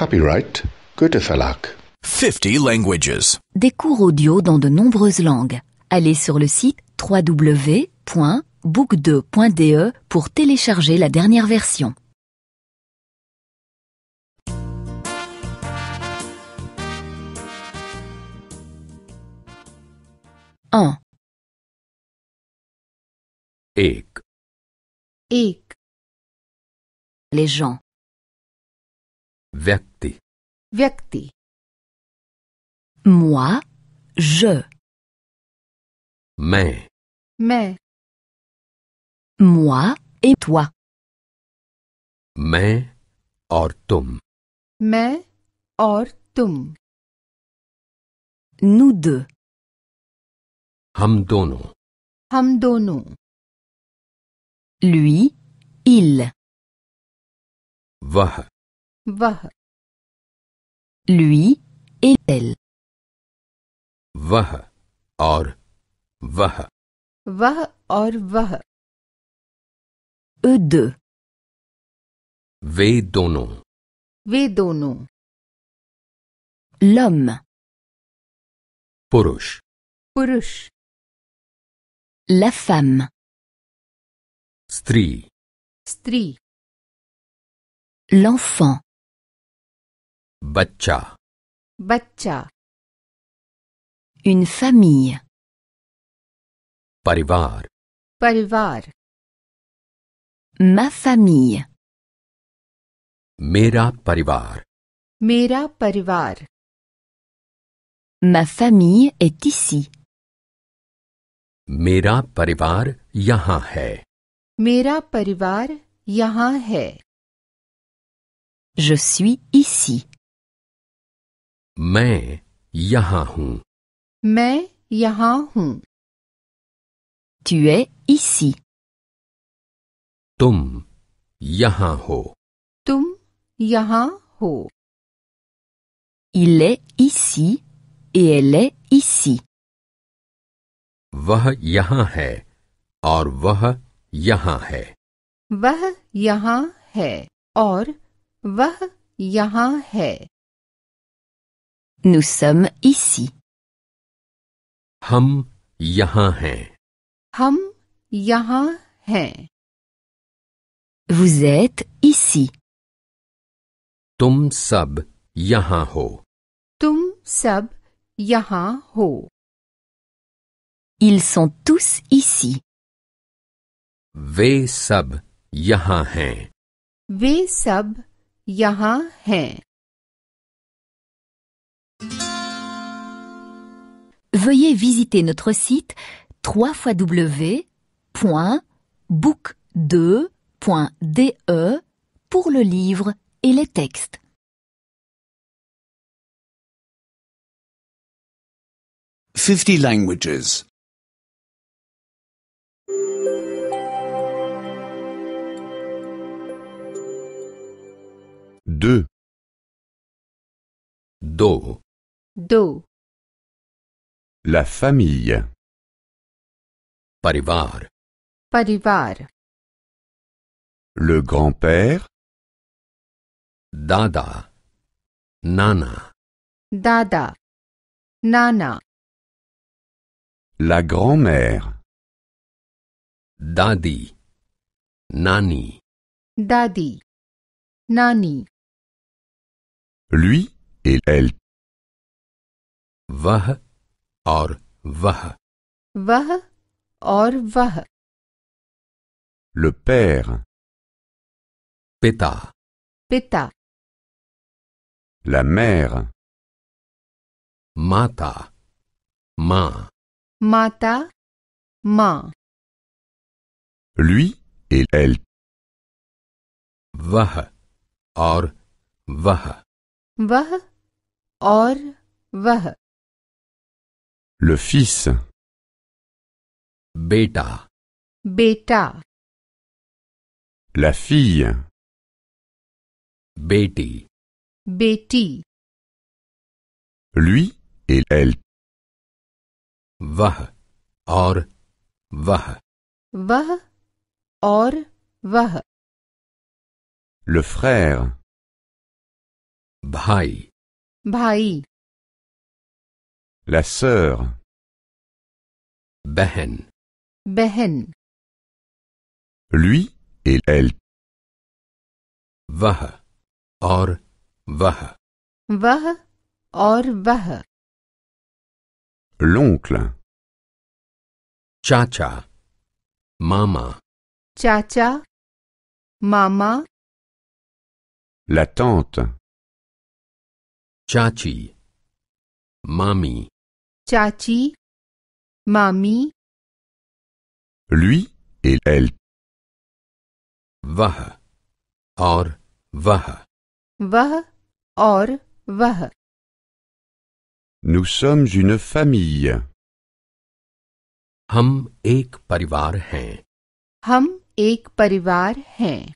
Copyright Goethe Verlag. 50 languages. Des cours audio dans de nombreuses langues. Allez sur le site www.book2.de pour télécharger la dernière version. En. Ek. Les gens. Moi, je. Mais. Mais. Moi et toi. Mais Or Mais or Nous deux. Ham dono. Lui, il. va Vah. Lui et elle. Vah or vah. Vah or vah. Eux deux. Vedonon. Vedonon. L'homme. Purush. Purush. La femme. Stri. Stri. L'enfant. Batcha. Batcha. Une famille. Parivar. Parivar. Ma famille. Mera parivar. Mera parivar. Ma famille est ici. Mera parivar yahan hai. Mera parivar yahan hai. Je suis ici. मैं यहाँ हूँ मैं यहाँ हूँ इसी तुम यहाँ हो तुम यहाँ हो इले इसी एले इसी वह यहाँ है और वह यहाँ है वह यहाँ है और वह यहाँ है Nous sommes ici. Hum yahan hain. Hum yahan Vous êtes ici. Tum sab yahan ho. Tum sab yaha ho. Ils sont tous ici. Ve sab yahan he. Ve sab yahan veuillez visiter notre site www.book2.de pour le livre et les textes. 50 languages. 2 Do. Do. La famille. Parivar. Parivar. Le grand-père. Dada. Nana. Dada. Nana. La grand-mère. Dadi. Nani. Dadi. Nani. Lui et elle. Vah. और वह वह और Le père Péta. Péta. La mère Mata Ma Mata Ma Lui et elle Vah or Vah Vah or Vah le fils. Beta. Beta. La fille. Betty. Betty. Lui et elle. Vah. Or. Vah. Vah. Or. Vah. Le frère. Bhai. Bhai. La sœur. Behen. Behen. Lui et elle. Vah. Or. Vah. Vah. Or. Vah. L'oncle. Chacha. Mama. Chacha. Mama. La tante. Chachi. Mami. Chachi. Mami. Lui et elle. Vah. Or. Vah. Vah. Or. Vah. Nous sommes une famille. Ham ek parivar he. Ham ek parivar he.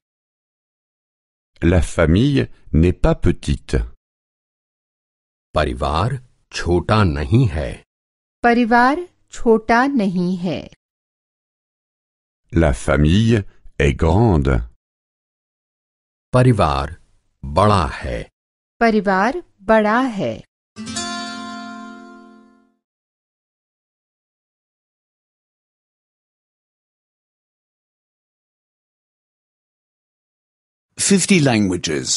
La famille n'est pas petite. Parivar. छोटा नहीं है परिवार छोटा नहीं है La famille est grande. परिवार बड़ा है परिवार बड़ा है Fifty languages.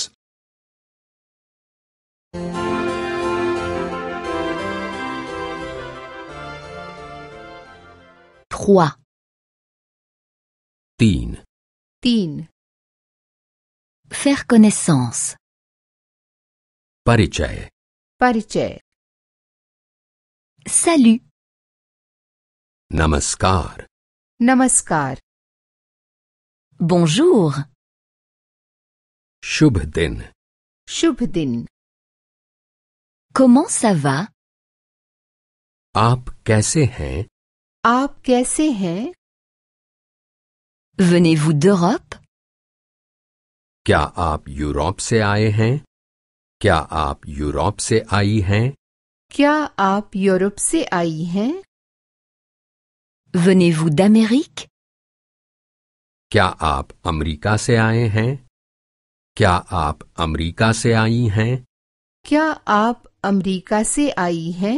trois. Tine. Tine. Faire connaissance. Parichay. Parichay. Salut. Namaskar. Namaskar. Bonjour. Shubh din. Comment ça va? Aap kaise hain? आप कैसे हैं? Venez-vous d'Europe? क्या आप यूरोप से आए हैं? क्या आप यूरोप से आई हैं? क्या आप यूरोप से आई हैं? Venez-vous d'Amérique? क्या आप अमेरिका से आए हैं? क्या आप अमेरिका से आई हैं? क्या आप अमेरिका से आई हैं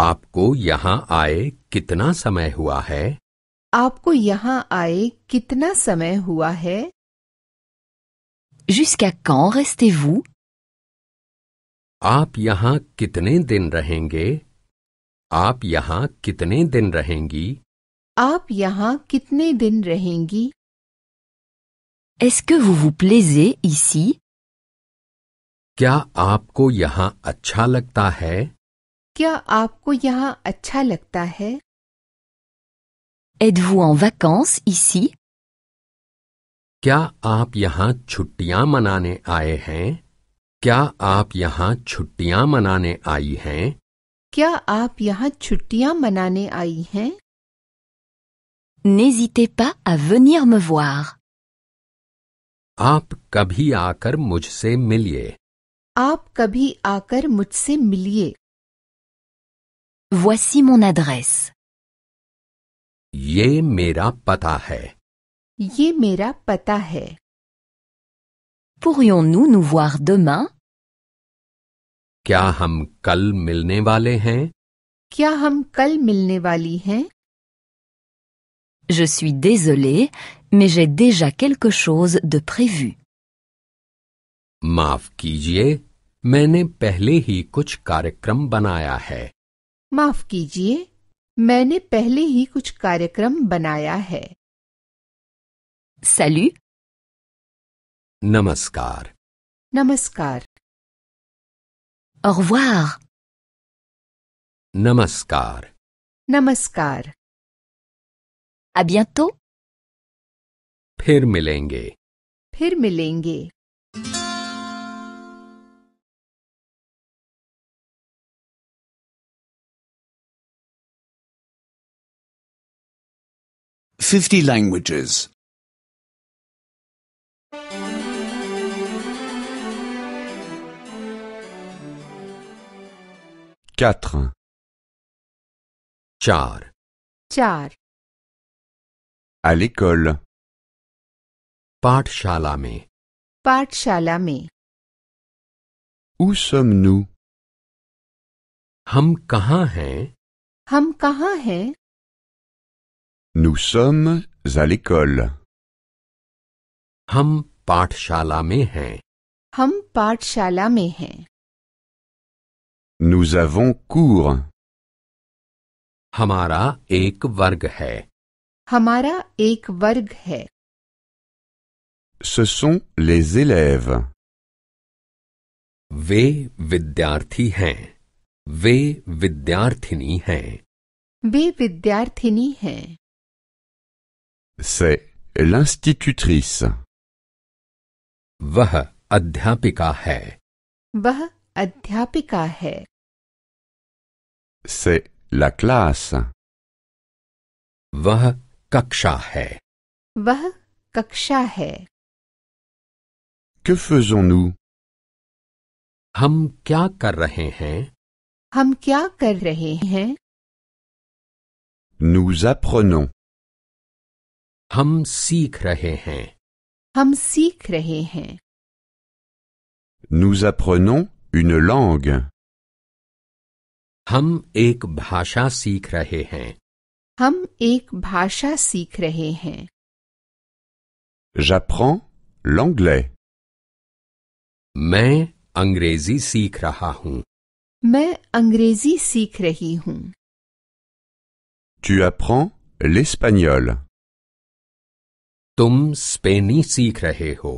आपको यहाँ आए कितना समय हुआ है आपको यहाँ आए कितना समय हुआ है Jusqu'à आप यहाँ कितने दिन रहेंगे आप यहाँ कितने दिन रहेंगी आप यहाँ कितने दिन रहेंगी Est-ce que vous vous ici क्या आपको यहाँ अच्छा लगता है क्या आपको यहाँ अच्छा लगता है Êtes-vous en vacances ici क्या आप यहाँ छुट्टियाँ मनाने आए हैं क्या आप यहाँ छुट्टियाँ मनाने आई हैं क्या आप यहाँ छुट्टियाँ मनाने आई हैं N'hésitez pas à venir me voir. आप कभी आकर मुझसे मिलिए आप कभी आकर मुझसे मिलिए Voici mon adresse. Ye mera pata hai. Ye mera pata hai. Pourrions-nous nous voir demain? Kya hum kal milne wale hain? Kya hum kal milne wali hain? Je suis désolé, mais j'ai déjà quelque chose de prévu. Maaf kijiye, maine pehle hi kuch karyakram banaya hai. माफ कीजिए मैंने पहले ही कुछ कार्यक्रम बनाया है सल्यू नमस्कार नमस्कार अखबार नमस्कार नमस्कार À फिर मिलेंगे फिर मिलेंगे 50 languages. 4 4 चार À l'école, पाठशाला में पाठशाला में où sommes-nous हम कहाँ हैं हम कहाँ हैं Nous sommes à l'école. हम पाठशाला में हैं हम पाठशाला में हैं Nous avons cours. हमारा एक वर्ग है हमारा एक वर्ग है Ce sont les élèves. वे विद्यार्थी हैं वे विद्यार्थिनी हैं वे विद्यार्थिनी हैं C'est l'institutrice. Vah adhyapika hai. Vah adhyapika hai. C'est la classe. Vah kaksha hai. Vah kaksha hai. Que faisons-nous? Ham kya kar rahe hain? Ham kya kar rahe hain? Nous apprenons. हम सीख रहे हैं हम सीख रहे हैं Nous apprenons une langue. हम एक भाषा सीख रहे हैं हम एक भाषा सीख रहे हैं J'apprends l'anglais. मैं अंग्रेजी सीख रहा हूं मैं अंग्रेजी सीख रही हूं Tu apprends l'espagnol. तुम स्पेनी सीख रहे हो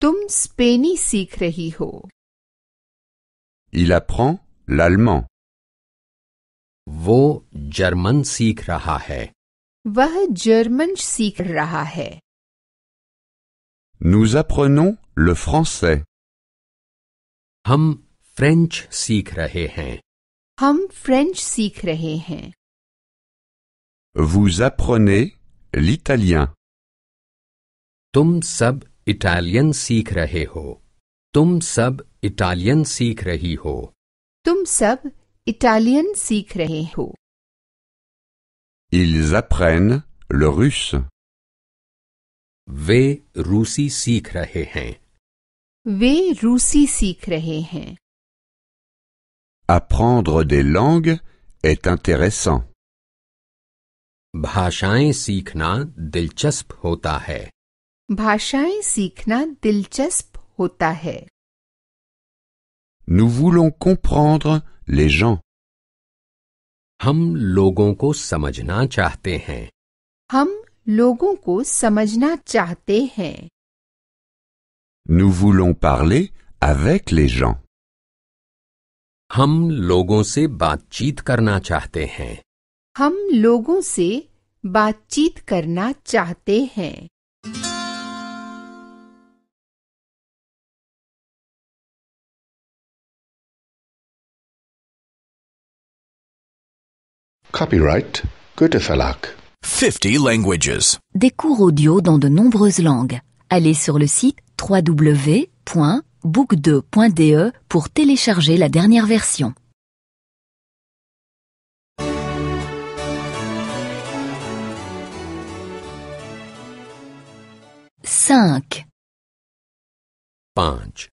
तुम स्पेनी सीख रही हो Il apprend l'allemand. वो जर्मन सीख रहा है वह जर्मन सीख रहा है Nous apprenons le français. हम फ्रेंच सीख रहे हैं हम फ्रेंच सीख रहे हैं Vous apprenez l'italien. तुम सब इटालियन सीख रहे हो तुम सब इटालियन सीख रही हो तुम सब इटालियन सीख रहे हो Ils apprennent le russe. वे रूसी सीख रहे हैं वे रूसी सीख रहे हैं Apprendre des langues est intéressant. भाषाएं सीखना दिलचस्प होता है भाषाएं सीखना दिलचस्प होता है Nous voulons comprendre les gens. हम लोगों को समझना चाहते हैं हम लोगों को समझना चाहते हैं Nous voulons parler avec les gens. हम लोगों से बातचीत करना चाहते हैं हम लोगों से बातचीत करना चाहते हैं Copyright Goethe Verlag. 50 languages. Des cours audio dans de nombreuses langues. Allez sur le site www.book2.de pour télécharger la dernière version. Cinq. Punch.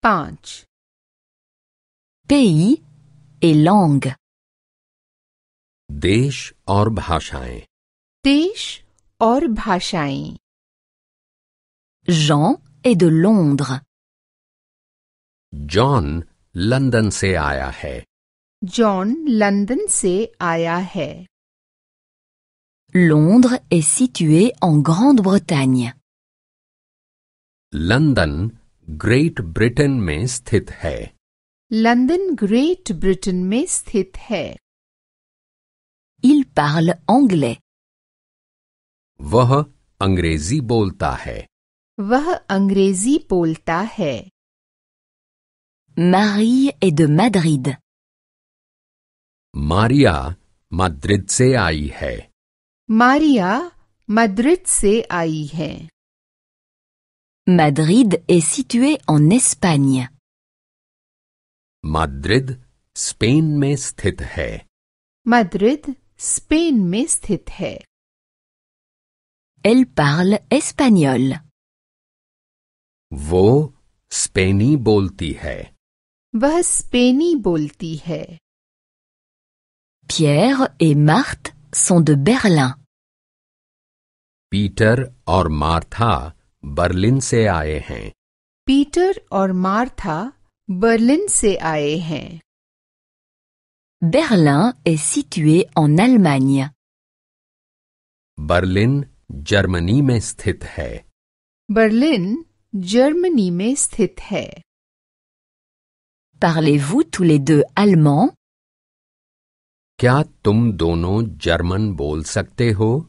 Punch. Pays et langue. देश और भाषाएं देश और भाषाएं Jean ए दो लोंद्र जॉन लंदन से आया है जॉन लंदन से आया है लोंद्र ए située ऑन Grande-Bretagne. लंदन ग्रेट ब्रिटेन में स्थित है लंदन ग्रेट ब्रिटेन में स्थित है Il parle anglais. वह अंग्रेजी बोलता है वह अंग्रेजी बोलता है Marie est de Madrid. Maria माद्रिद से आई है मारिया मद्रिद से आई है Madrid est situé en Espagne. Madrid Spain में स्थित है मद्रिद स्पेन में स्थित है Elle parle espagnol. वो स्पेनी बोलती है वह स्पेनी बोलती है Pierre et Marthe sont de Berlin. Peter और मार्था बर्लिन से आए हैं पीटर और मार्था बर्लिन से आए हैं Berlin est situé en Allemagne. Berlin, Germany mein sthit Berlin, Germany mein sthit Parlez-vous tous les deux allemand? Kya tum dono German bol sakte ho?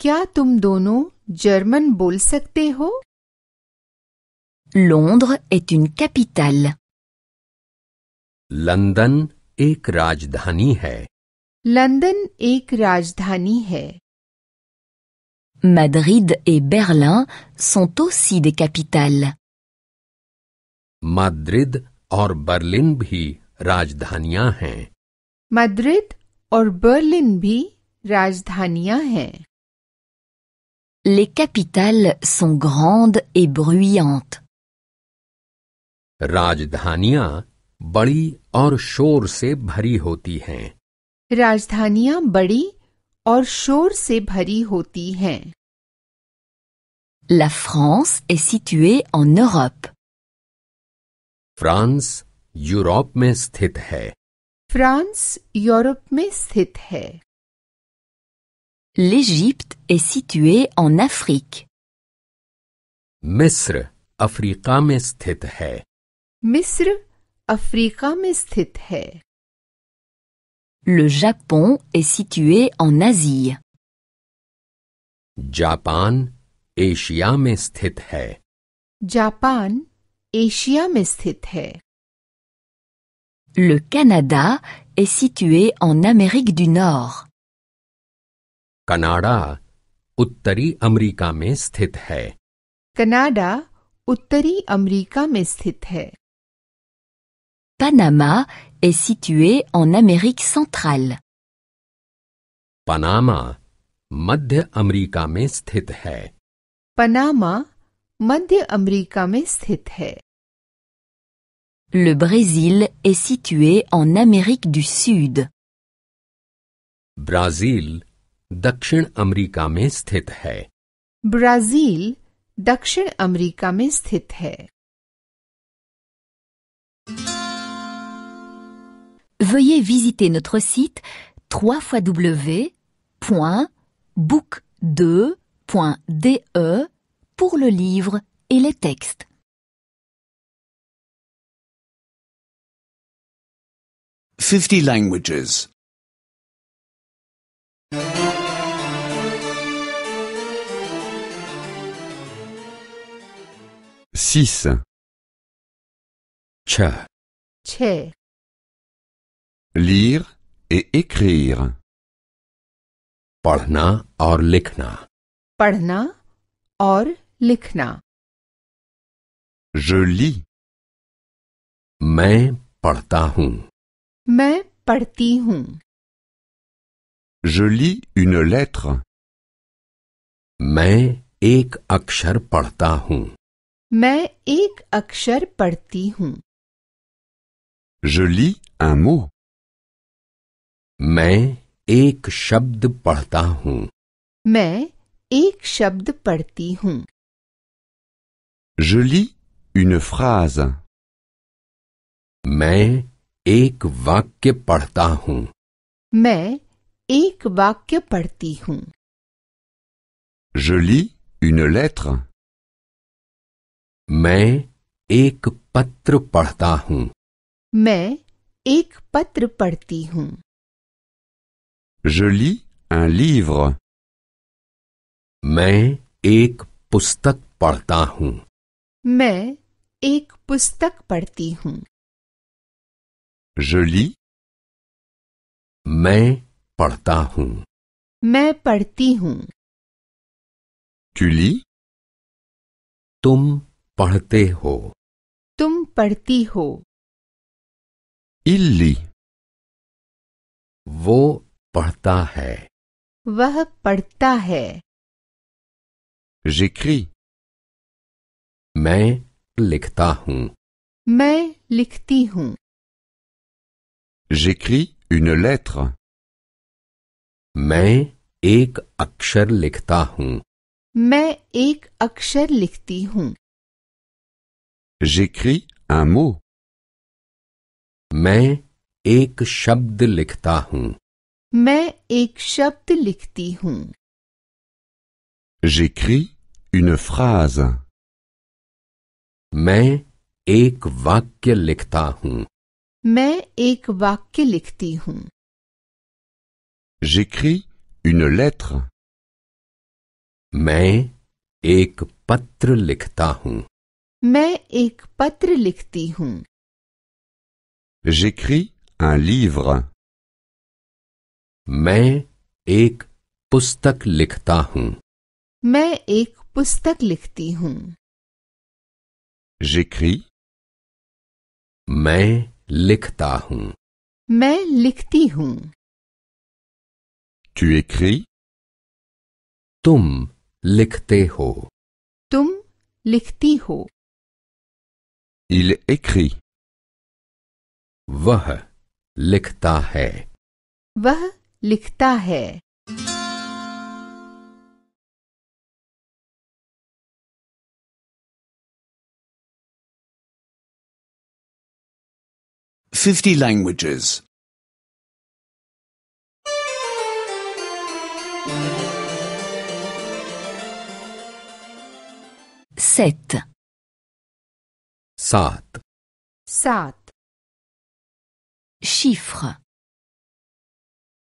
Kya tum dono German bol sakte ho? Londres est une capitale. London एक राजधानी है लंदन एक राजधानी है मैद्रिद ए बेहला sont aussi des capitales मैद्रिद और बर्लिन भी राजधानिया हैं मद्रिद और बर्लिन भी राजधानिया हैं ले capitales सो grandes ए bruyantes. राजधानिया बड़ी और शोर से भरी होती हैं राजधानियां बड़ी और शोर से भरी होती हैं La France est située en Europe. France Europe में स्थित है फ्रांस यूरोप में स्थित है L'Égypte est située en Afrique. मिस्र अफ्रीका में स्थित है मिस्र अफ्रीका में स्थित है Le Japon est situé en Asie. Japan, Asia mein sthit hai. Japan, Asia mein sthit hai. Le Canada est situé en Amérique du Nord. Canada, Uttari Amerika mein sthit hai. Canada, Uttari Amerika mein sthit hai. Panama est situé en Amérique centrale. Panama, madde Amrika mein Panama, Madhya Amrika mein Le Brésil est situé en Amérique du Sud. Brésil, Dakshin Amrika mein Brazil Brésil, Dakshin Amrika mein veuillez visiter notre site www.book2.de pour le livre et les textes. 50 languages. 6 Cha. Che. लीर ए écrire. पढ़ना और लिखना पढ़ना और लिखना Je मैं पढ़ता हूं मैं पढ़ती हूँ Je lis une मैं एक अक्षर पढ़ता हूँ मैं एक अक्षर पढ़ती हूं Je अमू मैं एक शब्द पढ़ता हूँ मैं एक शब्द पढ़ती हूँ जुली lis une phrase. मैं एक वाक्य पढ़ता हूँ मैं एक वाक्य पढ़ती हूँ जुली lis une lettre. मैं एक पत्र पढ़ता हूँ मैं एक पत्र पढ़ती हूँ Je lis un livre. मैं एक पुस्तक पढ़ता हूँ मैं एक पुस्तक पढ़ती हूँ Je lis, मैं पढ़ता हूँ मैं पढ़ती हूँ tu lis, तुम पढ़ते हो तुम पढ़ती हो il lit, वो पढ़ता है वह पढ़ता है जिक्री मैं लिखता हूं मैं लिखती हूँ जिक्री une lettre. मैं एक अक्षर लिखता हूं मैं एक अक्षर लिखती हूँ J'écris un mot. मैं एक शब्द लिखता हूँ मैं एक शब्द लिखती हूँ J'écris une phrase. मैं एक वाक्य लिखता हूँ मैं एक वाक्य लिखती हूँ J'écris une lettre. मैं एक पत्र लिखता हूँ मैं एक पत्र लिखती हूँ J'écris un livre. मैं एक पुस्तक लिखता हूं मैं एक पुस्तक लिखती हूं J'écris मैं लिखता हूं मैं लिखती हूं Tu écris तुम लिखते हो तुम लिखती हो Il écrit वह लिखता है वह लिखता है Fifty languages. Set. Sat. Sat. Chiffre.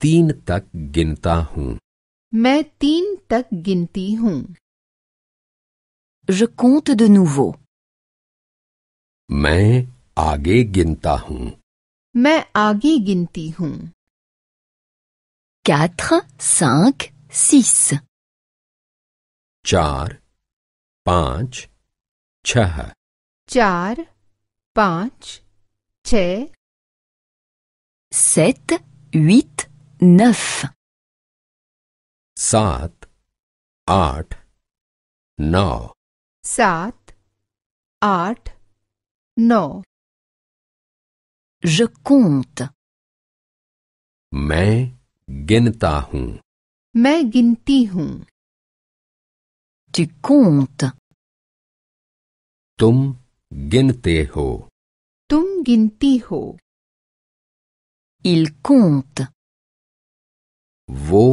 तीन तक गिनता हूँ मैं तीन तक गिनती हूँ Je दुनू वो मैं आगे गिनता हूँ मैं आगे गिनती हूँ था सांख सीस चार पांच छह चार पांच छत Sept, neuf, सात आठ नौ सात आठ नौ je मैं गिनता हूं मैं गिनती हूँ tu तुम गिनते हो तुम गिनती हो, il वो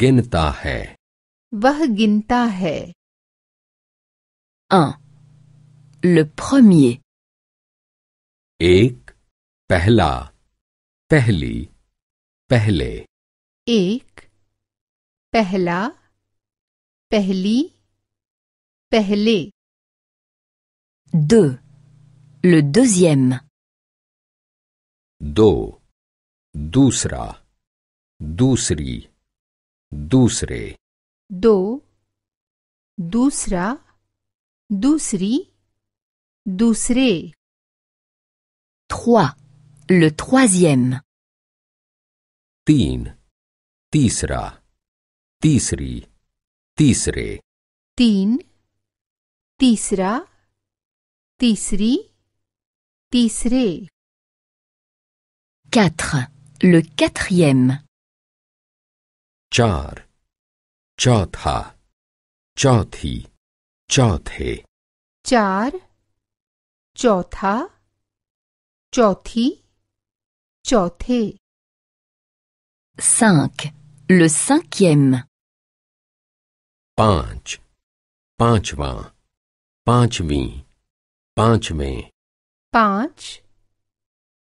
गिनता है वह गिनता है 1. Le premier. एक पहला पहली पहले एक पहला पहली पहले दो Le deuxième. दो दूसरा Douce-rit, douce-rit. Dou, Trois, le troisième. Tine, Tisra. ra tisserie rit Tine, Quatre, le quatrième. चार चौथा चौथी चौथे चार चौथा चौथी चौथे cinq le cinquième पांच पांचवा पांचवी पांचवें पांच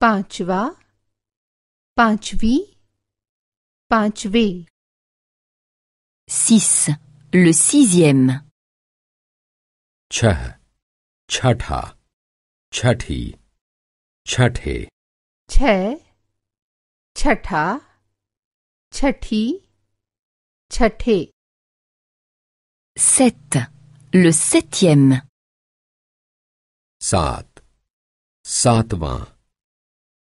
पांचवा पांचवी पांचवे 6. Le 6e. cha. chatha, chathi, chathe. Chah, chatha, chathi, chathe. 7. Le 7e. Sat, satva,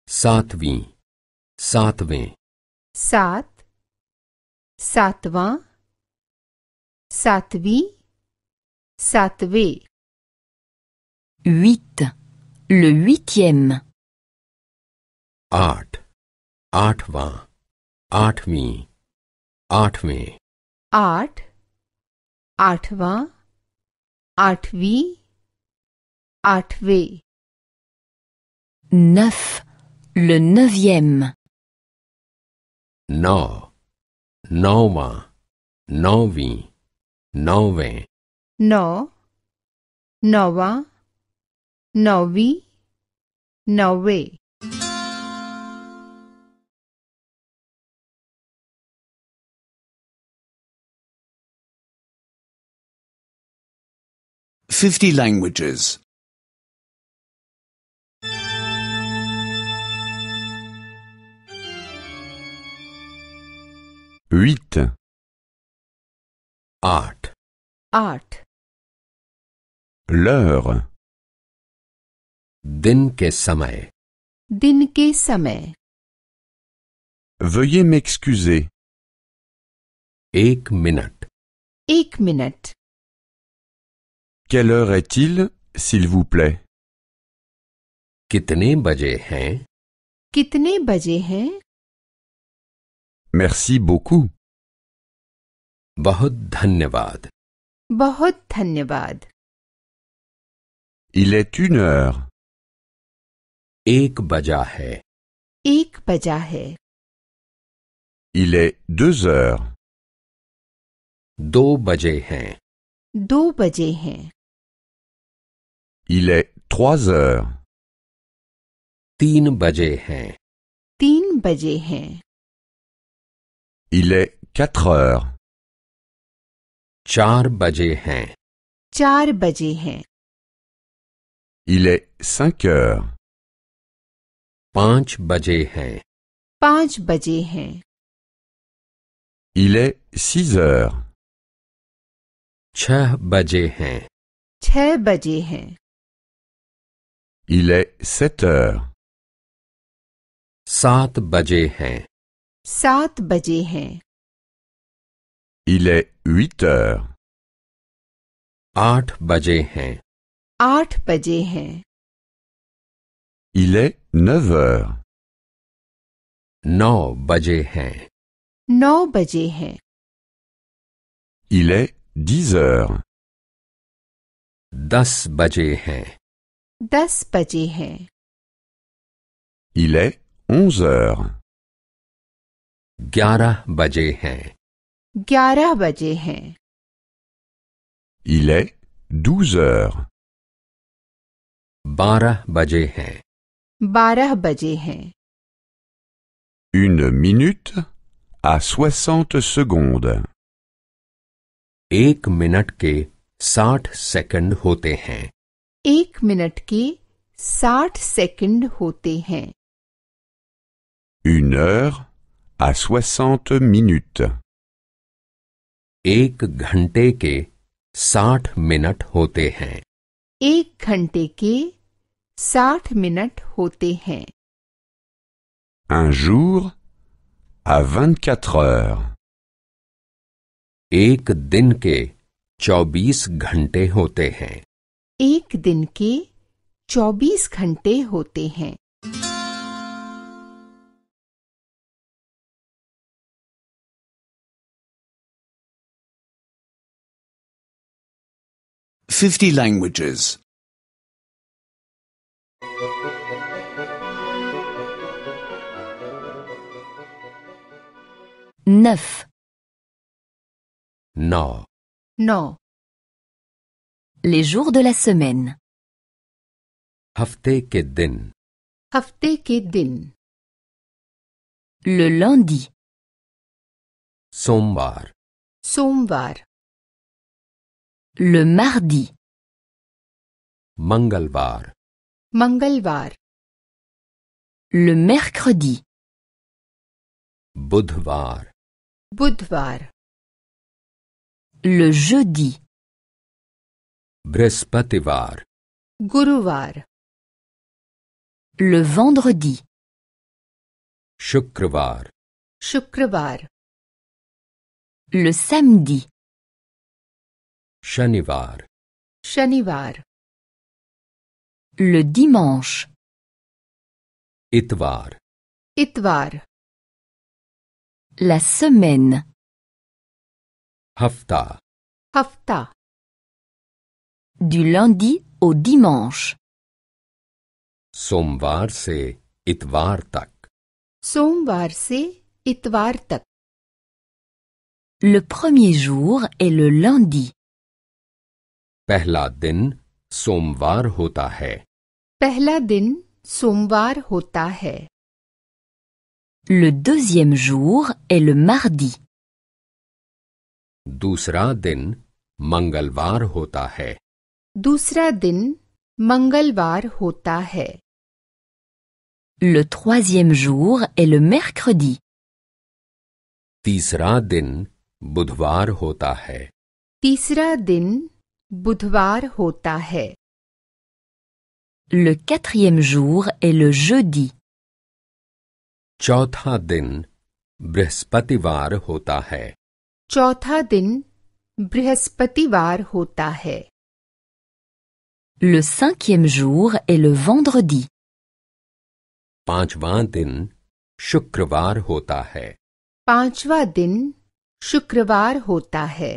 satvi, satve. Sat, satva. Satvi, satvé. Huit, huit-vingt, huit-vingt, huit-vingt. Le huitième. Art, Atva, Atmi, va Art, Atva, Atvi, neuf Le neuvième. No, Nova, vi nove no nova novi nove Fifty languages. Huit. Art. आठ l'heure दिन के समय दिन के समय Veuillez m'excuser. एक मिनट एक minute Quelle heure est-il, s'il vous plaît कितने बजे हैं कितने बजे हैं Merci beaucoup. बहुत धन्यवाद बहुत धन्यवाद Il est une heure. एक बजा है एक बजा है Il est deux heures. दो बजे हैं दो बजे हैं Il est trois heures. तीन बजे हैं तीन बजे हैं Il est quatre heures. चार बजे हैं चार बजे हैं इले सकर पांच बजे हैं पांच बजे हैं इले सीजर छह बजे हैं छह बजे हैं इले सेटर सात बजे हैं सात बजे हैं Il est huit heures. आठ बजे हैं आठ बजे हैं Il est neuf heures. नौ बजे हैं नौ बजे हैं Il est dix heures. दस बजे हैं दस बजे हैं Il est onze heures. ग्यारह बजे हैं ग्यारह बजे हैं इले दूसर बारह बजे हैं बारह बजे हैं Une minute à soixante एक मिनट के साठ सेकंड होते हैं एक मिनट के साठ सेकंड होते हैं Une heure à soixante एक घंटे के साठ मिनट होते हैं एक घंटे के साठ मिनट होते हैं Un jour à 24 heures. एक दिन के चौबीस घंटे होते हैं एक दिन के चौबीस घंटे होते हैं 50 languages. 9. No. No. Les jours de la semaine. Hafte ke din. Hafte ke din. Le lundi. Sombar. Sombar. Le mardi. Mangalvar. Mangalvar. Le mercredi. Budhvar. Budhvar. Le jeudi. Brespativar. Guruvar. Le vendredi. Shukravar. Shukravar. Le samedi. Shanivar. Shanivar. Le dimanche. Itvar. Itvar. La semaine. Hafta. Hafta. Du lundi au dimanche. Somvar se itvar tak. Somvar se tak. Le premier jour est le lundi. पहला दिन सोमवार होता है पहला दिन सोमवार होता है Le deuxième jour est दूसरा दिन मंगलवार होता है दूसरा दिन मंगलवार होता है Le troisième jour est le तीसरा दिन बुधवार होता है तीसरा दिन बुधवार होता है Le quatrième jour est le jeudi. चौथा दिन बृहस्पतिवार होता है चौथा दिन बृहस्पतिवार होता है Le cinquième jour est le vendredi. पांचवा दिन शुक्रवार होता है पांचवा दिन शुक्रवार होता है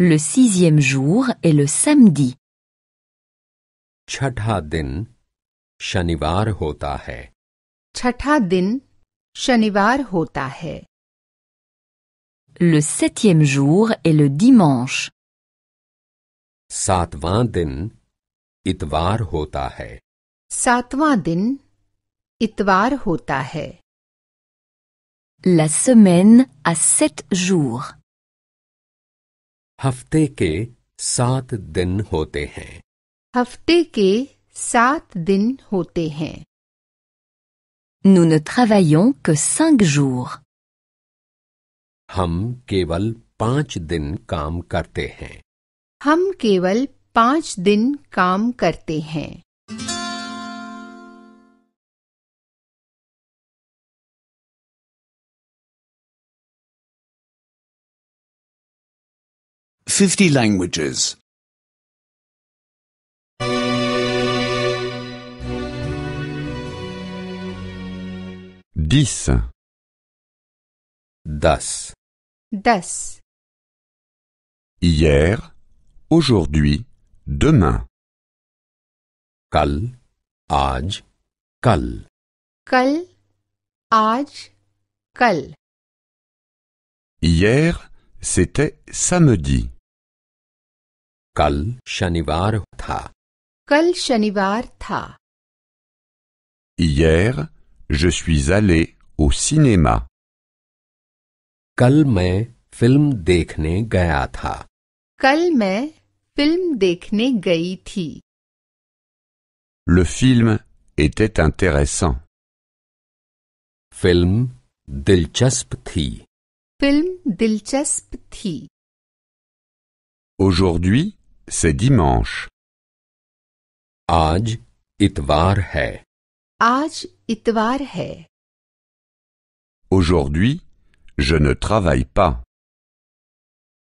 Le sixième jour est le samedi. Chadhadin din, shanivar hota hai. shanivar hota Le septième jour est le dimanche. Satvadin din, itvar hota hota La semaine a sept jours. हफ्ते के सात दिन होते हैं हफ्ते के सात दिन होते हैं Nous ne travaillons que cinq jours. हम केवल पांच दिन काम करते हैं हम केवल पांच दिन काम करते हैं 50 languages. 10 Das. Das. Hier, aujourd'hui, demain. Kal, aj, kal. Kal, aj, kal. Hier, c'était samedi. कल शनिवार था कल शनिवार था Hier, je suis allé au cinéma. कल मैं फिल्म देखने गया था कल मैं फिल्म देखने गई थी Le film était intéressant. Film dilchasp thi. Film dilchasp thi. Aujourd'hui, c'est dimanche. Aj itvar hai. Aaj itvar hai. Aujourd'hui, je ne travaille pas.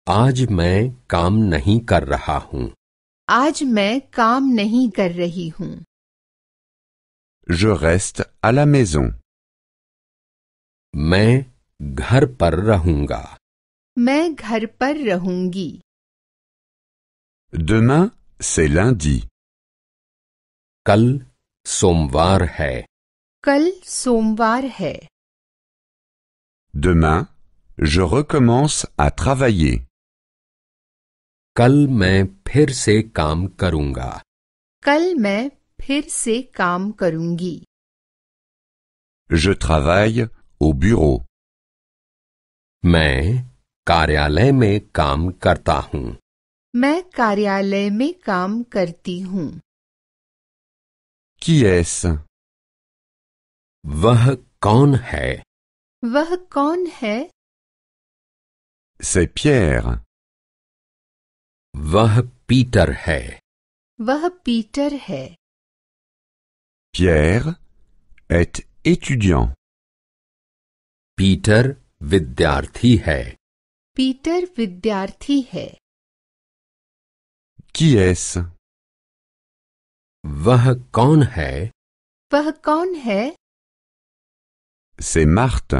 Aj me kam nahi kar raha hoon. Aaj main nahi kar rahi Je reste à la maison. Me ghar par rahunga. Demain, c'est lundi. Kal somvar hai. Kal somvar hai. Demain, je recommence à travailler. Kal main phir se kaam karunga. Kal main phir se kaam karungi. Je travaille au bureau. Me karyalay mein kartahun. karta मैं कार्यालय में काम करती हूँ वह कौन है वह कौन है से Pierre. वह पीटर है वह पीटर है Pierre एट étudiant. पीटर विद्यार्थी है पीटर विद्यार्थी है Qui est-ce? Vah Khan hai. Vah hai. C'est Marthe.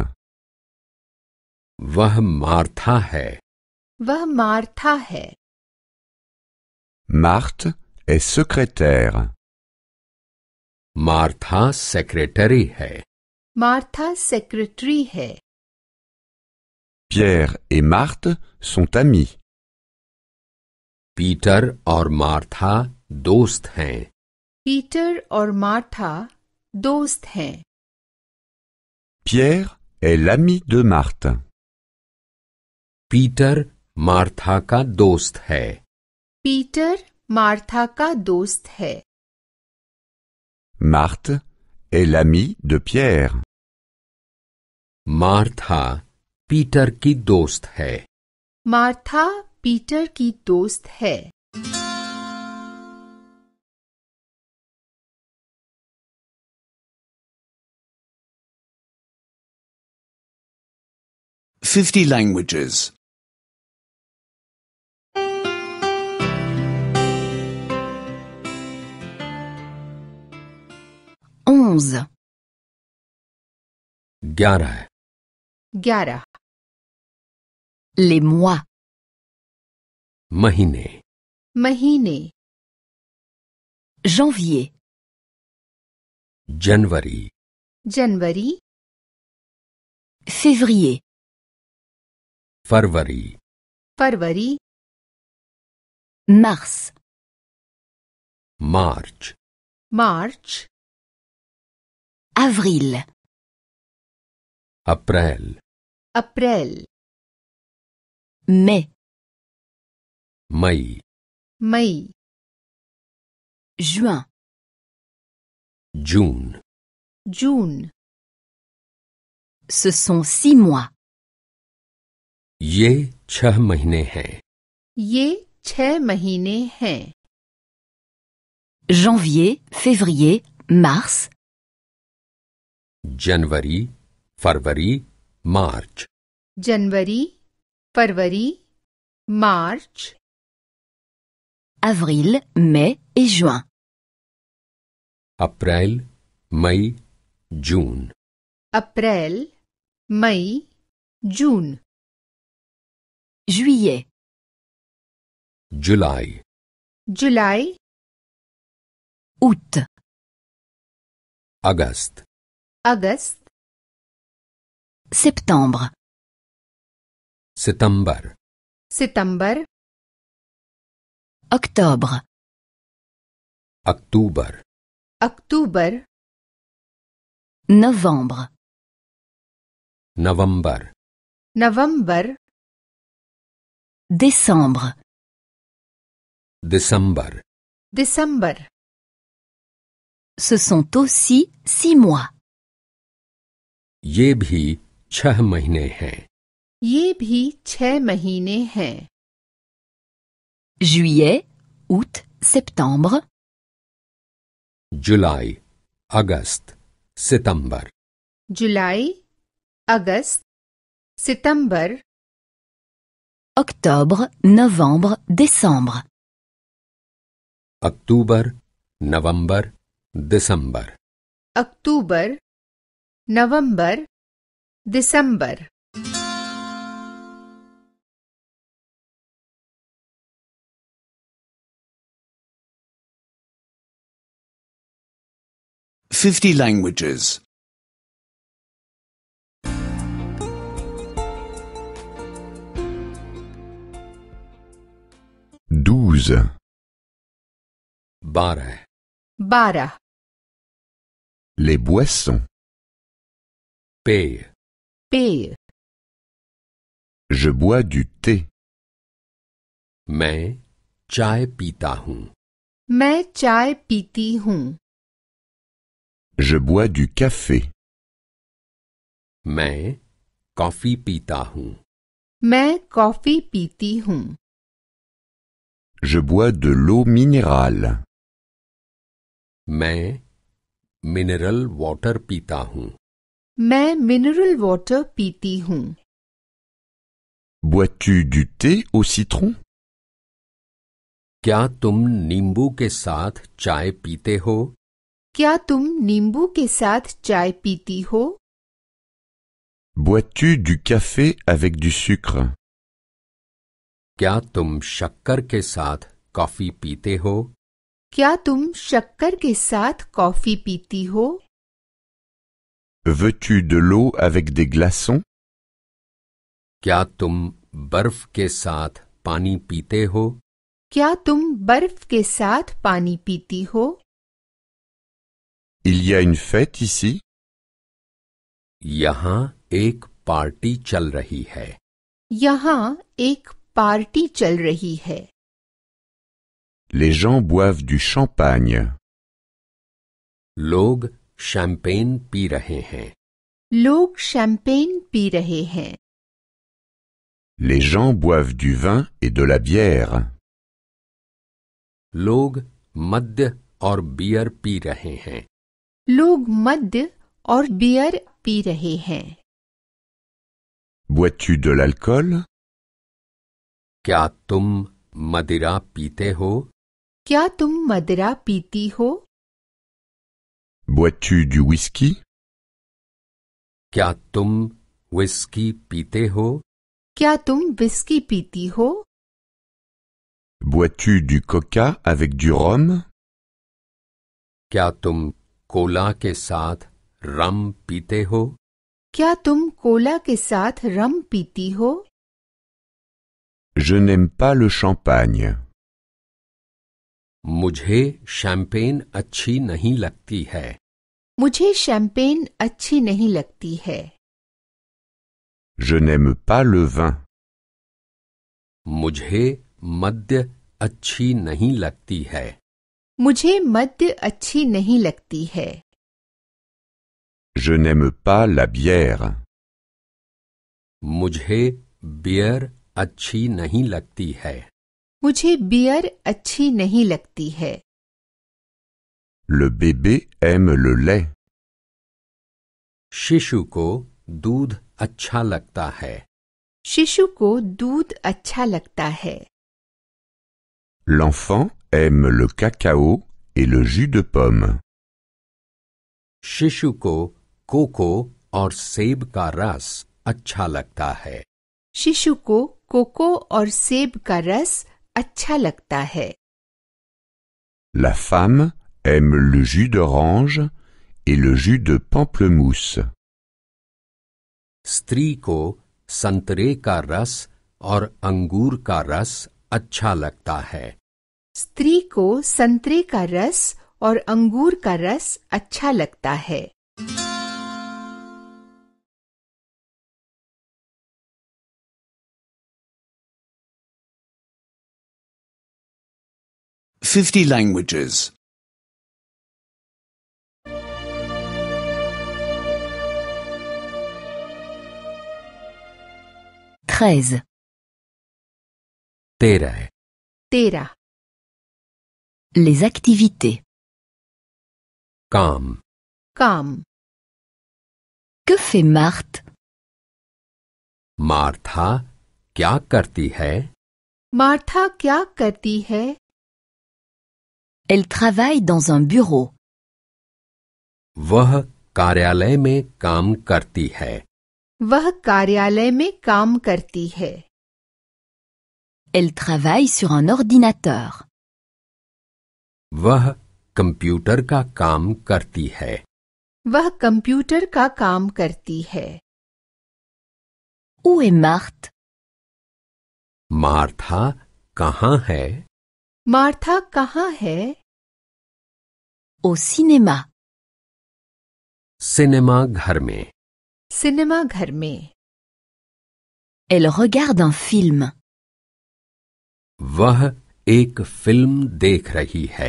Vah Martha hai. Vah Martha hai. Marthe est secrétaire. Martha secrétaire. Martha secrétaire. Pierre et Marthe sont amis. Peter और Martha दोस्त हैं पीटर और Martha दोस्त हैं पियर ए लमी दो मार्थ पीटर मार्था का दोस्त है पीटर मार्था का दोस्त है मार्थ ए लमी दो पियर मार्था पीटर की दोस्त है मार्था पीटर की दोस्त है Fifty languages. Onze. Gara. Gara. Les mois. Mahine, janvier january january février february february mars march march avril april après mai Mai. Mai. Juin. June. June. Ce sont six mois. Ye chah mahine hai. Ye chah mahine hai. Janvier, février, mars. January, February, March. January, February, March avril, mai et juin. April, mai, juin. April, mai, juin. Juillet. July. July. Août. August. August. Septembre. September. September. Octobre. October. October. Novembre. November. November. Décembre. December. December. Ce sont aussi six mois. ये भी छह महीने हैं ये भी छह महीने हैं juillet, août, septembre. July, August, September. July, August, September. Octobre, novembre, décembre. October, November, December. October, November, December. 50 languages. 12 Bara. Bara. Les boissons. Pay. Pay. Je bois du thé. मैं pita hun. हूँ मैं चाय piti hun. Je bois du café. Mais, coffee pitahu. Mais, coffee pitihu. Je bois de l'eau minérale. Mais, mineral water pitahu. Mais, mineral water pitihu. Bois-tu du thé au citron? Kya tum nimbu ke chai pite क्या तुम नींबू के साथ चाय पीती हो Bois-tu du café avec du sucre? क्या तुम शक्कर के साथ कॉफी पीते हो क्या तुम शक्कर के साथ कॉफी पीती हो Veux-tu de l'eau avec des glaçons? क्या तुम बर्फ के साथ पानी पीते हो क्या तुम बर्फ के साथ पानी पीती हो Il y a une fête ici? Yaha ek party chal rahi hai. Yahan ek party chal rahi hai. Les gens boivent du champagne. Log champagne Pirahe rahe hain. Log champagne Pirahe rahe Les gens boivent du vin et de la bière. Log Mad or beer pirahe rahe लोग मद्य और beer P रहे हैं Bois-tu de l'alcool क्या तुम मदिरा पीते हो क्या तुम मदिरा पीती हो Bois-tu du whisky क्या तुम विस्की पीते हो क्या तुम विस्की पीती हो Bois-tu du coca avec du rhum क्या तुम कोला के साथ रम पीते हो क्या तुम कोला के साथ रम पीती हो Je n'aime pas le champagne. मुझे शैंपेन अच्छी नहीं लगती है मुझे शैंपेन अच्छी नहीं लगती है Je n'aime pas le vin. मुझे मद्य अच्छी नहीं लगती है मुझे मद्य अच्छी नहीं लगती है Je n'aime pas la bière. मुझे बियर अच्छी नहीं लगती है मुझे बियर अच्छी नहीं लगती है Le bébé aime le lait. शिशु को दूध अच्छा लगता है शिशु को दूध अच्छा लगता है L'enfant Aime le cacao et le jus de pomme. Shishuko, coco, or seb, caras, hai. Shishuko, coco, or seb, caras, atchalaktahe. La femme aime le jus d'orange et le jus de pamplemousse. Striko, santre, or angur, caras, स्त्री को संतरे का रस और अंगूर का रस अच्छा लगता है फिफ्टी लैंग्वेजेस treize. तेरह तेरह Les activités. Kam. Kam. Que fait Marthe Martha kya karti hai? Martha Kya karti hai? Elle travaille dans un bureau. वह कार्यालय में काम करती है। वह कार्यालय में काम करती है। Elle travaille sur un ordinateur. वह कंप्यूटर का काम करती है वह कंप्यूटर का काम करती है ओ est मार्था कहाँ है मार्था कहाँ है ओ सिनेमा सिनेमा घर में सिनेमा घर में Elle regarde un वह एक फिल्म देख रही है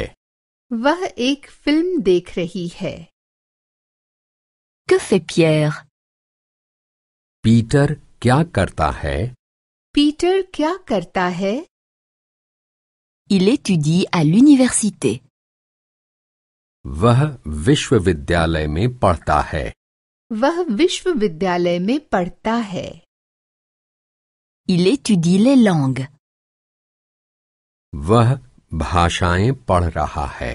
वह एक फिल्म देख रही है पीटर क्या करता है पीटर क्या करता है Il étudie à l'université. वह विश्वविद्यालय में पढ़ता है वह विश्वविद्यालय में पढ़ता है Il étudie les langues. वह भाषाएं पढ़ रहा है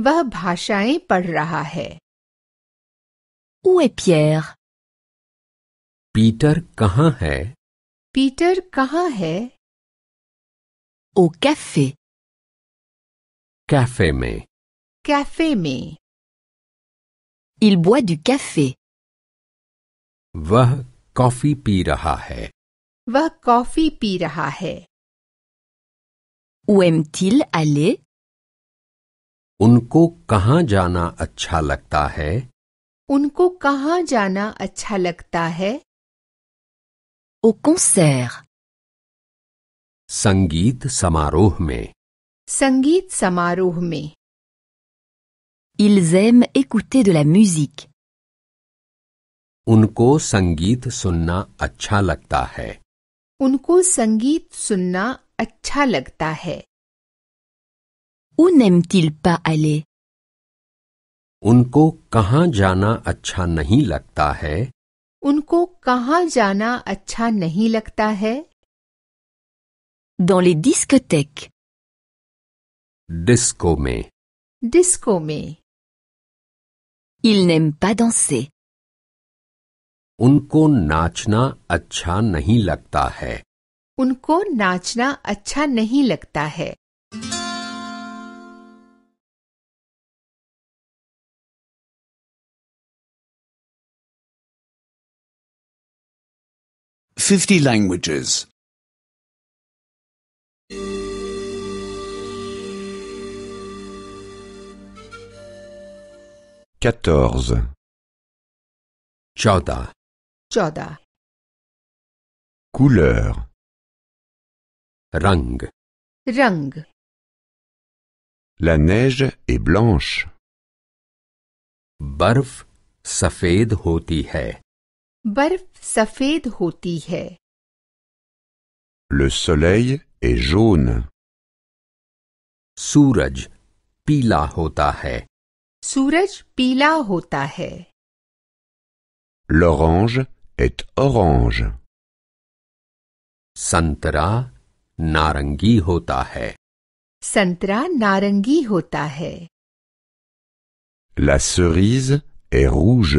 वह भाषाएं पढ़ रहा है Où est Pierre? पीटर कहाँ है पीटर कहाँ है Au café. कैफे में कैफे में Il boit du café. वह कॉफी पी रहा है वह कॉफी पी रहा है Où aime-t-il aller उनको कहाँ जाना अच्छा लगता है उनको कहाँ जाना अच्छा लगता है Au concert. संगीत समारोह में संगीत समारोह में Ils aiment écouter de la musique. उनको संगीत सुनना अच्छा लगता है उनको संगीत सुनना अच्छा लगता है उनको कहाँ जाना अच्छा नहीं लगता है उनको कहाँ जाना अच्छा नहीं लगता है डॉली डिस्क टेक डिस्को में डिस्को में Il n'aime pas danser. उनको नाचना अच्छा नहीं लगता है उनको नाचना अच्छा नहीं लगता है फिफ्टी लैंग्वेजेस quatorze चौदह चौदह couleur Rang. Rang. La neige est blanche. Barf safed hoti hai. Barf safed hoti hai. Le soleil est jaune. Suraj pila hota hai. Suraj pila hota hai. L'orange est orange. Santara नारंगी होता है संतरा नारंगी होता है La cerise est rouge.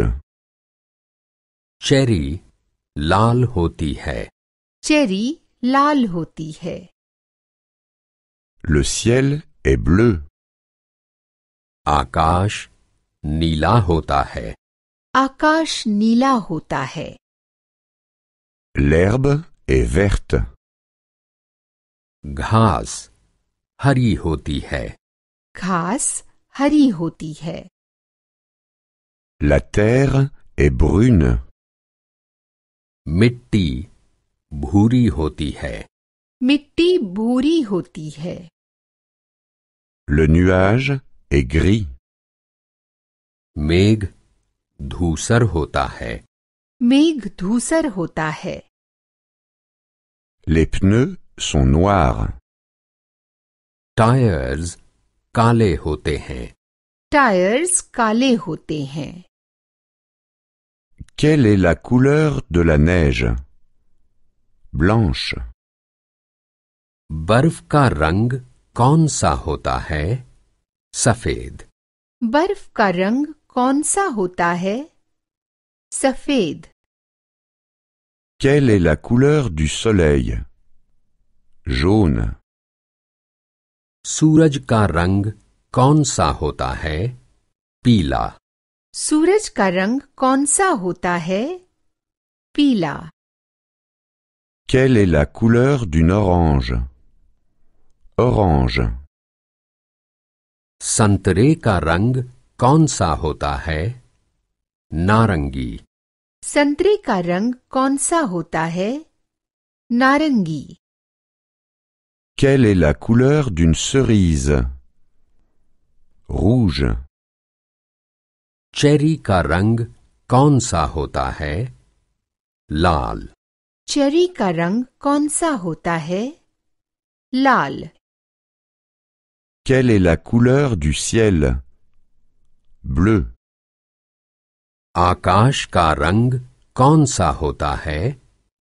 Cherry लाल होती है चेरी लाल होती है Le ciel est bleu. आकाश नीला होता है आकाश नीला होता है L'herbe ए verte. घास हरी होती है घास हरी होती है La terre est brune. मिट्टी भूरी होती है मिट्टी भूरी होती है Le nuage est gris. मेघ धूसर होता है मेघ धूसर होता है Les pneus sont noirs. Tires kale Tires kale Quelle est la couleur de la neige? Blanche. Barf ka Safed. Barfkarang ka rang kaun Safed. Quelle est la couleur du soleil? jaune. सूरज का रंग कौन सा होता है पीला सूरज का रंग कौन सा होता है पीला Quelle est la couleur d'une orange Orange. Santre ka rang kaun sa hota hai? Narangi. Santre ka rang kaun sa hota hai? Narangi. Quelle est la couleur d'une cerise? Rouge. Cherry ka rang kaun hota hai? Lal. Cherry ka rang hota hai? Lal. Quelle est la couleur du ciel? Bleu. Akash ka rang kaun hota hai?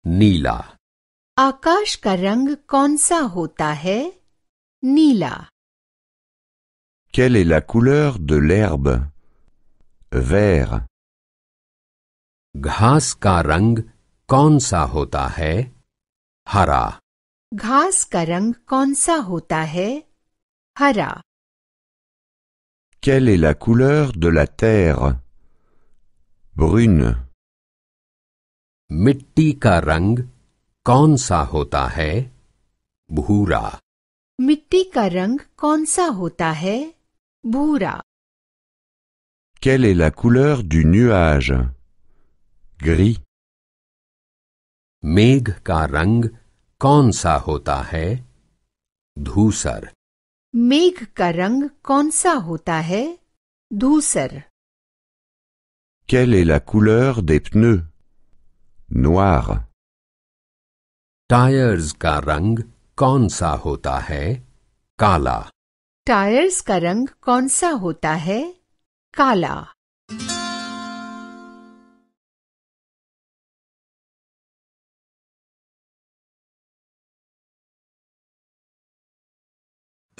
Nila. आकाश का रंग कौन सा होता है नीला Quelle est la couleur de l'herbe Vert. घास का रंग कौन सा होता है हरा घास का रंग कौन सा होता है हरा Quelle est la couleur de la terre Brune. मिट्टी का रंग कौन सा होता है भूरा मिट्टी का रंग कौन सा होता है भूरा Quelle est la couleur du nuage Gris. मेघ का रंग कौन सा होता है धूसर मेघ का रंग कौन सा होता है धूसर Quelle est la couleur des pneus Noir. Tyres का रंग कौन सा होता है काला टायर्स का रंग कौन सा होता है काला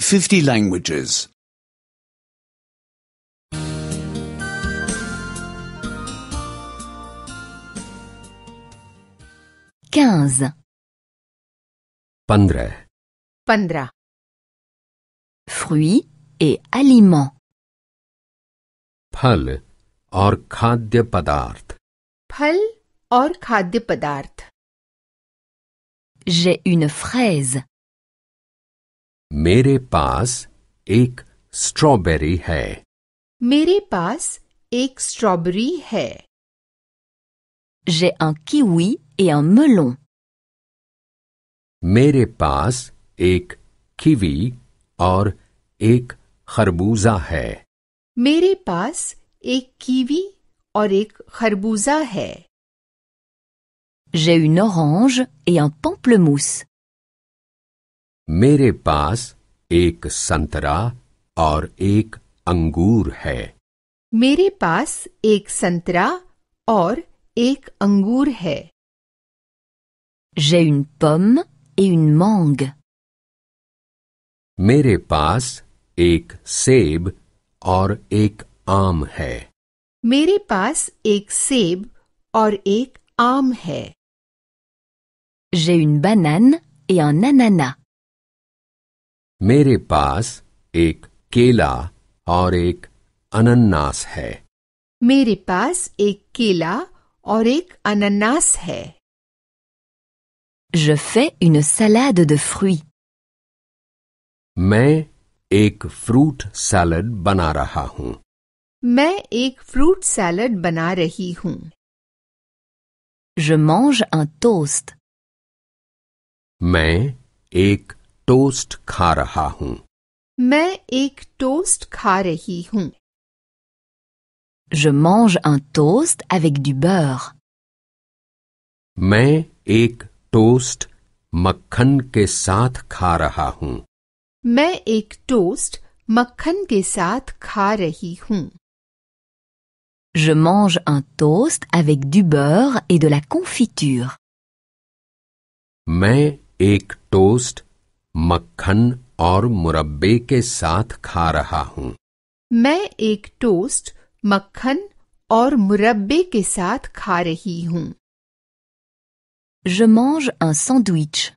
फिफ्टी लैंग्वेजेस क्या Pandra. Fruits et aliments. Phal aur khadya padarth. Phal aur khadya padarth. J'ai une fraise. Mere paas ek strawberry hai. Mere paas ek strawberry hai. J'ai un kiwi et un melon. मेरे पास एक कीवी और एक खरबूजा है मेरे पास एक कीवी और एक खरबूजा है J'ai une orange et un pamplemousse. मेरे पास एक संतरा और एक अंगूर है मेरे पास एक संतरा और एक अंगूर है J'ai une pomme et une mangue. मेरे पास एक सेब और एक आम है मेरे पास एक सेब और एक आम है J'ai une banane et un ananas. मेरे पास एक केला और एक अनन्नास है मेरे पास एक केला और एक अनन्नास है Je fais une salade de fruits. Mais ek fruit salad banarahahou. Mais ek fruit salad banare hu Je mange un toast. Mais ek toast karahou. Mais ek toast hu. Je mange un toast avec du beurre. Mais ek toast मक्खन के साथ खा रहा हूँ मैं एक टोस्ट मक्खन के साथ खा रही हूँ Je mange un toast avec du beurre et de la confiture. मैं एक टोस्ट मक्खन और मुरब्बे के साथ खा रहा हूँ मैं एक टोस्ट मक्खन और मुरब्बे के साथ खा रही हूँ Je mange un sandwich.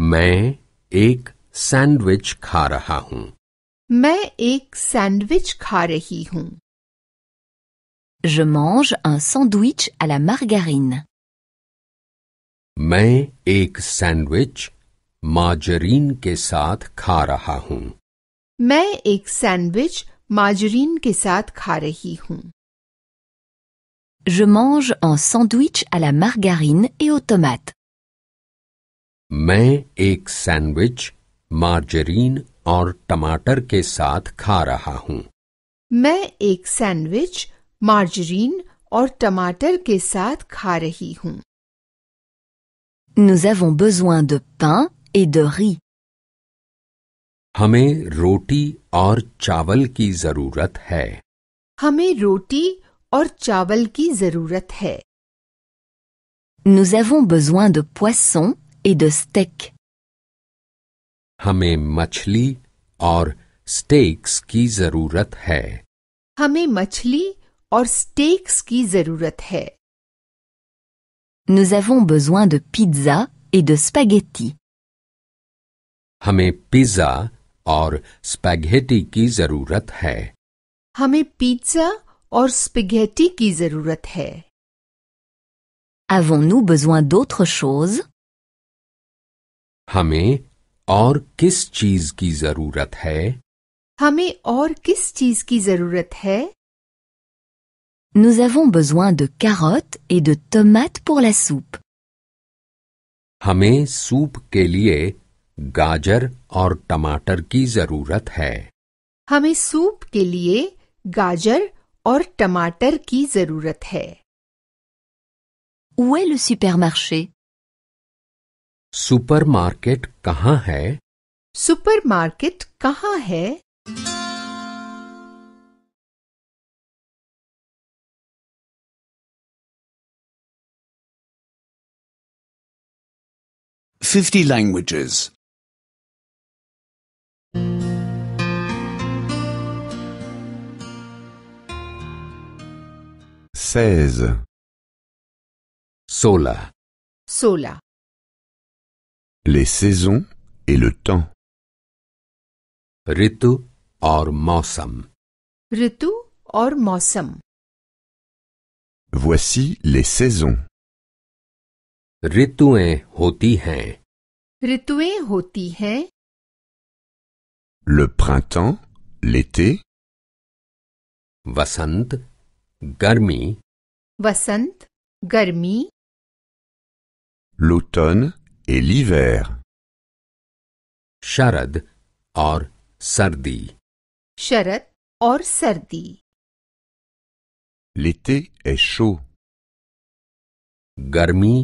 मैं एक सैंडविच खा रहा हूँ मैं एक सैंडविच खा रही हूँ Je mange un sandwich à la margarine. मैं एक सैंडविच मार्जरीन के साथ खा रहा हूँ मैं एक सैंडविच मार्जरीन के साथ खा रही हूँ je mange un sandwich à la margarine et aux tomates. मैं एक सैंडविच मार्जरीन और टमाटर के साथ खा रहा हूँ मैं एक सैंडविच मार्जरीन और टमाटर के साथ खा रही हूँ Nous avons besoin de pain et de riz. हमें रोटी और चावल की जरूरत है हमें रोटी और चावल की जरूरत है Nous avons besoin de poisson et de steak. हमें मछली और स्टेक्स की जरूरत है हमें मछली और स्टेक्स की जरूरत है Nous avons besoin de pizza et de spaghetti. हमें पिज्जा और spaghetti की जरूरत है हमें पिज्जा और spaghetti की जरूरत है Avons-nous besoin d'autre chose हमें और किस चीज की जरूरत है हमें और किस चीज की जरूरत है Nous avons besoin de carottes et de tomates pour la soupe. हमें सूप के लिए गाजर और टमाटर की जरूरत है हमें सूप के लिए गाजर और टमाटर की जरूरत है Où est le super supermarket कहाँ है सुपर मार्केट कहाँ है fifty languages 16. Sola. Sola. Les saisons et le temps. Ritu or Mausam. Ritu or Mausam. Voici les saisons. Rituen hoti hain. Rituen hoti hain. Le printemps, l'été. Vasant गर्मी वसंत गर्मी लुटन एलिवेर शरद और सर्दी शरद और सर्दी लिटे एशो गर्मी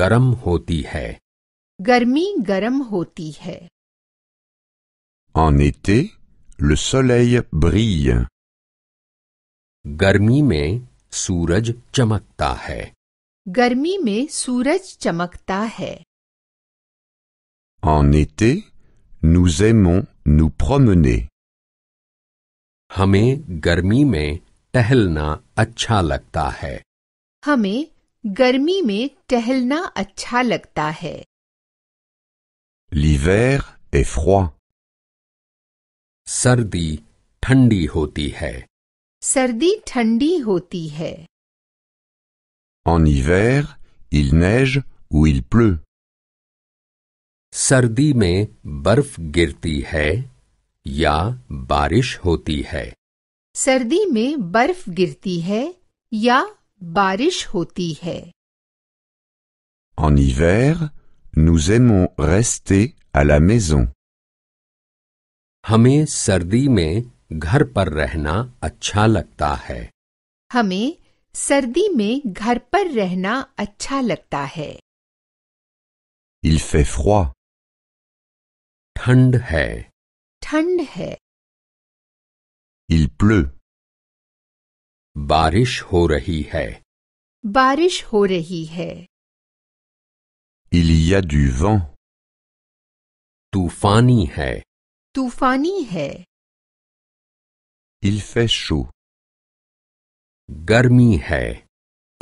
गर्म होती है गर्मी गर्म होती है En été, le soleil गर्मी में सूरज चमकता है गर्मी में सूरज चमकता है En été, nous aimons nous promener. हमें गर्मी में टहलना अच्छा लगता है हमें गर्मी में टहलना अच्छा लगता है L'hiver est froid. सर्दी ठंडी होती है सर्दी ठंडी होती है En hiver, il neige ou il pleut. सर्दी में बर्फ गिरती है या बारिश होती है सर्दी में बर्फ गिरती है या बारिश होती है En hiver, nous aimons rester à la maison. हमें सर्दी में घर पर रहना अच्छा लगता है हमें सर्दी में घर पर रहना अच्छा लगता है Il fait froid. ठंड है ठंड है Il pleut. बारिश हो रही है बारिश हो रही है Il y a du vent. तूफानी है तूफानी है Il fait chaud. Garmi hai.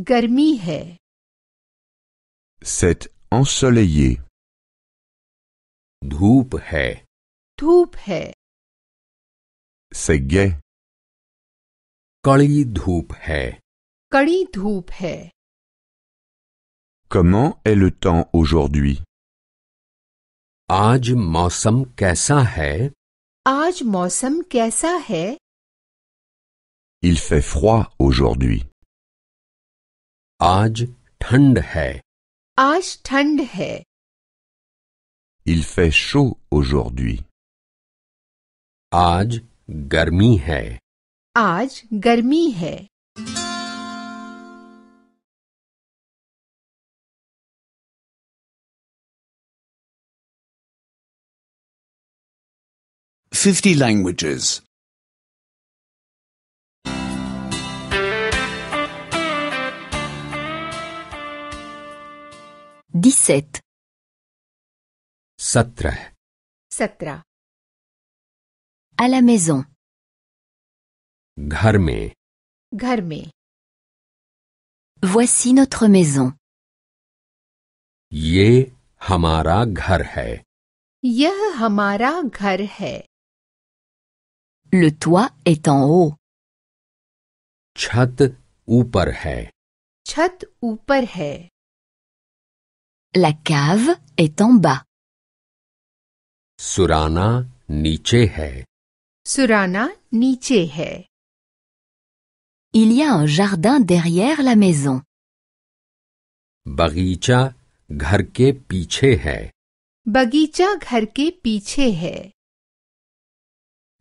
Garmi hai. C'est ensoleillé. Dhoup hai. Dhoup hai. C'est gai. Kali dhoup hai. Kali dhoup hai. Comment est le temps aujourd'hui? Aj mausam kaisa hai Aaj mausam kaisa hai il fait froid aujourd'hui. Aaj thand hai. Aaj thand hai. Il fait chaud aujourd'hui. Aaj garmi hai. Aaj garmi hai. Fifty languages. 17. Satra. Satra. À la maison. Gharmi. Gharmi. Voici notre maison. Yeh hamara gharhe. Yeh hamara gharhe. Le toit est en haut. Chat uparhe. Chat uparhe. La cave est en bas. Surana niche hai. Surana niche hai. Il y a un jardin derrière la maison. Bagicha gharke ke piche hai. pichehe.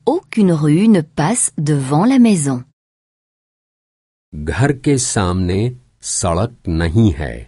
Aucune rue ne passe devant la maison. Ghar samne salat sadak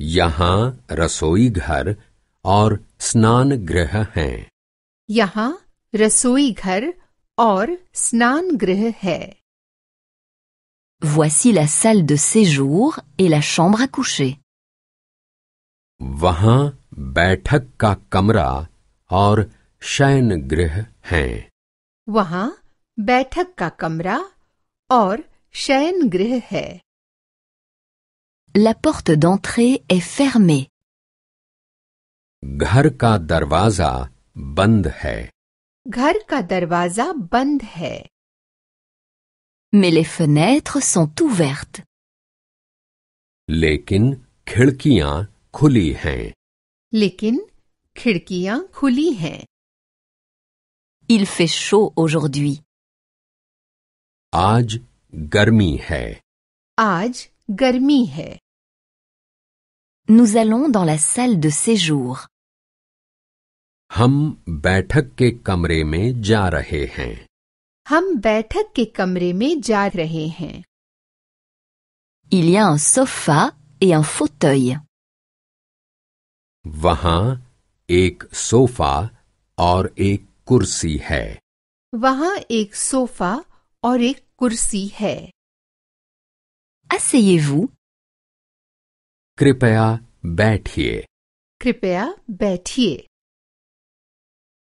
यहाँ रसोई घर और स्नान गृह है यहाँ रसोई घर और स्नान गृह है Voici la salle de séjour et la chambre à coucher. वहाँ बैठक का कमरा और शयन गृह है वहाँ बैठक का कमरा और शयन गृह है La porte d'entrée est fermée ka Darwaza Bandhe ka Darwaza Bandhe Mais les fenêtres sont ouvertes Lekin Kirkian Kulihe Lekin kirkiya Kulihe Il fait chaud aujourd'hui Aj Garmihe Aj Garmihe nous allons dans la salle de séjour. हम बैठक के Il y a un sofa et un fauteuil. वहां एक सोफा और एक कुर्सी है Asseyez-vous Kripea bet ye. Kripea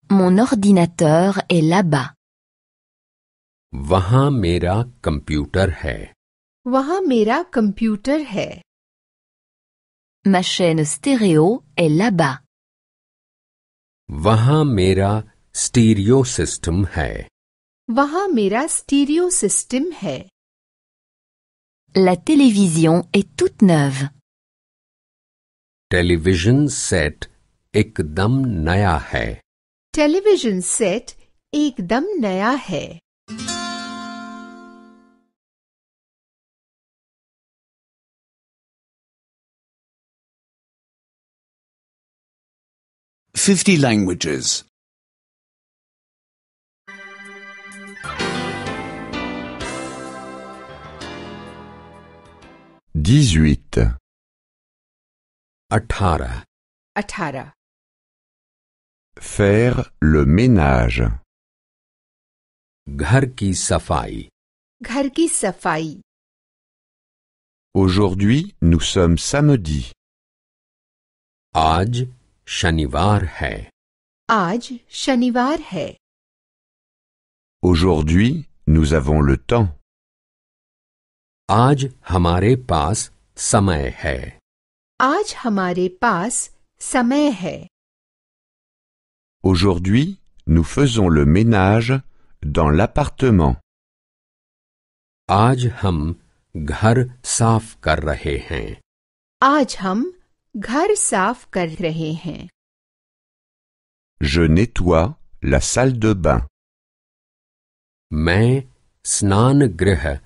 Mon ordinateur est là-bas. Vahamera computer hè. Vahamera computer hai. Ma stereo stéréo est là-bas. stereo system hai. Vahamera stereo system hè. La télévision est toute neuve. Television set एकदम नया है television set एकदम नया है fifty languages dix-huit Atara. Atara. Faire le ménage. Ghar ki safai. Ghar ki safai. Aujourd'hui, nous sommes samedi. Aj shanivar hai. Aj, shanivar hai. Aujourd'hui, nous avons le temps. Aj hamare paas samay hai. आज हमारे पास Aujourd'hui, nous faisons le ménage dans l'appartement. आज हम घर साफ कर रहे हैं आज Je nettoie la salle de bain. मैं स्नान गृह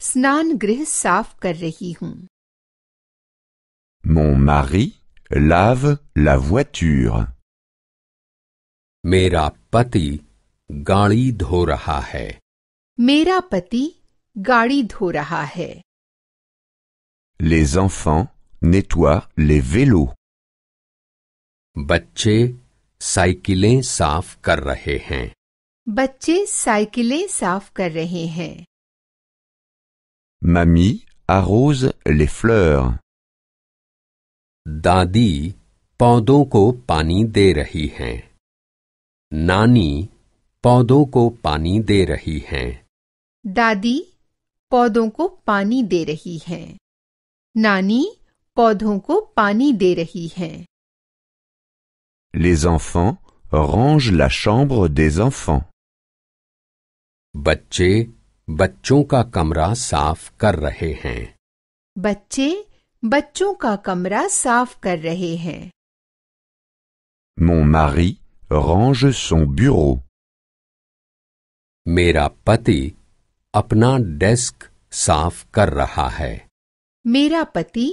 स्नान गृह साफ कर रही हूँ Mon mari lave la voiture. मेरा पति गाड़ी धो रहा है मेरा पति गाड़ी धो रहा है Les enfants nettoient les vélos. बच्चे साइकिलें साफ कर रहे हैं बच्चे साइकिलें साफ कर रहे हैं Mamie arrose les fleurs. Dadi paudon ko pani de rahi hain. Nani paudon ko pani de rahi hain. Dadi paudon ko pani de rahi Nani paudon ko pani de rahi Les enfants rangent la chambre des enfants. Batche. बच्चों का कमरा साफ कर रहे हैं बच्चे Mon mari range son bureau. मेरा पति apna desk साफ कर रहा है मेरा पति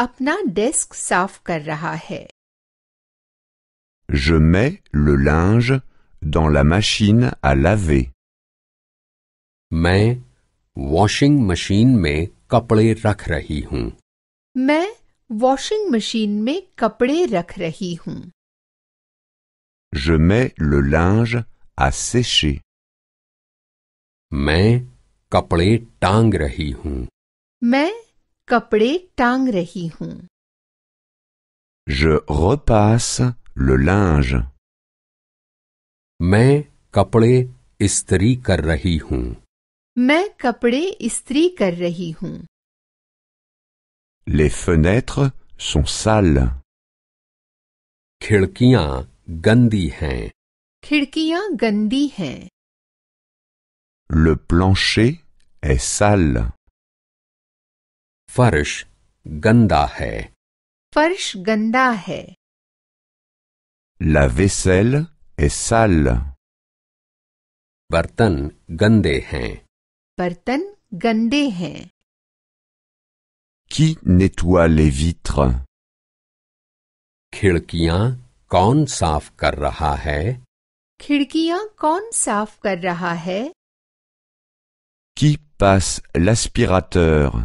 अपना desk Je mets le linge dans la machine à laver. मैं वॉशिंग मशीन में कपड़े रख रही हूँ मैं वॉशिंग मशीन में कपड़े रख रही हूँ Je mets le linge à sécher. मैं कपड़े टांग रही हूँ मैं कपड़े टांग रही हूँ Je repasse le linge. मैं कपड़े इस्त्री कर रही हूँ मैं कपड़े इस्त्री कर रही हूँ Les fenêtres sont sales. खिड़कियां गंदी हैं. खिड़कियां गंदी हैं. Le plancher est sale. फर्श गंदा है. फर्श गंदा है. La vaisselle est sale. बर्तन गंदे हैं. बर्तन गंदे हैं Qui nettoie les vitres खिड़कियां कौन साफ कर रहा है खिड़कियां कौन साफ कर रहा है Qui passe l'aspirateur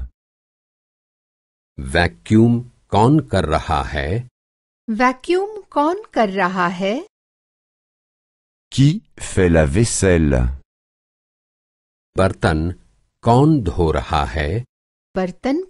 वैक्यूम कौन कर रहा है वैक्यूम कौन कर रहा है Qui fait la vaisselle Bartan, कौन धो रहा है बर्तन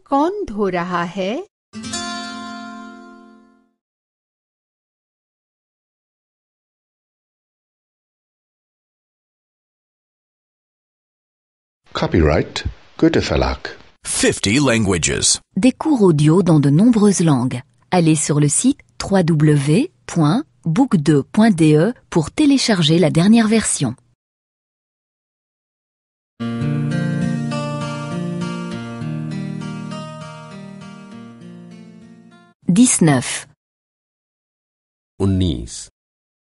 Copyright Goethe Verlag. 50 languages. Des cours audio dans de nombreuses langues. Allez sur le site www.book2.de pour télécharger la dernière version. 19 Unice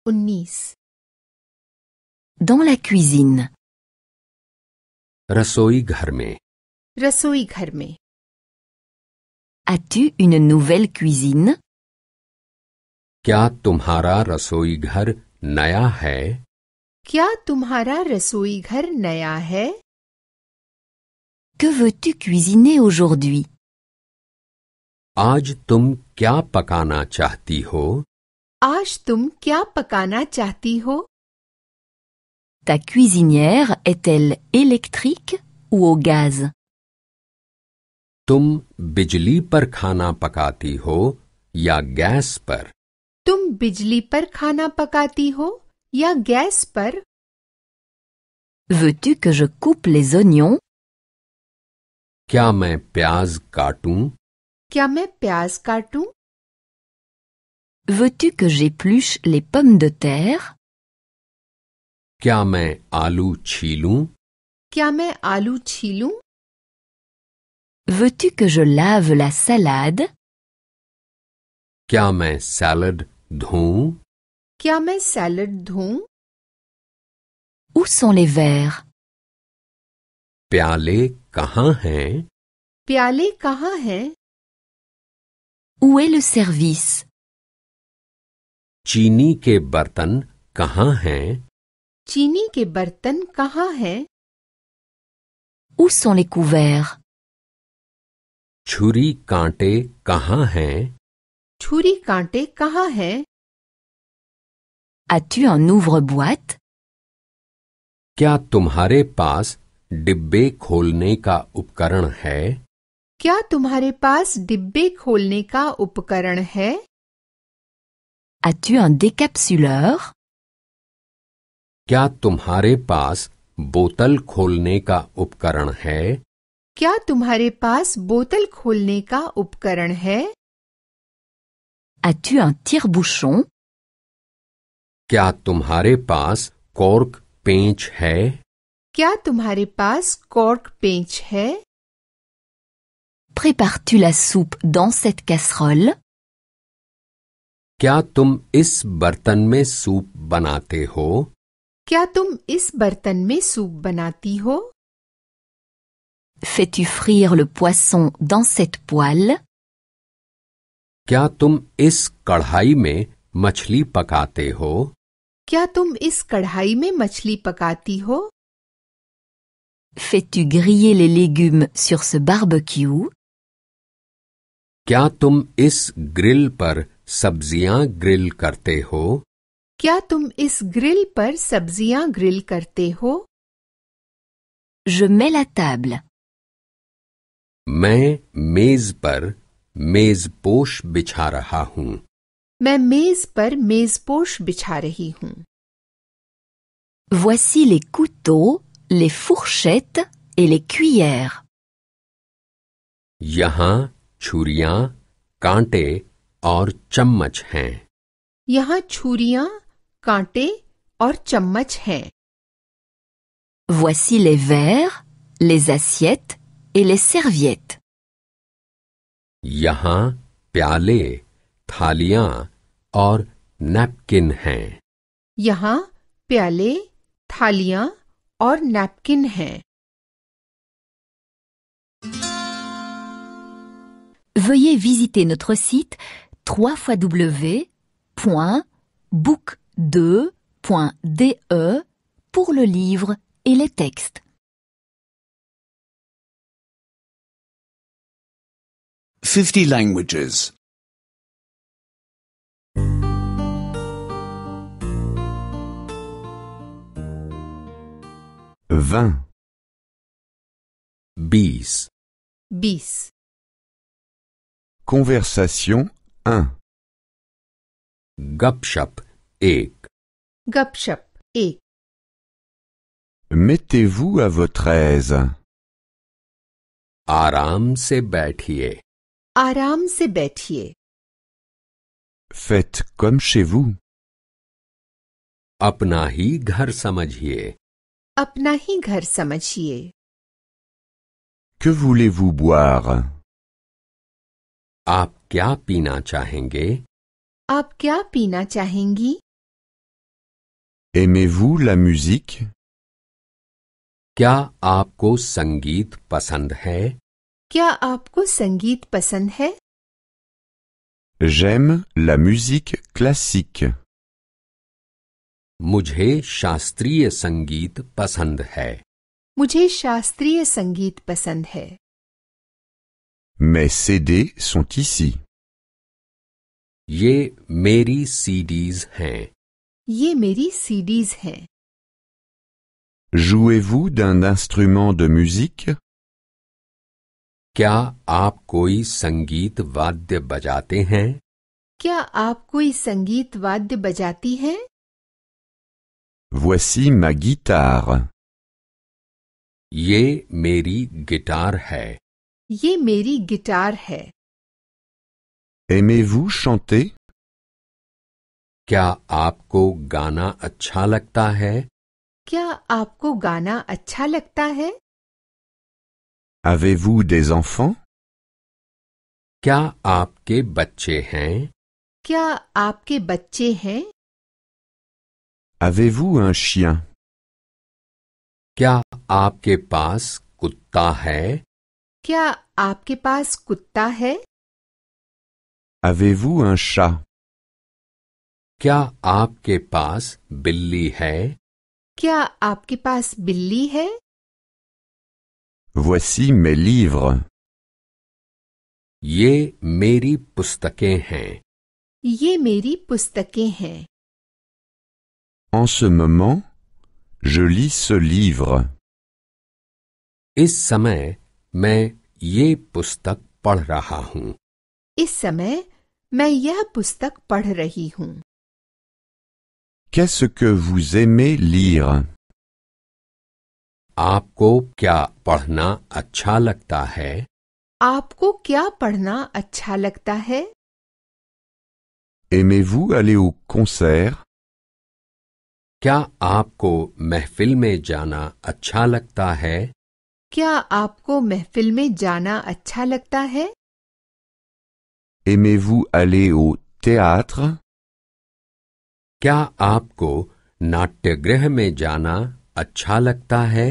Unnice Dans la cuisine rasoigarme Rassoï As-tu une nouvelle cuisine Kya tumhara mara rasoïghar naya hai Kya tumhara mara rasoigar naya Que veux-tu cuisiner aujourd'hui? आज तुम क्या पकाना चाहती हो आज तुम क्या पकाना चाहती हो Ta cuisinière est-elle électrique ou au gaz तुम बिजली पर खाना पकाती हो या गैस पर तुम बिजली पर खाना पकाती हो या गैस पर Veux-tu que je coupe les oignons क्या मैं प्याज काटूं Qui aime Piaz-Katu? Veux-tu que j'épluche les pommes de terre? qu'a aime Alou-Chilu? qu'a aime Alou-Chilu? Veux-tu que je lave la salade? qu'a aime Salad d'Hou? qu'a aime Salad d'Hou? Où sont les verres? Où est le service चीनी के बर्तन कहाँ हैं चीनी के बर्तन कहाँ हैं Où sont les couverts छुरी कांटे कहाँ हैं छुरी कांटे कहाँ हैं As-tu un ouvre-boîte क्या तुम्हारे पास डिब्बे खोलने का उपकरण है क्या तुम्हारे पास डिब्बे खोलने का उपकरण है क्या तुम्हारे पास बोतल खोलने का उपकरण है क्या तुम्हारे पास बोतल खोलने का उपकरण है as क्या तुम्हारे पास कॉर्क पेंच है क्या तुम्हारे पास कॉर्क पेंच है Prépares-tu la soupe dans cette casserole? Kya tum is bartan mein soup banate ho? Kya tum is bartan mein soup banati ho? Fais-tu frire le poisson dans cette poêle? Kya tum is kadhai mein machli pakate ho? Kya tum is kadhai mein machli pakati ho? Fais-tu griller les légumes sur ce barbecue? क्या तुम इस ग्रिल पर सब्जियां ग्रिल करते हो क्या तुम इस ग्रिल पर Je mets la table. मैं मेज पर मेजपोश बिछा रहा Voici les couteaux, les fourchettes et les cuillères. छुरियां कांटे और चम्मच हैं यहाँ छुरियां कांटे और चम्मच हैं Voici les verres, les assiettes et les serviettes. यहाँ प्याले थालियां और नैपकिन हैं यहाँ प्याले थालियां और नैपकिन हैं veuillez visiter notre site www.book2.de pour le livre et les textes. Fifty languages. 20 bis bis Conversation 1 Gapshap ek Gapshap ek Mettez-vous à votre aise. Aram se baithiye. Aram se baithiye. Faites comme chez vous. Apna hi ghar समझिए ghar hi Que voulez-vous boire आप क्या पीना चाहेंगे आप क्या पीना चाहेंगी एमे वू ल म्यूजिक क्या आपको संगीत पसंद है क्या आपको संगीत पसंद है J'aime ल म्यूजिक क्लासिक मुझे शास्त्रीय संगीत पसंद है मुझे शास्त्रीय संगीत पसंद है Mes CD sont ici. Ye meri CDs hain. Yeh meri CDs hain. Jouez-vous d'un instrument de musique? Kya ap koi sangeet de bajate hain? Kya ap koi sangeet bajati hain? Voici ma guitare. Ye meri guitar he ये मेरी गिटार है Aimez-vous chanter? क्या आपको गाना अच्छा लगता है क्या आपको गाना अच्छा लगता है Avez-vous des enfants? क्या आपके बच्चे हैं क्या आपके बच्चे हैं Avez-vous un chien? क्या आपके पास कुत्ता है क्या आपके पास Avez-vous un chat क्या आपके पास बिल्ली है क्या Voici mes livres. ये मेरी पुस्तकें हैं En ce moment, je lis ce livre. इस समय मैं ये पुस्तक पढ़ रहा हूँ इस समय मैं यह पुस्तक पढ़ रही हूँ Qu'est-ce que vous aimez lire आपको क्या पढ़ना अच्छा लगता है आपको क्या पढ़ना अच्छा लगता है Aimez-vous aller au concert क्या आपको महफिल में जाना अच्छा लगता है क्या आपको महफिल में जाना अच्छा लगता है Aimez-vous aller au théâtre? क्या आपको नाट्यगृह में जाना अच्छा लगता है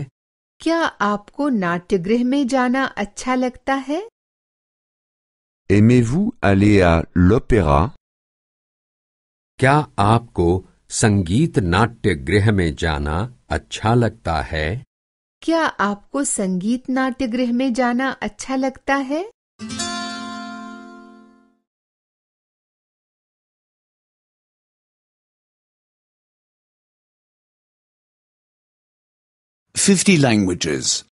क्या आपको नाट्यगृह में जाना अच्छा लगता है Aimez-vous aller à l'opéra? क्या आपको संगीत नाट्य गृह में जाना अच्छा लगता है क्या आपको संगीत नाट्य गृह में जाना अच्छा लगता है फिफ्टी लैंग्वेजेस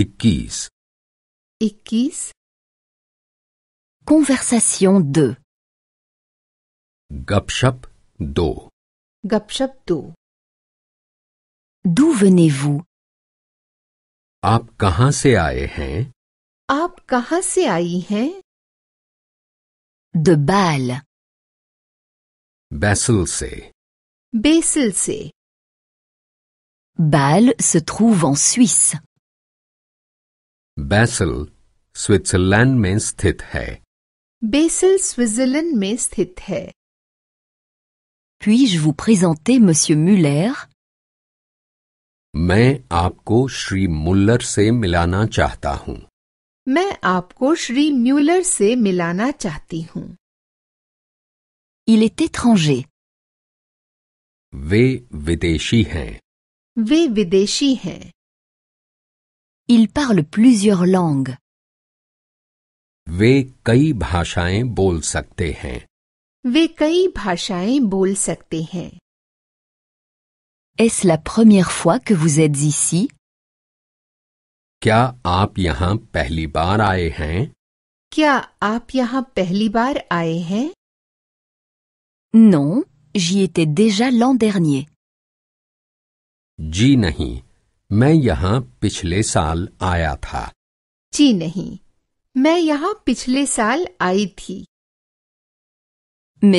इक्कीस इक्कीस Conversation 2 Gapshap Do Gapshap Do D'où venez-vous Aap kahan De Bâle Basel se Basel Bâle se trouve en Suisse. Basel Switzerland mein Basel Switzerland में स्थित है Puis-je vous présenter monsieur Muller मैं आपको श्री मुल्लर से मिलाना चाहता हूं मैं आपको श्री म्यूलर से मिलाना चाहती हूं Il est étranger. वे विदेशी हैं वे विदेशी हैं Il parle plusieurs langues. वे कई भाषाएं बोल सकते हैं वे कई भाषाएं बोल सकते हैं Est-ce la première fois que vous êtes ici क्या आप यहाँ पहली बार आए हैं क्या आप यहाँ पहली बार आए हैं Non, j'y étais déjà l'an dernier. जी नहीं मैं यहाँ पिछले साल आया था जी नहीं mais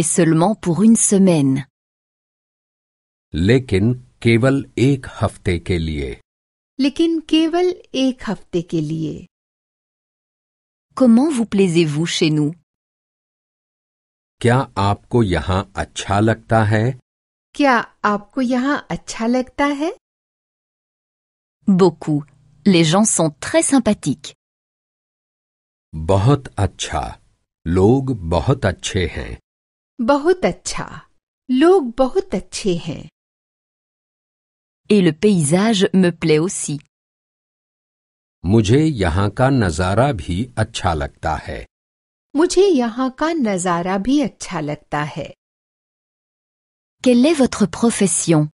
seulement pour une semaine. Comment vous plaisez-vous chez nous Beaucoup. Les gens sont très sympathiques. बहुत अच्छा लोग बहुत अच्छे हैं बहुत अच्छा लोग बहुत अच्छे हैं Et le paysage me plaît aussi. मुझे यहाँ का नज़ारा भी अच्छा लगता है मुझे यहाँ का नज़ारा भी अच्छा लगता है Quelle est votre profession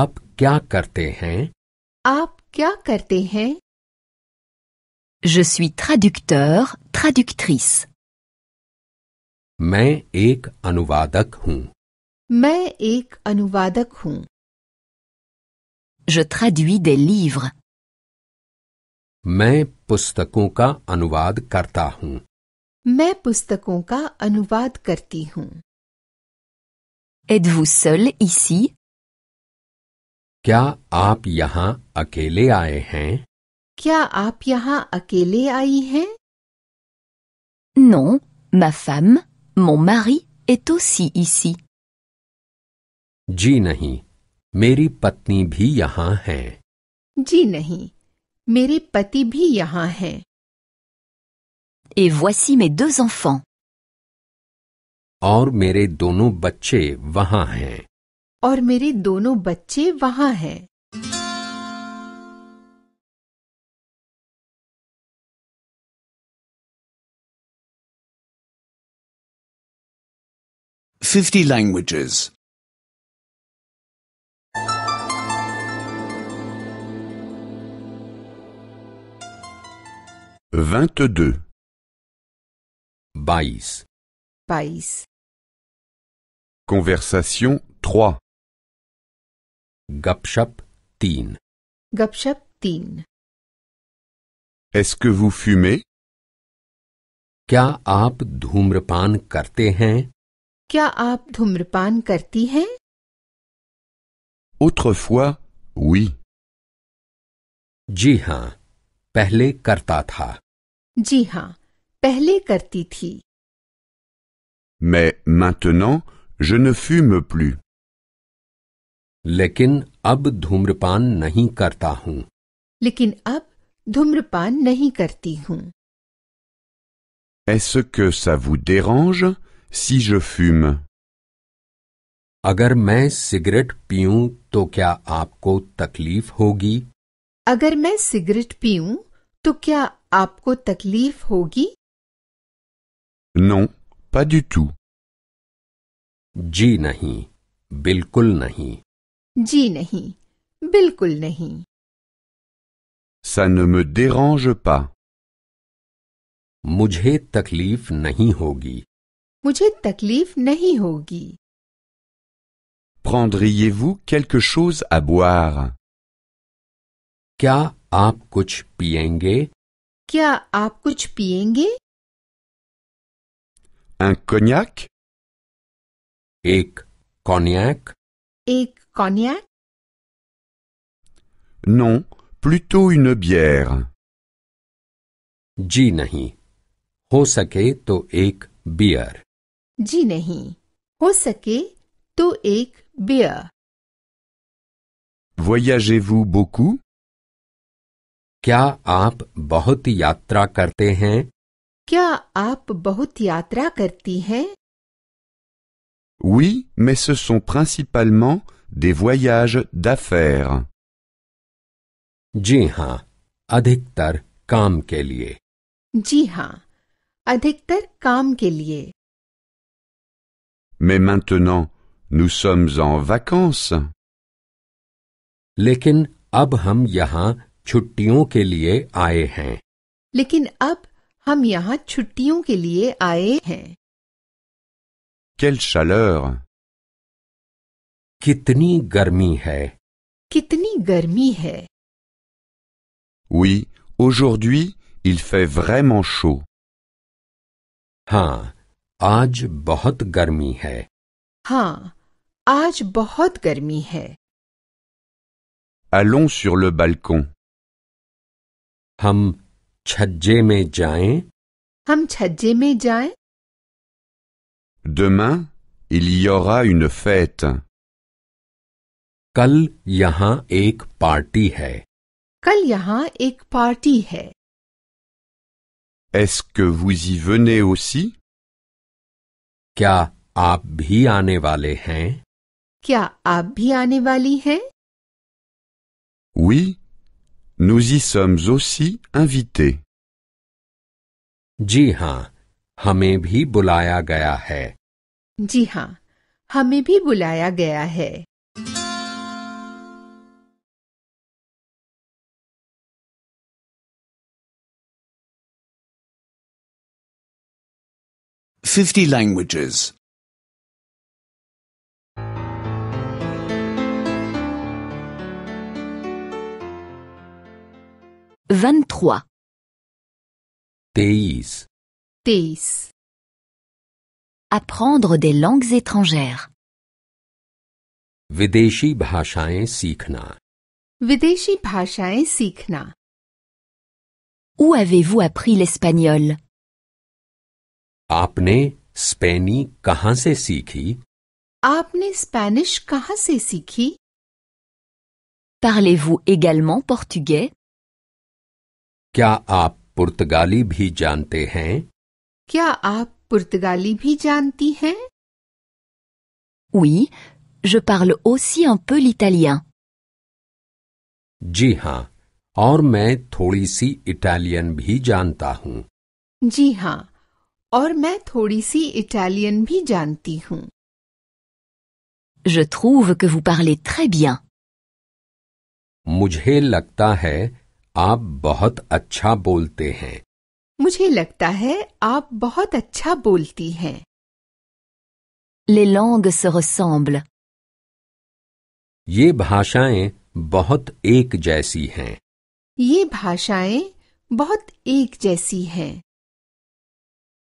आप क्या करते हैं आप क्या करते हैं Je suis traducteur, traductrice. मैं एक अनुवादक हूँ मैं एक अनुवादक हूँ Je traduis des livres. मैं पुस्तकों का अनुवाद करता हूँ मैं पुस्तकों का अनुवाद करती हूँ Êtes-vous seul ici क्या आप यहाँ अकेले आए हैं क्या आप यहाँ अकेले आई हैं? No ma femme, mon mari est जी नहीं, मेरी पत्नी भी यहाँ है जी नहीं, मेरे पति भी यहाँ हैं। Et voici mes deux enfants. और मेरे दोनों बच्चे वहाँ हैं और मेरे दोनों बच्चे वहाँ हैं 50 languages. 22 Baïs. País. Conversation 3 Gapshap Tin. Gapshap तीन Est-ce que vous fumez Kya आप धूम्रपान karte hain? क्या आप धूम्रपान करती हैं Autrefois, oui. जी हाँ पहले करता था जी हाँ पहले करती थी Mais maintenant, je ne fume plus. लेकिन अब धूम्रपान नहीं करता हूँ लेकिन अब धूम्रपान नहीं करती हूँ Est-ce que ça vous dérange Si je fume. अगर मैं सिगरेट पीऊं तो क्या आपको तकलीफ होगी अगर मैं सिगरेट पीऊं तो क्या आपको तकलीफ होगी Non, pas du tout. जी नहीं बिल्कुल नहीं जी नहीं बिल्कुल नहीं Ça ne me dérange pas. मुझे तकलीफ नहीं होगी मुझे तकलीफ नहीं होगी Prendriez-vous quelque chose à boire क्या आप कुछ पिएंगे क्या आप कुछ पिएंगे Un cognac Ek cognac Ek cognac Non, plutôt une bière. जी नहीं हो सके तो एक जी नहीं हो सके तो एक बियर Voyagez-vous beaucoup? क्या आप बहुत यात्रा करते हैं क्या आप बहुत यात्रा करती हैं Oui, mais ce sont principalement des voyages d'affaires. जी हाँ अधिकतर काम के लिए जी हाँ अधिकतर काम के लिए Mais maintenant, nous sommes en vacances. Lekin ab yahan ke liye aaye hain. Lekin ab Quelle chaleur Kitni garmi Oui, aujourd'hui, il fait vraiment chaud. "aj bohot Ha Aj हाँ आज Allons sur le balcon. Ham tchadjeme jae. Ham tchadjeme jae. Demain, il y aura une fête. Kal yaha ek party hai. Kal ek party hai. Est-ce que vous y venez aussi? क्या आप भी आने वाले हैं क्या आप भी आने वाली हैं Oui, nous y sommes aussi invités. जी हाँ हमें भी बुलाया गया है जी हाँ हमें भी बुलाया गया है 50 languages. 23. Teis. Apprendre des langues étrangères. Videshi भाषाएं sikhna. Videshi भाषाएं sikhna. Où avez-vous appris l'espagnol आपने स्पेनी कहां से सीखी आपने स्पेनिश कहां से सीखी Parlez-vous également portugais क्या आप पुर्तगाली भी जानते हैं क्या आप पुर्तगाली भी जानती हैं Oui, je parle aussi un peu l'italien. जी हाँ और मैं थोड़ी सी इटालियन भी जानता हूँ जी हाँ और मैं थोड़ी सी इटालियन भी जानती हूँ Je trouve que vous parlez très bien. मुझे लगता है आप बहुत अच्छा बोलते हैं मुझे लगता है आप बहुत अच्छा बोलती हैं Les langues se ressemblent. ये भाषाएं बहुत एक जैसी हैं ये भाषाएं बहुत एक जैसी हैं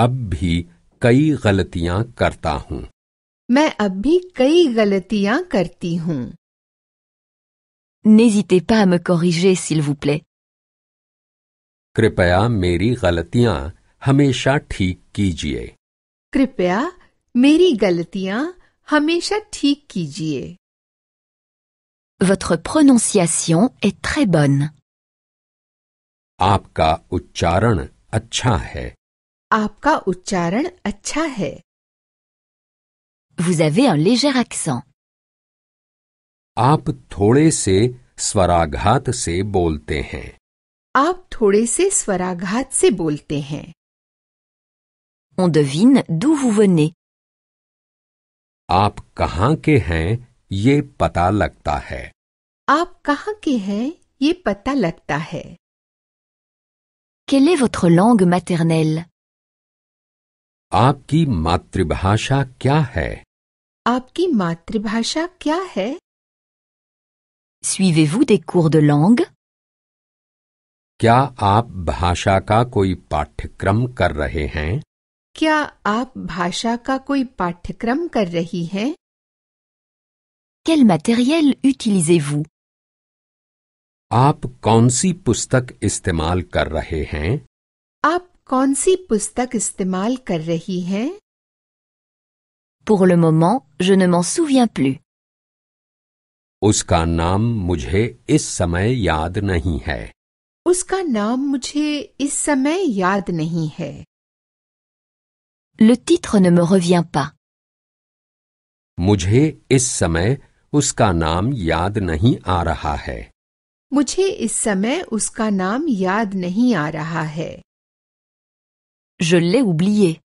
अब भी कई गलतियां करता हूं मैं अब भी कई गलतियां करती हूं N'hésitez pas à me corriger, s'il vous plaît. कृपया मेरी गलतियां हमेशा ठीक कीजिए कृपया मेरी गलतियां हमेशा ठीक कीजिए Votre prononciation est très bonne. आपका उच्चारण अच्छा है आपका उच्चारण अच्छा है Vous avez un léger accent. आप थोड़े से स्वराघात से बोलते हैं आप थोड़े से स्वराघात से बोलते हैं On devine d'où vous venez. आप कहाँ के हैं ये पता लगता है आप कहाँ के हैं ये पता लगता है Quelle est votre langue maternelle आपकी मातृभाषा क्या है आपकी मातृभाषा क्या है Suivez-vous des cours de langue क्या आप भाषा का कोई पाठ्यक्रम कर रहे हैं क्या आप भाषा का कोई पाठ्यक्रम कर रही हैं Quel matériel utilisez-vous आप कौन सी पुस्तक इस्तेमाल कर रहे हैं आप कौन सी पुस्तक इस्तेमाल कर रही है Pour le moment, je ne m'en souviens plus. उसका नाम मुझे इस समय याद नहीं है उसका नाम मुझे इस समय याद नहीं है Le titre ne me revient pas. मुझे इस समय उसका नाम याद नहीं आ रहा है मुझे इस समय उसका नाम याद नहीं आ रहा है je l'ai oublié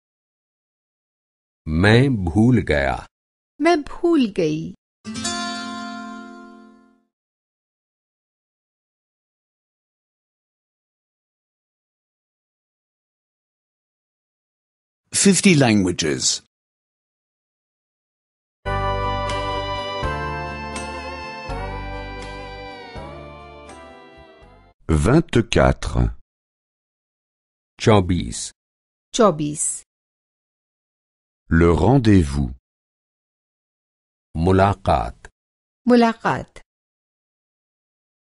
même bhool gaya main 50 languages 24 chambi Chablis. Le rendez-vous. Moulakat. Moulakat.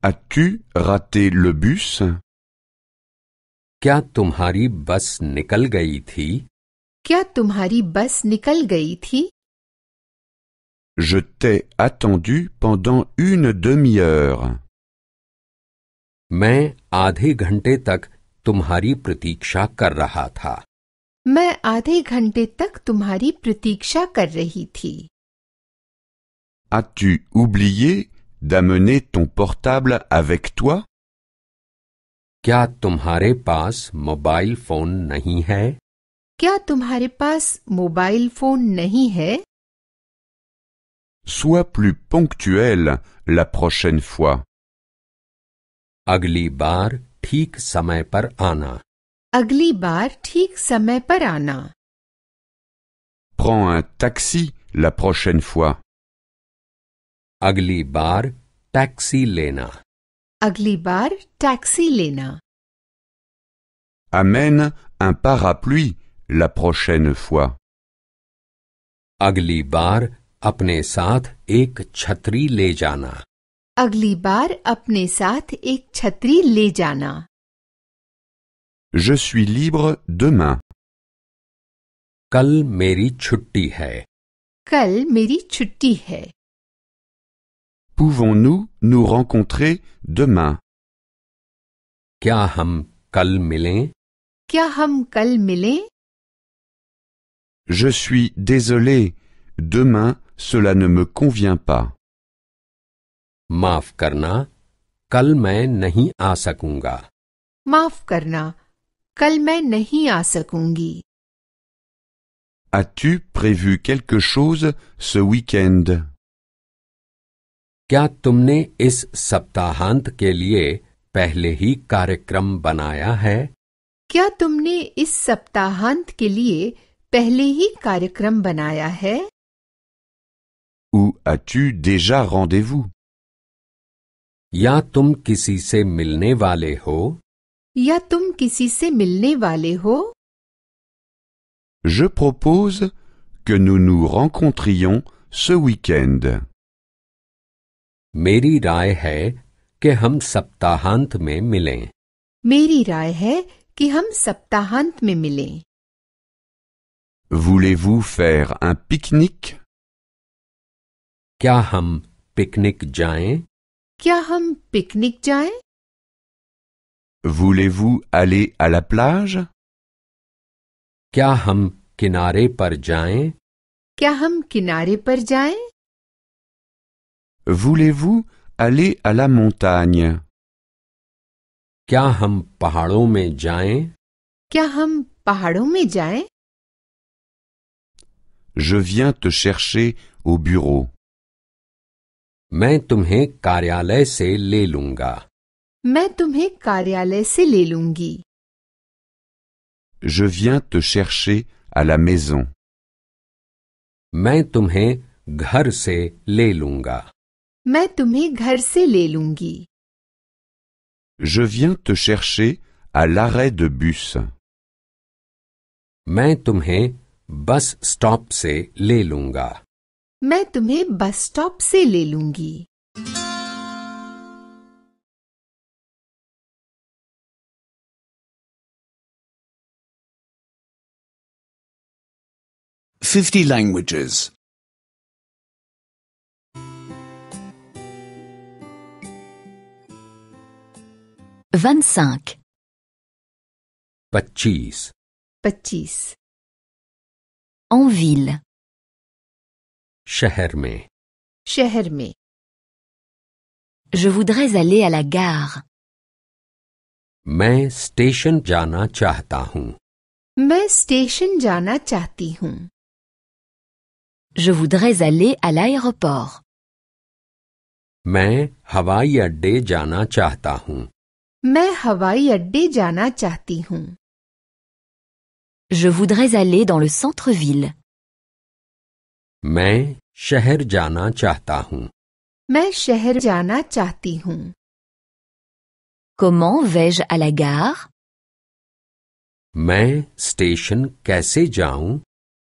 As-tu raté le bus? Kya tumhari bus nikal gayi thi? Kya tumhari bus nikal gayi Je t'ai attendu pendant une demi-heure. Mais aadhe ghante tak tumhari prati karn मैं आधे घंटे तक तुम्हारी प्रतीक्षा कर रही थी As-tu oublié d'amener ton portable avec toi क्या तुम्हारे पास मोबाइल फोन नहीं है क्या तुम्हारे पास मोबाइल फोन नहीं है Sois plus ponctuel la prochaine fois. अगली बार ठीक समय पर आना अगली बार ठीक समय पर आना. Prends un taxi la prochaine fois. अगली बार टैक्सी लेना. अगली बार टैक्सी लेना. Amène un parapluie la prochaine fois. अगली बार अपने साथ एक छतरी ले जाना. अगली बार अपने साथ एक छतरी ले जाना. Je suis libre demain. Kal meri chutti hai. Kal meri chutti hai. Pouvons-nous nous rencontrer demain? Kya hum kal milen? Kya hum kal milen? Je suis désolé. Demain, cela ne me convient pas. Maaf karna. Kal main nahi aa sakunga. karna. कल मैं नहीं आ सकूंगी As-tu prévu quelque chose ce week-end क्या तुमने इस सप्ताहांत के लिए पहले ही कार्यक्रम बनाया है क्या तुमने इस सप्ताहांत के लिए पहले ही कार्यक्रम बनाया है Ou as-tu déjà rendez-vous या तुम किसी से मिलने वाले हो Yatum kisi Je propose que nous nous rencontrions ce week-end. Meri raaye hai ki ham saptahant mein milen. Meri raaye hai ki ham saptahant me milen. Voulez-vous faire un pique-nique? Kya ham pique-nique jaye? Kya ham pique-nique Voulez-vous aller à la plage क्या हम किनारे पर जाएं? क्या Voulez-vous aller à la montagne क्या हम पहाड़ों में जाएं? क्या Je viens te chercher au bureau. मैं तुम्हें कार्यालय se le lunga. Je viens te chercher à la maison. मैं तुम्हें घर से ले लूंगा मैं तुम्हें Je viens te chercher à l'arrêt de bus. मैं तुम्हें बस स्टॉप से 50 languages. 25. 25 En ville. Je voudrais aller à la gare. mais Station Jana चाहता mais Station Jana je voudrais aller à l'aéroport. Main hawaïa, Adde Jana Chahta Hun. Main Hawaii Adde Jana Chahti Je voudrais aller dans le centre-ville. Main Sheher Jana Chahta Hun. Main Jana Chahti Comment vais-je à la gare? Main Station Kaise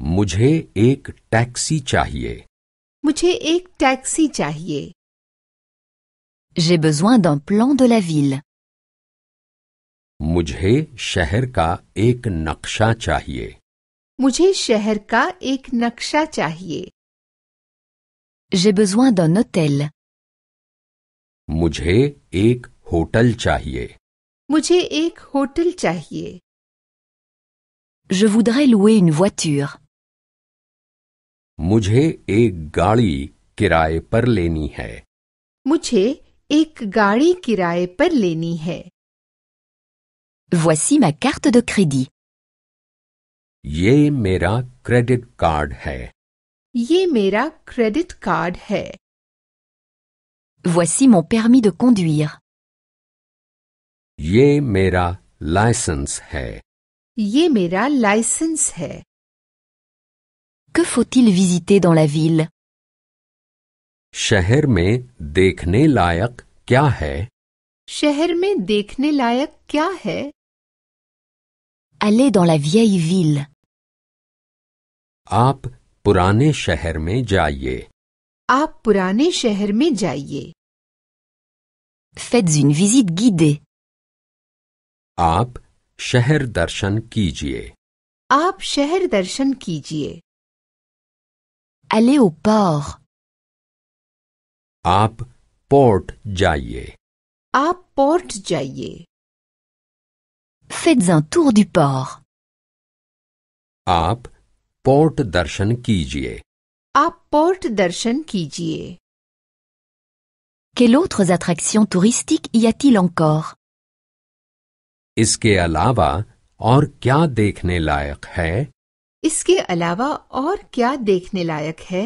Mujhe ek taxi chahie. Mouche ek taxi chahi. j'ai besoin d'un plan de la ville. Mudhe shaherka ek nakshachahi. Mujhe shaherka ek naksha chahi. J'ai besoin d'un hôtel. Mudhe ek hotel chah. Mujek ek hotel chah. Je voudrais louer une voiture. मुझे एक गाड़ी किराए पर लेनी है मुझे एक गाड़ी किराए पर लेनी है Voici ma carte de crédit. ये मेरा क्रेडिट कार्ड है ये मेरा क्रेडिट कार्ड है Voici mon permis de conduire. ये मेरा लाइसेंस है ये मेरा लाइसेंस है Que faut-il visiter dans la ville शहर में देखने लायक क्या है शहर में देखने लायक क्या है Aller dans la vieille ville. आप पुराने शहर में जाइए आप पुराने शहर में जाइए Faites une visite guidée. आप शहर दर्शन कीजिए आप शहर दर्शन कीजिए Allez au port. Aap port jaiye. Aap port jaiye. Faites un tour du port. Aap port darshan kijiye. Aap port darshan kijiye. Quelles autres attractions touristiques y a-t-il encore? Iske aur kya इसके अलावा और क्या देखने लायक है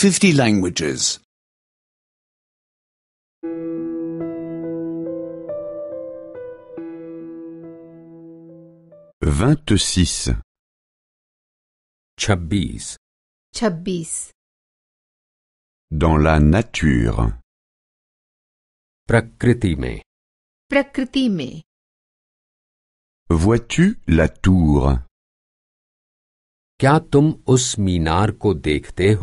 fifty languages vingt-six. Chabis. dans la nature. Prakriti me. Prakriti Vois-tu la tour? Katum tum us minar ko dekhte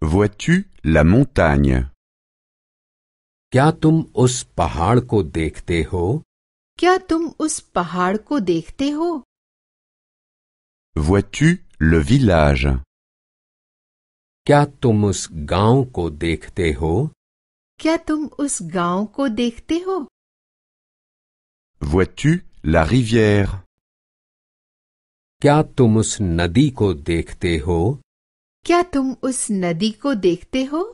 Vois-tu la montagne? Katum tum us pahad ko dekhte Vois-tu le village? Kya tum us gaon ko dekhte ho? Kya tum us ko Vois-tu la rivière? Kya tum us nadi ko dekhte ho? Kya tum us ko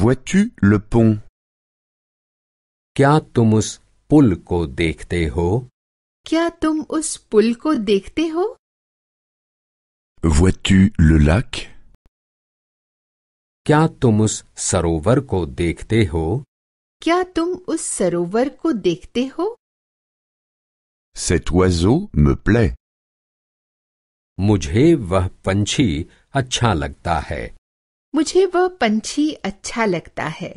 Vois-tu le pont? Kya tum us pul ko क्या तुम उस पुल को देखते हो Vois-tu le lac क्या तुम उस सरोवर को देखते हो क्या तुम उस सरोवर को देखते हो Cet oiseau me plaît. मुझे वह पंछी अच्छा लगता है मुझे वह पंछी अच्छा लगता है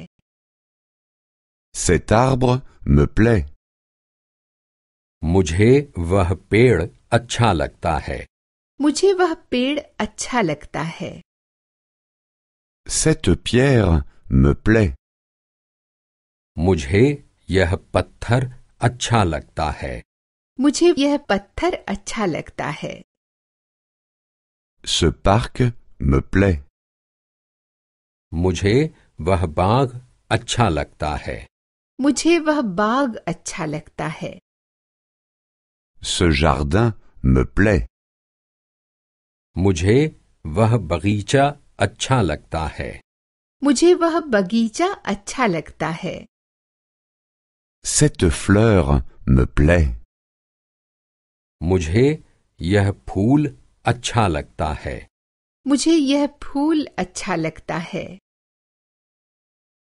Cet arbre me plaît. मुझे वह पेड़ अच्छा लगता है मुझे वह पेड़ अच्छा लगता है Cette pierre me plaît. मुझे यह पत्थर अच्छा लगता है मुझे यह पत्थर अच्छा लगता है Ce parc me plaît. मुझे वह बाग अच्छा लगता है मुझे वह बाग अच्छा लगता है Ce jardin me plaît. Mujhe vahabagha atchalaktahe. Mujje vahabagija atchalaktahe. Cette fleur me plaît. Mujhe ya achalaktahe, atalaktahe. Mujhe ya pul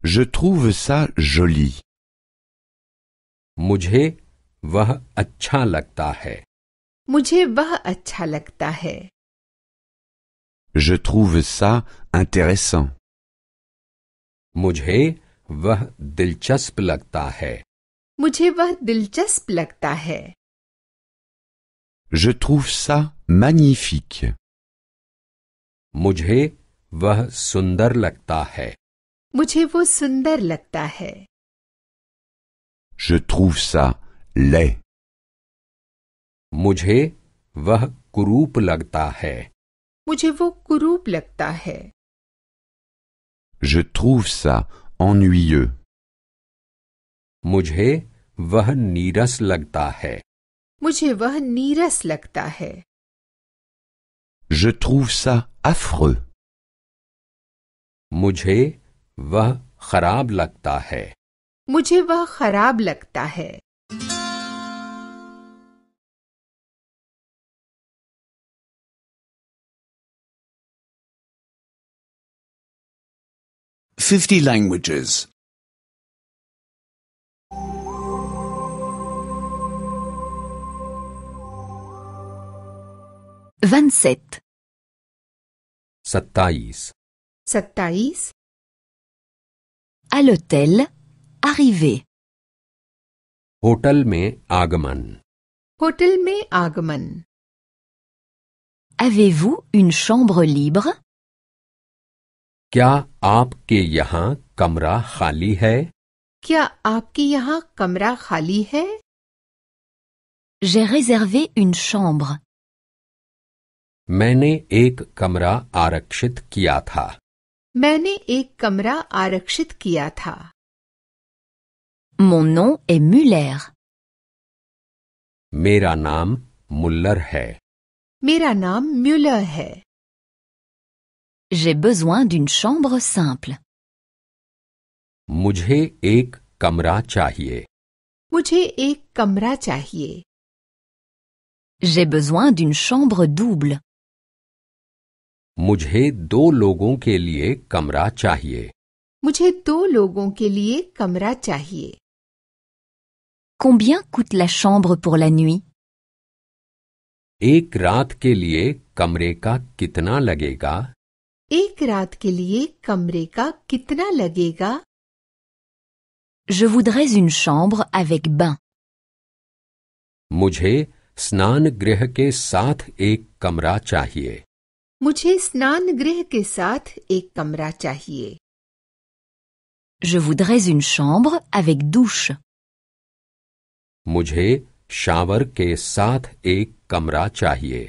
Je trouve ça joli. Mujhe वह अच्छा लगता है मुझे वह अच्छा लगता है Je trouve ça intéressant. मुझे वह दिलचस्प लगता है मुझे वह दिलचस्प लगता है Je trouve ça magnifique. मुझे वह सुंदर लगता है मुझे वो सुंदर लगता है Je trouve ça ले मुझे वह कुरूप लगता है मुझे वो कुरूप लगता है Je trouve ça ennuyeux. मुझे वह नीरस लगता है मुझे वह नीरस लगता है Je trouve ça affreux. मुझे वह खराब लगता है मुझे वह खराब लगता है 50 languages. 27 सत्ताईस सत्ताईस À l'hôtel, arrivé. Hôtel में आगमन Hôtel में आगमन Avez-vous une chambre libre क्या आपके यहाँ कमरा खाली है क्या आपके यहाँ कमरा खाली है J'ai réservé une chambre. मैंने एक कमरा आरक्षित किया था मैंने एक कमरा आरक्षित किया था Mon nom est Muller. मेरा नाम मुल्लर है मेरा नाम म्यूलर है J'ai besoin d'une chambre simple. मुझे एक कमरा चाहिए मुझे एक कमरा चाहिए J'ai besoin d'une chambre double. मुझे दो लोगों के लिए कमरा चाहिए मुझे दो लोगों के लिए कमरा चाहिए Combien coûte la chambre pour la nuit एक रात के लिए कमरे का कितना लगेगा एक रात के लिए कमरे का कितना लगेगा Je voudrais une chambre avec bain. मुझे स्नान गृह के साथ एक कमरा चाहिए मुझे स्नान गृह के साथ एक कमरा चाहिए Je voudrais une chambre avec douche. मुझे शावर के साथ एक कमरा चाहिए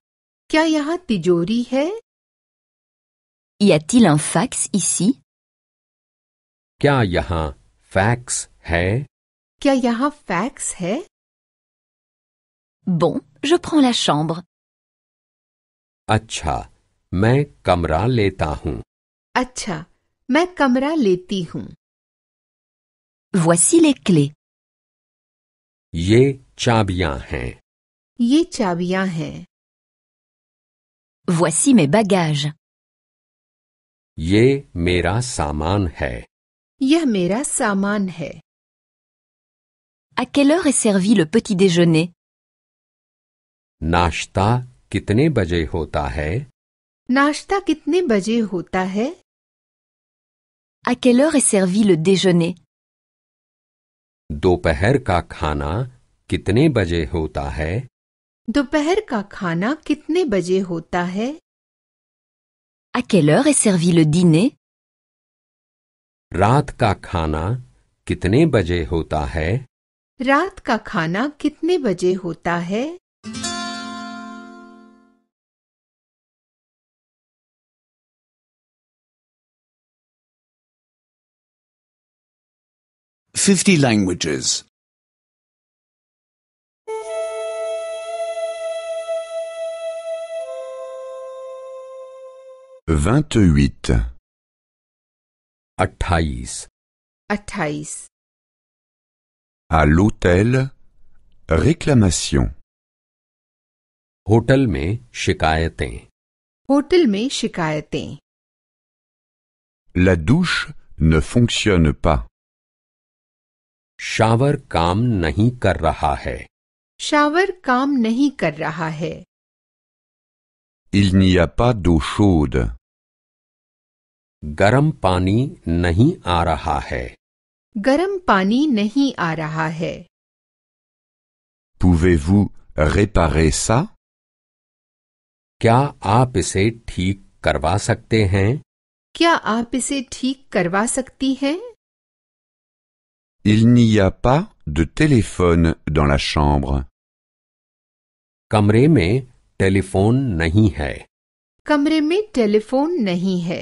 क्या यहाँ तिजोरी है Y a t क्या यहाँ फैक्स है क्या यहाँ फैक्स है बो जो prends la अच्छा मैं कमरा लेता हूँ अच्छा मैं कमरा लेती हूँ वसी ले क्ले ये चाबियां हैं ये चाबियां हैं Voici mes bagages. Yeh mera saman hai. Yeh mera saman hai. À quelle heure est servi le petit déjeuner? Nashta kitne baje hota hai? Nashta kitne baje hota hai? À quelle heure est servi le déjeuner? Dopeher ka khana kitne baje hota hai? दोपहर का खाना कितने बजे होता है À quelle heure est servi le dîner रात का खाना कितने बजे होता है रात का खाना कितने बजे होता है Fifty languages. 28 28 28 À l'hôtel réclamation Hôtel me shikayatein Hotel me shikayatein La douche ne fonctionne pas Shower kam nahi kar raha hai Shower kaam nahi kar raha hai il n'y a pas d'eau chaude. गरम पानी नहीं आ रहा है गरम पानी नहीं आ रहा है Pouvez-vous réparer ça क्या आप इसे ठीक करवा सकते हैं क्या आप इसे ठीक करवा सकती हैं Il n'y a pas de téléphone dans la chambre. कमरे में टेलीफोन नहीं है कमरे में टेलीफोन नहीं है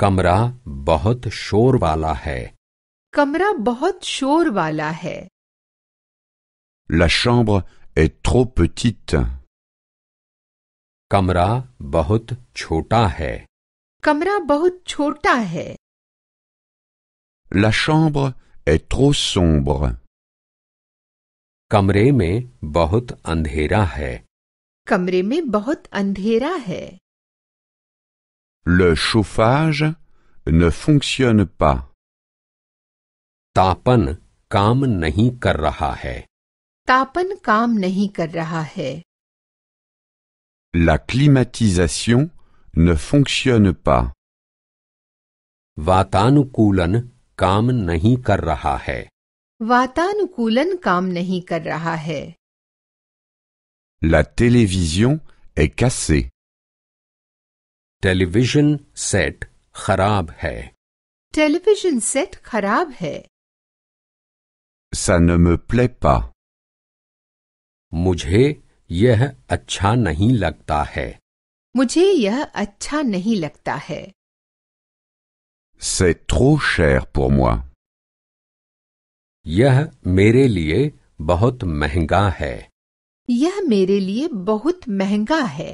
कमरा बहुत शोर वाला है कमरा बहुत शोर वाला है La chambre est trop कमरा बहुत छोटा है कमरा बहुत छोटा है La chambre est trop कमरे में बहुत अंधेरा है कमरे में बहुत अंधेरा है Le chauffage ne fonctionne pas. Tapan kam nahi kar raha hai. Tapan kam nahi kar raha hai. La climatisation ne fonctionne pas. Vatanukulan kam nahi kar raha hai. Vatanukulan kam nahi kar raha hai. La télévision est cassée. Television set खराब है television set खराब है सन ne मुझे यह अच्छा नहीं लगता है मुझे यह अच्छा नहीं लगता है यह मेरे लिए बहुत महंगा है यह मेरे लिए बहुत महंगा है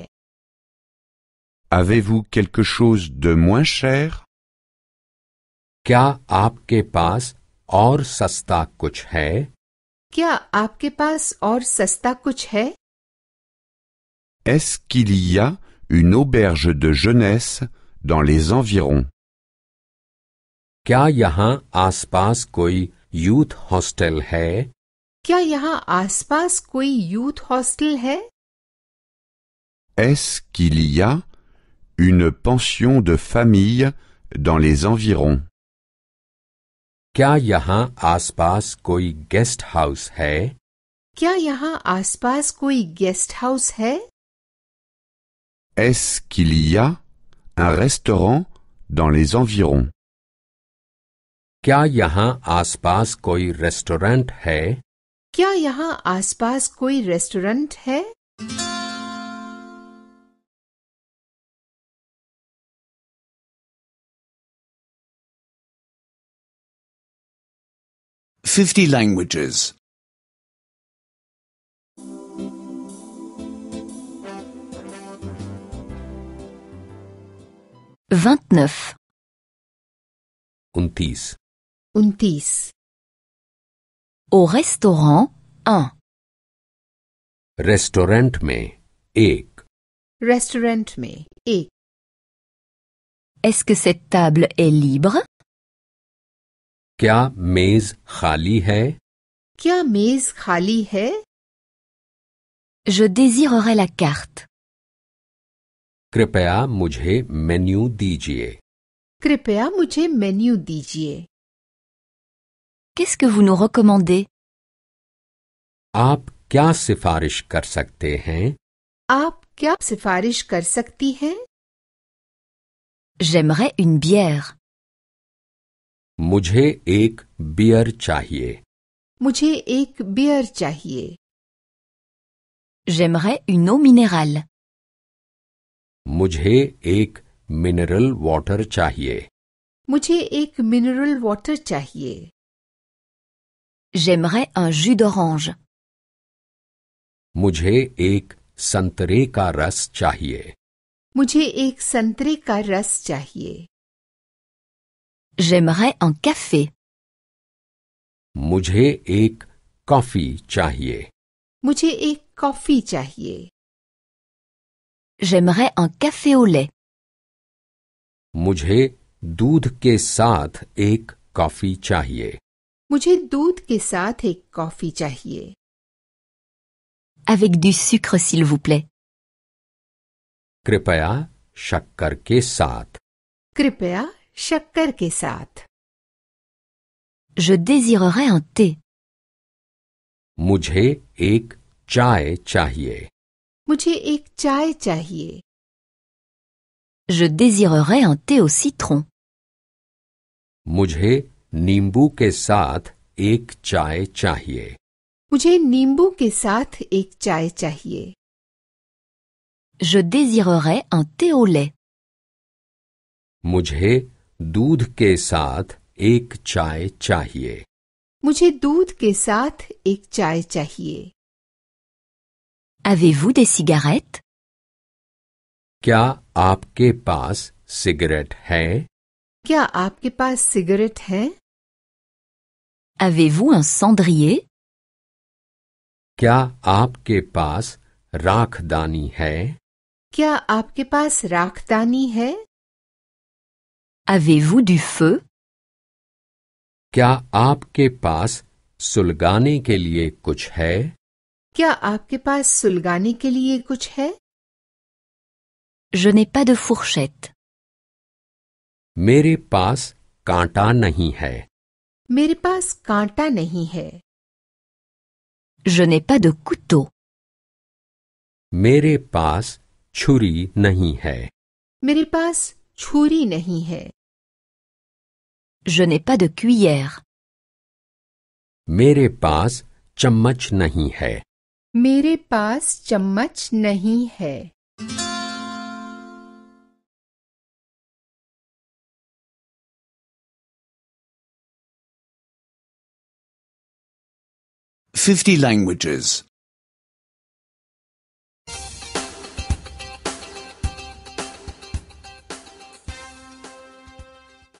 Avez-vous quelque chose de moins cher? Kya aapke paas aur sasta kuch hai? Kya aapke paas aur sasta kuch hai? Est-ce qu'il y a une auberge de jeunesse dans les environs? Kya yahan aaspaas koi youth hostel hai? Kya yahan aaspaas koi youth hostel hai? Est-ce qu'il y a une pension de famille dans les environs. क्या यहाँ आसपास कोई guest house है क्या यहाँ आसपास कोई guest house है Est-ce qu'il y a un restaurant dans les environs? Kya yahan aspas koi restaurant hai? Kya yahan aspas koi restaurant hai? 50 languages. 29. Untis. Untis. Au restaurant 1. Restaurant mais एक Restaurant mais एक Est-ce que cette table est libre क्या मेज खाली है क्या मेज Je désirerais la carte. Qu'est-ce que vous nous recommandez J'aimerais une bière. मुझे एक बियर चाहिए मुझे एक बियर चाहिए J'aimerais une eau minérale. मुझे एक मिनरल वाटर चाहिए मुझे एक मिनरल वाटर चाहिए J'aimerais un jus d'orange. मुझे एक संतरे का रस चाहिए मुझे एक संतरे का रस चाहिए J'aimerais un café. Mujhe ek coffee chahiye. Mujhe ek coffee chahiye. J'aimerais un café au lait. Mujhe doodh ke saath ek coffee chahiye. Mujhe doodh ke saath ek coffee chahiye. Avec du sucre s'il vous plaît. Kripaya shakkar ke saath. Kripaya शक्कर के साथ Je désirerais un thé. मुझे एक चाय चाहिए मुझे एक चाय चाहिए Je désirerais un thé au citron. मुझे नींबू के साथ एक चाय चाहिए मुझे नींबू के साथ एक चाय चाहिए Je désirerais un thé au lait. मुझे दूध के साथ एक चाय चाहिए मुझे दूध के साथ एक चाय चाहिए Avez-vous des cigarettes क्या आपके पास सिगरेट है क्या आपके पास सिगरेट है Avez-vous un cendrier क्या आपके पास राखदानी है क्या आपके पास राखदानी है Avez-vous du feu क्या आपके पास सुलगाने के लिए कुछ है क्या आपके पास सुलगाने के लिए कुछ है Je n'ai pas de fourchette. मेरे पास कांटा नहीं है मेरे पास कांटा नहीं है Je n'ai pas de couteau. मेरे पास छुरी नहीं है मेरे पास छुरी नहीं है Je n'ai pas de cuillère. Mere pas chammach nahi hai. Mere pas chammach nahi hai. Fifty languages.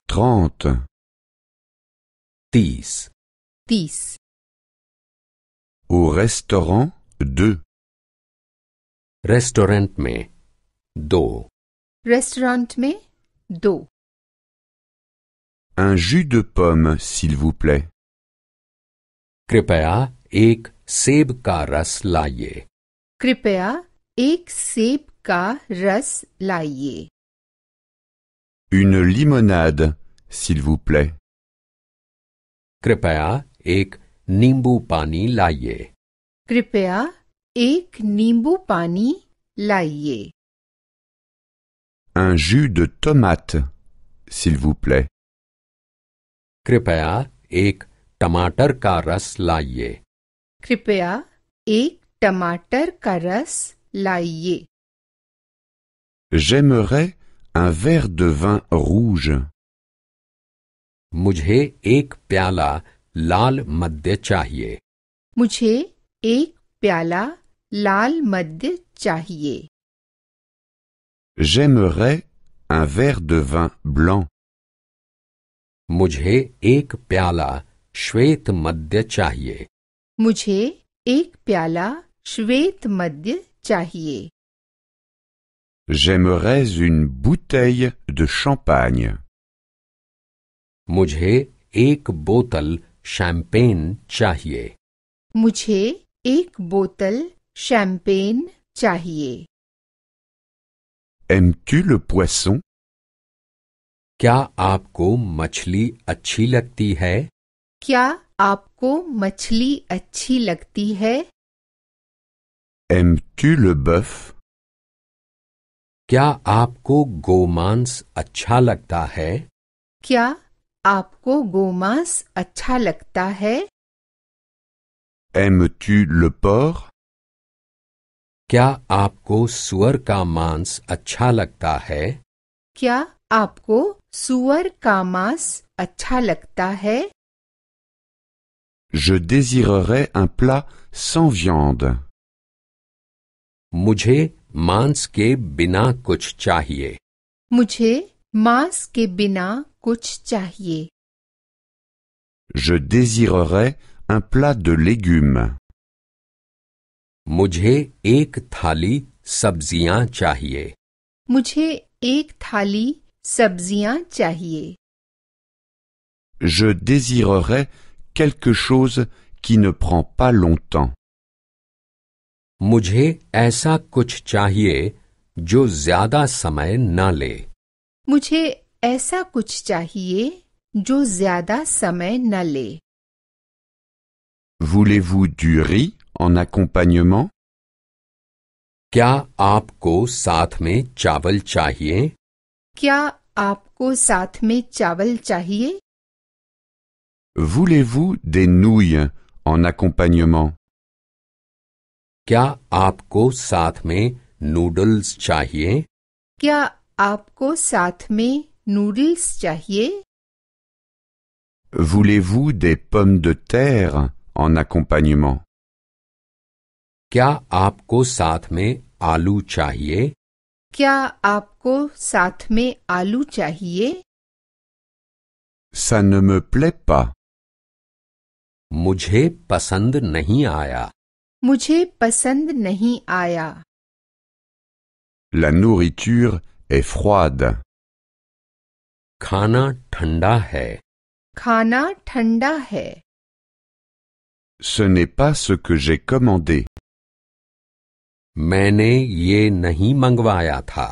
Trente. Tis. Au restaurant, deux. Restaurant mais do. Restaurant mais do. Un jus de pomme, s'il vous plaît. Crépéa, ek seb ka ras laie. et ek seb ka Une limonade, s'il vous plaît. कृपया et nimbu pani लाइए कृपया एक नींबू Un jus de tomate, s'il vous plaît. Kripea ek tamater karas ras laiye. Kripea ek karas J'aimerais un verre de vin rouge, मुझे एक प्याला लाल मद्य चाहिए मुझे एक प्याला लाल मद्य चाहिए J'aimerais un verre de vin blanc. मुझे एक प्याला श्वेत मद्य चाहिए मुझे एक प्याला श्वेत मद्य चाहिए J'aimerais une bouteille de champagne. मुझे एक बोतल शैंपेन चाहिए मुझे एक बोतल शैंपेन चाहिए le poisson? क्या आपको मछली अच्छी लगती है क्या आपको मछली अच्छी लगती है Aimes-tu le क्या आपको गोमांस अच्छा लगता है क्या आपको गोमांस अच्छा लगता है Aimes-tu le porc क्या आपको सुअर का मांस अच्छा लगता है क्या आपको सुअर का मांस अच्छा लगता है Je désirerais un plat sans viande. मुझे मांस के बिना कुछ चाहिए मुझे मांस के बिना कुछ चाहिए Je désirerais un plat de légumes. Mujhe एक thali सब्जियां चाहिए Mujhe एक थाली सब्जियां चाहिए Je désirerais quelque chose qui ne prend pas longtemps. Mujhe ऐसा कुछ चाहिए जो ज्यादा समय न ले मुझे aisa kuch chahiye jo zyada samay na voulez-vous du riz en accompagnement kya aapko saath mein chawal chahiye kya aapko saath mein chawal chahiye voulez-vous des nouilles en accompagnement kya aapko saath mein noodles chahiye kya aapko noodles chahiye? Voulez-vous des pommes de terre en accompagnement? Kya aapko saath mein aloo chahiye? Kya aapko saath mein Ça ne me plaît pas. Mujhe pasand nahi aaya. Mujhe pasand nahi aaya. La nourriture est froide. खाना ठंडा है खाना ठंडा है Ce n'est pas ce que j'ai commandé. मैंने ये नहीं मंगवाया था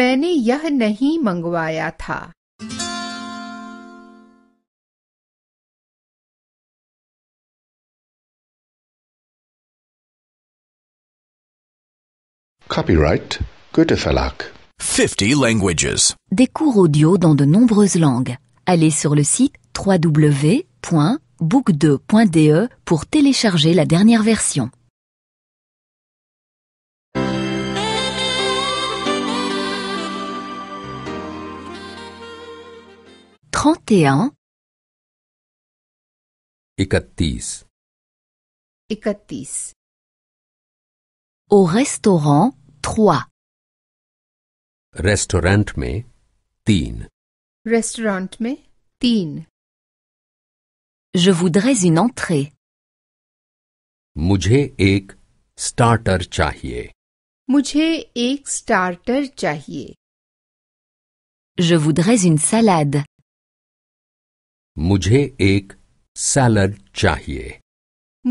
मैंने यह नहीं मंगवाया था Copyright Goethe Verlag 50 languages. Des cours audio dans de nombreuses langues. Allez sur le site www.book2.de pour télécharger la dernière version. 31 et au restaurant 3 restaurant me, teen. restaurant me, teen. je voudrais une entrée mujhe ek starter chahiye mujhe ek starter chahiye je voudrais une salade mujhe ek salad chahiye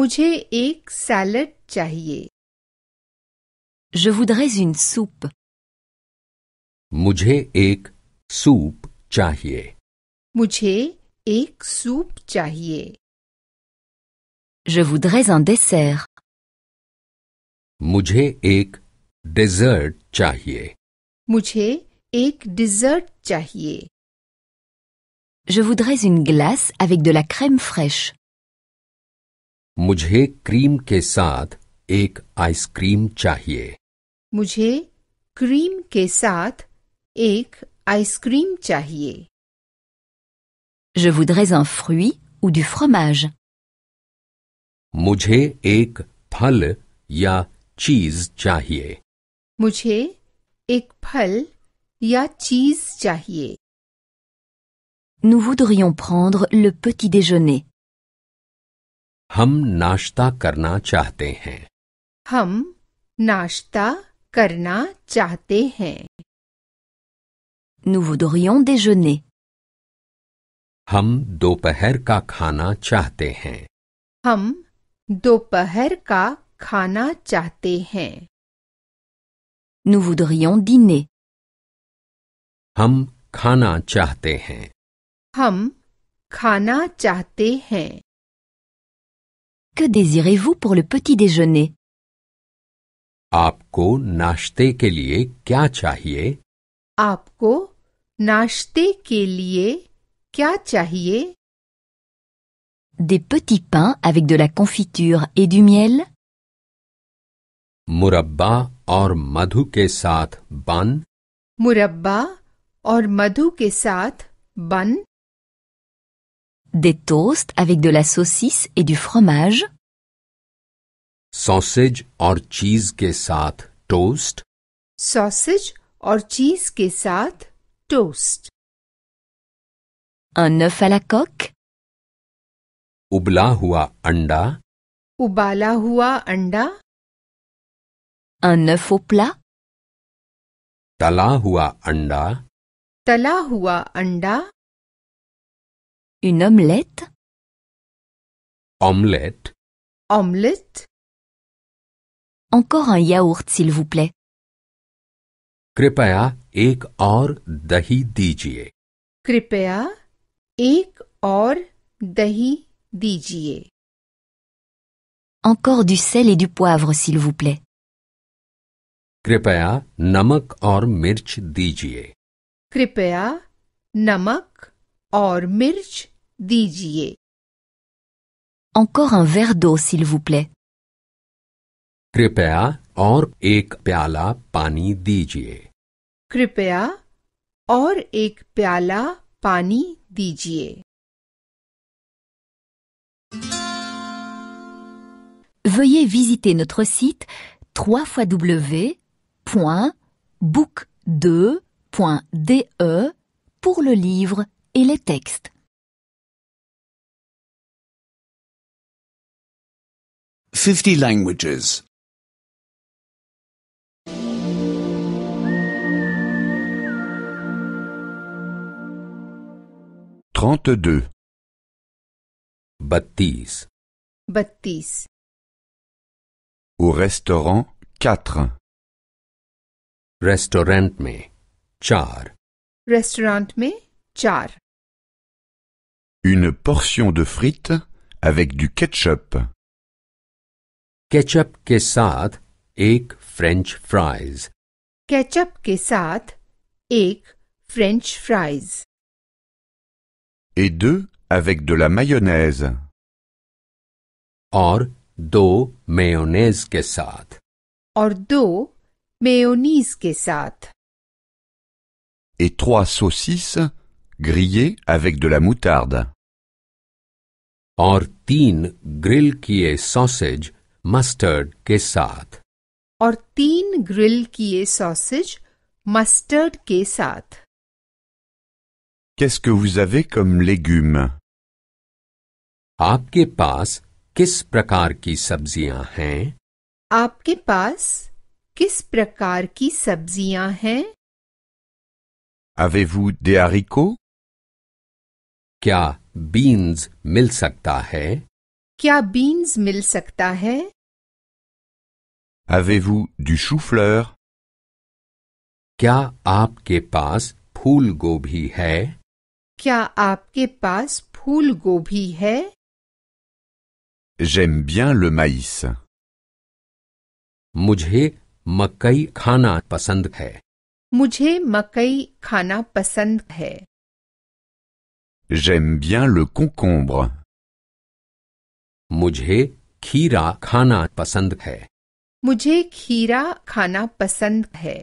mujhe ek salad chahiye je voudrais une soupe मुझे एक सूप चाहिए मुझे एक सूप चाहिए Je voudrais un dessert. मुझे एक डेजर्ट चाहिए मुझे एक डेजर्ट चाहिए Je voudrais une glace avec de la crème fraîche. मुझे क्रीम के साथ एक आइसक्रीम चाहिए मुझे क्रीम के साथ ice cream Je voudrais un fruit ou du fromage. Mujhe ek phal ya cheese chahiye. Mujhe ek pal ya cheese chahiye. Nous voudrions prendre le petit-déjeuner. Ham nashta karna chahte Ham Hum nashta karna chahte tehe. Nous voudrions déjeuner. हम दोपहर का खाना चाहते हैं हम दोपहर का खाना चाहते हैं Nous voudrions dîner. हम खाना चाहते हैं हम खाना चाहते हैं Que désirez-vous pour le petit déjeuner आपको नाश्ते के लिए क्या चाहिए आपको नाश्ते ke lié kya Des petits pains avec de la confiture et du miel Murabba aur madhu ke ban Murabba aur madhu ke ban Des toasts avec de la saucisse et du fromage Sausage or cheese ke saath toast Sausage aur cheese ke toast un œuf à la coque Ubla hua anda. Ubala hua anda. un œuf au plat Talahua hua anda. Tala hua anda. une omelette omelette omelette encore un yaourt s'il vous plaît ya एक or dahi दीजिए कृपया एक or dahi Encore du sel et du poivre, s'il vous plaît. Kripaya namak or mirch dijiye. Kripaya namak or mirch dijiye. Encore un verre d'eau, s'il vous plaît. Kripaya or ek pani dijiye. कृपया और एक प्याला पानी Veuillez visiter notre site www.book2.de pour le livre et les textes. Fifty languages 32 Bâtisse. Au restaurant quatre. Restaurant me char. Restaurant me char. Une portion de frites avec du ketchup Ketchup ke saath ek french fries Ketchup ke saath ek french fries et deux avec de la mayonnaise. Or do mayonnaise ke Or do mayonnaise Et trois saucisses grillées avec de la moutarde. Or tin grill est sausage mustard ke saath. Or teen grill kiye sausage mustard ke Qu'est-ce que vous avez comme légumes आपके पास किस प्रकार की सब्जियां हैं आपके पास किस प्रकार की सब्जियां हैं Avez-vous des haricots क्या बीन्स मिल सकता है क्या बीन्स मिल सकता है Avez-vous du chou-fleur क्या आपके पास फूल गोभी है क्या आपके पास फूल गोभी है J'aime bien le maïs. मुझे मकई खाना पसंद है मुझे मकई खाना पसंद है J'aime bien le concombre. मुझे खीरा खाना पसंद है मुझे खीरा खाना पसंद है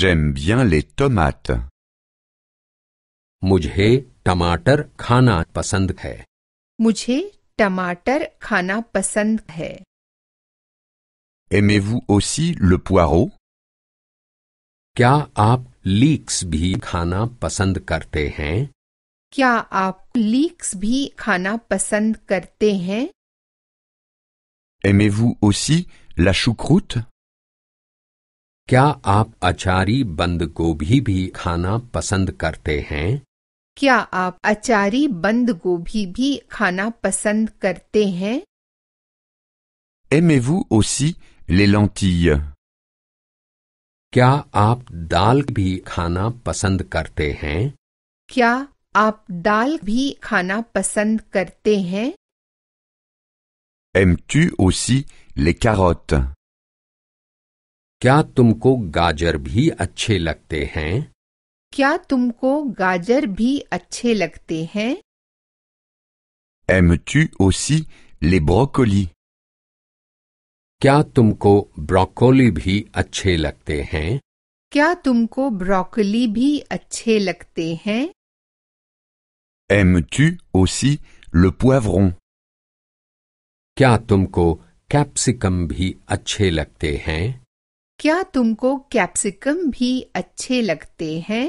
J'aime bien les tomates. मुझे टमाटर खाना पसंद है मुझे टमाटर खाना पसंद है Aimez-vous aussi le poireau क्या आप लीक्स भी खाना पसंद करते हैं क्या आप लीक्स भी खाना पसंद करते हैं Aimez-vous aussi la choucroute क्या आप अचारी बंद गोभी भी खाना पसंद करते हैं क्या आप अचारी बंद गोभी भी खाना पसंद करते हैं Aimez-vous aussi les lentilles क्या आप दाल भी खाना पसंद करते हैं क्या आप दाल भी खाना पसंद करते हैं Aimes-tu aussi les carottes क्या तुमको गाजर भी अच्छे लगते हैं क्या तुमको गाजर भी अच्छे लगते हैं Aimes-tu aussi les brocolis क्या तुमको ब्रोकोली भी अच्छे लगते हैं क्या तुमको ब्रोकोली भी अच्छे लगते हैं Aimes-tu aussi le poivron क्या तुमको कैप्सिकम भी अच्छे लगते हैं क्या तुमको कैप्सिकम भी अच्छे लगते हैं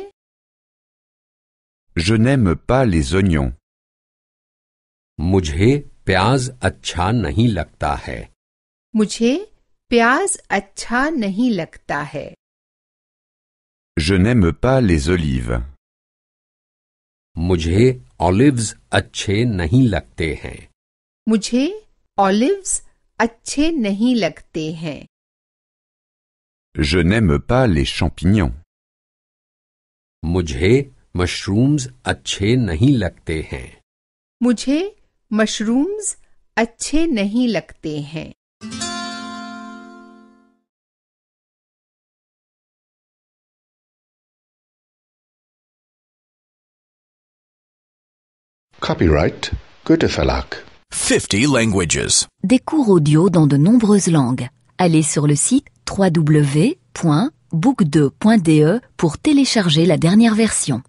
Je n'aime pas les oignons. मुझे प्याज अच्छा नहीं लगता है मुझे प्याज अच्छा नहीं लगता है Je n'aime pas les olives. मुझे ऑलिव्स अच्छे नहीं लगते हैं मुझे ऑलिव्स अच्छे नहीं लगते हैं Je n'aime pas les champignons. मुझे mushrooms अच्छे नहीं लगते हैं मुझे मशरूम्स अच्छे नहीं लगते हैं Copyright Goethe Verlag 50 languages Des cours audio dans de nombreuses langues. Allez sur le site www.book2.de pour télécharger la dernière version.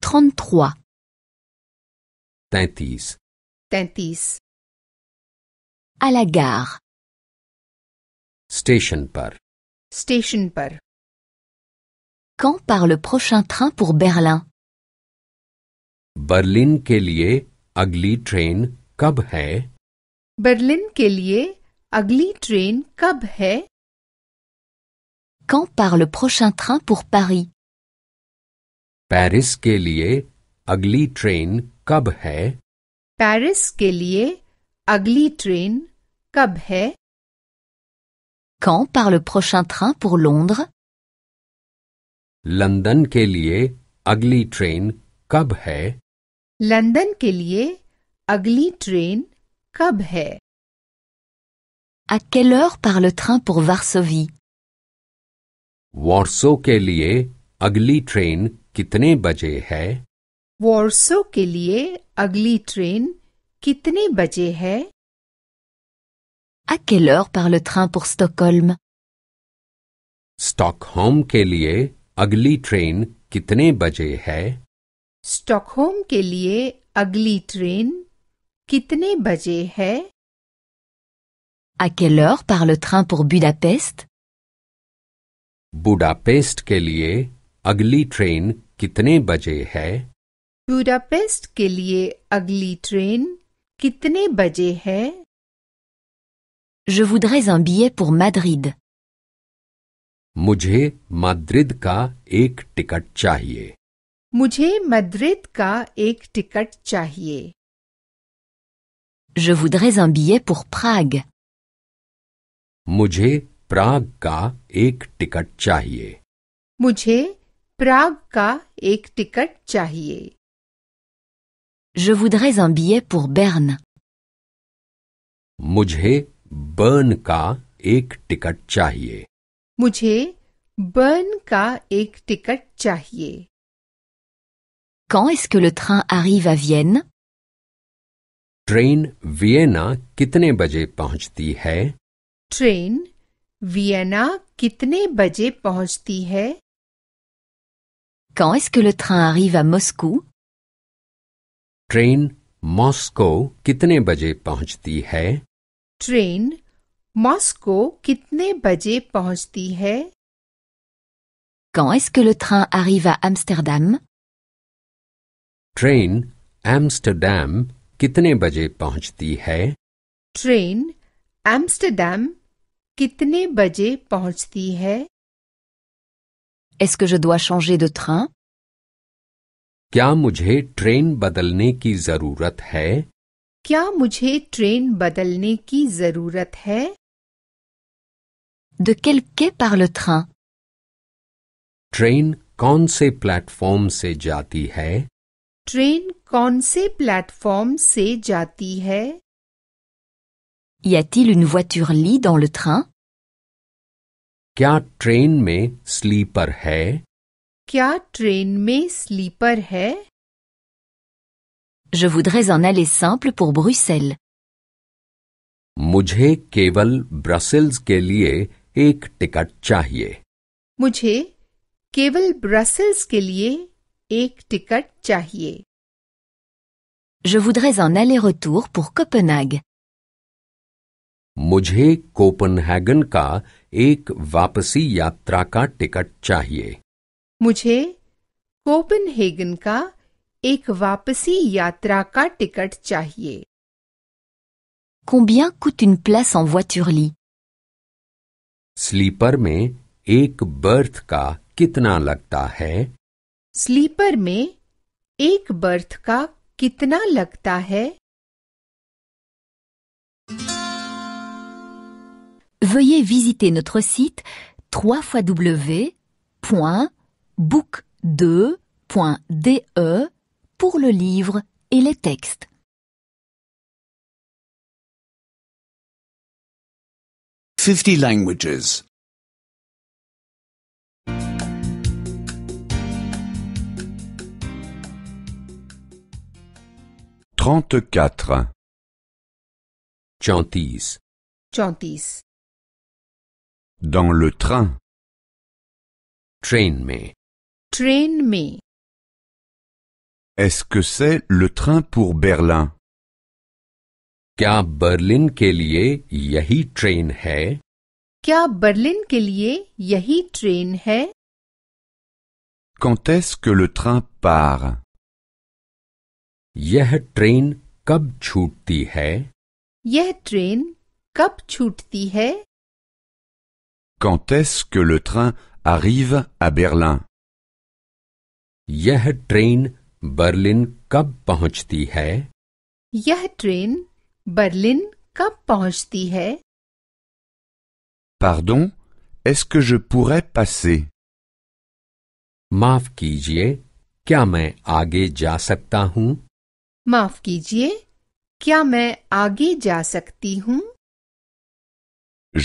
33 Tentis À la gare. Station par. Station par. Quand part le prochain train pour Berlin berlin Kelier ugly train cab berlin-kielier ugly train cab quand par le prochain train pour paris? paris Kelier ugly train cab-hay. paris Kelier ugly train cab-hay. quand par le prochain train pour londres? london Kelier ugly train cab-hay. London के लिए अगली ट्रेन कब है À quelle heure part le train pour Varsovie वार्सो के लिए अगली ट्रेन कितने बजे है वॉर्सो के लिए अगली ट्रेन कितने बजे है À quelle heure part le train pour Stockholm Stockholm के लिए अगली ट्रेन कितने बजे है Stockholm ke liye agli train kitne baje hai? A quelle heure part le train pour Budapest? Budapest ke liye agli train kitne baje Budapest ke liye train kitne baje Je voudrais un billet pour Madrid. Mujhe Madrid ka ek chahiye. मुझे Madrid का एक ticket चाहिए Je voudrais un billet pour Prague. मुझे प्राग का एक ticket चाहिए मुझे प्राग का एक टिकट चाहिए Je voudrais un billet pour Berne. मुझे बर्न का एक टिकट चाहिए मुझे बर्न का एक टिकट चाहिए Quand est-ce que le train arrive à Vienne Train Vienna कितने बजे पहुंचती है Train Vienna कितने बजे पहुंचती है Quand est-ce que le train arrive à Moscou Train Moscow कितने बजे पहुंचती है Train Moscow कितने बजे पहुंचती है Quand est-ce que le train arrive à Amsterdam train Amsterdam कितने बजे पहुंचती है ट्रेन एम्स्टरडैम कितने बजे पहुंचती है Est-ce que je dois changer de train? क्या मुझे ट्रेन बदलने की जरूरत है क्या मुझे ट्रेन बदलने की जरूरत है De quel quai part le train? Train कौन से प्लेटफॉर्म से जाती है Train, con se platform se jati Y a-t-il une voiture lit dans le train? Kya train me sleeper hai? Kya train me sleeper hai? Je voudrais en aller simple pour Bruxelles. Mujhe keval Brussels ke liye ek ticket chahiye. Mujhe keval Brussels ke liye एक ticket चाहिए Je voudrais un aller-retour pour Copenhague. मुझे Copenhagen का एक वापसी यात्रा का टिकट चाहिए मुझे कोपेनहेगन का एक वापसी यात्रा का टिकट चाहिए Combien coûte une place en voiture lit sleeper में एक बर्थ का कितना लगता है Sleeper में ek बर्थ ka kitna लगता Veuillez visiter notre site www.book2.de pour le livre et les textes. Fifty languages. Trente-quatre. Chantis. Chantis. Dans le train. Train me. Train me. Est-ce que c'est le train pour Berlin? क्या Berlin के लिए यही ट्रेन है क्या Berlin के लिए यही ट्रेन है Quand est-ce que le train part यह ट्रेन कब छूटती है यह ट्रेन कब छूटती है Quand est-ce que le train arrive à Berlin यह ट्रेन बर्लिन कब पहुंचती है यह ट्रेन बर्लिन कब पहुंचती है Pardon, est-ce que je pourrais passer माफ कीजिए क्या मैं आगे जा सकता हूँ माफ कीजिए क्या मैं आगे जा सकती हूँ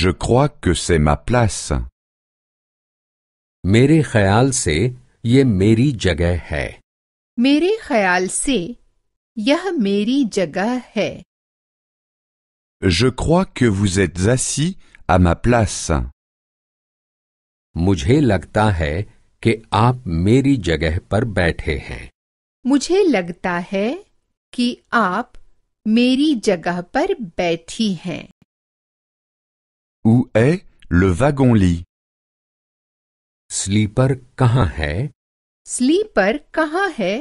Je crois que c'est ma place. मेरे ख्याल से ये मेरी जगह है मेरे ख्याल से यह मेरी जगह है Je crois que vous êtes assis à ma place. मुझे लगता है कि आप मेरी जगह पर बैठे हैं मुझे लगता है कि आप मेरी जगह पर बैठी हैं Où est le wagon lit sleeper कहाँ है स्लीपर कहाँ है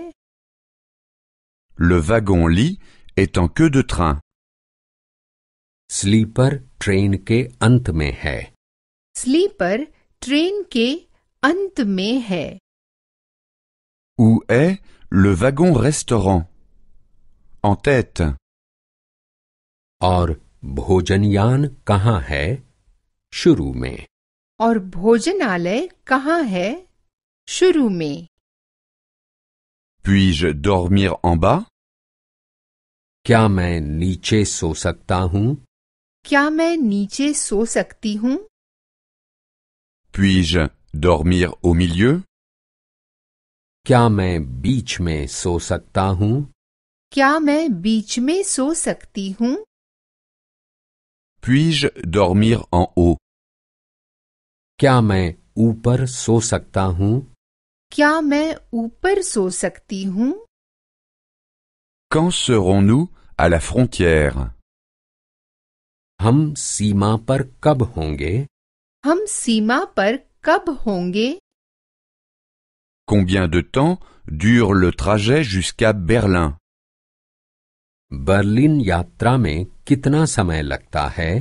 Le wagon lit est en queue de train. Sleeper train के अंत में है स्लीपर ट्रेन के अंत में है Où est le wagon restaurant en tête और भोजनयान कहाँ है शुरू में और भोजनालय कहाँ है शुरू में Puis-je dormir en bas क्या मैं नीचे सो सकता हूँ क्या मैं नीचे सो सकती हूँ Puis-je dormir au milieu क्या मैं बीच में सो सकता हूँ क्या मैं बीच में सो सकती हूँ Puis-je dormir en haut क्या मैं ऊपर सो सकता हूँ क्या मैं ऊपर सो सकती हूँ Quand serons-nous à la frontière हम सीमा पर कब होंगे हम सीमा पर कब होंगे Combien de temps dure le trajet jusqu'à Berlin Berlin यात्रा में कितना समय लगता है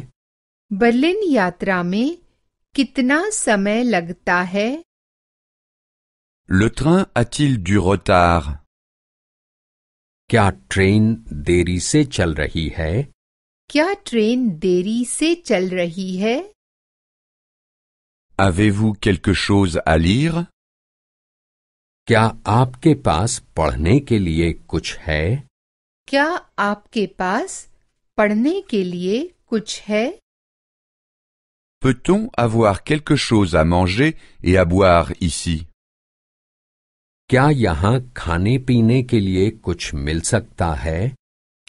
बर्लिन यात्रा में कितना समय लगता है Le train a-t-il du retard क्या ट्रेन देरी से चल रही है क्या ट्रेन देरी से चल रही है Avez-vous quelque chose à lire क्या आपके पास पढ़ने के लिए कुछ है क्या आपके पास पढ़ने के लिए कुछ है Peut-on avoir quelque chose à manger et à boire ici क्या यहाँ खाने पीने के लिए कुछ मिल सकता है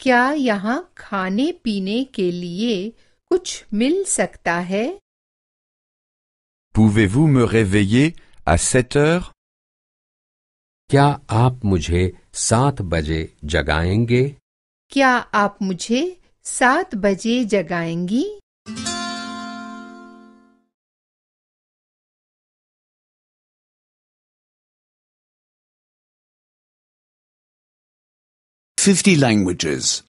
क्या यहाँ खाने पीने के लिए कुछ मिल सकता है Pouvez-vous me réveiller à 7 heures क्या आप मुझे सात बजे जगाएंगे क्या आप मुझे सात बजे जगाएंगी fifty languages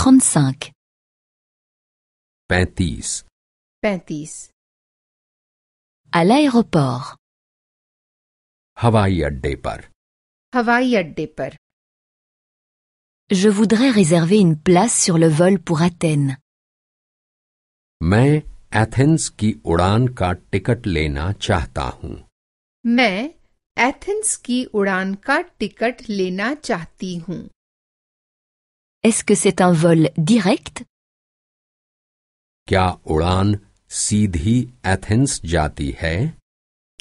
Trente-cinq. Pentis. À l'aéroport. Hawaii Adde par. Hawaii par. Je voudrais réserver une place sur le vol pour Athènes. Mais athènes की उड़ान ka ticket lena चाहता हूँ मैं Athens की उड़ान का टिकट लेना Est-ce que c'est un vol direct क्या उड़ान सीधी एथेंस जाती है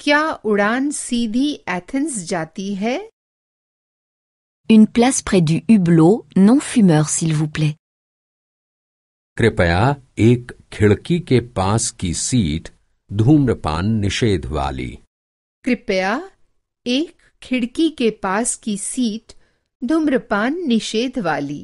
क्या उड़ान सीधी एथेंस जाती है Une place près du hublot non fumeur s'il vous plaît. कृपया एक खिड़की के पास की सीट धूम्रपान निषेध वाली कृपया एक खिड़की के पास की सीट धूम्रपान निषेध वाली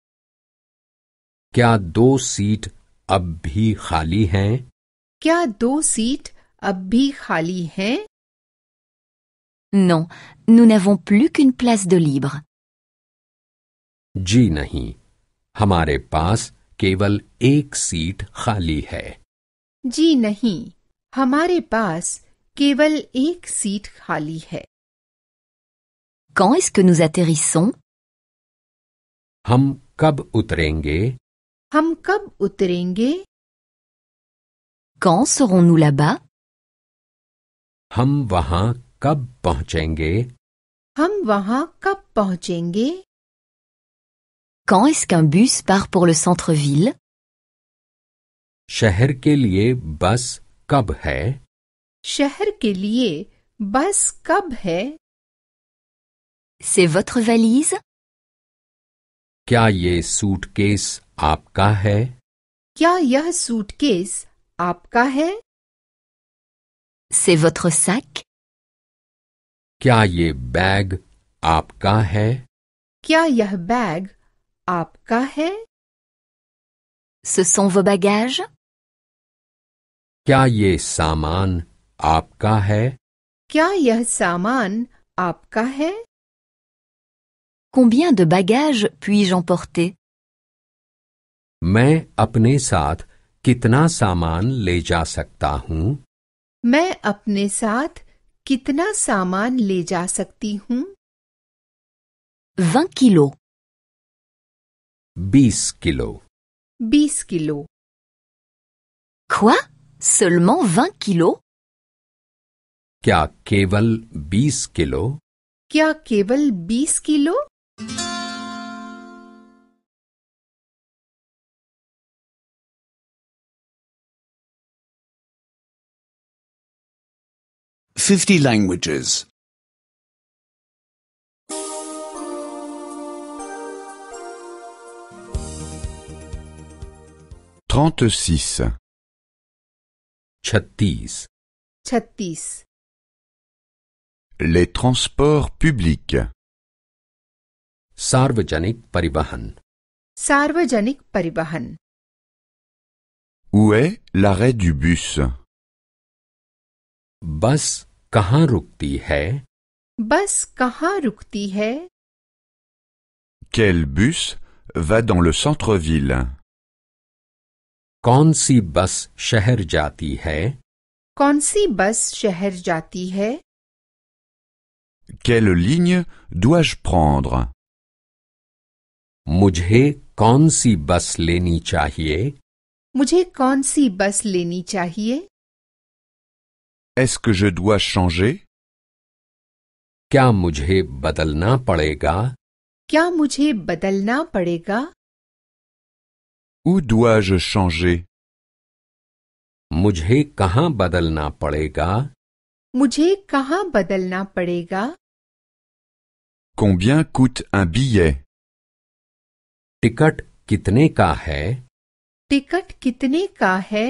क्या दो सीट अब भी खाली हैं? क्या दो सीट अब भी खाली हैं? Non, nous n'avons plus qu'une place de libre. जी नहीं, हमारे पास केवल एक सीट खाली है जी नहीं, हमारे पास केवल एक सीट खाली है Quand est-ce que nous atterrissons? हम कब उतरेंगे Hum Quand serons-nous là-bas hum hum Quand est-ce qu'un bus part pour le centre-ville शहर C'est votre valise आपका है क्या यह सूटकेस आपका है C'est votre sac क्या ये बैग आपका है क्या यह बैग आपका है Ce sont vos bagages क्या ये सामान आपका है क्या यह सामान आपका है Combien de bagages puis-je emporter मैं अपने साथ कितना सामान ले जा सकता हूँ मैं अपने साथ कितना सामान ले जा सकती हूँ 20 किलो बीस किलो बीस किलो खुआ सुलमो 20 किलो क्या केवल बीस किलो क्या केवल बीस kilo 50 languages. 36. 36. Les transports publics. Sarvajanik Paribahan. Sarvajanik Paribahan. Où est l'arrêt du bus Bus. कहाँ रुकती है बस कहाँ रुकती है Quel bus va dans le centre-ville कौन सी बस शहर जाती है कौन सी बस शहर जाती है Quelle ligne dois-je prendre मुझे कौन सी बस लेनी चाहिए मुझे कौन सी बस लेनी चाहिए Est-ce que je dois changer क्या मुझे बदलना पड़ेगा क्या मुझे बदलना पड़ेगा Où dois-je changer मुझे कहाँ बदलना पड़ेगा मुझे कहाँ बदलना पड़ेगा Combien coûte un billet ticket कितने का है टिकट कितने का है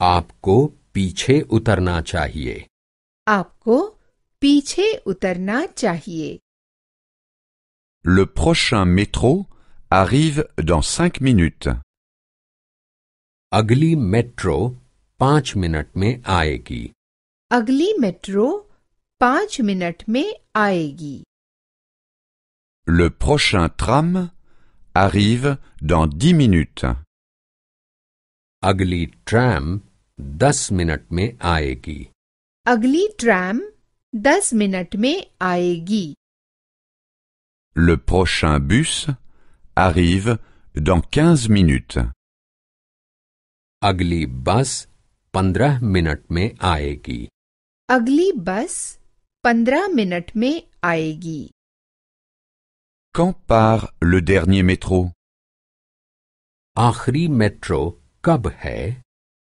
Le prochain métro arrive dans cinq minutes. Agli metro, पांच minute me आएगी metro, Le prochain tram arrive dans dix minutes. Agli tram, Das Minatme में आएगी tram ट्रैम दस minute Le prochain bus arrive dans 15 minutes. Agli bus pandra minatme mein aayegi. Agli bus pandra minatme mein Quand part le dernier métro? Ahri metro Kabhe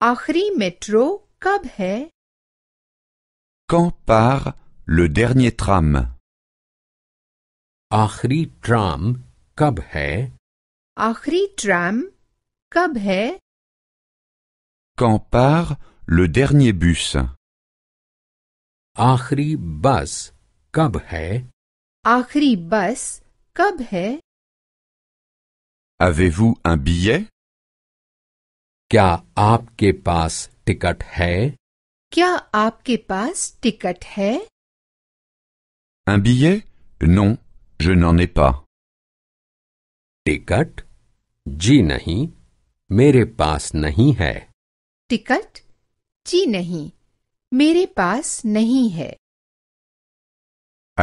Achri Metro Kabhe Quand le dernier tram Achri Tram Kabhe Achri Tram Kabhe Quand le dernier bus Achri Buzz Kabhe Achri Buzz Kabhe Avez vous un billet? क्या आपके पास ticket है क्या आपके पास ticket है Un billet Non, je n'en ai pas. Ticket जी नहीं मेरे पास नहीं है टिकट जी नहीं मेरे पास नहीं है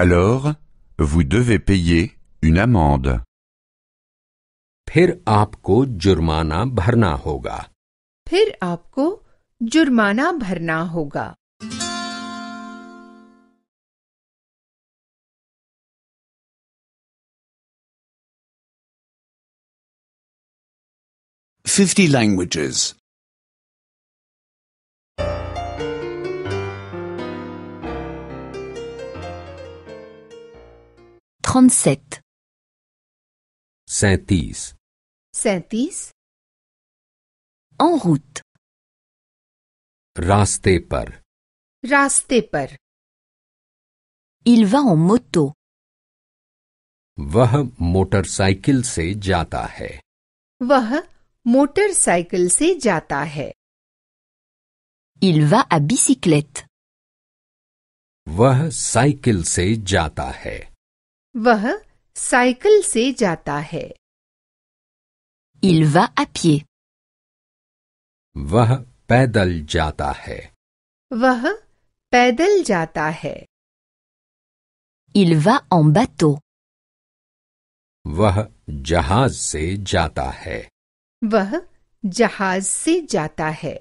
Alors, vous devez payer une amende. फिर आपको जुर्माना भरना होगा फिर आपको जुर्माना भरना होगा फिफ्टी लैंग्वेजेस सैतीस सैतीस en route. Raste par. par. Il va en moto. Vah motorcycle se jata hai. Vah motorcycle se jata hai. Il va à bicyclette. Vah cycle se jata hai. Vah cycle se jata hai. Il va à pied. वह पैदल जाता है वह पैदल जाता है Il va en bateau. वह जहाज से जाता है वह जहाज से जाता है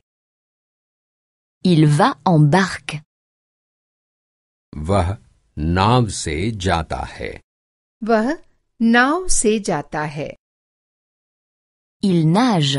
Il va en barque. वह नाव से जाता है वह नाव से जाता है Il nage.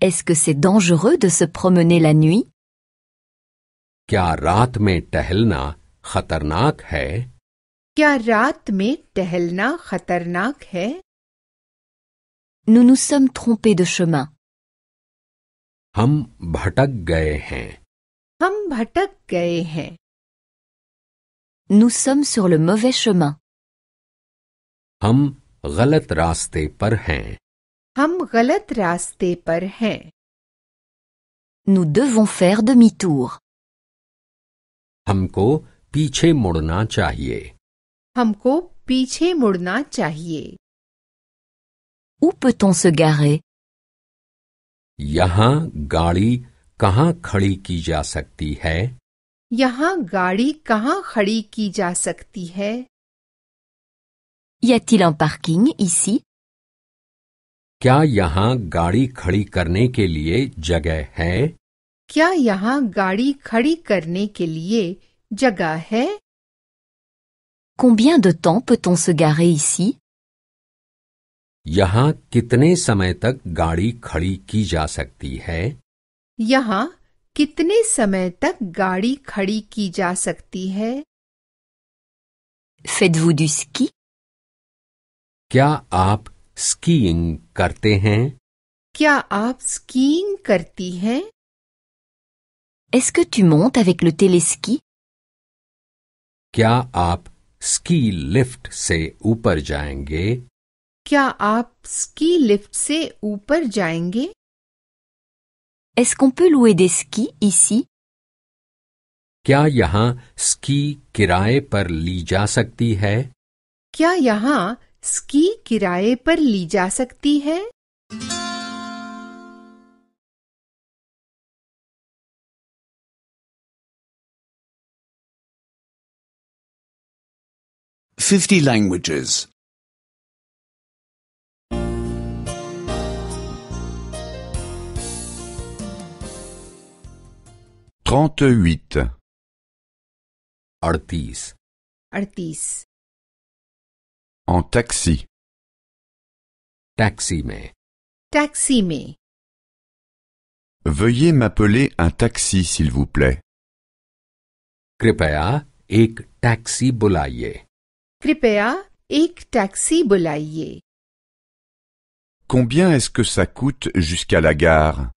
Est-ce que c'est dangereux de se promener la nuit? Nous nous sommes trompés de chemin. Nous sommes sur le mauvais chemin. हम गलत रास्ते पर हैं Nous devons faire हमको पीछे मुड़ना चाहिए हमको पीछे मुड़ना चाहिए Où यहाँ गाड़ी कहाँ खड़ी की जा सकती है यहाँ गाड़ी कहाँ खड़ी की जा सकती है या a पार्किंग इसी क्या यहाँ गाड़ी खड़ी करने के लिए जगह है क्या यहाँ गाड़ी खड़ी करने के लिए जगह है Combien de temps peut-on se garer ici यहाँ कितने समय तक गाड़ी खड़ी की जा सकती है यहाँ कितने समय तक गाड़ी खड़ी की जा सकती है Faites-vous du ski क्या आप स्कीइंग करते हैं क्या आप स्कीइंग करती हैं Est-ce que tu montes avec le téléski क्या आप स्की लिफ्ट से ऊपर जाएंगे क्या आप स्की लिफ्ट से ऊपर जाएंगे Est-ce qu'on peut louer des skis ici क्या यहाँ स्की किराए पर ली जा सकती है क्या यहाँ स्की किराए पर ली जा सकती है fifty languages Trente-huit. Artis. Artis. En taxi. Taxi me. Taxi me. Veuillez m'appeler un taxi, s'il vous plaît. Kripea ek taxi boulaye Kripea ek taxi boulaye Combien est-ce que ça coûte jusqu'à la gare?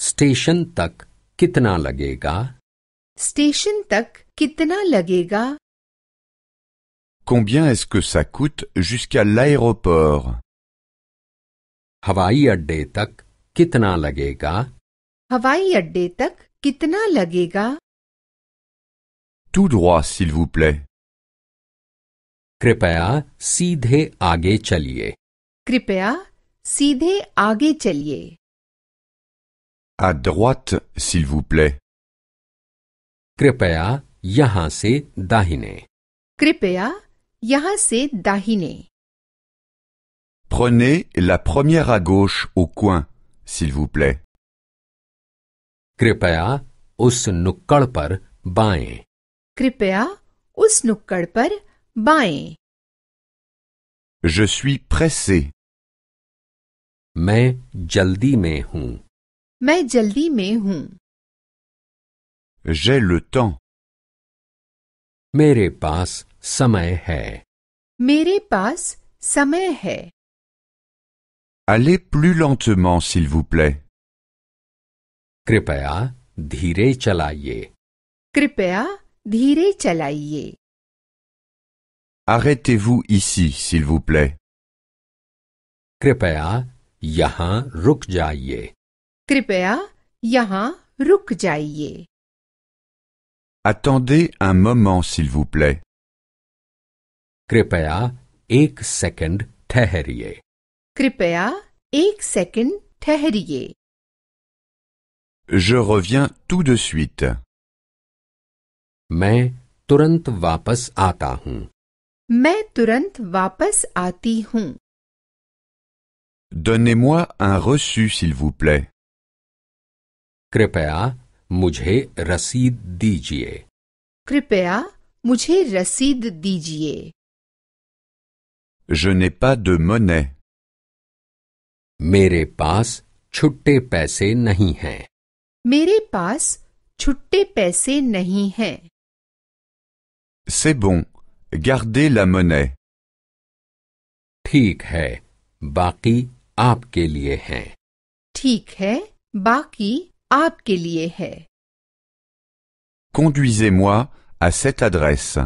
Station tak kitna lagega? Station tak kitna lagega? Combien est-ce que ça coûte jusqu'à l'aéroport? Hawaii adde tak kitna lagega? Hawaii adde tak lagega? Tout droit, s'il vous plaît. Kripaya sidhe aage chaliye. Kripaya sidhe aage chaliye. À droite, s'il vous plaît. Kripaya yahan se dahine. Kripaya dahine Prenez la première à gauche au coin s'il vous plaît Krepea us bae. par baaye Crepaya us Je suis pressé Mais jaldi mein hoon Main jaldi J'ai le temps समय है मेरे पास समय Allez plus lentement s'il vous plaît. कृपया धीरे चलाइए कृपया धीरे चलाइए Arrêtez-vous ici s'il vous plaît. कृपया यहाँ रुक जाइए कृपया यहाँ रुक जाइए Attendez un moment s'il vous plaît. Kripaya, un second, teheri. Kripaya, un second, teheri. Je reviens tout de suite. Main turant vapas aata hun. Main turant vapas aati hun. Donnez-moi un reçu, s'il vous plaît. Kripaya, mujhe Rasid dijiye. Kripaya, mujhe Rasid dijiye. Je n'ai pas de monnaie. Mere pas chutte paise nahi hè. Mere pas chutte paise nahi hè. C'est bon, gardez la monnaie. Thik hai, baki aapke liye hai. Thik baki aapke liye Conduisez-moi à cette adresse.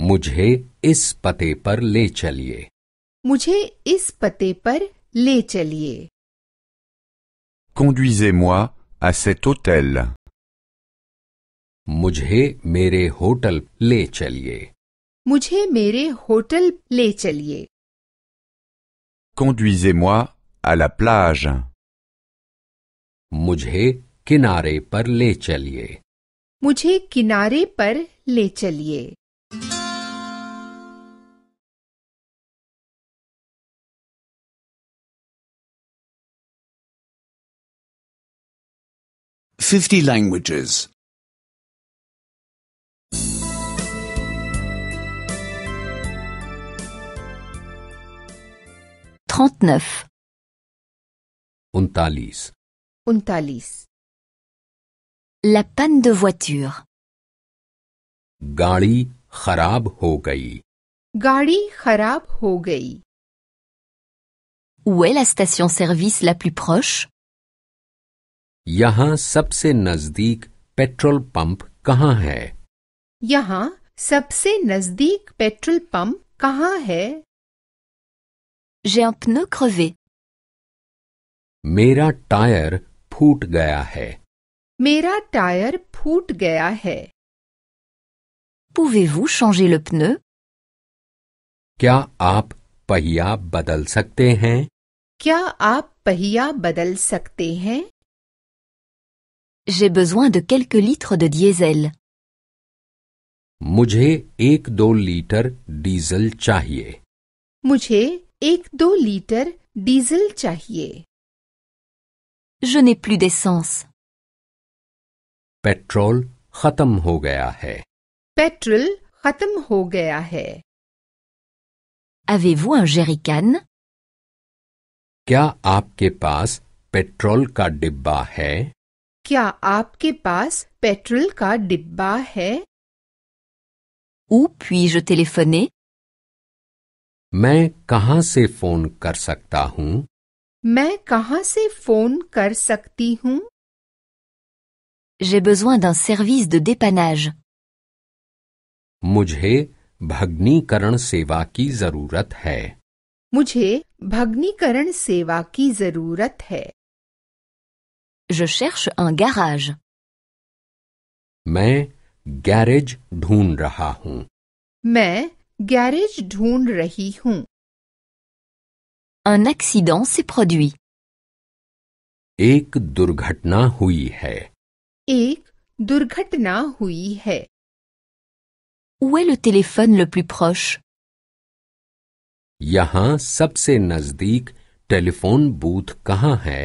मुझे इस पते पर ले चलिए मुझे इस पते पर ले चलिए Conduisez-moi à cet hôtel. मुझे मेरे होटल ले चलिए मुझे मेरे होटल ले चलिए Conduisez-moi à la plage. मुझे किनारे पर ले चलिए मुझे किनारे पर ले चलिए 50 languages. 39. Untalis. Untalis. La panne de voiture. Gari kharab ho गई गाड़ी kharab ho Où est la station-service la plus proche यहाँ सबसे नजदीक पेट्रोल पंप कहाँ है यहाँ सबसे नजदीक पेट्रोल पंप कहाँ है मेरा टायर फूट गया है मेरा टायर फूट गया है Pouvez-vous changer le pneu क्या आप पहिया बदल सकते हैं क्या आप पहिया बदल सकते हैं J'ai besoin de quelques litres de diesel. मुझे एक दो लीटर डीजल चाहिए मुझे एक दो लीटर डीजल चाहिए Je n'ai plus d'essence. Petrol खत्म हो गया है पेट्रोल खत्म हो गया है Avez-vous un jerrycan क्या आपके पास पेट्रोल का डिब्बा है क्या आपके पास पेट्रोल का डिब्बा है Où puis मैं कहां से फोन कर सकता हूँ मैं कहां से फोन कर सकती हूँ J'ai besoin d'un service de dépannage. मुझे भग्नीकरण सेवा की जरूरत है मुझे भग्नीकरण सेवा की जरूरत है Je cherche un garage. mais garage dhoun raha hoon. Main Un accident s'est produit. Ek durghatna hui hai. Ek durghatna hui hai. Où est le téléphone le plus proche Yahan Sabse nazdik téléphone bout kahan hai?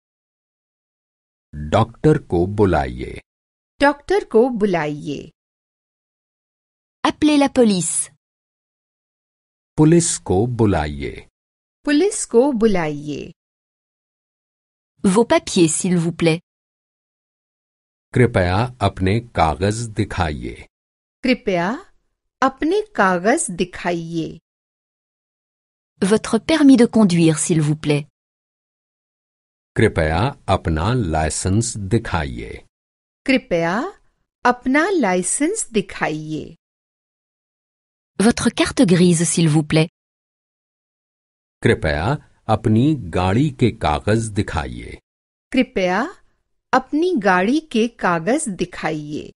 Docteur Kobolaye. Docteur Kobolaye. Appelez la police. Police Kobolaye. Police Kobolaye. Vos papiers, s'il vous plaît. Kripea apne kagas d'ikhaye. Kripea apne kagas d'ikhaye. Votre permis de conduire, s'il vous plaît. कृपया अपना लाइसेंस दिखाइए कृपया अपना लाइसेंस दिखाइए Votre carte grise, s'il vous plaît. कृपया अपनी गाड़ी के कागज दिखाइए कृपया अपनी गाड़ी के कागज दिखाइए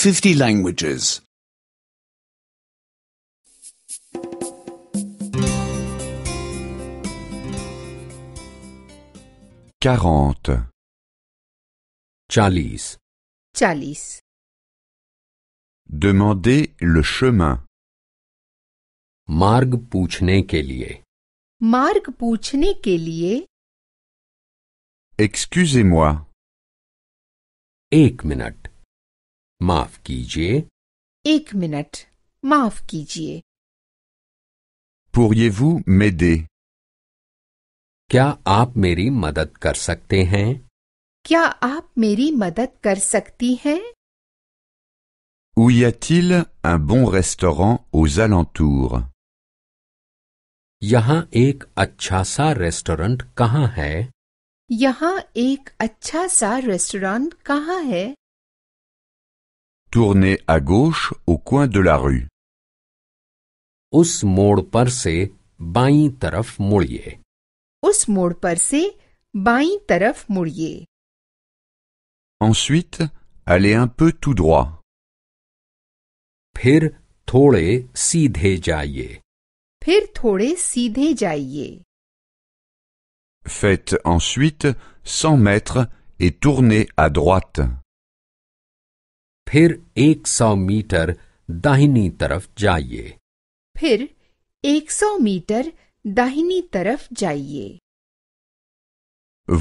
50 languages. Chalice Demandez le chemin. Marg पूछने के लिए Excusez-moi. Ekmenat minute माफ कीजिए एक मिनट माफ कीजिए वो vous m'aider क्या आप मेरी मदद कर सकते हैं क्या आप मेरी मदद कर सकती हैं Où y a-t-il un bon restaurant aux alentours यहाँ एक अच्छा सा रेस्टोरेंट कहाँ है यहाँ एक अच्छा सा रेस्टोरेंट कहाँ है Tournez à gauche au coin de la rue. उस मोड़ पर से बाईं तरफ मुड़िए उस मोड़ पर Ensuite, allez un peu tout droit. फिर थोड़े सीधे जाइए फिर थोड़े सीधे Faites ensuite 100 mètres et tournez à droite. फिर 100 मीटर दाहिनी तरफ जाइए फिर 100 मीटर दाहिनी तरफ जाइए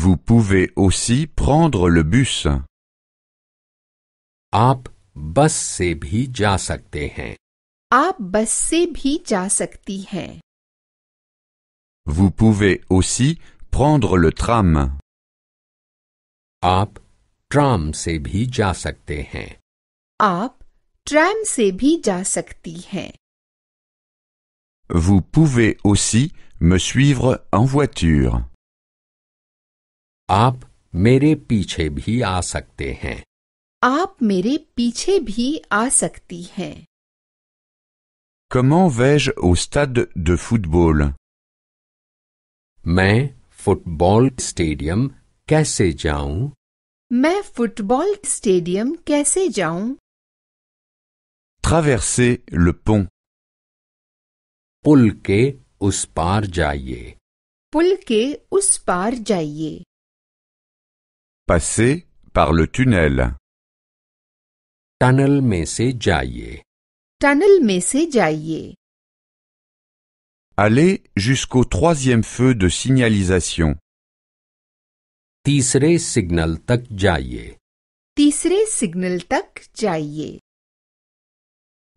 Vous pouvez aussi prendre le bus. आप बस से भी जा सकते हैं आप बस से भी जा सकती हैं Vous pouvez aussi prendre le tram. आप ट्राम से भी जा सकते हैं आप से भी Vous pouvez aussi me suivre en voiture. Comment vais-je au stade de football? मैं football stadium कैसे जाऊं? मैं football stadium Traverser le pont. Pul ke us par jaiye. Pul ke us par Passer par le tunnel. Tunnel mese se jaiye. Tunnel me se jaiye. Aller jusqu'au troisième feu de signalisation. Tisre signal tak jaiye. Tisre signal tak jaiye.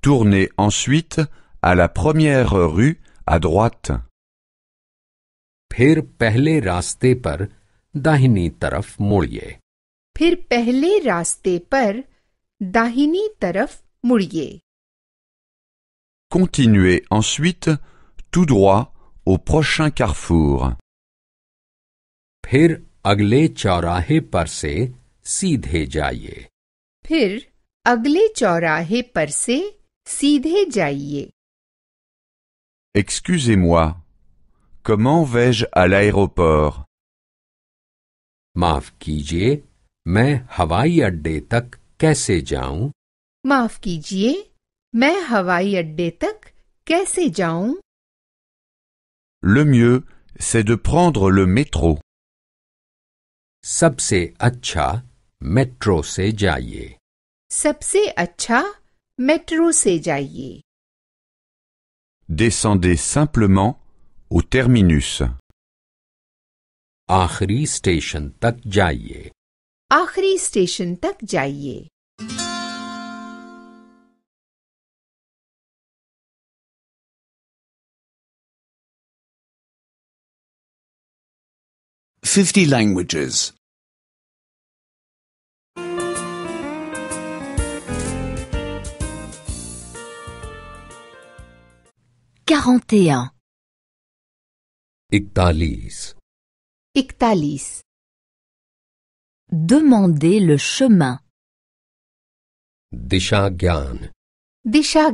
Tournez ensuite à la première rue à droite. Pir pehle raste dahini taraf mudiye. Pir pehle raste dahini taraf mudiye. Continuez ensuite tout droit au prochain carrefour. Pir agle chaurahe heparse se seedhe jaiye. agle Excusez-moi. Comment vais-je à l'aéroport? Maaf me Main hawaii adde tak kaise jaun? Le mieux, c'est de prendre le métro. Sabse achha metro se jaiye. Sabse achha Metro se Descendez simplement au terminus. Ahri station tak jaiye. station tak jaiye. Fifty languages. 41 Iktalis. Iktalis. Demandez le chemin. Disha Gyan. Disha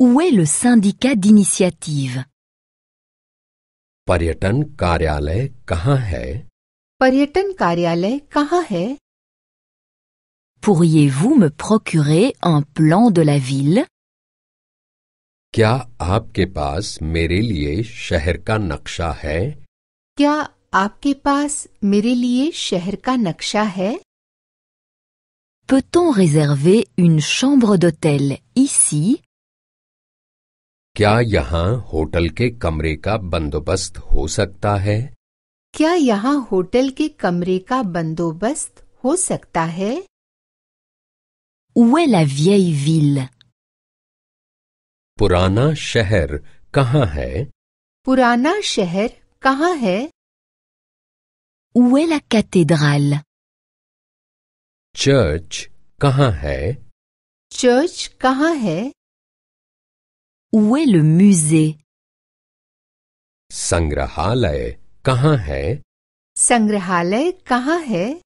Où est le syndicat d'initiative Parietan Karyalay kaha hai Paryatan Karyalay kaha hai Pourriez-vous me procurer un plan de la ville क्या आपके पास मेरे लिए शहर का नक्शा है क्या आपके पास मेरे लिए शहर का नक्शा है Peut-on réserver une chambre d'hôtel ici क्या यहाँ होटल के कमरे का बंदोबस्त हो सकता है क्या यहाँ होटल के कमरे का बंदोबस्त हो सकता है Où est la vieille ville Purana Sheher Kahahe Purana Sheher Kahahe Où est la cathédrale? Church Kahahe Church Où est le musée? Sangrahale Kahahe Sangrahale Kahahe.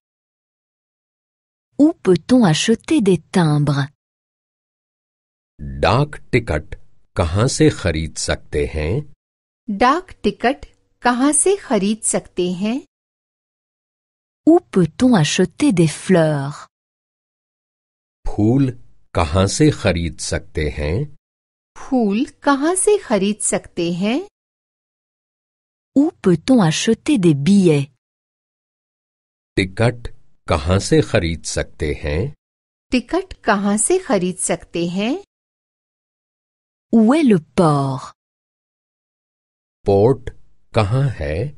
Où peut-on acheter des timbres? Dark ticket. कहाँ से खरीद सकते हैं डाक टिकट कहाँ से खरीद सकते हैं Où peut-on acheter des fleurs फूल कहाँ से खरीद सकते हैं फूल कहाँ से खरीद सकते हैं Où peut-on acheter des billets ticket कहाँ से खरीद सकते हैं टिकट कहाँ से खरीद सकते हैं Où est le port Port कहाँ है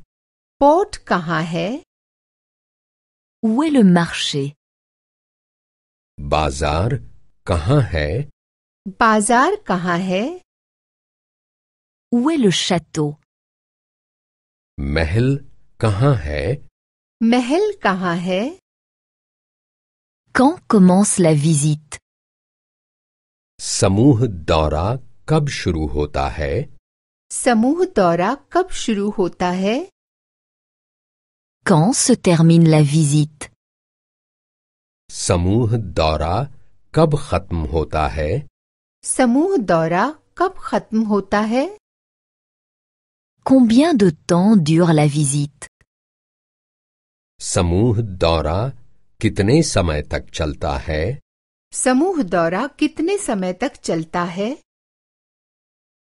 Port कहाँ Où est le marché Bazar कहाँ है Kahahe. Où est le château महल कहाँ है महल Quand commence la visite समूह दौरा कब शुरू होता है समूह दौरा कब शुरू होता है Quand se termine la visite समूह दौरा कब खत्म होता है समूह दौरा कब खत्म होता है Combien de temps dure la visite समूह दौरा कितने समय तक चलता है समूह दौरा कितने समय तक चलता है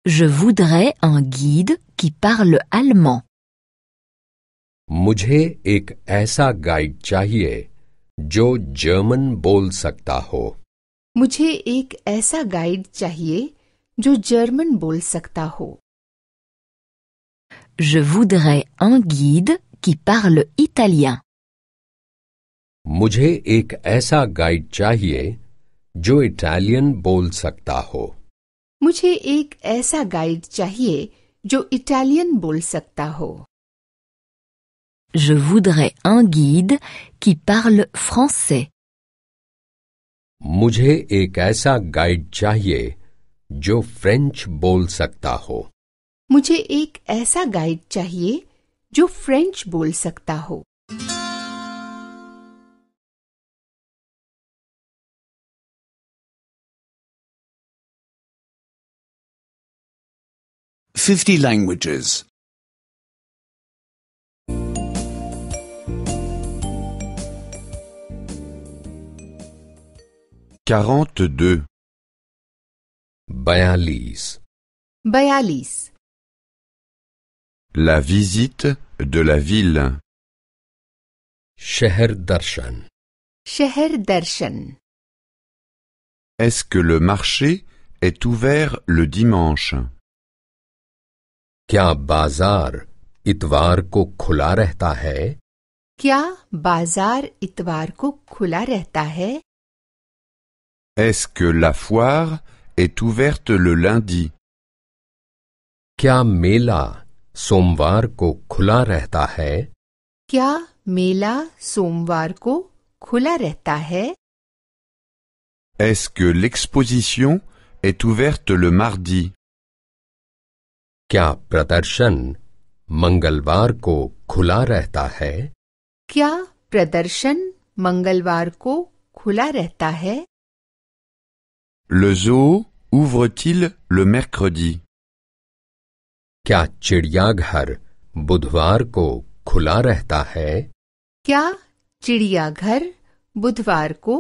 Je voudrais un guide qui parle allemand. मुझे एक ऐसा गाइड चाहिए जो जर्मन बोल सकता हो मुझे एक ऐसा गाइड चाहिए जो जर्मन बोल सकता हो Je voudrais un guide qui parle italien. मुझे एक ऐसा गाइड चाहिए जो इटालियन बोल सकता हो मुझे एक ऐसा गाइड चाहिए जो इटालियन बोल सकता हो Je voudrais un guide qui parle français. मुझे एक ऐसा गाइड चाहिए जो फ्रेंच बोल सकता हो मुझे एक ऐसा गाइड चाहिए जो फ्रेंच बोल सकता हो 50 languages. 42 Bayalis Bayalis. La visite de la ville. Sheher Darshan. Sheher Darshan. Est-ce que le marché est ouvert le dimanche क्या बाजार इतवार को खुला रहता है क्या बाजार इतवार को खुला रहता है Est-ce que la foire est ouverte le lundi क्या मेला सोमवार को खुला रहता है क्या मेला सोमवार को खुला रहता है Est-ce que l'exposition est ouverte le mardi क्या प्रदर्शन मंगलवार को खुला रहता है क्या प्रदर्शन मंगलवार को खुला रहता है Le zoo ouvre-t-il le mercredi क्या चिड़ियाघर बुधवार को खुला रहता है क्या चिड़ियाघर बुधवार को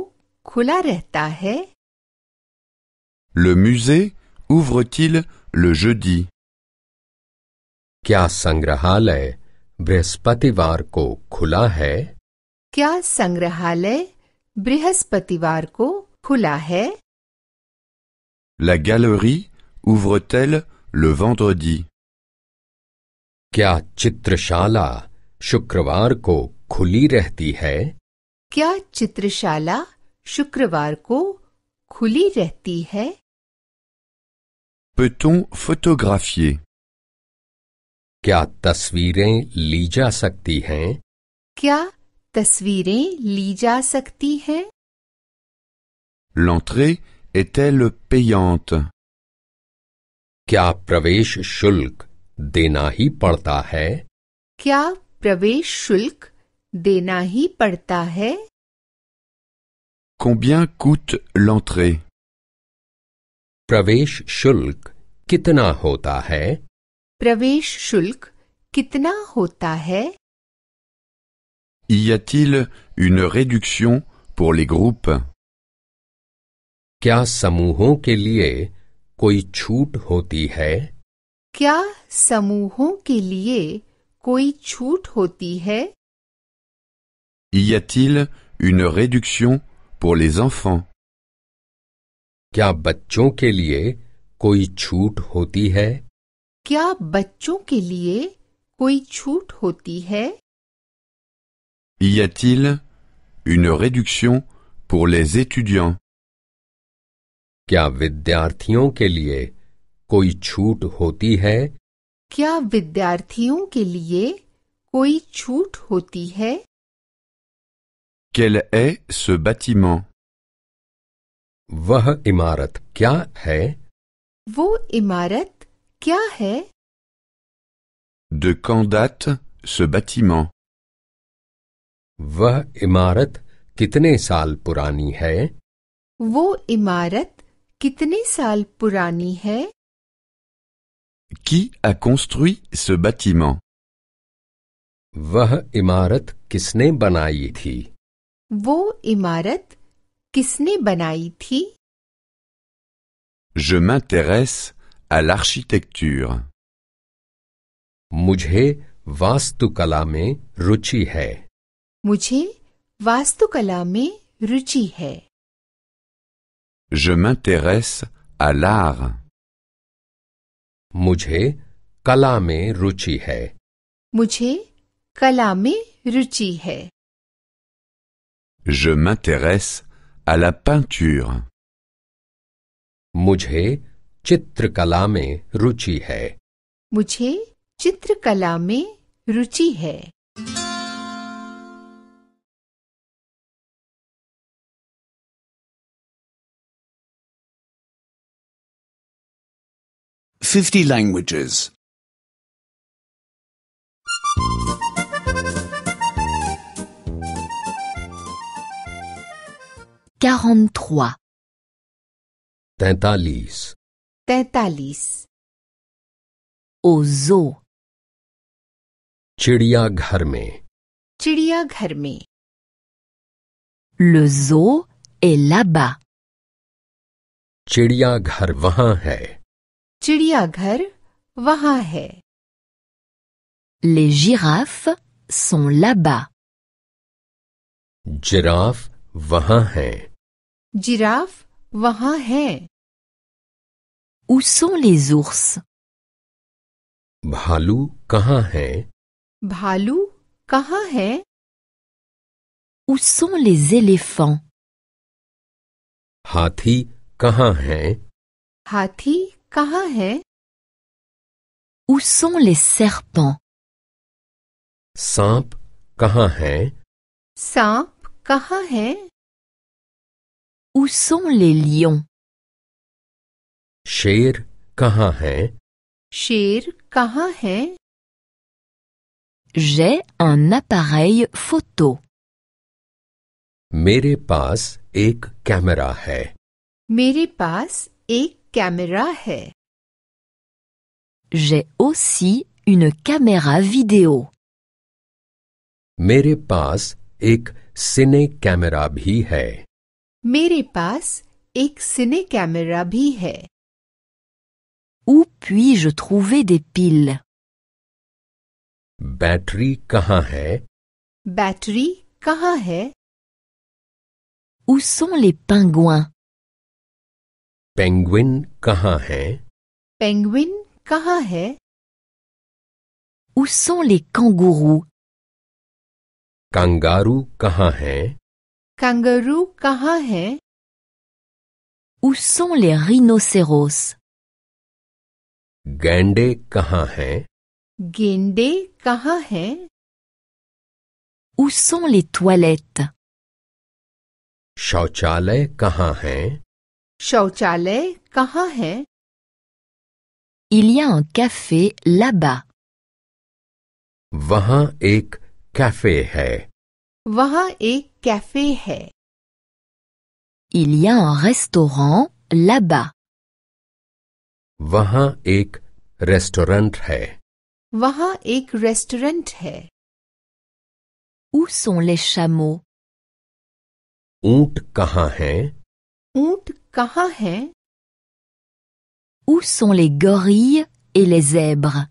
खुला रहता है Le musée ouvre-t-il le jeudi क्या संग्रहालय बृहस्पतिवार को खुला है क्या संग्रहालय बृहस्पतिवार को खुला है La galerie ouvre-t-elle le vendredi क्या चित्रशाला शुक्रवार को खुली रहती है क्या चित्रशाला शुक्रवार को खुली रहती है Peut-on photographier क्या तस्वीरें ली जा सकती हैं क्या तस्वीरें ली जा सकती हैं L'entrée est-elle payante क्या प्रवेश शुल्क देना ही पड़ता है क्या प्रवेश शुल्क देना ही पड़ता है Combien coûte l'entrée प्रवेश शुल्क कितना होता है प्रवेश शुल्क कितना होता है Y a-t-il une réduction pour les groupes क्या समूहों के लिए कोई छूट होती है क्या समूहों के लिए कोई छूट होती है Y a-t-il une réduction pour les enfants क्या बच्चों के लिए कोई छूट होती है क्या बच्चों के लिए कोई छूट होती है Y a-t-il une réduction pour les étudiants क्या विद्यार्थियों के लिए कोई छूट होती है क्या विद्यार्थियों के लिए कोई छूट होती है Quel est ce bâtiment वह इमारत क्या है वो इमारत De quand date ce bâtiment? Vah imarat kitene saal purani hai? Voh imarat kitnesal saal purani hai? Qui a construit ce bâtiment? Vah imarat kisne bananai thi? Voh imarat kisne thi? Je m'intéresse à l'architecture: _mujhe vastukalame kalame ruchi he, mujhe vastu kalame ruchi je m'intéresse à l'art: _mujhe kalame ruchi he, mujhe kalame ruchi he._ je m'intéresse à la peinture: _mujhe चित्रकला में रुचि है मुझे चित्रकला में रुचि है fifty languages quarante-trois. तैतालीस तैतालीस ओजो चिड़ियाघर में चिड़ियाघर में लुजो एलाबा चिड़ियाघर वहां है चिड़ियाघर वहां है Les girafes जिराफ वहां है जिराफ वहाँ है Où sont les ours? Bhalou kahahé. Bhalou Bhalu Où sont les éléphants? Hathi Kahahé. hai? Hathi Où sont les serpents? Sap Kahahé. Sap kaha Où sont les lions? Cher kahahin. Cher kahahin. J'ai un appareil photo. Mere passe ek caméra hai. Mere passe ek J'ai aussi une caméra vidéo. Mere passe ek sine caméra bi hai. Mere passe ek sine caméra où puis-je trouver des piles Batterie kahan hai Batterie kahan Où sont les pingouins Penguin kahan Penguin kahan Où sont les kangourous Kangaroo kahan Kangaroo kahan Où sont les rhinocéros Gende कहाँ हैं गेंडे Où sont les toilettes शौचालय कहाँ हैं शौचालय Il y a un café là-bas. Vaha एक cafe है Vaha एक café है Il y a un restaurant là-bas. Vaha ek restaurant he. Vaha ek restaurant he. Où sont les chameaux? Où sont les gorilles et les zèbres?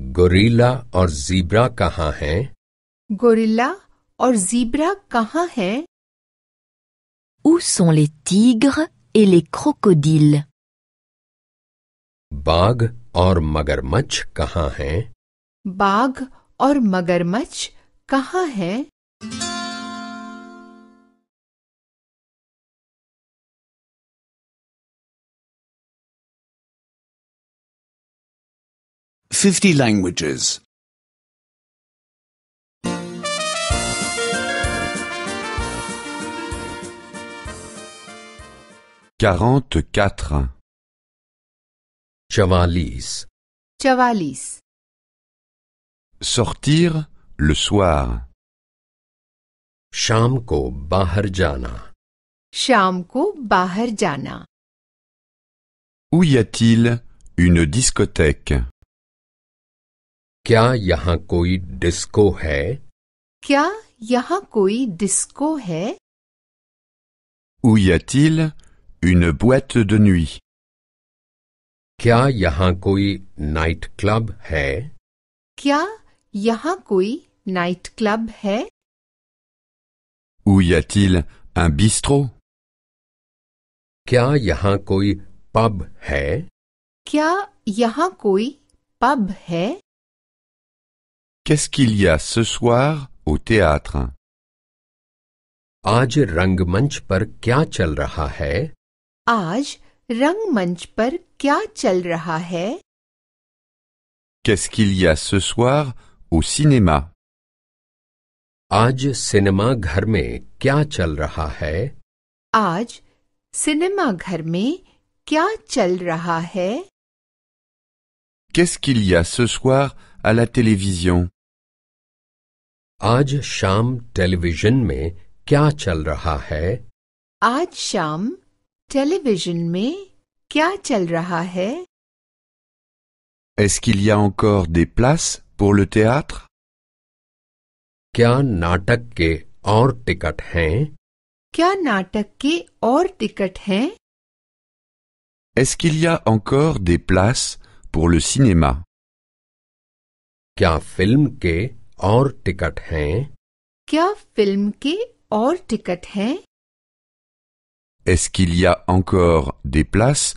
Gorilla or zebra कहां Gorilla or zebra कहां Où sont les tigres et les crocodiles? बाघ और मगरमच्छ कहाँ हैं? बाघ और मगरमच्छ कहाँ हैं? Fifty languages. Quarante-quatre. Chavalis. Sortir le soir. Shamko Baharjana. Shamko Baharjana. Où y a-t-il une discothèque? Kya Yahakoi Disco hai? Kya Yahakoi Disco Où y a-t-il une boîte de nuit? क्या यहाँ कोई नाइट क्लब है क्या यहाँ कोई night club है उल y क्या यहाँ कोई पब है क्या यहाँ कोई पब है Qu'est-ce qu'il y a ce soir au théâtre आज रंगमंच पर क्या चल रहा है आज रंगमंच पर क्या चल रहा है Qu'est-ce qu'il y a ce soir au cinéma आज सिनेमा घर में क्या चल रहा है आज सिनेमा घर में क्या चल रहा है Qu'est-ce qu'il y a ce soir à la télévision आज शाम टेलीविजन में क्या चल रहा है आज शाम टेलीविजन में Est-ce qu'il y a encore des places pour le théâtre? Qu'y natake के Est-ce qu'il y a encore des places pour le cinéma? Qu'y film ke film ke Est-ce qu'il y a encore des places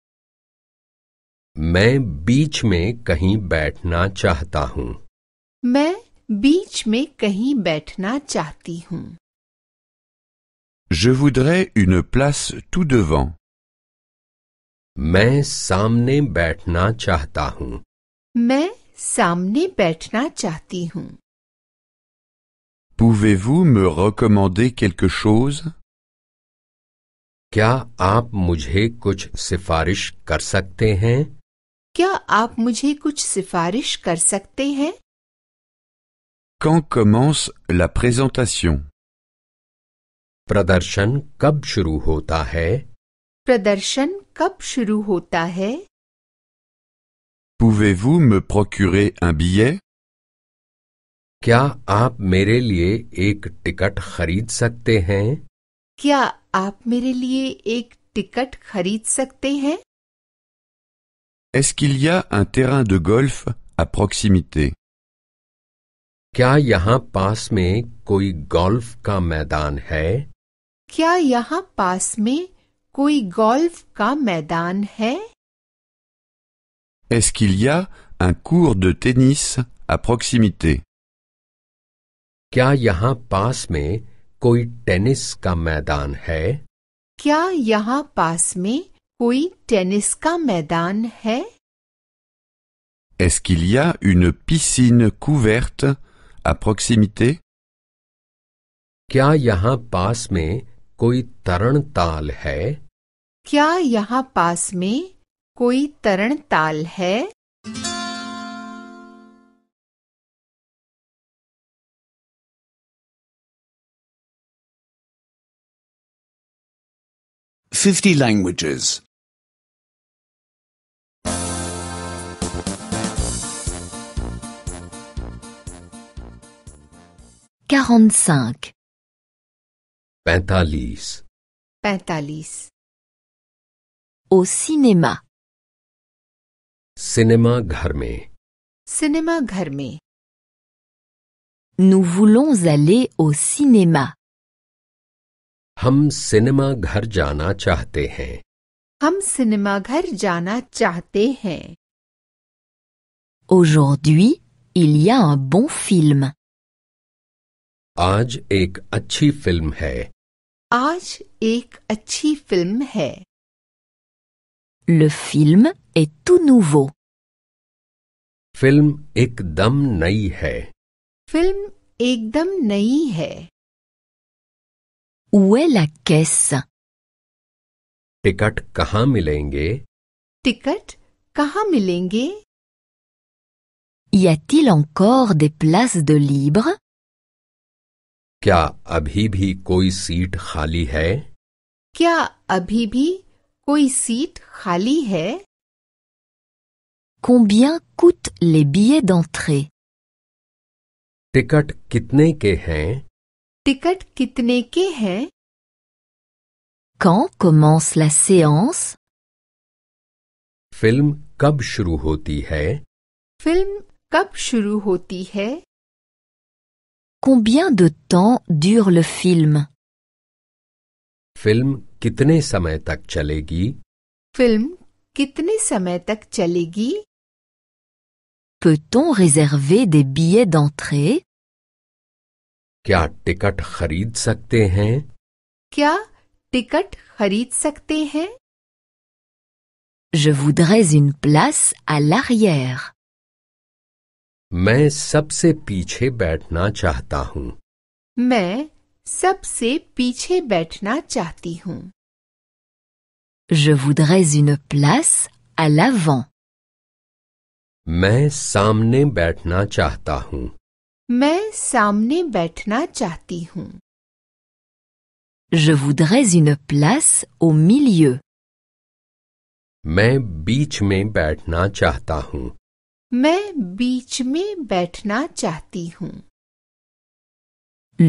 मैं बीच में कहीं बैठना चाहता हूँ मैं बीच में कहीं बैठना चाहती हूँ Je voudrais une place tout devant. मैं सामने बैठना चाहता हूँ मैं सामने बैठना चाहती हूँ Pouvez-vous me recommander quelque chose क्या आप मुझे कुछ सिफारिश कर सकते हैं क्या आप मुझे कुछ सिफारिश कर सकते हैं Quand commence la présentation प्रदर्शन कब शुरू होता है प्रदर्शन कब शुरू होता है Pouvez-vous me procurer un billet क्या आप मेरे लिए एक टिकट खरीद सकते हैं क्या आप मेरे लिए एक टिकट खरीद सकते हैं Est-ce qu'il y a un terrain de golf à proximité क्या यहाँ पास में कोई गोल्फ का मैदान है क्या यहाँ पास में कोई गोल्फ का मैदान है Est-ce qu'il y a un court de tennis à proximité क्या यहाँ पास में कोई टेनिस का मैदान है क्या यहाँ पास में कोई टेनिस का मैदान है Est-ce qu'il y a une piscine couverte à proximité क्या यहाँ पास में कोई तरण ताल है क्या यहाँ पास में कोई तरण ताल है fifty languages 45. Pentalis. Au cinéma. Cinéma gharme. Cinéma gharme. Nous voulons aller au cinéma. Ham cinéma Gharjana jana chahte hain. Ham cinema Gharjana jana chahte Aujourd'hui, il y a un bon film. आज एक अच्छी फिल्म है आज एक अच्छी फिल्म है Le film est tout nouveau. Film एकदम नई है फिल्म एकदम नई है Où est la caisse ticket kahamilenge मिलेंगे टिकट मिलेंगे Y a-t-il encore des places de libre क्या अभी भी कोई सीट खाली है क्या अभी भी कोई सीट खाली है Combien coûtent les billets d'entrée ticket कितने के हैं टिकट कितने के हैं Quand commence la séance film कब शुरू होती है फिल्म कब शुरू होती है Combien de temps dure le film? Film kitne samay tak chalegi? Film kitne samay tak chalegi? Peut-on réserver des billets d'entrée? Kia ticket kharid sakte hain? Kya ticket kharid sakte hain? Je voudrais une place à l'arrière. मैं सबसे पीछे बैठना चाहता हूँ मैं सबसे पीछे बैठना चाहती हूँ Je voudrais une place à l'avant. मैं सामने बैठना चाहता हूँ मैं सामने बैठना चाहती हूँ Je voudrais une place au milieu. मैं बीच में बैठना चाहता हूँ मैं बीच में बैठना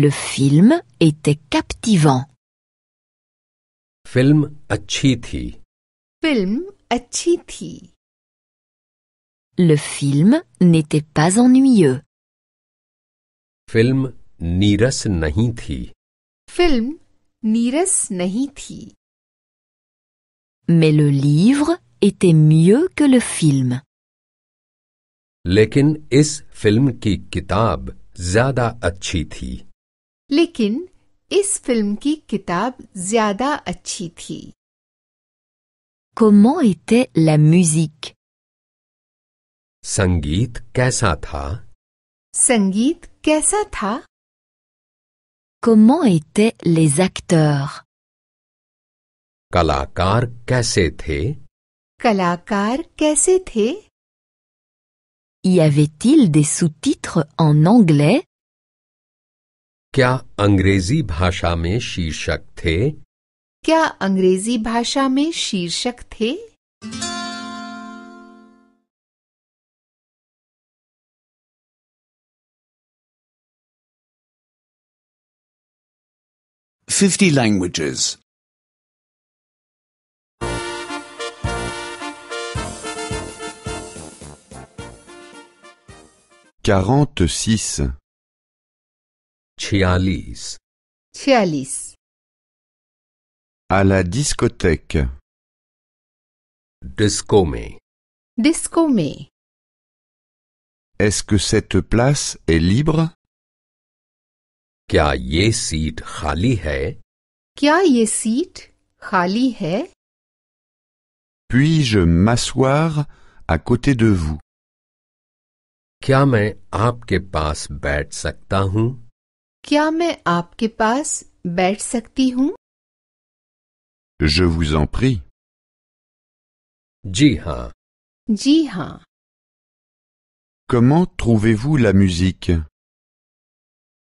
Le film était captivant. Film, Achiti Film film Le film n'était pas ennuyeux. Film, Niras Nahiti Film Niras Nahiti Mais le livre était mieux que le film. लेकिन इस फिल्म की किताब ज्यादा अच्छी थी लेकिन इस फिल्म की किताब ज्यादा अच्छी थी Comment était la musique संगीत कैसा था संगीत कैसा था Comment étaient les acteurs कलाकार कैसे थे कलाकार कैसे थे Y avait-il des sous-titres en anglais? Kya angrezi bhasha mein shirshak the? Kya angrezi bhasha mein fifty languages. Quarante-six. À la discothèque. Disco me. Est-ce que cette place est libre? Kya yesit seat khali hai? Kya Puis-je m'asseoir à côté de vous? क्या मैं आपके Je vous en prie. जी Comment trouvez-vous la musique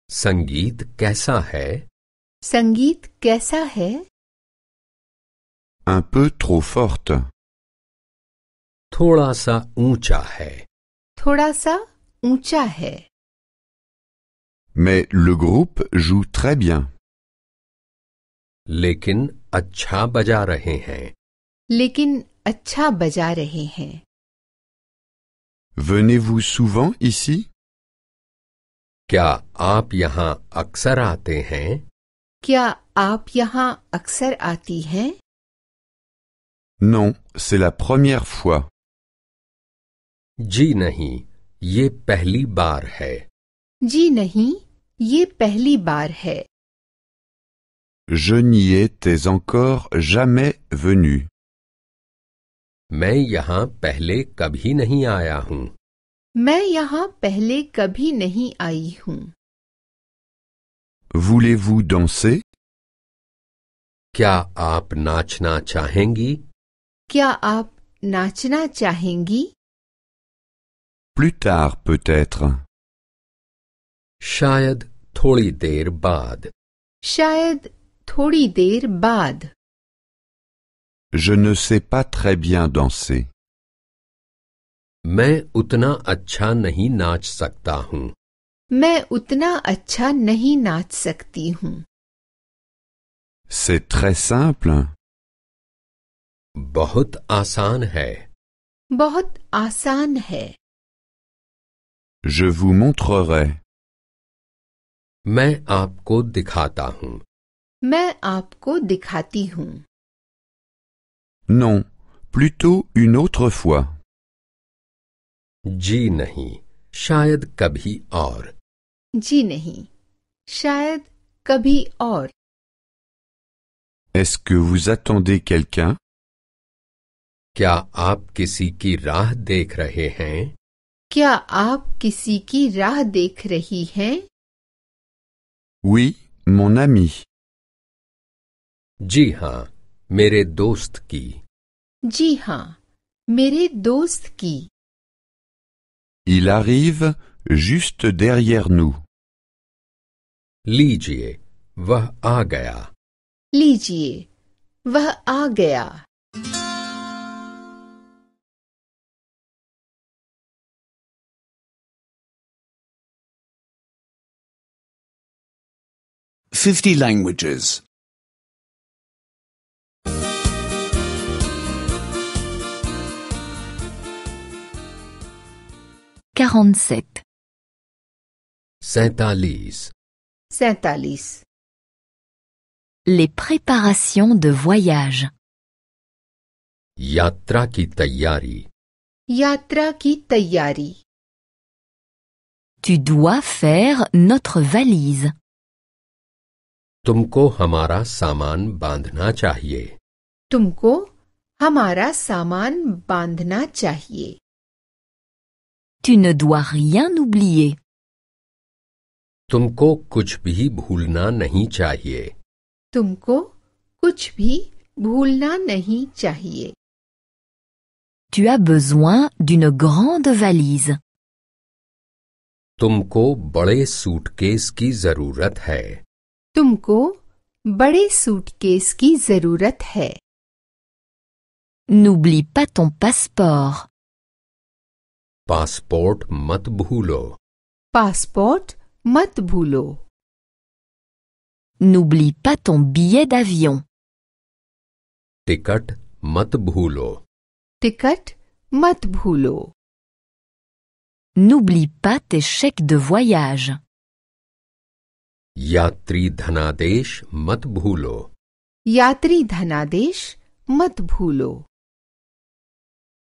Sangit कैसा है संगीत Un peu trop forte. Mais le groupe joue très bien. Venez-vous souvent ici Non, c'est la première fois. जी नहीं ये पहली बार है जी नहीं ये पहली बार है Je n'y étais encore jamais venu. मैं यहाँ पहले कभी नहीं आया हूँ मैं यहाँ पहले कभी नहीं आई हूँ Voulez-vous danser क्या आप नाचना चाहेंगी क्या आप नाचना चाहेंगी Plus tard peut-être. Shayad thodi der baad. Shayad thodi der baad. Je ne sais pas très bien danser. Main utna accha nahi naach sakta hoon. Main utna accha nahi naach sakti hoon. C'est très simple. Bahut aasan hai. Bahut aasan hai. Je vous montrerai. Mais à quoi de khatahoum? Mais à quoi de Non, plutôt une autre fois. Jinahi, shaed kabhi or. Jinahi, shaed kabhi or. Est-ce que vous attendez quelqu'un? Ka ap kesi kirah de krahehe hein? क्या आप किसी की राह देख रही हैं? Oui, mon ami. जी हाँ, मेरे दोस्त की जी हाँ, मेरे दोस्त की Il arrive juste derrière nous. लीजिए वह आ गया लीजिए वह आ गया 50 languages. 47. Sainte-Alice, Sainte-Alice, Les préparations de voyage. Yatra ki Yatra ki Tu dois faire notre valise. तुमको हमारा सामान बांधना चाहिए तुमको हमारा सामान बांधना चाहिए Tu ne dois rien oublier. तुमको कुछ भी भूलना नहीं चाहिए तुमको कुछ भी भूलना नहीं चाहिए Tu as besoin d'une grande valise. तुमको बड़े सूटकेस की जरूरत है Tumko बड़े keski zerurathe. N'oublie pas ton passeport. Passport, mat Passport Passeport mat N'oublie pas ton billet d'avion. Ticket mat bhulo. Ticket mat N'oublie pas tes chèques de voyage. यात्री धनादेश मत भूलो यात्री धनादेश मत भूलो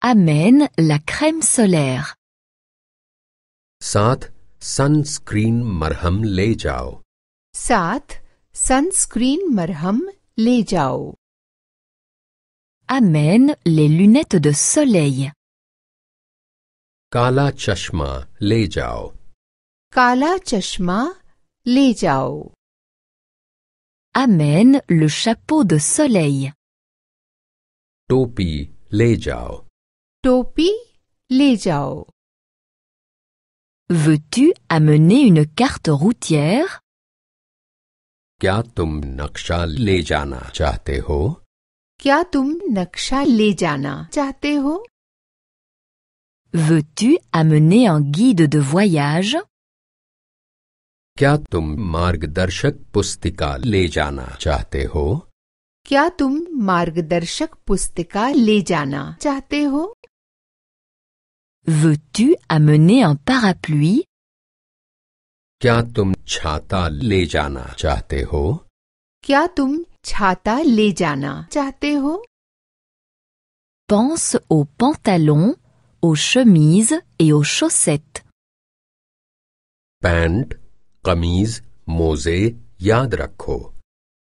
अमेन लखम crème साथ सनस्क्रीन मरहम ले जाओ साथ सनस्क्रीन मरहम ले जाओ Amène les lunettes the soleil. काला चश्मा ले जाओ काला चश्मा Amène le chapeau de soleil. Topi le Topi le Veux-tu amener une carte routière? Kya tum naksha le jana chahte ho? Kya tum naksha Veux-tu amener un guide de voyage क्या तुम मार्गदर्शक पुस्तिका ले जाना चाहते हो क्या तुम मार्गदर्शक पुस्तिका ले जाना चाहते हो Veux-tu amener un parapluie? क्या तुम छाता ले जाना चाहते हो क्या तुम छाता ले जाना चाहते हो Pense aux pantalons, aux chemises et aux chaussettes. Pant قمیز mose yadraco رکھو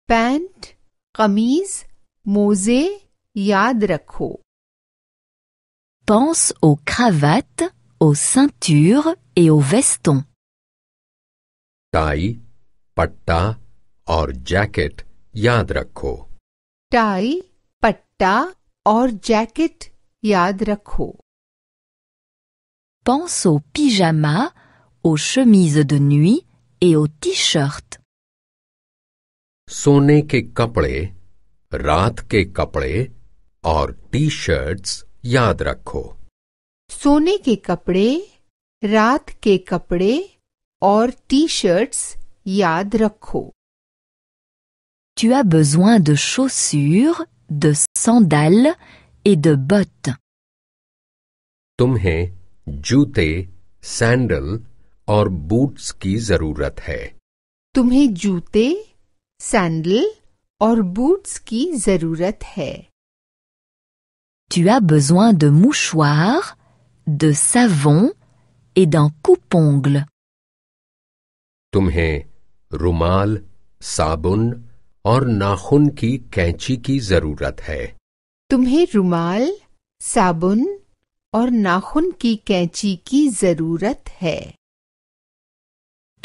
پینٹ قمیز yadraco Pense aux cravates, aux ceintures et aux vestons. Tai, patta or jacket yad rakho. Tai, patta or jacket yad rakho. Pense au pyjama, aux chemises de nuit et au t shirt सोने के कपड़े रात के कपड़े और T shirts याद रखो सोने के कपड़े रात के कपड़े और टी शर्ट्स याद रखो Tu as besoin de chaussures, de sandales et de bottes. तुम्हें जूते सैंडल और बूट्स की जरूरत है तुम्हें जूते सैंडल और बूट्स की जरूरत है Tu as besoin de mouchoirs, de savon et d'un coupe-ongle. तुम्हें रुमाल साबुन और नाखून की कैंची की जरूरत है तुम्हें रुमाल साबुन और नाखून की कैंची की जरूरत है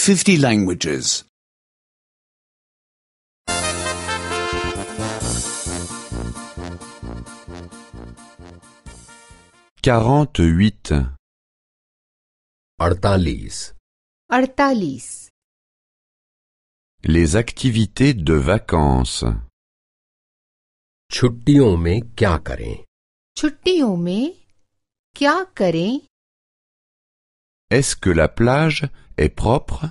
50 languages. 48 अड़तालीस अड़तालीस Les activités de vacances. छुट्टियों में क्या करें छुट्टियों में क्या करें Est-ce que la plage est propre?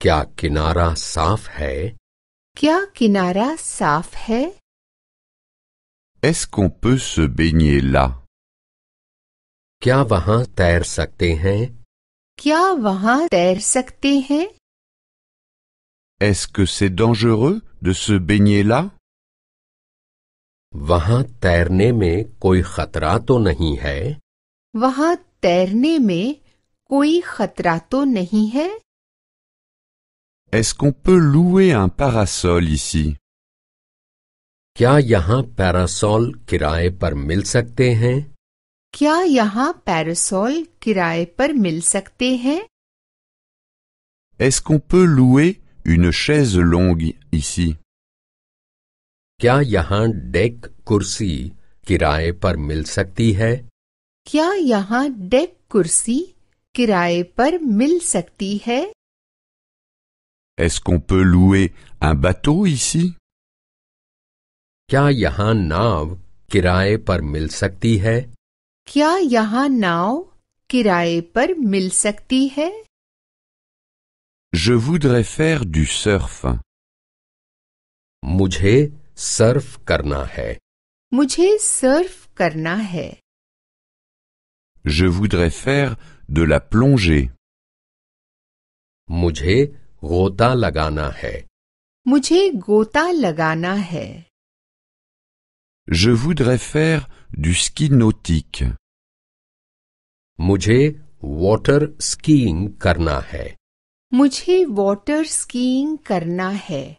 Kya kinara saaf hai? Kya kinara saaf hai? Est-ce qu'on peut se baigner là? Kya wahan tair sakte hai? Kya wahan tair sakte hai? Est-ce que c'est dangereux de se baigner là? Wahan tairne mein koi khatra to nahi hai? Wahan tairne mein कोई खतरा तो नहीं है Est-ce qu'on peut louer un parasol ici क्या यहाँ पैरासोल किराए पर मिल सकते हैं क्या यहाँ पैरासोल किराए पर मिल सकते हैं Est-ce qu'on peut louer une chaise longue ici क्या यहाँ डेक कुर्सी किराए पर मिल सकती है क्या यहाँ डेक कुर्सी किराए पर मिल सकती है क्या यहाँ नाव किराए पर मिल सकती है क्या यहाँ नाव किराए पर मिल सकती है Je voudrais faire du surf. मुझे सर्फ करना है मुझे सर्फ करना है Je voudrais faire De la plongée. Mujhe गोता lagana hai. Mujhe गोता lagana hai. Je voudrais faire du ski nautique. Mujhe water skiing karnahe hai. Mujhe water skiing karnahe hai.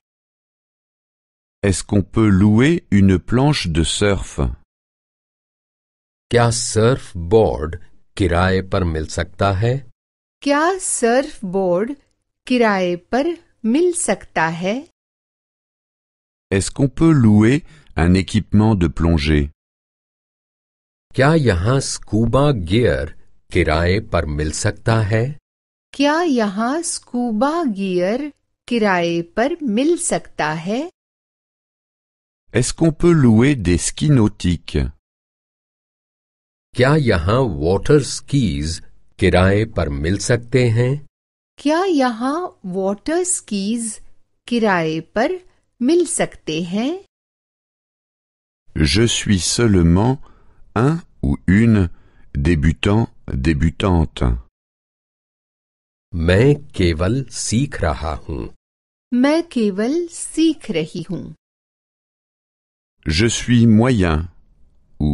Est-ce qu'on peut louer une planche de surf क्या surf board किराए par मिल सकता surfboard क्या Surf board किराए पर मिल Est-ce qu'on peut louer un équipement de plongée? Kya yahan scuba gear kiraye par mil sakta hai? Kya yahan scuba gear kiraye par mil sakta hai? Est-ce qu'on peut louer des skis nautiques? क्या यहाँ water skis किराए पर मिल सकते हैं क्या यहाँ water skis किराए पर मिल सकते हैं Je suis seulement un ou une débutant débutante. मैं केवल सीख रहा हूँ मैं केवल सीख रही हूँ Je suis moyen ou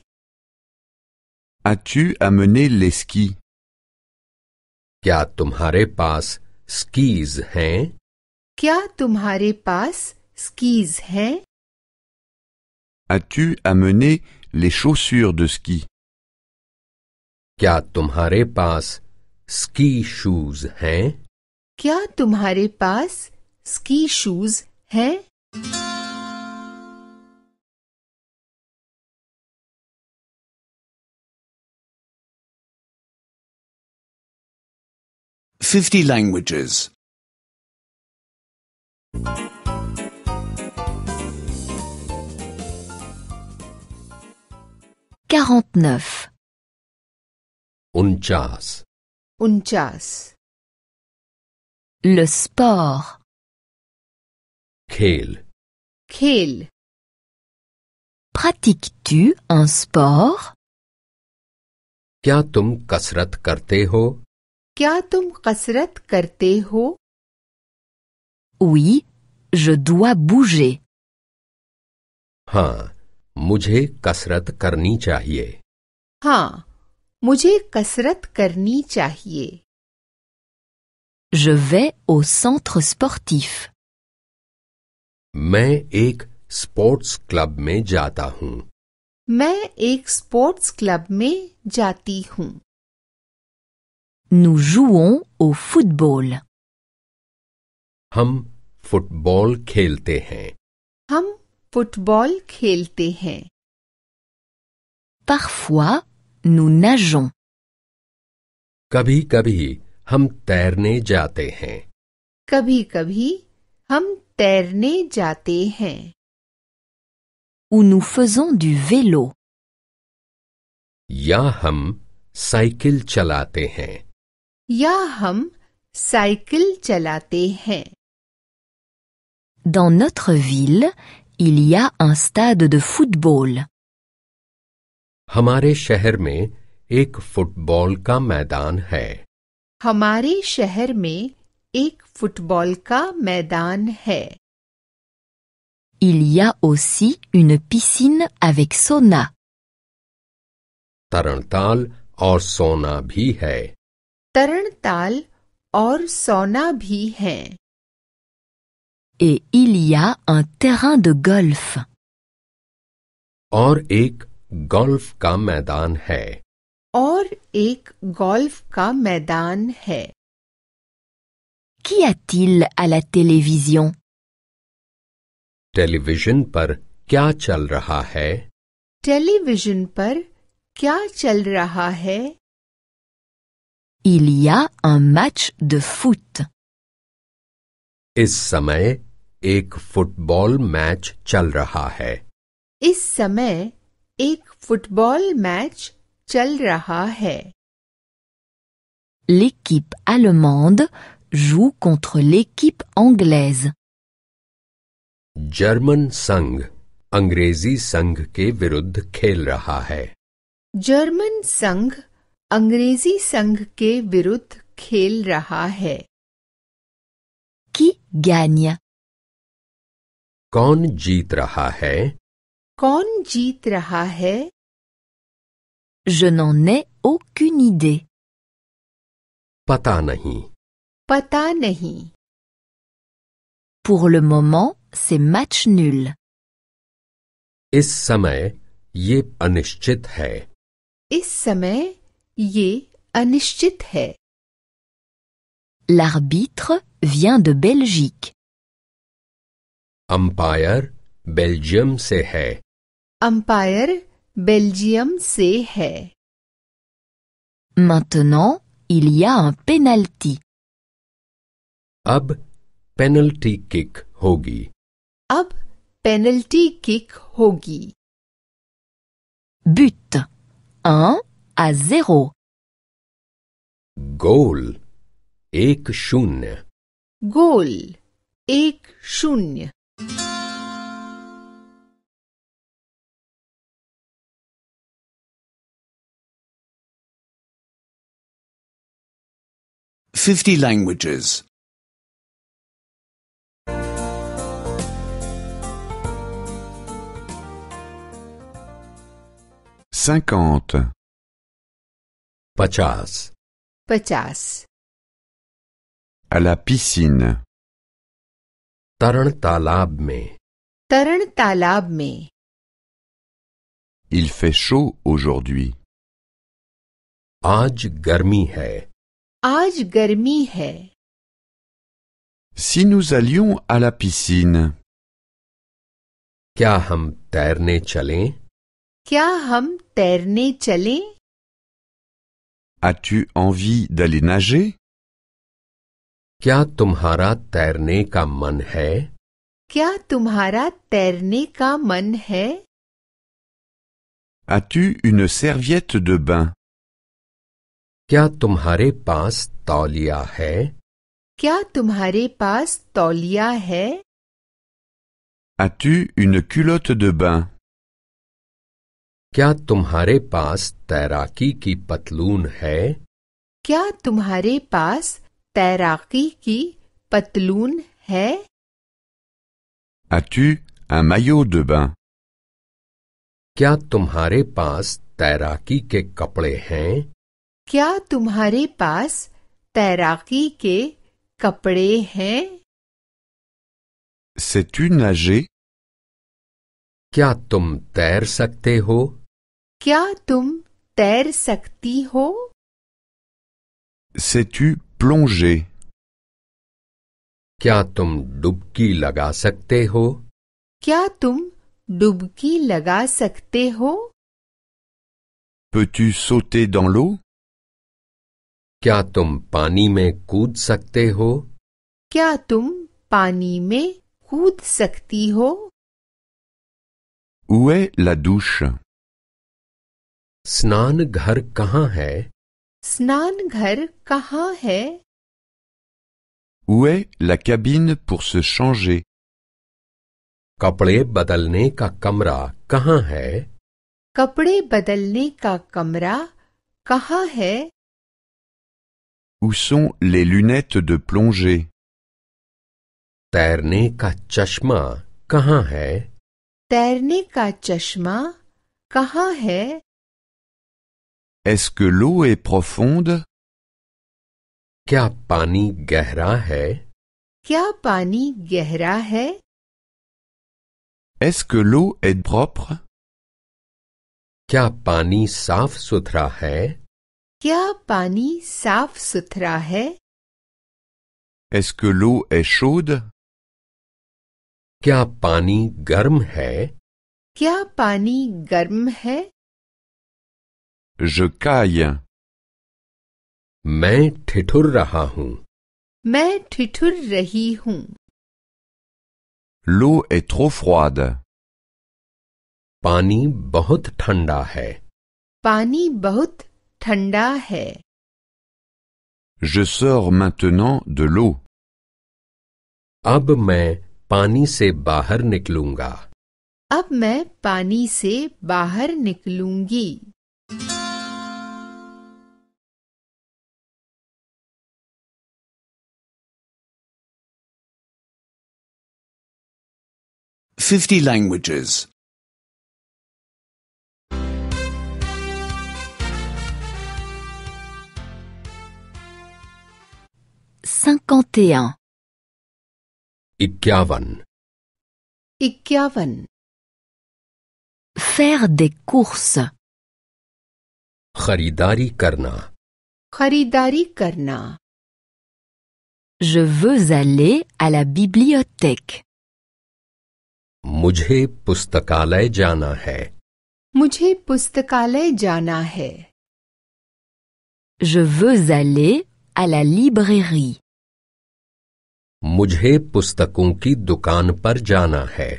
As-tu amené les skis? Kya tom skis hein? Kya tom skis hein? As-tu amené les chaussures de ski? Kya tom hare passe ski shoes hein? Kya passe ski shoes hein? 50 languages. 49. Unchas. Unchas. Le sport. Khel. Khel. Pratiques-tu un sport? Kya tum kasrat karte ho? क्या तुम कसरत करते हो Oui, je dois bouger. हाँ, मुझे कसरत करनी चाहिए हाँ मुझे कसरत करनी चाहिए Je vais au centre sportif. मैं एक स्पोर्ट्स क्लब में जाता हूँ मैं एक स्पोर्ट्स क्लब में जाती हूँ Nous jouons au football. हम फुटबॉल खेलते हैं हम फुटबॉल खेलते हैं Parfois, nous nageons. कभी-कभी हम तैरने जाते हैं कभी-कभी हम तैरने जाते हैं Ou nous faisons du vélo. या हम साइकिल चलाते हैं या हम साइकिल चलाते हैं Dans notre ville, il y a un stade de football. हमारे शहर में एक फुटबॉल का मैदान है हमारे शहर में एक फुटबॉल का मैदान है Il y a aussi une piscine avec sauna. तरणताल और सोना भी है तरण ताल और सोना भी है et il y a और एक गोल्फ का मैदान है और एक गोल्फ का मैदान है Qu'y टेलीविजन पर क्या चल रहा है टेलीविजन पर क्या चल रहा है Il y a un match de foot. Isse samay football match chal raha hai. football match chal L'équipe allemande joue contre l'équipe anglaise. German sang Angresi sang ke virud khel German sang अंग्रेजी संघ के विरुद्ध खेल रहा है कि ज्ञानिया कौन जीत रहा है कौन जीत रहा है जुनो ने ओ क्यू नी दे पता नहीं पता नहीं Pour le से c'est match इस समय ये अनिश्चित है इस समय L'arbitre vient de Belgique. Umpire Belgium se hai. Umpire Belgium se Maintenant, il y a un penalty. Ab penalty kick hogi. Ab penalty kick hogi. But 1 à zéro. Goal. Ek shunya. Goal. Fifty languages. Cinquante. पचास पचास अला पिसीन तरण तालाब में तरण तालाब में Il fait chaud aujourd'hui. आज गर्मी है आज गर्मी है Si nous allions à क्या हम तैरने चलें? क्या हम तैरने चलें? As-tu envie d'aller nager क्या तुम्हारा तैरने का मन है क्या तुम्हारा तैरने का मन है As-tu une serviette de bain क्या तुम्हारे पास तौलिया है क्या तुम्हारे पास तौलिया है As-tu une culotte de bain क्या तुम्हारे पास तैराकी की पतलून है क्या तुम्हारे पास तैराकी की पतलून है As-tu un maillot de bain क्या तुम्हारे पास तैराकी के कपड़े हैं क्या तुम्हारे पास तैराकी के कपड़े हैं Sais-tu nager क्या तुम तैर सकते हो क्या तुम तैर सकती हो Sais-tu क्या तुम डुबकी लगा सकते हो क्या तुम डुबकी लगा सकते हो Peux-tu sauter dans l'eau क्या तुम पानी में कूद सकते हो क्या तुम पानी में कूद सकती हो Où est la douche स्नान घर कहाँ है स्नान घर कहाँ है Où est la cabine pour se changer कपड़े बदलने का कमरा कहाँ है कपड़े बदलने का कमरा कहाँ है Où sont les lunettes de plongée तैरने का चश्मा कहाँ है तैरने का चश्मा कहाँ है Est-ce que l'eau est profonde? क्या पानी गहरा है? क्या पानी गहरा है? Est-ce que l'eau est propre? क्या पानी साफ सुथरा है? क्या पानी साफ सुथरा है? Est-ce que l'eau est chaude? क्या पानी गर्म है? क्या पानी गर्म है? Je caille. मैं ठिठुर रहा हूँ मैं ठिठुर रही हूँ लू ए trop पानी बहुत ठंडा है पानी बहुत ठंडा है Je sors maintenant de l'eau. अब मैं पानी से बाहर निकलूंगा अब मैं पानी से बाहर निकलूंगी 50 languages. 51. Ikyavan. Ikyavan. Faire des courses. Kharidari karna. Kharidari karna. Je veux aller à la bibliothèque. मुझे पुस्तकालय जाना है मुझे पुस्तकालय जाना है Je veux aller à la librairie. मुझे पुस्तकों की दुकान पर जाना है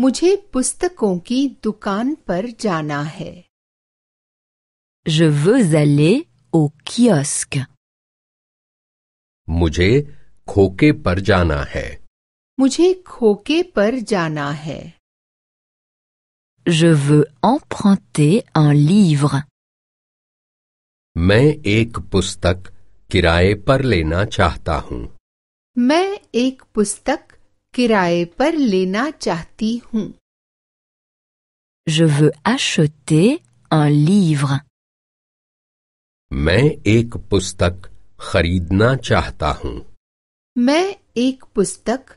मुझे पुस्तकों की दुकान पर जाना है Je veux aller au kiosque. मुझे खोके पर जाना है मुझे खोके पर जाना है Je veux emprunter un livre. मैं एक पुस्तक किराए पर लेना चाहता हूँ मैं एक पुस्तक किराए पर लेना चाहती हूँ Je veux acheter un livre. मैं एक पुस्तक खरीदना चाहता हूँ मैं एक पुस्तक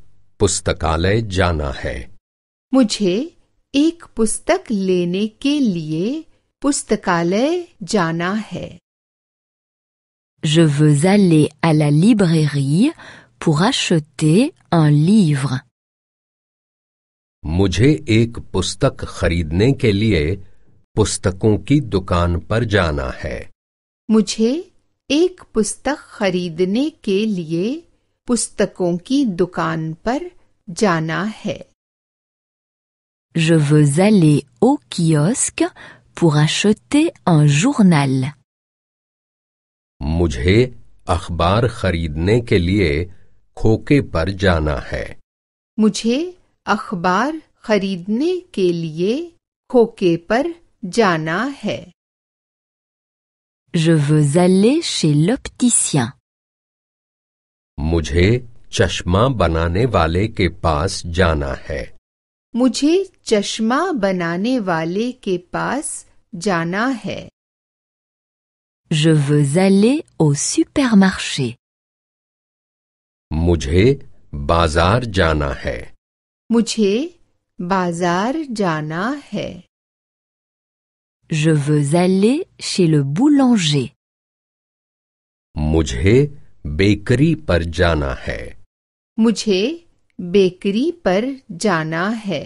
पुस्तकालय जाना है मुझे एक पुस्तक लेने के लिए पुस्तकालय जाना है Je veux aller à la librairie pour acheter un livre. मुझे एक पुस्तक खरीदने के लिए पुस्तकों की दुकान पर जाना है मुझे एक पुस्तक खरीदने के लिए पुस्तकों की दुकान पर जाना है Je veux aller au kiosque pour acheter un journal. मुझे अखबार खरीदने के लिए खोके पर जाना है मुझे अखबार खरीदने के लिए खोके पर जाना है Je veux aller chez l'opticien. मुझे चश्मा बनाने वाले के पास जाना है मुझे चश्मा बनाने वाले के पास जाना है Je veux aller au supermarché. मुझे बाजार जाना है मुझे बाजार जाना है Je veux aller chez le boulanger. मुझे बेकरी पर जाना है मुझे बेकरी पर जाना है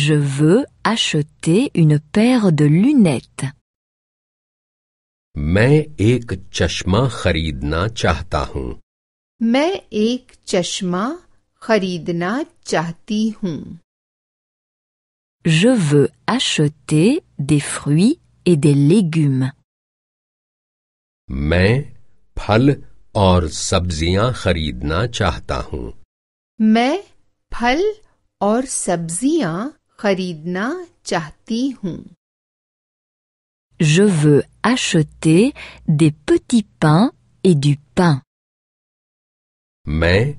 Je veux acheter une paire de lunettes. मैं एक चश्मा खरीदना चाहता हूँ मैं एक चश्मा खरीदना चाहती हूँ Je veux acheter des fruits et des légumes. मैं फल और सब्जियां खरीदना चाहता हूँ मैं फल और सब्जियां खरीदना चाहती हूँ Je veux acheter des petits pains et du pain. मैं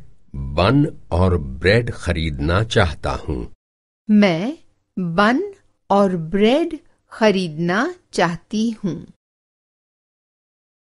बन और ब्रेड खरीदना चाहता हूँ मैं बन और ब्रेड खरीदना चाहती हूँ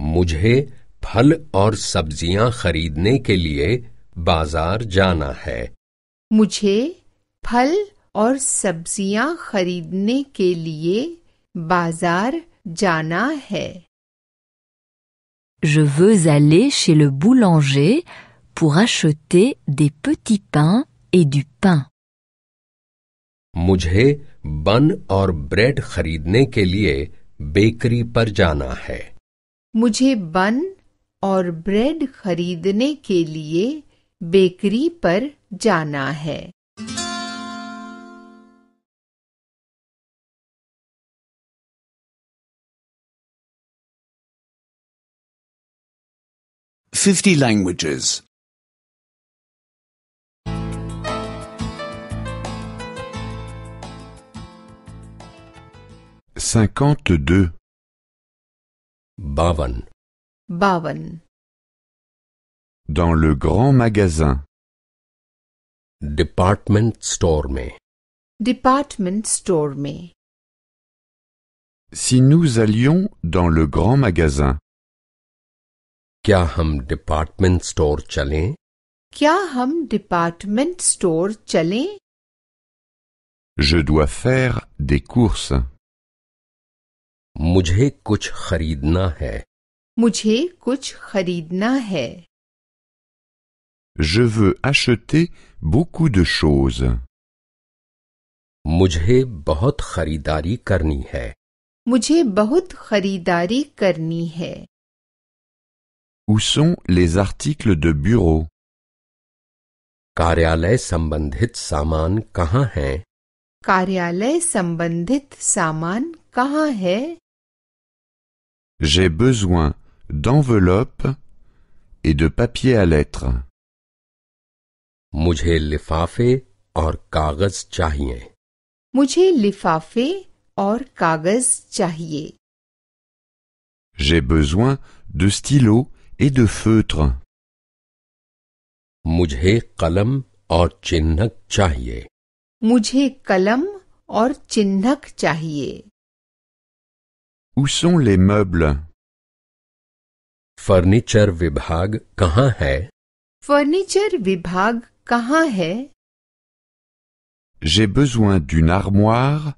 मुझे फल और सब्जियां खरीदने के लिए बाजार जाना है मुझे फल और सब्जियां खरीदने के लिए बाजार जाना है Je veux aller chez le boulanger pour acheter des petits pains et du pain. मुझे बन और ब्रेड खरीदने के लिए बेकरी पर जाना है मुझे बन और ब्रेड खरीदने के लिए बेकरी पर जाना है Fifty languages. Cinquante-deux. Bavan Bavon. dans le grand magasin department store me. department store me. si nous allions dans le grand magasin Kya hum department store chalein? Kya hum department store chalein? je dois faire des courses मुझे कुछ खरीदना है मुझे कुछ खरीदना है Je veux acheter beaucoup de choses. मुझे बहुत खरीदारी करनी है मुझे बहुत खरीदारी करनी है Où sont les articles de bureau कार्यालय संबंधित सामान कहाँ है कार्यालय संबंधित सामान कहाँ है J'ai besoin d'enveloppe et de papier à lettres. Mujhe lifafe or kagaz chahiye. Mujhe lifafe or kagaz chahi. J'ai besoin de stylo et de feutre. Mujhe kalam or chinhak chahiye. Mujhe kalam aur chinhak chahiye. Où sont les meubles? Furniture vibhag kahan hai? Furniture vibhag kahan hai? J'ai besoin d'une armoire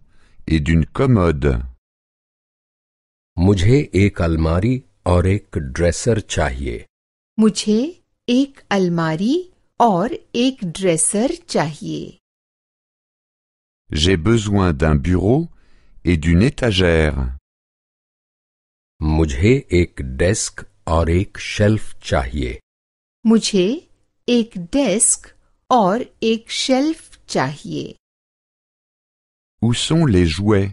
et d'une commode. Mujhe ek almari aur ek dresser chahiye. Mujhe ek almari aur ek dresser chahiye. J'ai besoin d'un bureau et d'une étagère. मुझे एक डेस्क और एक शेल्फ चाहिए मुझे एक डेस्क और एक शेल्फ चाहिए Où sont les jouets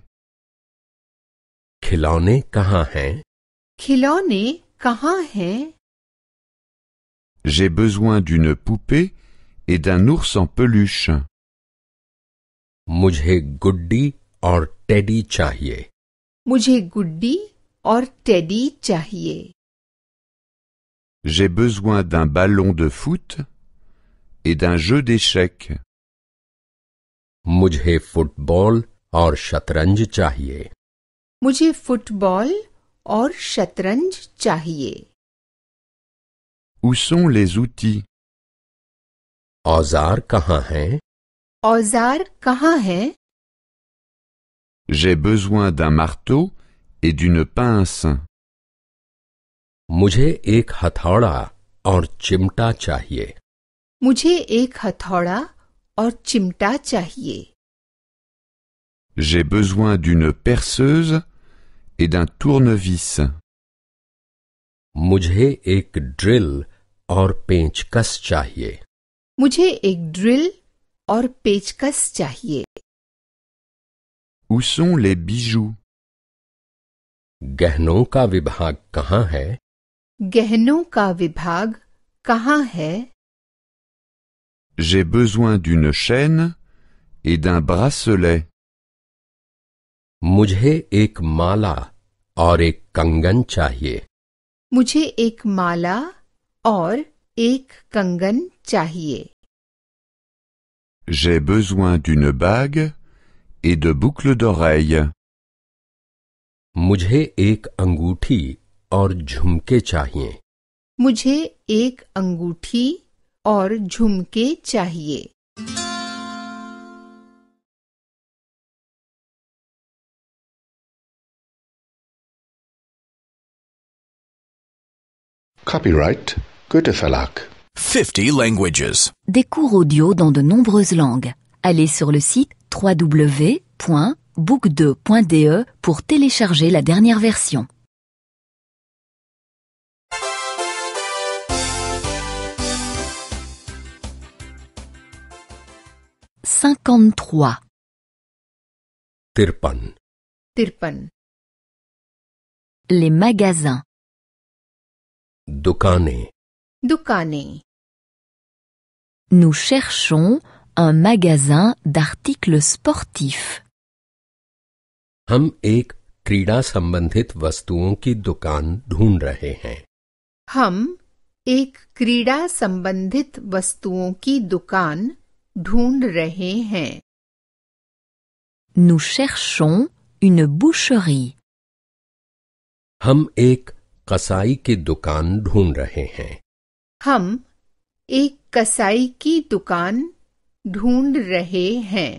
खिलौने कहाँ हैं खिलौने कहाँ हैं J'ai besoin d'une poupée et d'un ours en peluche. मुझे गुड्डी और टेडी चाहिए मुझे गुड्डी or teddy J'ai besoin d'un ballon de foot et d'un jeu d'échecs Mujhe football aur shatranj chahiye Mujhe football aur shatranj chahiye Où sont les outils? Ozar kahan hai? Ouzar kahan hai? J'ai besoin d'un marteau et d'une pince. Mujhe ek hathoda aur chimta chahiye. J'ai besoin d'une perceuse et d'un tournevis. Mujhe ek drill or pench kas chahiye. Mujhe drill or pench kas Où sont les bijoux? गहनों का विभाग कहाँ है J'ai besoin d'une chaîne et d'un bracelet. Mujhe एक माला और एक कंगन चाहिए मुझे ek माला और एक कंगन चाहिए J'ai besoin d'une bague et de boucles d'oreilles. मुझे एक अंगूठी और झुमके चाहिए मुझे एक अंगूठी और झुमके चाहिए Copyright Goethe-Verlag 50 languages. Des cours audio dans de nombreuses langues. Allez sur le site www book2.de pour télécharger la dernière version. 53 Tirpan. Tirpan. Les magasins. Dukane. Dukane. Nous cherchons un magasin d'articles sportifs. हम एक क्रीड़ा संबंधित वस्तुओं की दुकान ढूंढ रहे हैं हम एक क्रीड़ा संबंधित वस्तुओं की दुकान ढूंढ रहे हैं Nous cherchons une boucherie. हम एक कसाई की दुकान ढूंढ रहे हैं हम एक कसाई की दुकान ढूंढ रहे हैं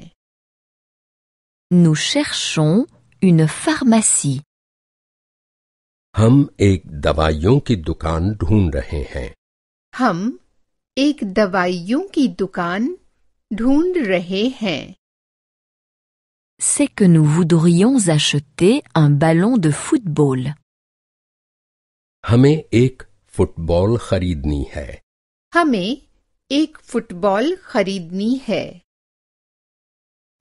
Nous cherchons une pharmacie. हम एक दवाइयों की दुकान ढूंढ रहे हैं हम एक दवाइयों की दुकान ढूंढ रहे हैं C'est que nous voudrions acheter un ballon de football. हमें एक फुटबॉल खरीदनी है हमें एक फुटबॉल खरीदनी है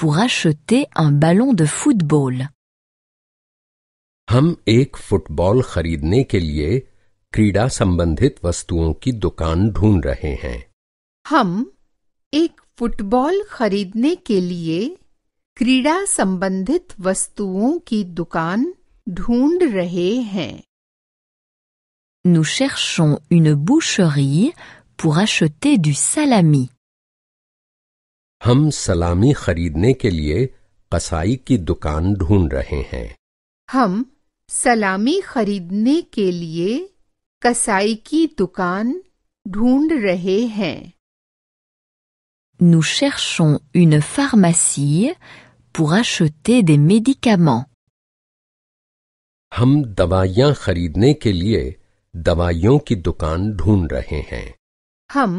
Pour acheter un ballon de football. Hum, ek football karidne kelie, krida sambandit wastuon ki dukan dhundrahehe. Hum, ek football karidne kelie, krida sambandit wastuon ki dukan dhundrahe. Nous cherchons une boucherie pour acheter du salami. हम सलामी खरीदने के लिए कसाई की दुकान ढूंढ रहे हैं हम सलामी खरीदने के लिए कसाई की दुकान ढूंढ रहे हैं Nous cherchons une pharmacie pour acheter des médicaments. हम दवाइयां खरीदने के लिए दवाइयों की दुकान ढूंढ रहे हैं हम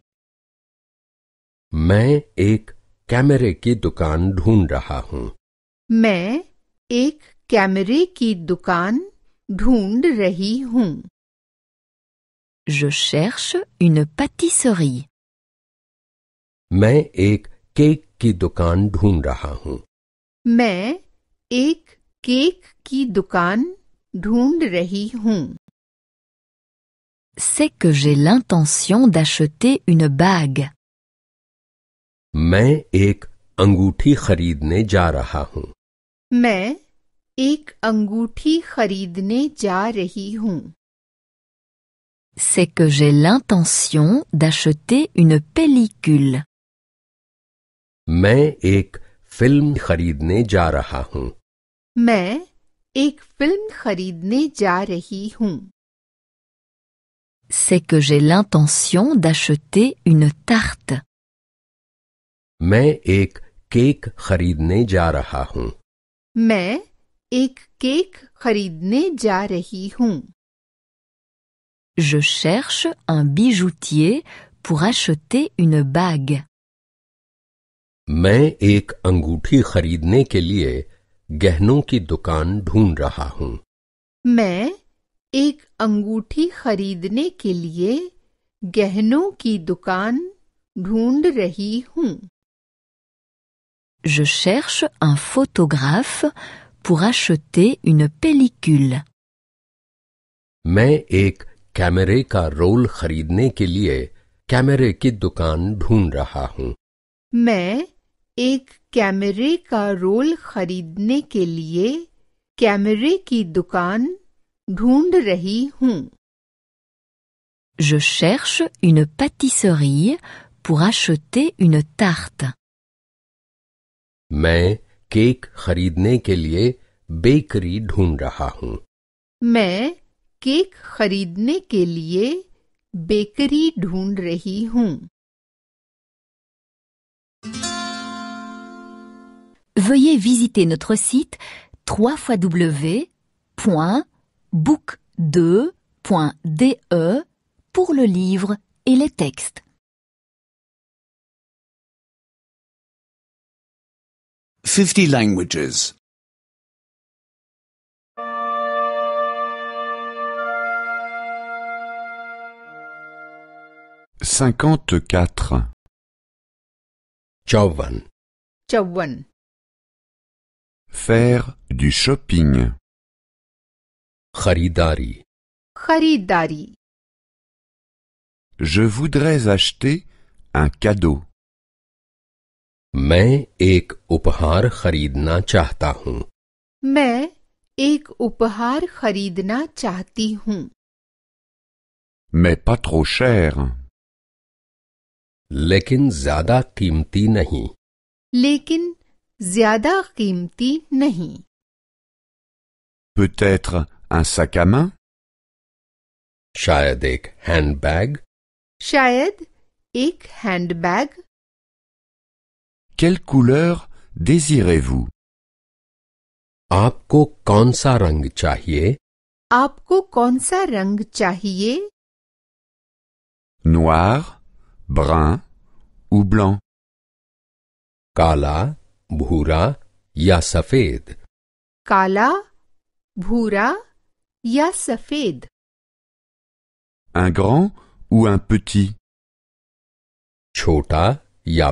मैं एक कैमरे की दुकान ढूंढ रहा हूँ मैं एक कैमरे की दुकान ढूंढ रही हूँ Je cherche une pâtisserie. मैं एक केक की दुकान ढूंढ रहा हूँ मैं एक केक की दुकान ढूंढ रही हूँ C'est que j'ai l'intention d'acheter une bague. मैं एक अंगूठी खरीदने जा रहा हूँ मैं एक अंगूठी खरीदने जा रही हूँ C'est que j'ai l'intention d'acheter une pellicule. मैं एक फिल्म खरीदने जा रहा हूँ मैं एक फिल्म खरीदने जा रही हूँ C'est que j'ai l'intention d'acheter une tarte. मैं एक केक खरीदने जा रहा हूँ मैं एक केक खरीदने जा रही हूँ Je cherche un bijoutier pour acheter une bague. मैं एक अंगूठी खरीदने के लिए गहनों की दुकान ढूंढ रहा हूँ मैं एक अंगूठी खरीदने के लिए गहनों की दुकान ढूंढ रही हूँ Je cherche un photographe pour acheter une pellicule. Je cherche une pâtisserie pour acheter une tarte. Mais, cake khareedne ke liye bakery dhoond raha hoon. Mai, cake khareedne ke liye bakery dhoond rahi hoon. Veuillez visiter notre site 3xwww.book2.de pour le livre et les textes. 50 languages. 54. Jovan. Jawan. Faire du shopping. Kharidari. Kharidari. Je voudrais acheter un cadeau. मैं एक उपहार खरीदना चाहता हूँ मैं एक उपहार खरीदना चाहती हूँ मैं pas trop लेकिन ज्यादा कीमती नहीं लेकिन ज्यादा कीमती नहीं Peut-être un sac à main शायद एक हैंडबैग शायद एक handbag Quelle couleur désirez-vous Apko konsa rang chahiye Apko konsa Noir, brun ou blanc. Kala, bhura ya Kala, bhura ya Un grand ou un petit. Chota ya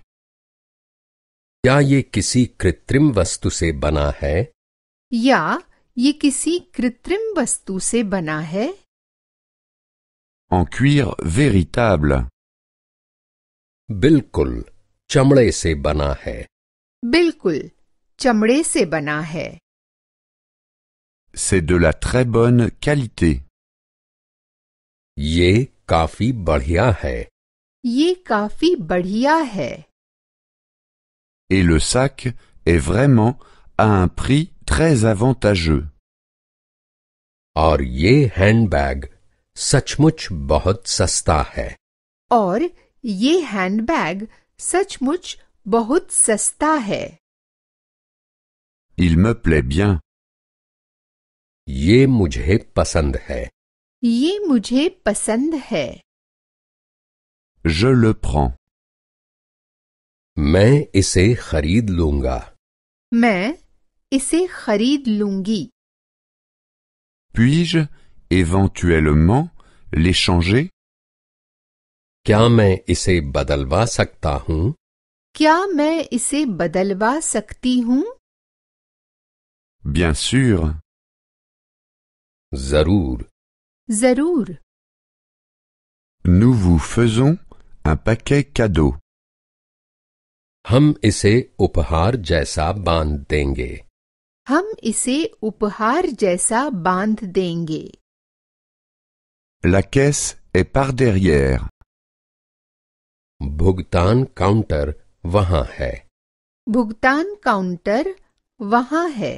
या ये किसी कृत्रिम वस्तु से बना है या ये किसी कृत्रिम वस्तु से बना है En cuir véritable. बिल्कुल चमड़े से बना है बिल्कुल चमड़े से बना है C'est de la très bonne qualité. ये काफी बढ़िया है ये काफी बढ़िया है et le sac est vraiment à un prix très avantageux. Or ye handbag sachmuch bahut sasta hai. Or ye handbag sachmuch bahut sasta hai. Il me plaît bien. Ye mujhe pasand hai. Ye mujhe pasand hai. Je le prends. मैं इसे खरीद लूंगा मैं इसे खरीद लूंगी Puis-je éventuellement l'échanger क्या मैं इसे बदलवा सकता हूं क्या मैं इसे बदलवा सकती Bien sûr. जरूर जरूर Nous vous faisons un paquet cadeau. हम इसे उपहार जैसा बांध देंगे हम इसे उपहार जैसा बांध देंगे La caisse est par derrière. भुगतान काउंटर वहां है भुगतान काउंटर वहां है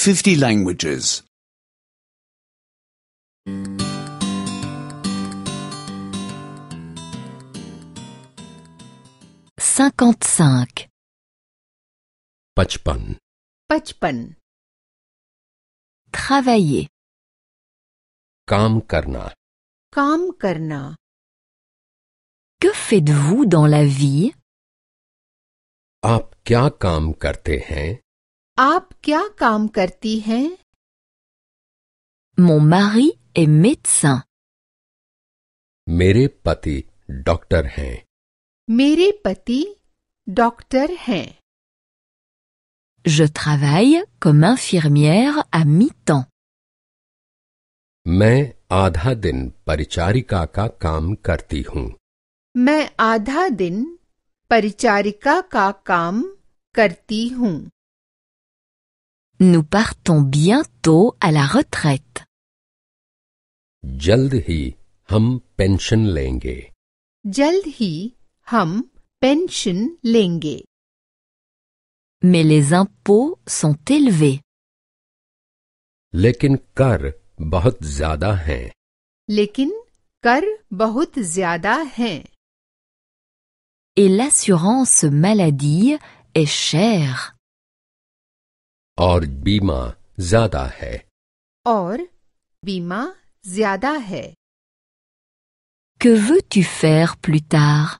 50 languages. cinq Pachpan Travailler. karna. Que faites-vous dans la vie kya आप क्या काम करती हैं? मो मारी ए médecin. मेरे पति डॉक्टर हैं मेरे पति डॉक्टर हैं Je travaille comme infirmière à mi-temps. मैं आधा दिन परिचारिका का काम करती हूँ मैं आधा दिन परिचारिका का काम करती हूँ Nous partons bientôt à la retraite. Jaldhi ham pension lenge. Jaldhi ham pension lenge. Mais les impôts sont élevés. Lekin kar bahut zada hai. Lekin kar bahut zada Et l'assurance maladie est chère. और बीमा ज्यादा है और बीमा ज्यादा है Que veux-tu faire plus tard?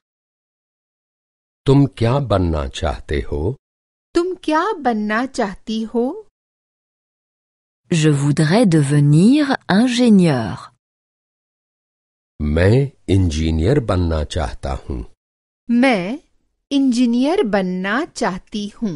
तुम क्या बनना चाहते हो तुम क्या बनना चाहती हो Je voudrais devenir ingénieur. मैं इंजीनियर बनना चाहता हूँ मैं इंजीनियर बनना चाहती हूँ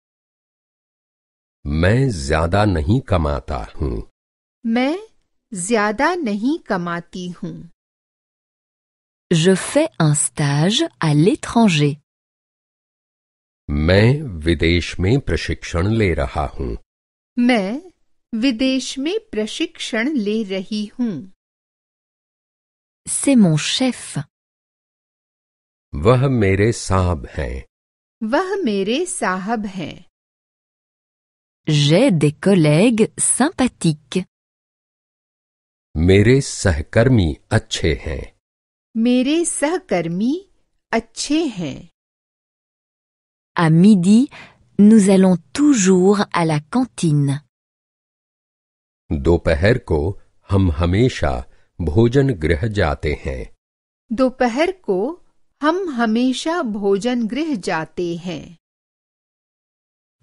मैं ज्यादा नहीं कमाता हूँ मैं ज्यादा नहीं कमाती हूँ Je fais un stage à l'étranger. मैं विदेश में प्रशिक्षण ले रहा हूँ मैं विदेश में प्रशिक्षण ले रही हूँ C'est mon chef. वह मेरे साहब हैं वह मेरे साहब हैं J'ai des collègues sympathiques. मेरे सहकर्मी अच्छे हैं मेरे सहकर्मी अच्छे हैं À midi, nous allons toujours à la cantine. दोपहर को हम हमेशा भोजन गृह जाते हैं दोपहर को हम हमेशा भोजन गृह जाते हैं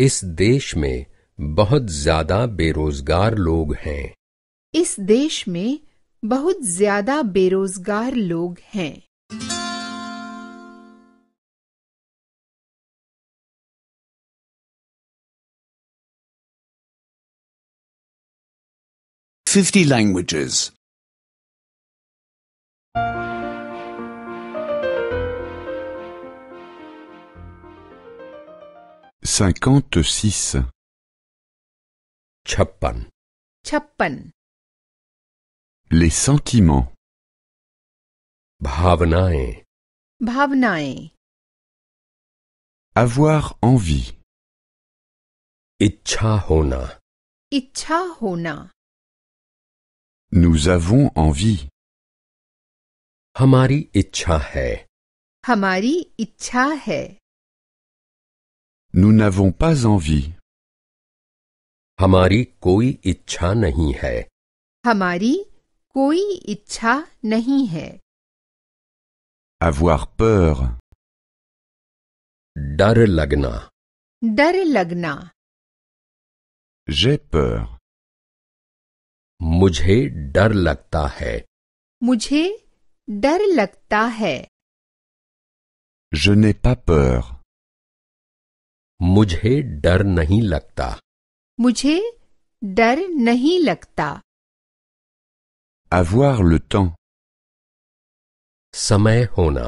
इस देश में बहुत ज्यादा बेरोजगार लोग हैं इस देश में बहुत ज्यादा बेरोजगार लोग हैं fifty languages cinquante-six. Chappan. Chappan. Les sentiments. Bhavnae. Bhavnae. Avoir envie. Ichcha hona. hona. Nous avons envie. Hamari ichcha hai. Hamari ichcha hai. Nous n'avons pas envie. Hamari कोई इच्छा नहीं है हमारी Avoir peur. डर lagna. J'ai peur. मुझे डर लगता है Je n'ai pas peur. मुझे डर नहीं लगता मुझे डर नहीं लगता avoir le temps समय होना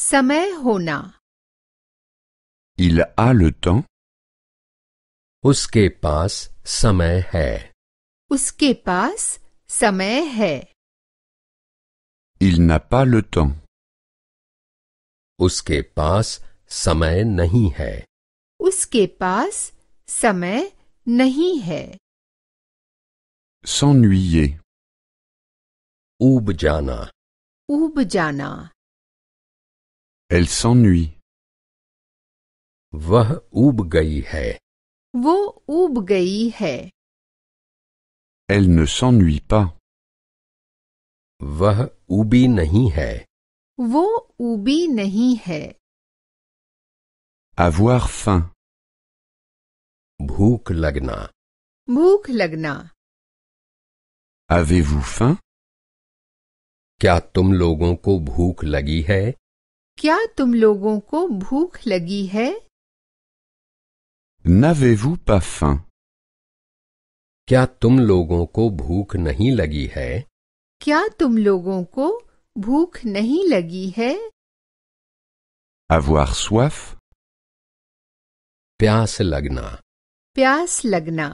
समय होना il a le temps उसके पास समय है उसके पास समय है il n'a pas le temps उसके पास समय नहीं है S'ennuyer. ubjana, Oubjana. Elle s'ennuie. va oubgai Vo oubgai Elle ne s'ennuie pas. va ubi nahi Vo ubi nahi Avoir faim. भूख लगना भूख लगना Avez-vous faim क्या तुम लोगों को भूख लगी है क्या तुम लोगों को भूख लगी है N'avez-vous pas faim क्या तुम लोगों को भूख नहीं लगी है क्या तुम लोगों को भूख नहीं लगी है Avoir soif प्यास लगना प्यास लगना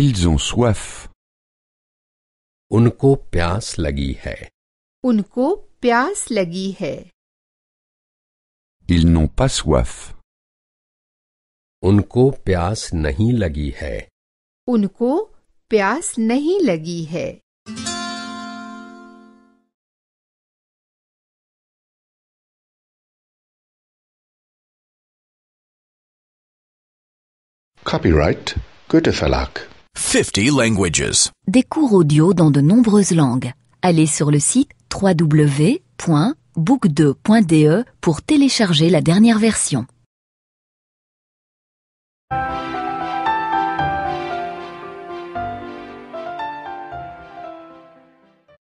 Ils ont soif. उनको प्यास लगी है उनको प्यास लगी है Ils n'ont pas soif. उनको प्यास नहीं लगी है उनको प्यास नहीं लगी है Copyright Goethe Verlag. 50 languages. Des cours audio dans de nombreuses langues. Allez sur le site www.book2.de pour télécharger la dernière version.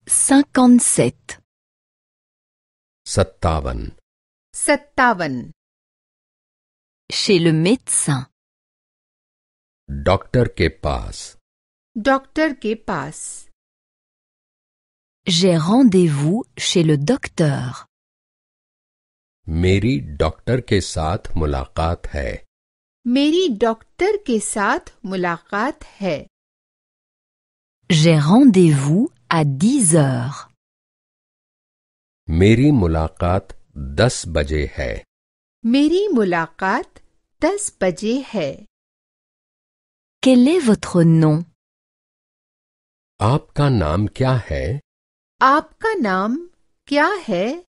Cinquante-sept. Sattavan. Chez le médecin. Doctor Kepas. पास Kepas. ke पास J'ai rendez-vous chez le docteur. Meri doctor ke saath mulaqat hai. Meri docteur ke saath mulaqat hai. J'ai rendez-vous à dix heures. Meri mulaqat 10 baje hai. Meri mulaqat 10 baje hai. Quel est votre nom? Aapka naam kya hai? Aapka naam kya hai?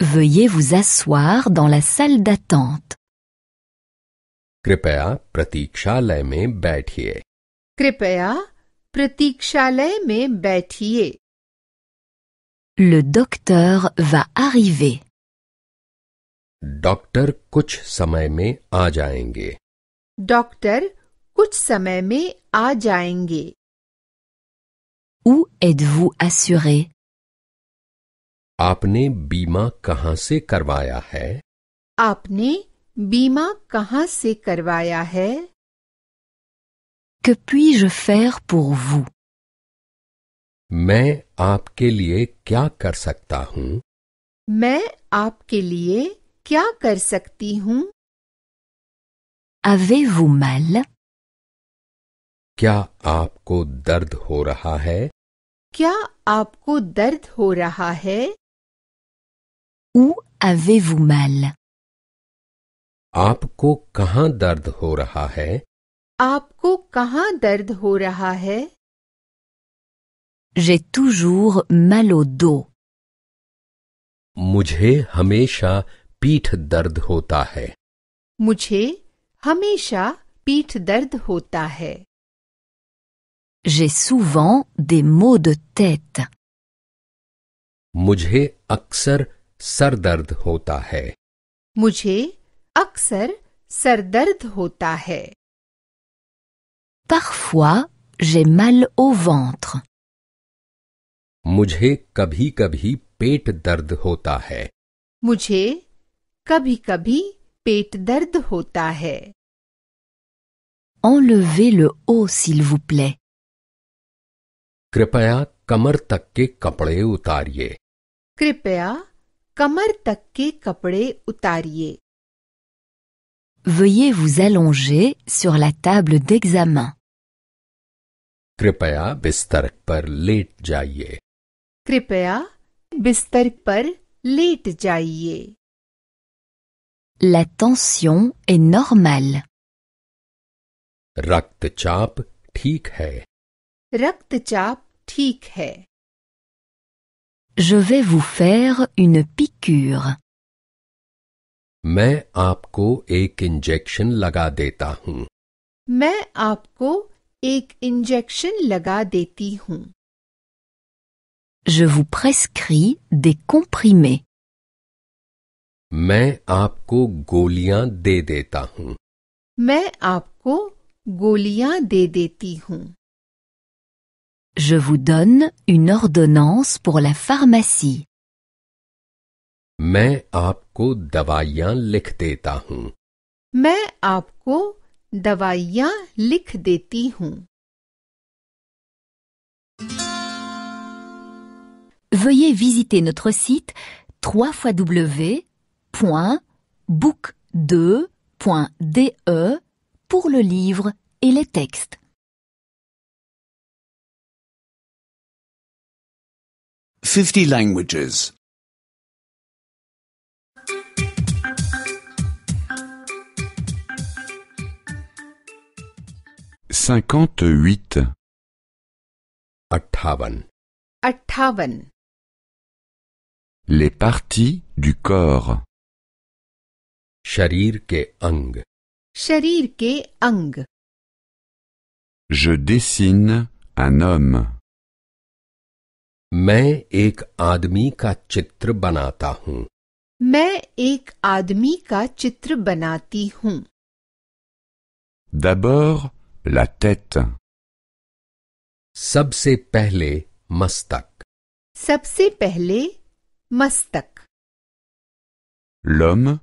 Veuillez vous asseoir dans la salle d'attente. Kripaya pratikshalay mein Kripea Kripaya pratikshalay mein Le docteur va arriver. Doctor kuch Samaime mein aa doctor कुछ समय में आ जाएंगे êtes-vous assuré आपने बीमा कहाँ से करवाया है आपने बीमा कहाँ से करवाया है Que puis-je faire pour vous मैं आपके लिए क्या कर सकता हूँ मैं आपके लिए क्या कर सकती हूँ Avez-vous mal? क्या आपको दर्द हो रहा है क्या आपको दर्द हो रहा है Où avez-vous mal? आपको कहाँ दर्द हो रहा है आपको कहाँ दर्द हो रहा है J'ai toujours mal au dos. मुझे हमेशा पीठ दर्द होता है मुझे हमेशा पीठ दर्द होता है J'ai souvent des maux de tête. मुझे अक्सर सर दर्द होता है मुझे अक्सर सर दर्द होता है Parfois, j'ai mal au ventre. मुझे कभी-कभी पेट दर्द होता है मुझे कभी-कभी पेट दर्द होता है Enlevez le haut, s'il vous plaît. Kripaya kamar tak ke kapde utariye. Kripaya kamar tak ke kapde utariye. Veuillez vous allonger sur la table d'examen. Kripaya bistar par let jaiye. Kripaya bistar par let jaiye. La tension est normale. रक्तचाप ठीक है रक्तचाप ठीक है Je vais vous faire une piqûre. मैं आपको एक इंजेक्शन लगा देता हूँ मैं आपको एक इंजेक्शन लगा देती हूँ Je vous prescris des comprimés. मैं आपको गोलियां दे देता हूँ मैं आपको Je vous donne une ordonnance pour la pharmacie. मैं आपको लिख देता मैं आपको Veuillez visiter notre site www.book2.de pour le livre et les textes. Fifty languages. Cinquante-huit. Attavan. Les parties du corps. Sharir ke ang. शरीर के अंग Je dessine un homme. मैं एक आदमी का चित्र बनाता हूँ मैं एक आदमी का चित्र बनाती हूँ D'abord, la tête. सबसे पहले मस्तक सबसे पहले मस्तक. L'homme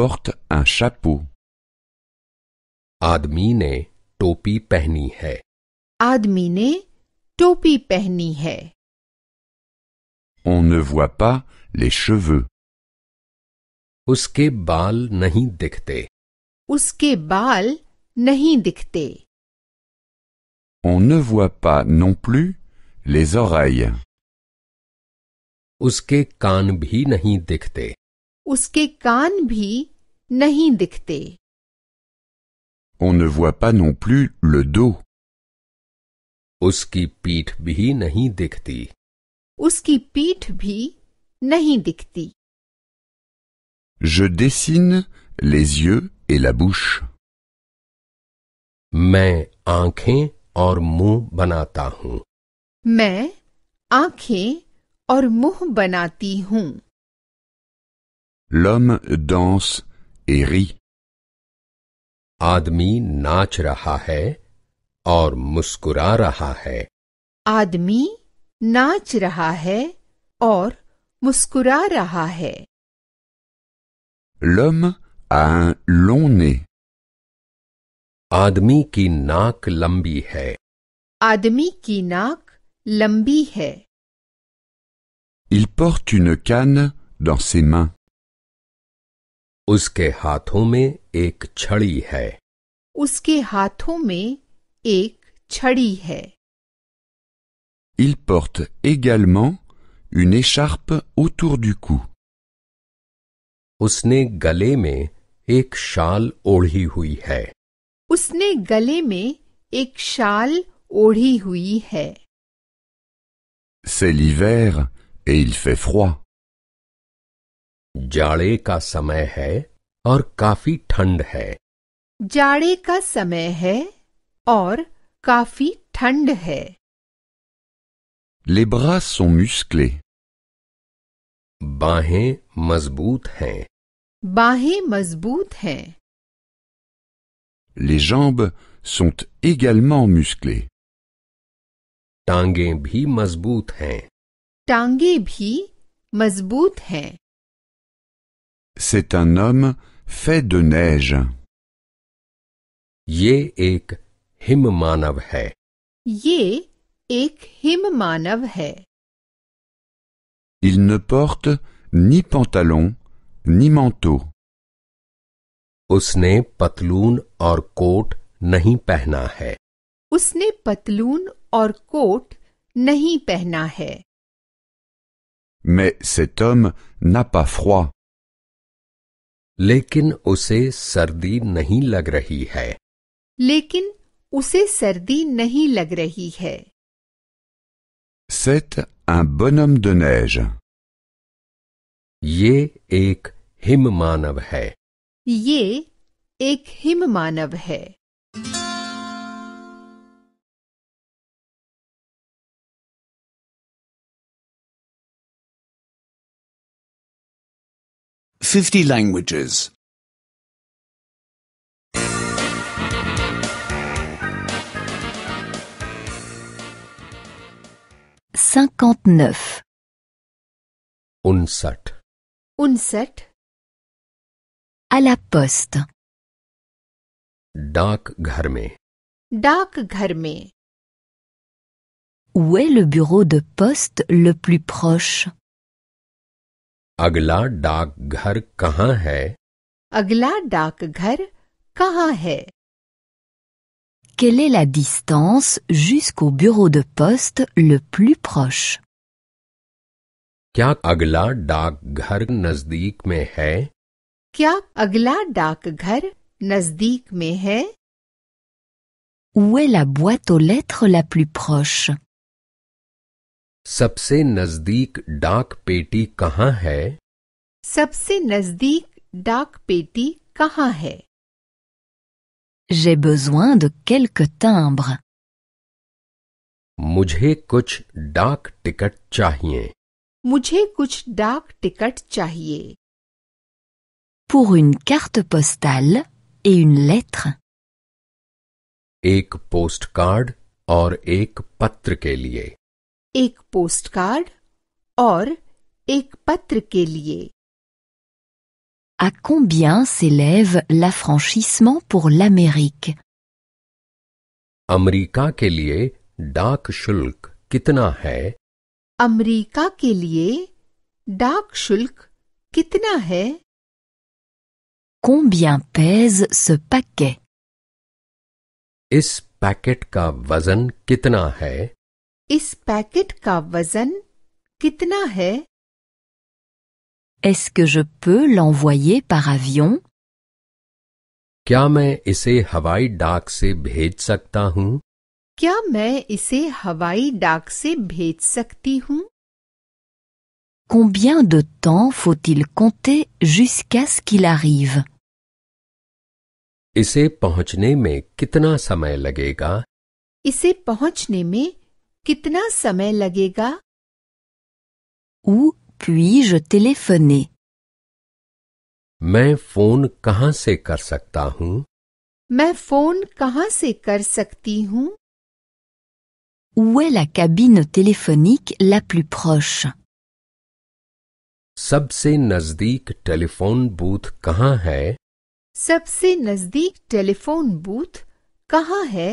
porte un chapeau. आदमी ने टोपी पहनी है आदमी ने टोपी पहनी है On ne voit pas les cheveux. उसके बाल नहीं दिखते उसके बाल नहीं दिखते On ne voit pas non plus les oreilles. उसके कान भी नहीं दिखते उसके कान भी नहीं दिखते on ne voit pas non plus le dos. Uski peet bhi nahi dikhti. Uski peet bhi nahi dikhti. Je dessine les yeux et la bouche. Main anke aur munh banata hu. Main aankhein aur banati hu. L'homme danse et rit. आदमी नाच रहा है और मुस्कुरा रहा है आदमी नाच रहा है और मुस्कुरा रहा है लम लोने आदमी की नाक लंबी है आदमी की नाक लंबी है Il porte une canne dans ses mains. उसके हाथों में एक छड़ी है उसके हाथों में एक छड़ी है Il porte également une écharpe autour du cou. उसने गले में एक शाल ओढ़ी हुई है उसने गले में एक शाल ओढ़ी हुई है C'est l'hiver et il fait froid. जाड़े का समय है Or काफी ठंड है जाड़े का समय है Les bras sont musclés. बाहें मजबूत हैं बाहें Les jambes sont également musclées. tangibhi भी मजबूत हैं C'est un homme fait de neige. Ye ek him manav Ye ek him Il ne porte ni pantalon ni manteau. Usne patloon or coat nahi pehna hai. Usne patloon aur coat nahi pehna hai. Mais cet homme n'a pas froid. लेकिन उसे सर्दी नहीं लग रही है लेकिन उसे सर्दी नहीं लग रही है C'est un bonhomme de neige. ये एक हिम मानव है ये एक हिम मानव है 50 languages. 59. उनसठ उनसठ À la poste. डाक घर में gharme में Où est le bureau de poste le plus proche अगला डाकघर कहाँ Agla अगला डाकघर कहाँ है Quelle est la distance jusqu'au bureau de poste le plus proche क्या अगला डाकघर नजदीक में है agla अगला डाकघर नजदीक में है Où est la boîte aux lettres la plus proche सबसे नजदीक डाक पेटी कहाँ है सबसे नजदीक डाक पेटी कहाँ है J'ai besoin de quelques timbres. मुझे कुछ डाक टिकट चाहिए मुझे कुछ डाक टिकट चाहिए Pour une carte postale et une lettre. एक पोस्टकार्ड और एक पत्र के लिए ec postcard or एक À combien s'élève l'affranchissement pour l'Amérique? Amrika Kelie Dark shulk kitna hai? America Dark shulk kitna Combien pèse ce paquet? Is paquet ka vazan kitna इस packet का वजन कितना है Est-ce que je peux l'envoyer par avion क्या मैं इसे हवाई डाक से भेज सकता हूँ क्या मैं इसे हवाई डाक से भेज सकती हूँ Combien de temps faut-il compter jusqu'à ce qu'il arrive इसे पहुँचने में कितना समय लगेगा इसे पहुँचने में कितना समय लगेगा ऊ puis जो टेलीफोने मैं फोन कहाँ से कर सकता हूँ मैं फोन कहाँ से कर सकती हूँ Où est la cabine téléphonique सबसे नजदीक टेलीफोन बूथ कहाँ है सबसे नजदीक टेलीफोन बूथ कहाँ है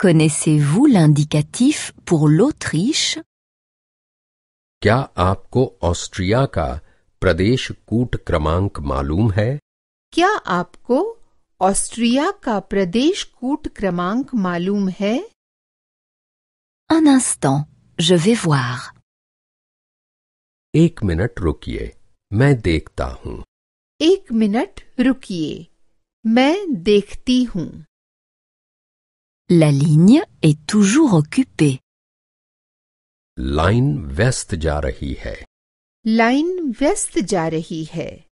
Connaissez-vous l'indicatif pour l'Autriche क्या आपको ऑस्ट्रिया का प्रदेश कूट क्रमांक मालूम है क्या आपको ऑस्ट्रिया का प्रदेश कूट क्रमांक मालूम है Un instant, je vais voir. एक मिनट रुकिए मैं देखता हूँ एक मिनट रुकिए मैं देखती हूँ La ligne est toujours occupée. Line vest ja rahi hai. Line vest ja hai.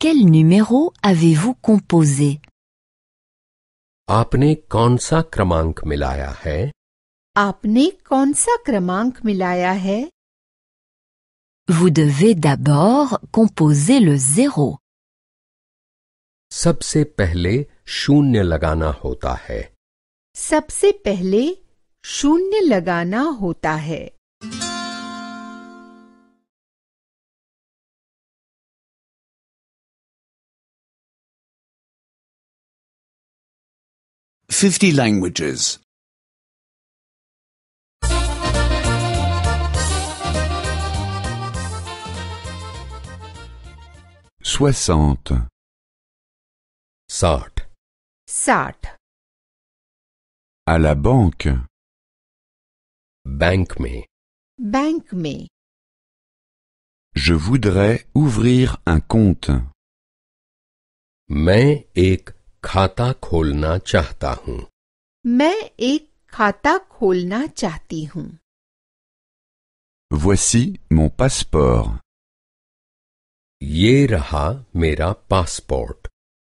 Quel numéro avez-vous composé? Aapne kaun sa kramank milaya hai? Aapne kaun kramank milaya hai? Vous devez d'abord composer le zéro. Sabse pehle शून्य लगाना होता है सबसे पहले शून्य लगाना होता है फिफ्टी लैंग्वेजेस soixante साठ À la banque. Bank me. Bank me. Je voudrais ouvrir un compte. Mais ek khata kholna chahta Mais ek khata kholna chahti Voici mon passeport. Yeraha mera passeport.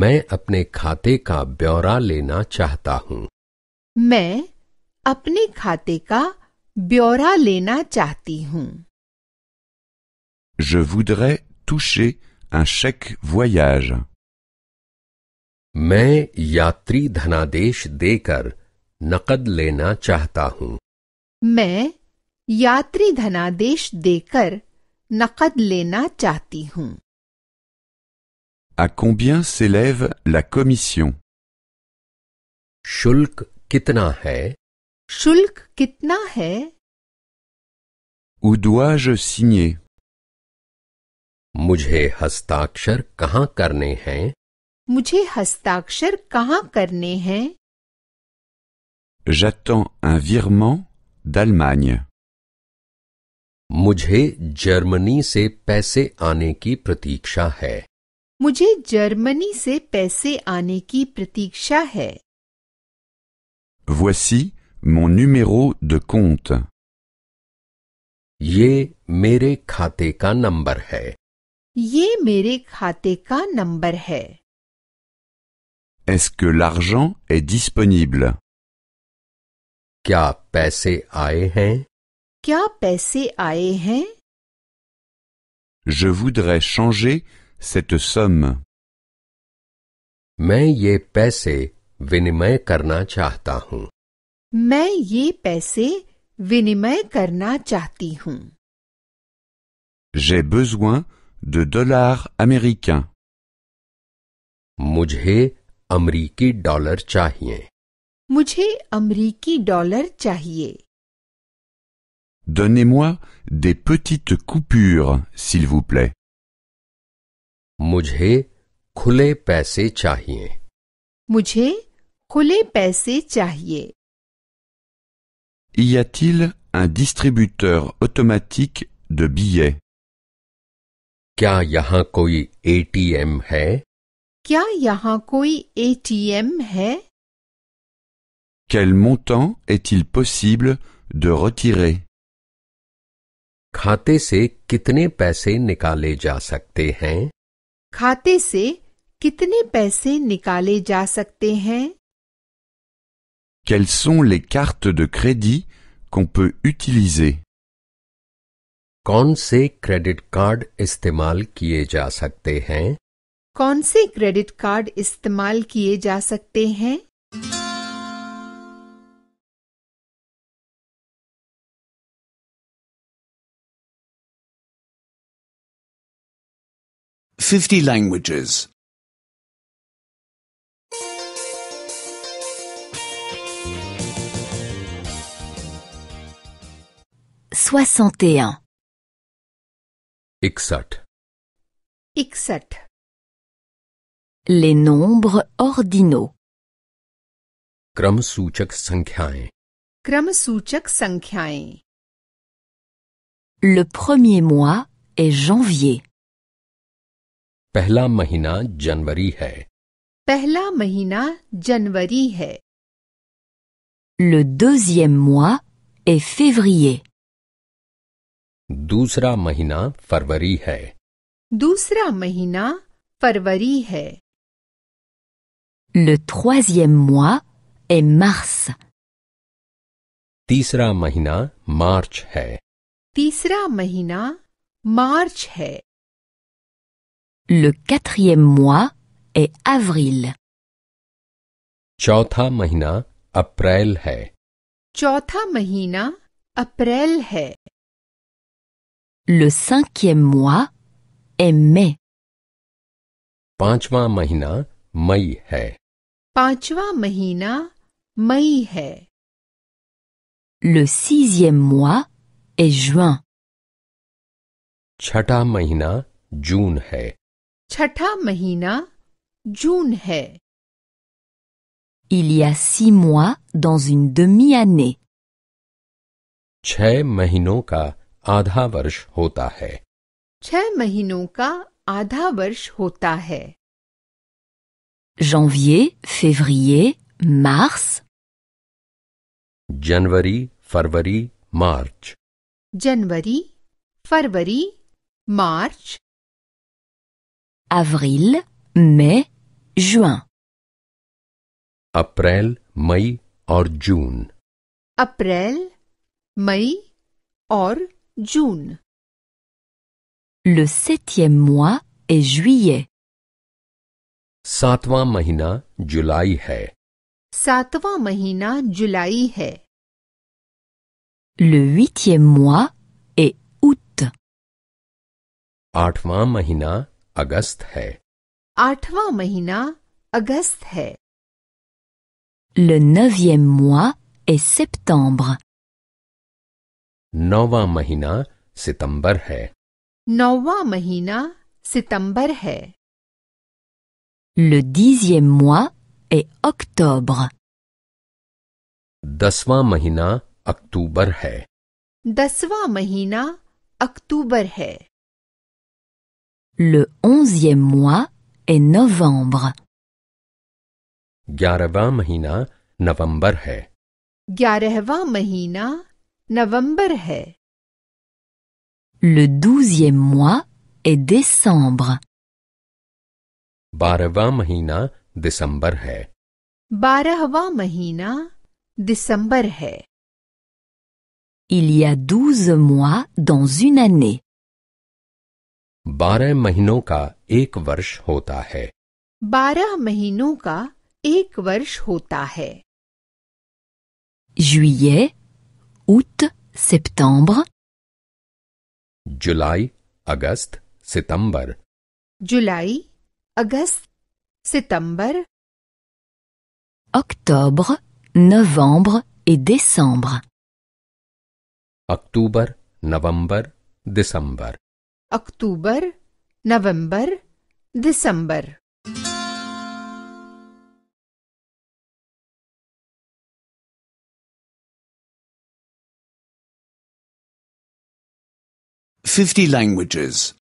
मैं अपने खाते का ब्यौरा लेना चाहता हूँ मैं अपने खाते का ब्यौरा लेना चाहती हूँ Je voudrais toucher un chèque voyage. मैं यात्री धनादेश देकर नकद लेना चाहता हूँ मैं यात्री धनादेश देकर नकद लेना चाहती हूँ À combien s'élève la commission Shulk kitna hai Shulk kitna hai Où dois-je signer Mujhe hastakshar kahan karne hain Mujhe hastakshar kahan karne hain J'attends un virement d'Allemagne. Mujhe Germany se paise aane ki hai. मुझे Germany से पैसे आने की प्रतीक्षा है Voici mon numéro de compte. ये मेरे खाते का नंबर है ये मेरे खाते का नंबर है Est-ce que l'argent est disponible क्या पैसे आए हैं क्या पैसे आए हैं Je voudrais changer cette somme. J'ai besoin de dollars américains. Mujhe amriki dollar chahiye. Mujhe amriki dollar Donnez-moi des petites coupures, s'il vous plaît. Mujhe खुले पैसे chahi मुझे खुले पैसे चाहिए Y a-t-il un distributeur automatique de billets? Kya yahan koi ATM hai? Kya Quel montant est-il possible de retirer? Khate se kitne paise nekaleja ja sakte hain? खाते से कितने पैसे निकाले जा सकते हैं Quelles sont les cartes de crédit qu'on peut utiliser कौन से क्रेडिट कार्ड इस्तेमाल किए जा सकते हैं कौन से क्रेडिट कार्ड इस्तेमाल किए जा सकते हैं 50 languages. 61. एकसठ इकसठ Les nombres ordinaux. क्रम सूचक संख्याएं क्रम सूचक संख्याएं Le premier mois est janvier. पहला महीना जनवरी है पहला महीना जनवरी है Le deuxième mois est février. दूसरा महीना फरवरी है दूसरा महीना फरवरी है Le troisième mois est mars. तीसरा महीना मार्च है तीसरा महीना मार्च है Le quatrième mois est avril. Chautha mahina april hai. Chautha mahina april hai. Le cinquième mois est mai. Panchwa mahina mai hai. Panchwa mahina mai hai. Le sixième mois est juin. Chata mahina june hai. छठा महीना जून है Il y a six mois dans une demi-année. छह महीनों का आधा वर्ष होता है छह महीनों का आधा वर्ष होता है Janvier, février, mars. January February March January February March avril, mai, juin. April, mai or juin. April, mai or juin. Le septième mois est juillet. Satwa mahina July hai. Satwa mahina July hai. Le huitième mois est août. Atwa mahina अगस्त है आठवां महीना अगस्त है Le neuvième mois नौवा महीना सितंबर है नौवा महीना सितंबर है Le dixième mois est octobre. दसवां महीना अक्टूबर है दसवां महीना अक्टूबर है Le onzième mois est novembre. Garava mahina novembre hai. Le douzième mois est décembre. Barava mahina décembre hai. décembre Il y a douze mois dans une année. बारह महीनों का एक वर्ष होता है बारह महीनों का एक वर्ष होता है जुए août, जुलाई अगस्त सितंबर जुलाई अगस्त सितंबर अक्टूबर नवंबर et décembre. अक्टूबर नवंबर दिसंबर October, November, December. Fifty languages.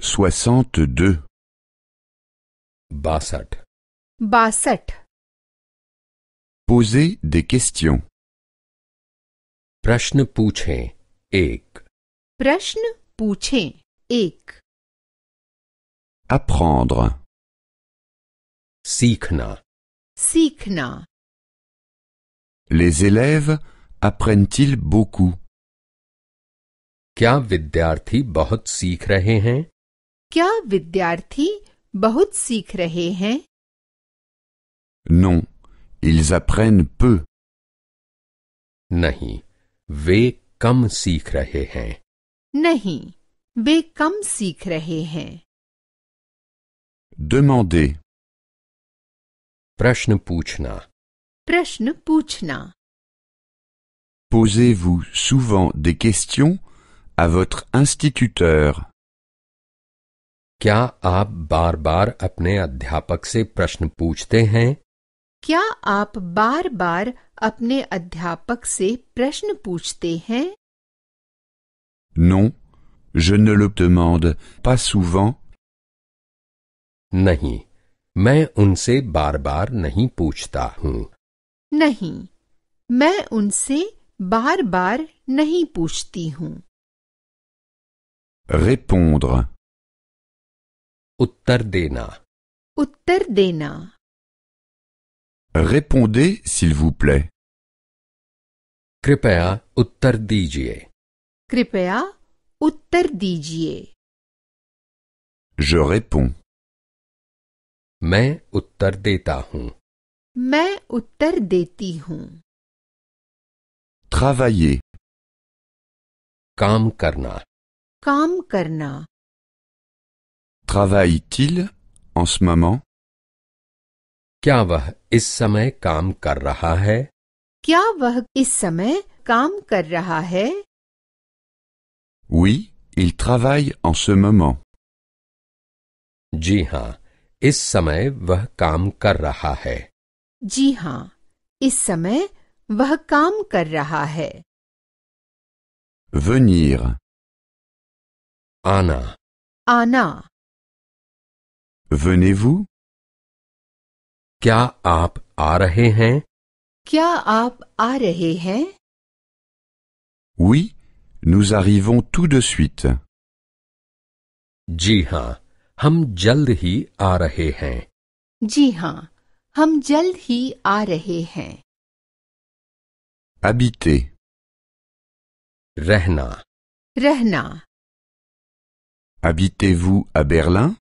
Soixante-deux. Bassett. Bassett. Poser des questions. प्रश्न पूछें एक प्रश्न पूछें एक Apprendre. सीखना सीखना Les élèves apprennent-ils beaucoup क्या विद्यार्थी बहुत सीख रहे हैं क्या विद्यार्थी बहुत सीख रहे हैं Non, ils apprennent peu. नहीं वे कम सीख रहे हैं नहीं वे कम सीख रहे हैं Demander. प्रश्न पूछना प्रश्न पूछना Posez-vous souvent des questions à votre instituteur क्या आप बार-बार अपने अध्यापक से प्रश्न पूछते हैं क्या आप बार बार अपने अध्यापक से प्रश्न पूछते हैं Non, je ne le demande pas souvent. नहीं मैं उनसे बार बार नहीं पूछता हूँ नहीं मैं उनसे बार बार नहीं पूछती हूँ Répondre. उत्तर देना उत्तर देना Répondez s'il vous plaît. Kripea uttar दीजिए uttar Je réponds. Main uttar deta hoon. मैं uttar deti hoon. Travailler. Travaille-t-il en ce moment क्या वह इस समय काम कर रहा है क्या वह इस समय काम कर रहा है Oui, il travaille en ce moment. जी हाँ इस समय वह काम कर रहा है जी हाँ इस समय वह काम कर रहा है Venir, आना आना venez-vous Kya aap aa rahe hain? Kya Oui, nous arrivons tout de suite. Ji haan, hum jald hi aa habitez. hain. Ji Rehna. Rehna. Habitez-vous à Berlin?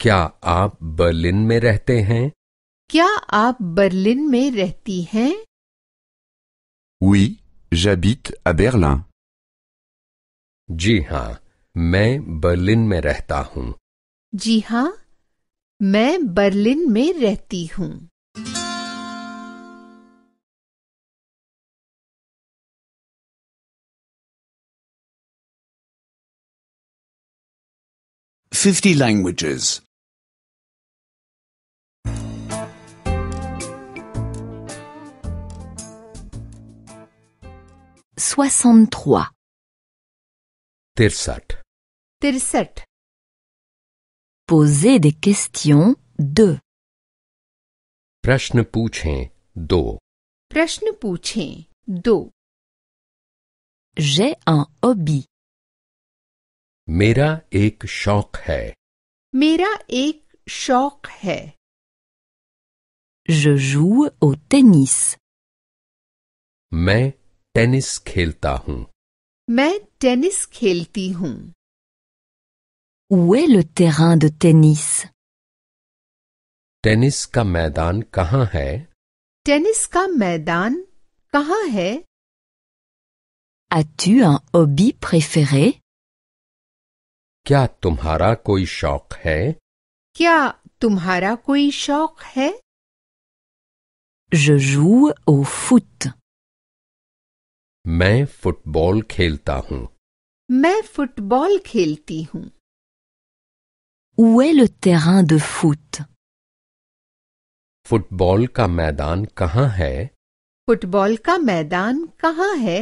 क्या आप बर्लिन में रहते हैं क्या आप बर्लिन में रहती हैं Oui, j'habite à Berlin. जी हाँ मैं बर्लिन में रहता हूँ जी हाँ मैं बर्लिन में रहती हूँ Fifty languages. 63. Tirsat. Tirsat. Poser des questions 2. Prashn poochhein do. Prashn J'ai un hobby. Mera ek shauk hai. Mera ek Je joue au tennis. Mais tennis खेलता हूं मैं टेनिस खेलती हूं Où est le टेनिस का मैदान कहाँ है टेनिस का मैदान कहाँ है अच्छी फेरे क्या तुम्हारा कोई शौक है क्या तुम्हारा कोई शौक है Je joue au foot. मैं फुटबॉल खेलता हूँ मैं फुटबॉल खेलती हूँ फुट फुटबॉल का मैदान कहाँ है फुटबॉल का मैदान कहाँ है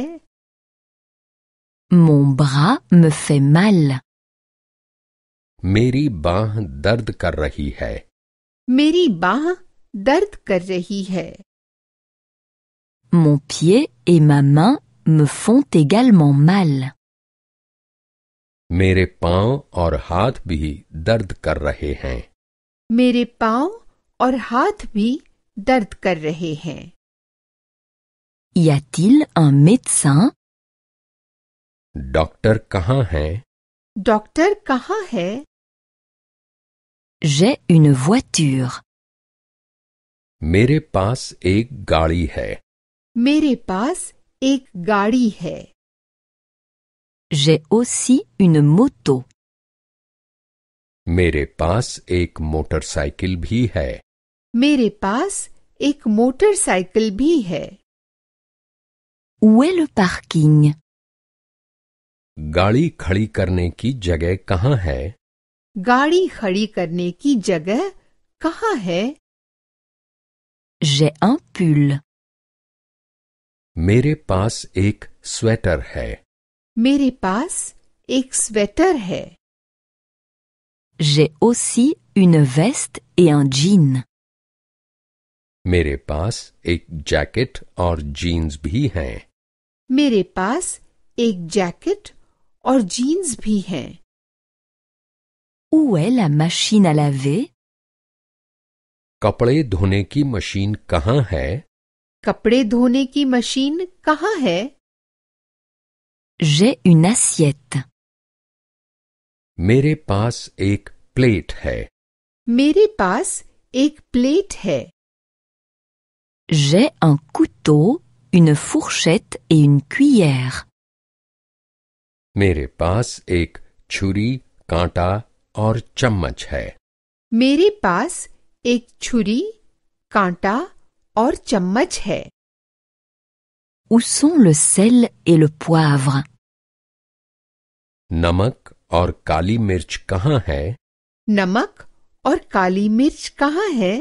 Mon bras मेरी बाह दर्द कर रही है मेरी बाह दर्द कर रही है. Mon pied me font également mal. मेरे पांव और हाथ भी दर्द कर रहे हैं मेरे पांव और हाथ भी दर्द कर रहे हैं यातिल अमित सा डॉक्टर कहाँ है डॉक्टर कहाँ है J'ai une voiture. मेरे पास एक गाड़ी है मेरे पास एक गाड़ी है J'ai aussi une moto. मेरे पास एक मोटरसाइकिल भी है मेरे पास एक मोटरसाइकिल भी है Où est le parking? गाड़ी खड़ी करने की जगह कहाँ है गाड़ी खड़ी करने की जगह कहाँ है J'ai un pull. मेरे पास एक स्वेटर है मेरे पास एक स्वेटर है J'ai aussi une veste et un jean. मेरे पास एक जैकेट और जीन्स भी है मेरे पास एक जैकेट और जीन्स भी है Où est la machine à laver? कपड़े धोने की मशीन कहाँ है कपड़े धोने की मशीन कहाँ है J'ai une assiette. मेरे पास एक प्लेट है मेरे पास एक प्लेट है J'ai un couteau, une fourchette et une cuillère. मेरे पास एक छुरी कांटा और चम्मच है मेरे पास एक छुरी कांटा और चम्मच है Où le sel et le poivre नमक और काली मिर्च कहाँ है नमक और काली मिर्च कहाँ है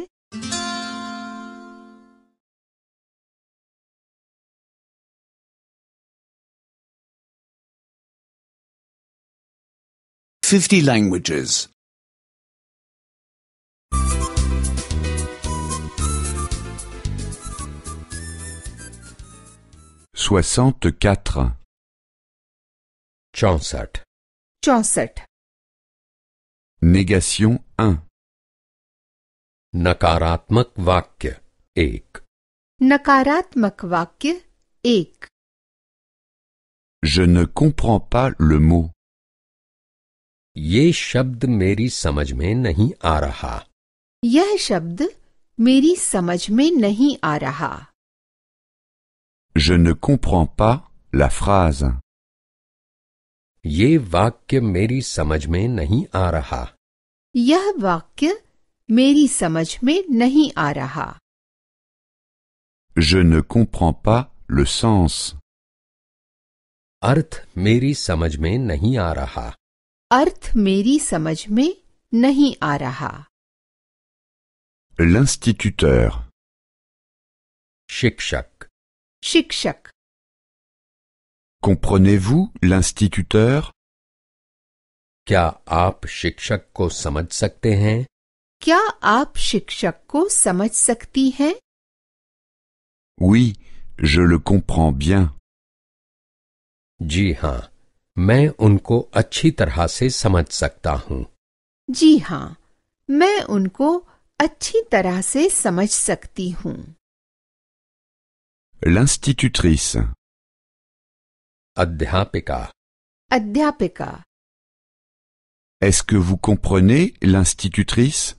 fifty languages. Soixante-quatre. Chansat Négation un. Nakaratmak vakya ek Nakaratmak vakya ek. Je ne comprends pas le mot Ye shabd meri samajh mein nahi aa shabd meri samajh mein nahi Araha. Je ne comprends pas la phrase. Ye meri samajme nahi aa raha. meri samajme nahi aa raha. Je ne comprends pas le sens. Arth meri samajme nahi aa raha. Arth meri samajme nahi aa raha. L'instituteur. Shiksha. शिक्षक Comprenez-vous l'instituteur क्या आप शिक्षक को समझ सकते हैं क्या आप शिक्षक को समझ सकती हैं Oui, je le comprends bien. जी हाँ मैं उनको अच्छी तरह से समझ सकता हूँ जी हाँ मैं उनको अच्छी तरह से समझ सकती हूँ L'institutrice. Adhyapika. Adhyapika. Est-ce que vous comprenez l'institutrice?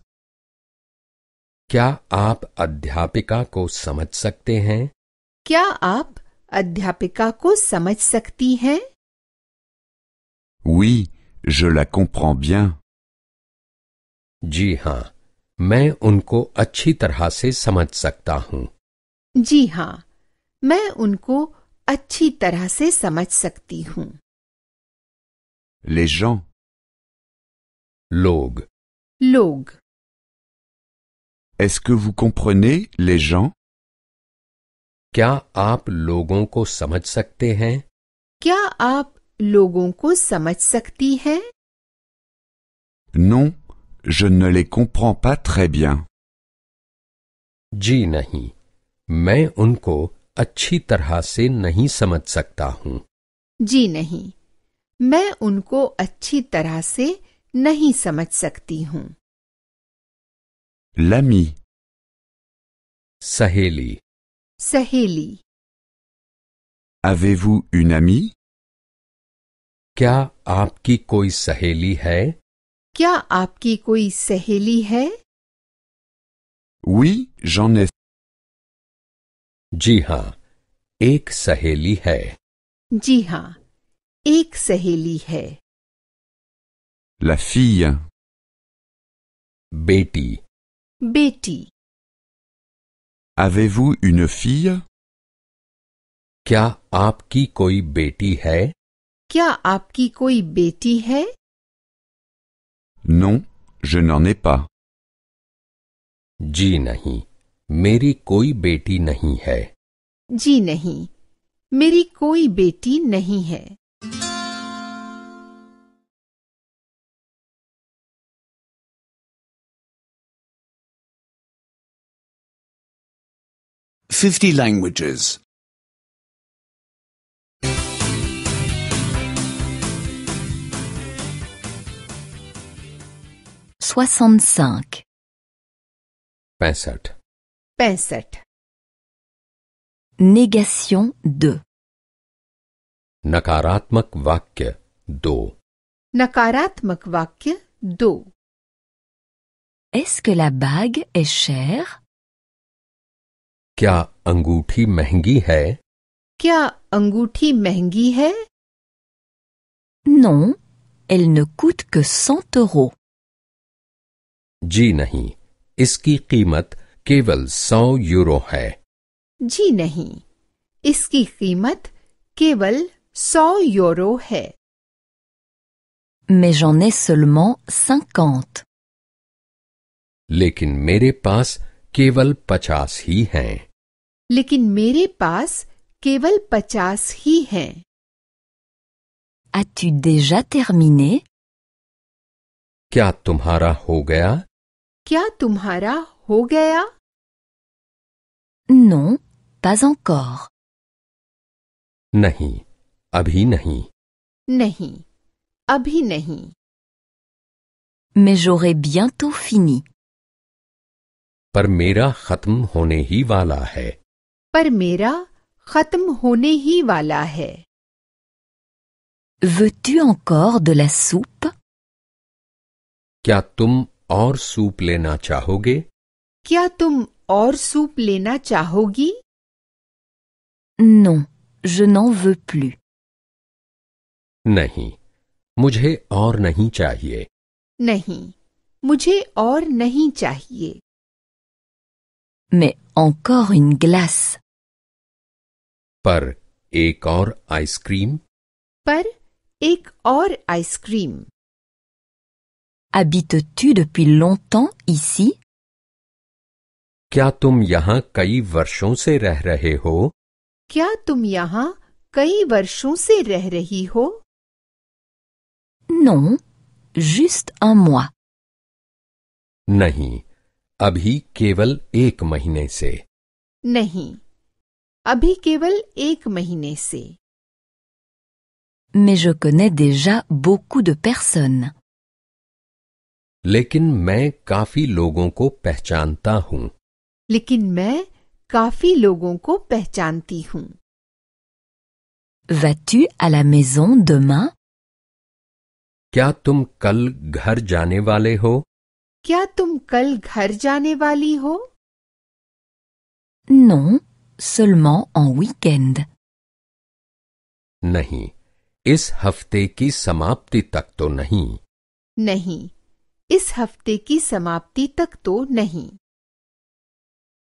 Kya ap adhyapika ko samajh sakte hain? Kya ap adhyapika ko samajh sakti hain? Oui, je la comprends bien. Ji Me main unko achhi tarah se samajh sakta les gens log log est-ce que vous comprenez les gens Ka ap logon ko samajh sakte hain kya ap logon ko non je ne les comprends pas très bien ji nahi Mais unko अच्छी तरह से नहीं समझ सकता हूँ जी नहीं मैं उनको अच्छी तरह से नहीं समझ सकती हूँ लमी सहेली सहेली Avez-vous une amie? क्या आपकी कोई सहेली है क्या आपकी कोई सहेली है Oui, j'en ai जी हाँ एक सहेली है जी हाँ एक सहेली है La fille. बेटी बेटी Avez-vous une fille क्या आपकी कोई बेटी है क्या आपकी कोई बेटी है Non, je n'en ai pas. जी नहीं मेरी कोई बेटी नहीं है जी नहीं मेरी कोई बेटी नहीं है फिफ्टी लैंग्वेजेस सोixante-cinq पैंसठ pensée. Négation de. Nakaratmak do do Nakaratmak vakya Do Est-ce que la bague est chère Kya anguthi mengi hai? Kya anguthi Non, elle ne coûte que 100 euros. Jinahi iski केवल सौ यूरो है जी नहीं इसकी कीमत केवल सौ यूरो है Mais j'en ai seulement cinquante. लेकिन मेरे पास केवल पचास ही हैं। लेकिन मेरे पास केवल पचास ही हैं। As-tu déjà terminé? क्या तुम्हारा हो गया क्या तुम्हारा हो गया नो पजों कौर नहीं अभी नहीं नहीं अभी नहीं Mais j'aurai तो फिनी पर मेरा खत्म होने ही वाला है पर मेरा खत्म होने ही वाला है Veux-tu encore de la soupe? क्या तुम और सूप लेना चाहोगे Non, je n'en veux plus. नहीं मुझे और नहीं चाहिए नहीं मुझे और Mais encore une glace. पर एक और आइसक्रीम पर एक ice cream. Habites-tu depuis longtemps ici क्या तुम यहाँ कई वर्षों से रह रहे हो क्या तुम यहाँ कई वर्षों से रह रही हो नो juste अमुआ नहीं अभी केवल एक महीने से नहीं अभी केवल एक महीने से Mais je connais déjà beaucoup de personnes. लेकिन मैं काफी लोगों को पहचानता हूँ लेकिन मैं काफी लोगों को पहचानती हूँ क्या तुम कल घर जाने वाले हो क्या तुम कल घर जाने वाली हो नो seulement en नहीं इस हफ्ते की समाप्ति तक तो नहीं नहीं इस हफ्ते की समाप्ति तक तो नहीं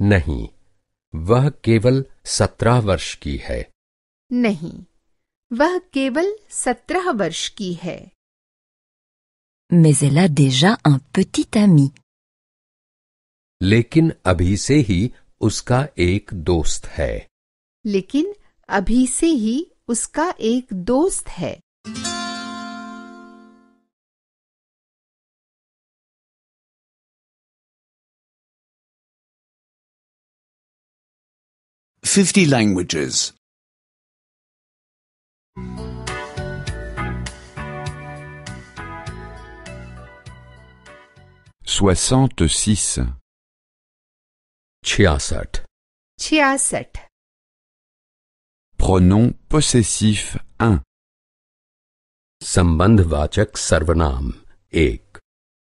नहीं वह केवल सत्रह वर्ष की है नहीं वह केवल सत्रह वर्ष की है Mais लेकिन अभी से ही उसका एक दोस्त है लेकिन अभी से ही उसका एक दोस्त है 50 languages. 66 Chiasat. Chiasat. Pronoun possessive 1 Sambandhvachak sarvanam 1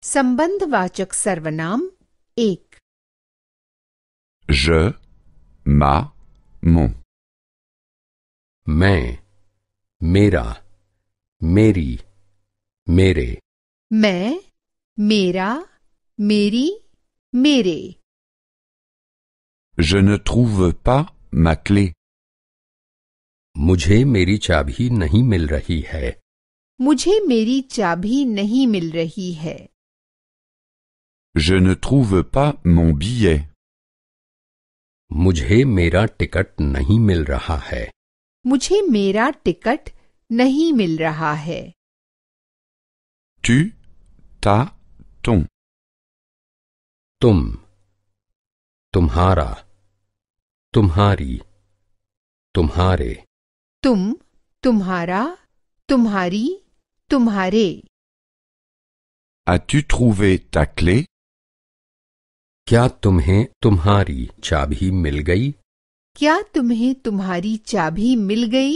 Sambandhvachak sarvanam 1 Je, ma, मैं मैं मेरा मेरी मेरे मैं मेरा मेरी मेरे Je ne trouve pas ma clé. मुझे मेरी चाबी नहीं मिल रही है मुझे मेरी चाबी नहीं मिल रही है Je ne trouve pas mon billet. मुझे मेरा टिकट नहीं मिल रहा है मुझे मेरा टिकट नहीं मिल रहा है Tu, तुम तुम्हारा तुम्हारी तुम्हारे तुम तुम्हारा तुम्हारी तुम्हारे As-tu trouvé ta clé क्या तुम्हें तुम्हारी चाबी मिल गई क्या तुम्हें तुम्हारी चाबी मिल गई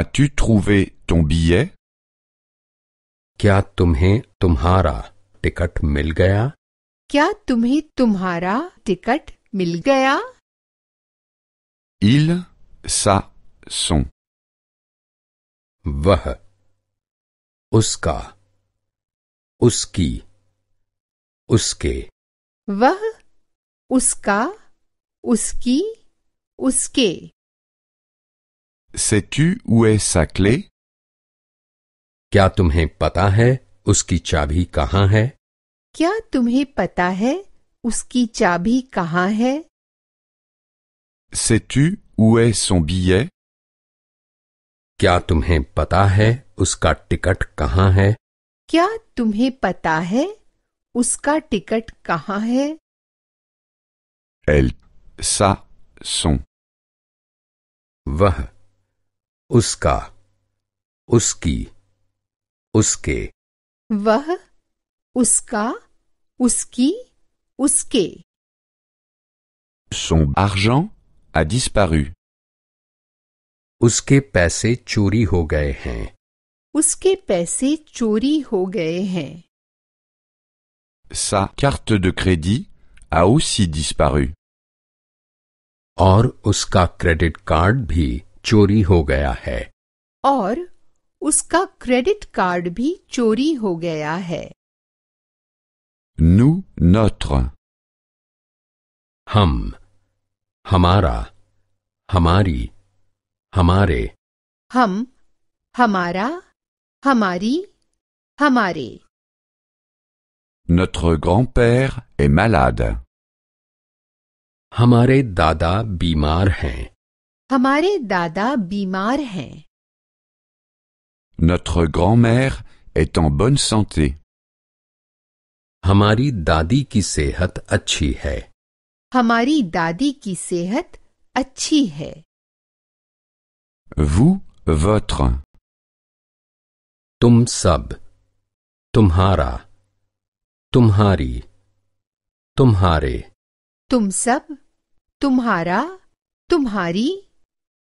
As-tu trouvé ton billet क्या तुम्हें तुम्हारा टिकट मिल गया क्या तुम्हें तुम्हारा टिकट मिल गया Il, sa, son. वह उसका उसकी उसके वह उसका उसकी उसके से tu où क्या तुम्हें पता है उसकी चाबी कहाँ है क्या तुम्हें पता है उसकी चाबी कहाँ है से tu où क्या तुम्हें पता है उसका टिकट कहाँ है क्या तुम्हें पता है उसका टिकट कहाँ है Elle, sa, son. वह उसका उसकी उसके वह उसका उसकी उसके Son argent a disparu. उसके पैसे चोरी हो गए हैं उसके पैसे चोरी हो गए हैं sa carte de crédit a aussi disparu. और उसका क्रेडिट कार्ड भी चोरी हो गया है और उसका क्रेडिट कार्ड भी चोरी हो गया है nous notre हम हमारा हमारी हमारे हम हमारा हमारी हमारे Notre grand-père est malade. Hamare dada bimar Hamare dada bimar Notre grand-mère est en bonne santé. Hamari dadi ki sehat Hamari dadi ki sehat Vous, votre. Tum sab. Tum hara. तुम्हारी तुम्हारे तुम सब तुम्हारा तुम्हारी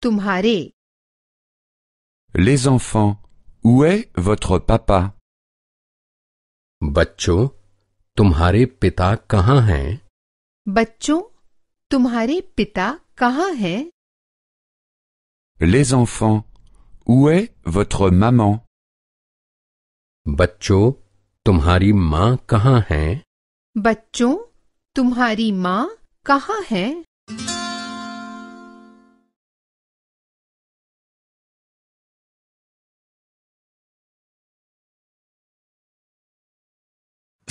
तुम्हारे Les enfants, où est votre papa बच्चों तुम्हारे पिता कहाँ हैं बच्चों तुम्हारे पिता कहाँ हैं Les enfants, où est votre maman बच्चों तुम्हारी माँ कहाँ है बच्चों तुम्हारी माँ कहाँ है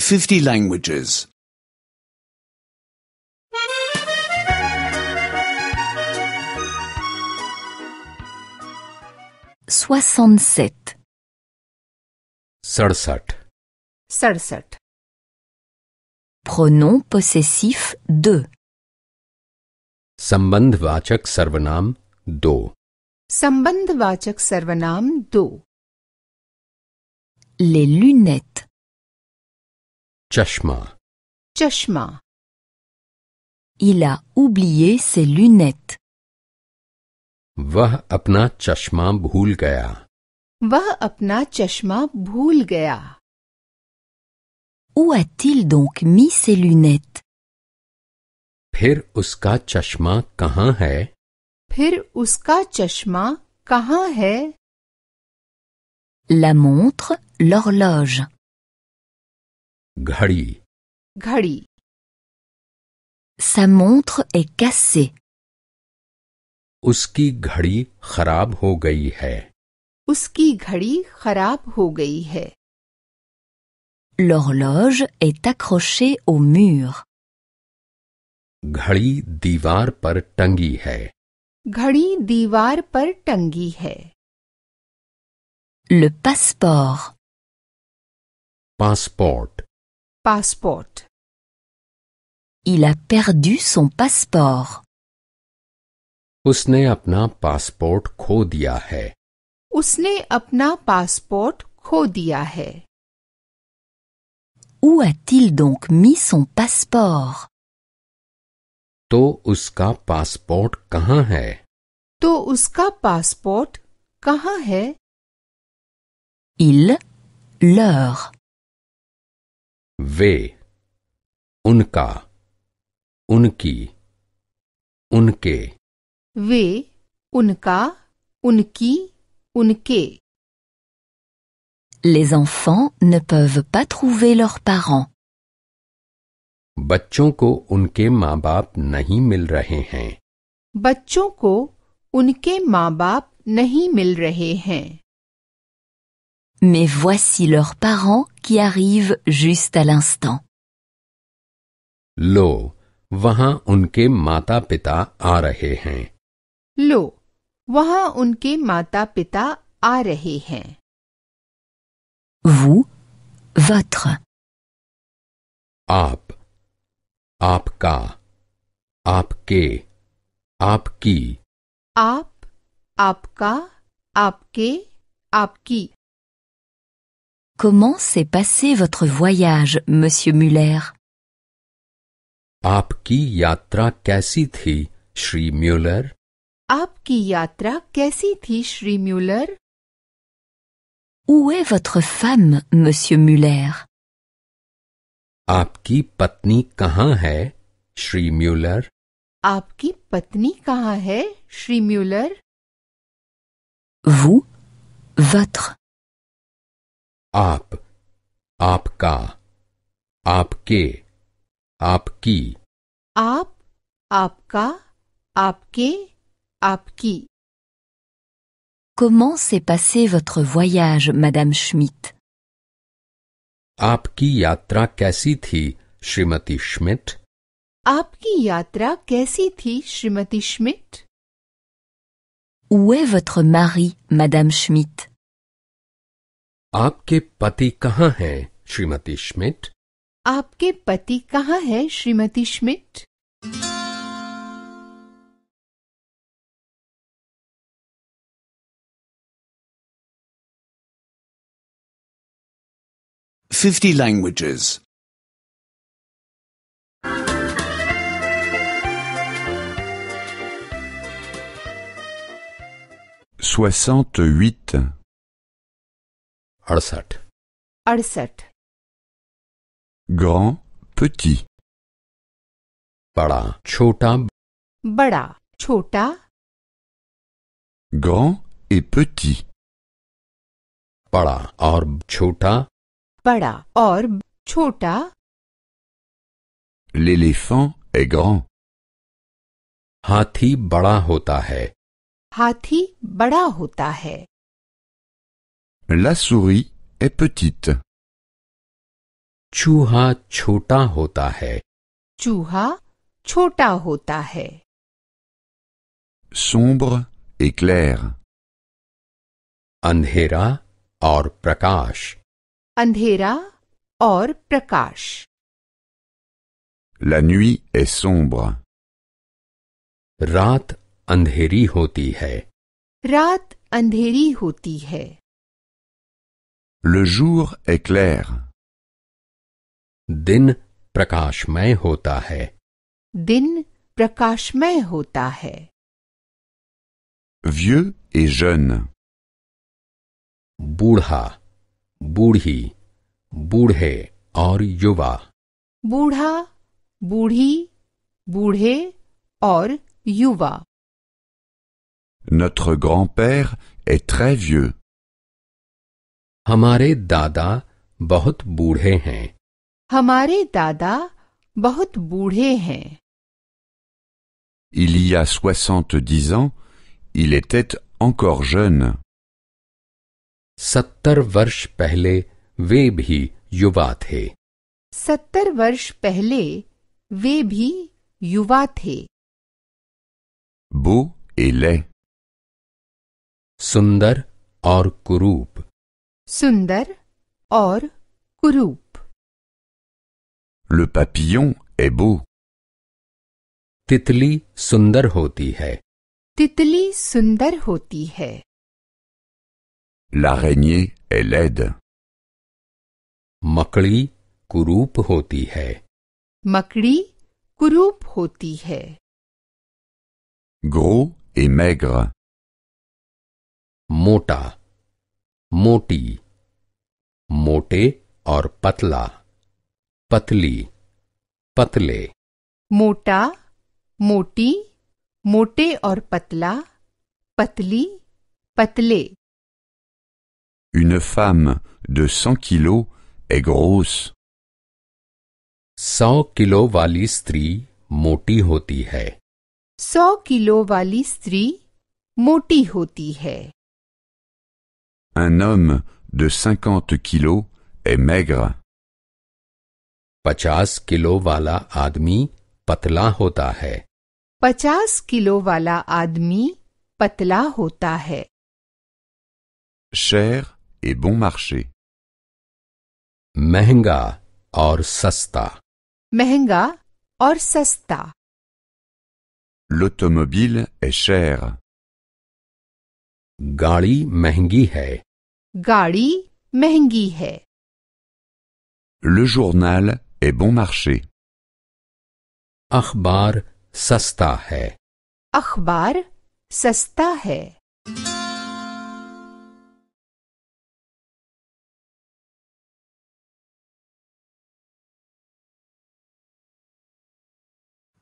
फिफ्टी लैंग्वेजेस सड़सठ सड़सठ Pronom possessif 2. संबंधवाचक सर्वनाम दो संबंधवाचक सर्वनाम दो Les lunettes. चश्मा चश्मा इला उबलिए से ses वह अपना चश्मा भूल गया वह अपना चश्मा भूल गया Où a-t-il donc mis ses lunettes Pir uska chashma kahan hai Phir uska chashma kahan hai La montre, l'horloge. Ghadi. Ghadi. Sa montre est cassée. Uski ghadi kharab ho gayi hai. Uski ghadi kharab ho gayi hai. L'horloge est accrochée au mur. Ghari divar par tangi hai. Ghari divar par tangi Le passeport. Passport. Passport. Il a perdu son passeport. Ousne apna passeport diya hai. Ousne apna passeport diya hai. Où a-t-il donc mis son passeport To uska passport kahan hai To uska passport kahan hai Il, leur. Ve, unka, unki, unke. Ve, unka, unki, unke. Les enfants ne peuvent pas trouver leurs parents. बच्चों को उनके माँ बाप नहीं मिल रहे हैं बच्चों को उनके माँ बाप नहीं मिल रहे हैं Mais voici leurs parents qui arrivent juste à l'instant. लो वहां उनके माता पिता आ रहे हैं लो वहां उनके माता पिता आ रहे हैं vous, votre. Aap, aapka, aapke, aapki. Aap, aapka, aapke, aapki. Comment s'est passé votre voyage, Monsieur Muller? Apki yatra kaisi thi, Shri Muller? Aapki yatra kaisi thi, Shri Muller? Où est votre femme, monsieur Muller? Aapki patni kahan hai, Shri Muller? Aapki patni kahan hai, Shri Muller? Vous, votre. Aap, aapka, aapke, aapki. Aap, aapka, aapke, aapki. Comment s'est passé votre voyage, Madame Schmidt? आपकी yatra kaisi thi, Shrimati Schmidt? आपकी yatra kaisi thi, Shrimati Schmidt? Où est votre mari, Madame Schmidt? आपके pati कहाँ श्रीमती Schmidt? आपके pati कहाँ श्रीमती Schmidt? 50 languages. Sixty-eight. huit Arsat. Grand, petit. Bada, chota. Bada, chota. Grand et petit. Bada, or chota. बड़ा और छोटा L'éléphant est grand. हाथी बड़ा होता है हाथी बड़ा होता है La souris est petite. चूहा छोटा होता है चूहा छोटा होता है Sombre et clair. अंधेरा और प्रकाश अंधेरा और प्रकाश La nuit est sombre. रात अंधेरी होती है रात अंधेरी होती है Le jour est clair. दिन प्रकाशमय होता है दिन प्रकाशमय होता है Vieux et jeune. बूढ़ा बूढ़ी बूढ़े or युवा बूढ़ा बूढ़ी बूढ़े or युवा Notre grand-père est très vieux. Hamare Dada Bahut बूढ़े Hamare Dada दादा बहुत Il y a soixante-dix ans, il était encore jeune. सत्तर वर्ष पहले वे भी युवा थे सत्तर वर्ष पहले वे भी युवा थे बू इले सुंदर और कुरूप सुंदर और कुरूप Le papillon est beau. तितली सुंदर होती है तितली सुंदर होती है L'araignée est laide. मकड़ी कुरूप होती है मकड़ी कुरूप होती है ग्रो ए मैग्र मोटा मोटी मोटे और पतला पतली पतले मोटा मोटी मोटे और पतला पतली पतले Une femme de 100 kilos est grosse. 100 kilos vali stri moti hoti hai. 100 kilos vali stri moti hoti hai. Un homme de 50 kilos est maigre. 50 kilo vala admi patla hota hai. 50 kilo vala admi patla hota hai. Cher et bon marché. Mehenga aur sasta. Mehenga aur sasta. L'automobile est cher. Gaadi mehengi hai. Gaadi mehengi hai. Le journal est bon marché. Akhbar sasta hai. Akhbar sasta hai.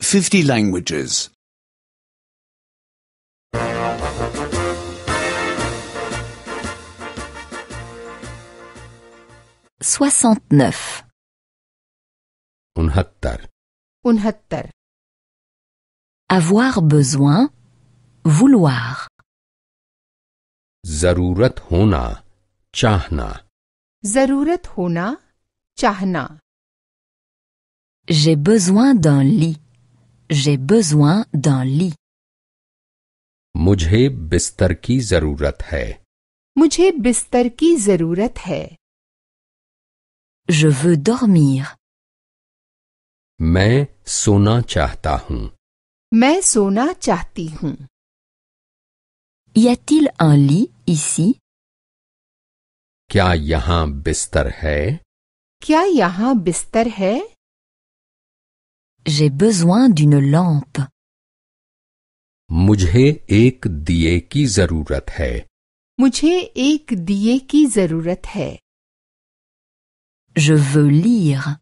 50 languages. 69 انهتر avoir besoin vouloir ضرورت ہونا چاہنا ضرورت ہونا چاہنا j'ai besoin d'un lit J'ai besoin d'un lit. मुझे बिस्तर की जरूरत है मुझे बिस्तर की जरूरत है Je veux dormir. मैं सोना चाहता हूँ मैं सोना चाहती हूँ Y a-t-il un lit ici क्या यहाँ बिस्तर है क्या यहाँ बिस्तर है J'ai besoin d'une lampe. मुझे एक दिए की Je veux lire.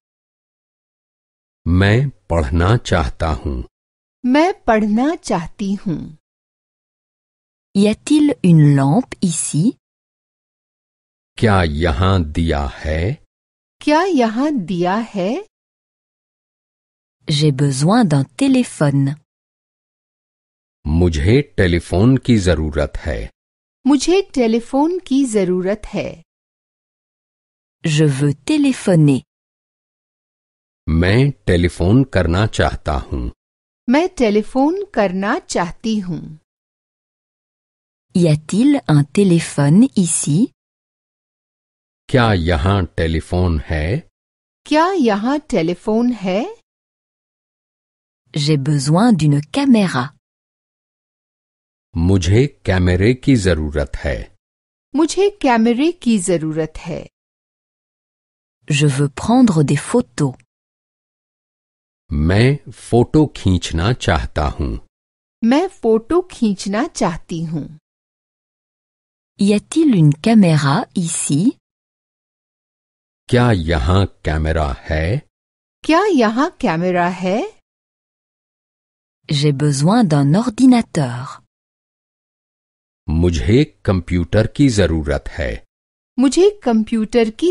मैं पढ़ना चाहता हूँ मैं पढ़ना Y a-t-il une lampe ici क्या यहाँ दिया है J'ai besoin d'un téléphone. मुझे टेलीफोन की जरूरत है मुझे टेलीफोन की जरूरत है Je veux téléphoner. मैं टेलीफोन करना चाहता हूँ मैं टेलीफोन करना चाहती हूँ Y a-t-il un téléphone ici क्या यहाँ टेलीफोन है क्या यहाँ टेलीफोन है J'ai besoin d'une caméra. मुझे कैमरे की जरूरत है मुझे कैमरे की जरूरत है Je veux prendre des photos. मैं फोटो खींचना चाहता हूँ मैं फोटो खींचना चाहती हूँ Y a-t-il une caméra ici क्या यहाँ कैमरा है क्या यहाँ कैमरा है j'ai besoin d'un ordinateur. मुझे कंप्यूटर की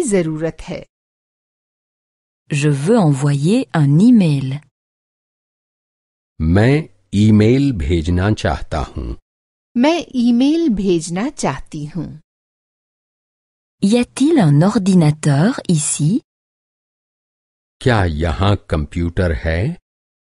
जरूरत है Je veux envoyer un email. मैं ईमेल भेजना चाहता Y a-t-il un ordinateur ici? क्या कंप्यूटर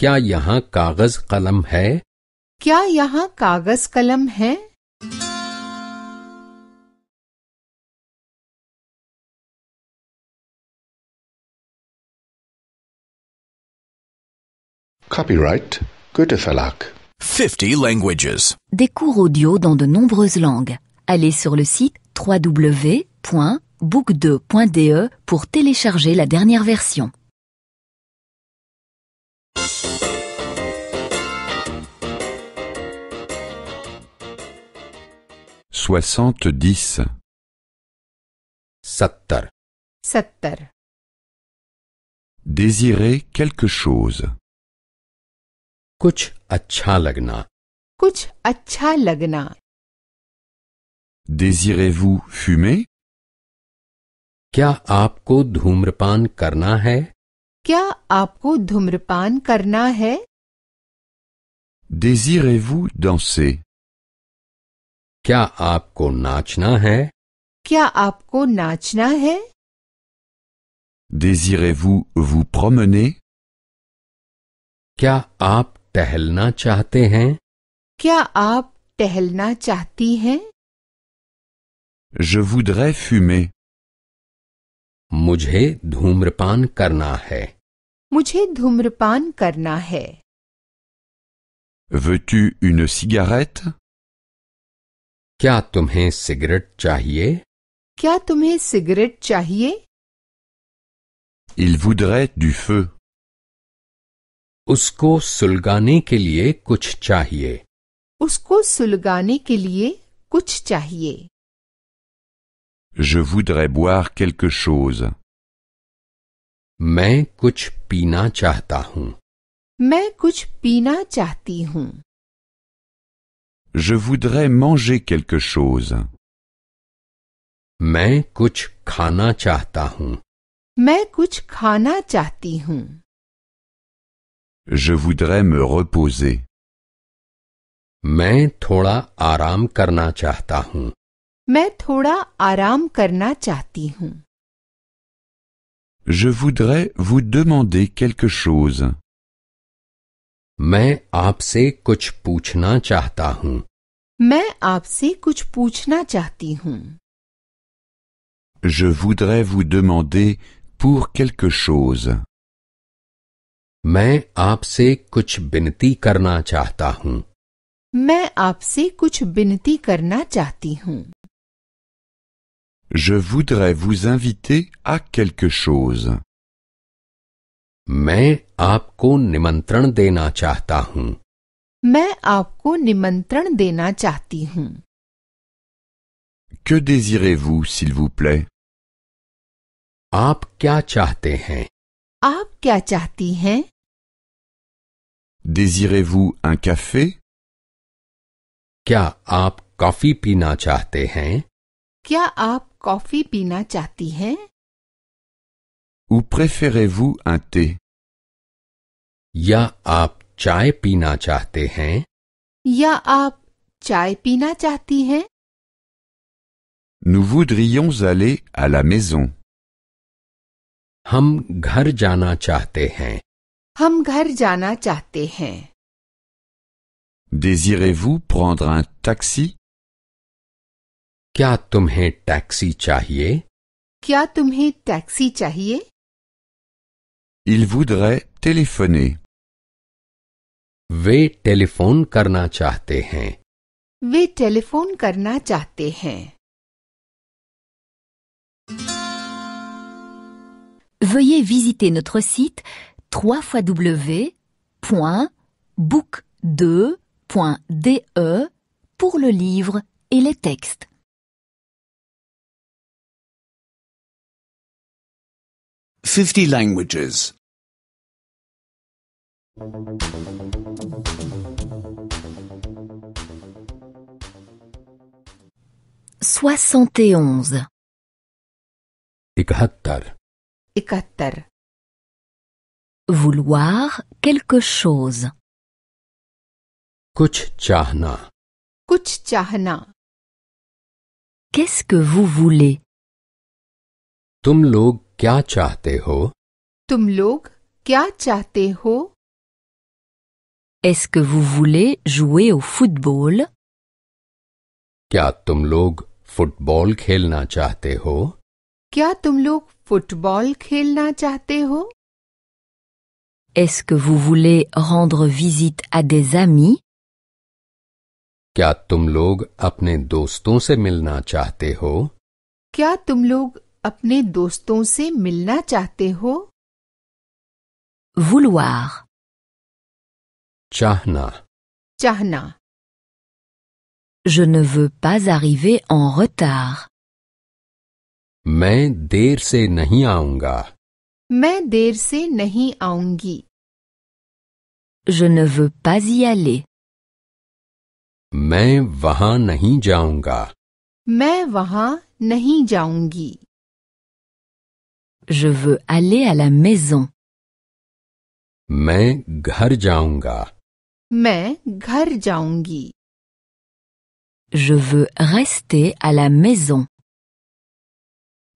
क्या यहाँ कागज कलम है क्या यहाँ कागज कलम है Copyright Goethe Verlag. 50 languages. Des cours audio dans de nombreuses langues. Allez sur le site www.book2.de pour télécharger la dernière version. Soixante-dix. Sattar. Sattar. Désirer quelque chose. Kuch achalagna lagna. Kuch achha Désirez-vous fumer? Kya apko dhumrapan karnahe? hai? Kya aapko dhumrapan Désirez-vous danser क्या आपको नाचना है क्या आपको नाचना है Désirez-vous vous promener क्या आप टहलना चाहते हैं क्या आप टहलना चाहती हैं Je voudrais fumer. मुझे धूम्रपान करना है मुझे धूम्रपान करना है Veux-tu une cigarette क्या तुम्हें सिगरेट चाहिए क्या तुम्हें सिगरेट चाहिए Il voudrait du feu. उसको सुलगाने के लिए कुछ चाहिए उसको सुलगाने के लिए कुछ चाहिए Je voudrais boire quelque chose. मैं कुछ पीना चाहता हूँ मैं कुछ पीना चाहती हूँ Je voudrais manger quelque chose. Main kuch khana chahta hun. Main kuch khana chahti hun. Je voudrais me reposer. Main thoda aaram karna chahta hun. Main thoda aaram karna chahti hun. Je voudrais vous demander quelque chose. मैं आपसे कुछ पूछना चाहता हूँ मैं आपसे कुछ पूछना चाहती हूँ Je voudrais vous demander pour quelque chose. मैं आपसे कुछ विनती करना चाहता हूँ मैं आपसे कुछ विनती करना चाहती हूँ Je voudrais vous inviter à quelque chose. मैं आपको निमंत्रण देना चाहता हूँ मैं आपको निमंत्रण देना चाहती हूँ क्यों désirez आप क्या चाहते हैं आप क्या चाहती हैं Désirez-vous un café? क्या आप कॉफी पीना चाहते हैं क्या आप कॉफी पीना चाहती हैं Ou préférez-vous un thé Ya aap chai peena chahte hain? Ya aap chai peena chahti hain? Nous voudrions aller à la maison. Hum ghar jana chahte hain. Hum ghar jana chahte hain. Désirez-vous prendre un taxi क्या तुम्हें टैक्सी चाहिए क्या तुम्हें टैक्सी चाहिए Il voudrait téléphoner. Veuillez visiter notre site www.book2.de pour le livre et les textes. 50 languages. 71 71 Vouloir quelque chose. Kuch chahna. Kuch chahna. Qu'est-ce que vous voulez तुम लोग क्या चाहते हो तुम लोग क्या चाहते हो Est-ce que vous voulez jouer au football क्या तुम लोग फुटबॉल खेलना चाहते हो क्या तुम लोग फुटबॉल खेलना चाहते हो Est-ce que vous voulez rendre visite à des amis क्या तुम लोग अपने दोस्तों से मिलना चाहते हो क्या तुम लोग अपने दोस्तों से मिलना चाहते हो Vouloir. Chahna. Chahna. Je ne veux pas arriver en retard. मैं देर से नहीं आऊंगा मैं देर से नहीं आऊंगी Je ne veux pas y aller. मैं वहां नहीं जाऊंगा मैं वहां नहीं जाऊंगी Je veux aller à la maison. Mais gharjaonga. Mais gharjaongi. Je veux rester à la maison.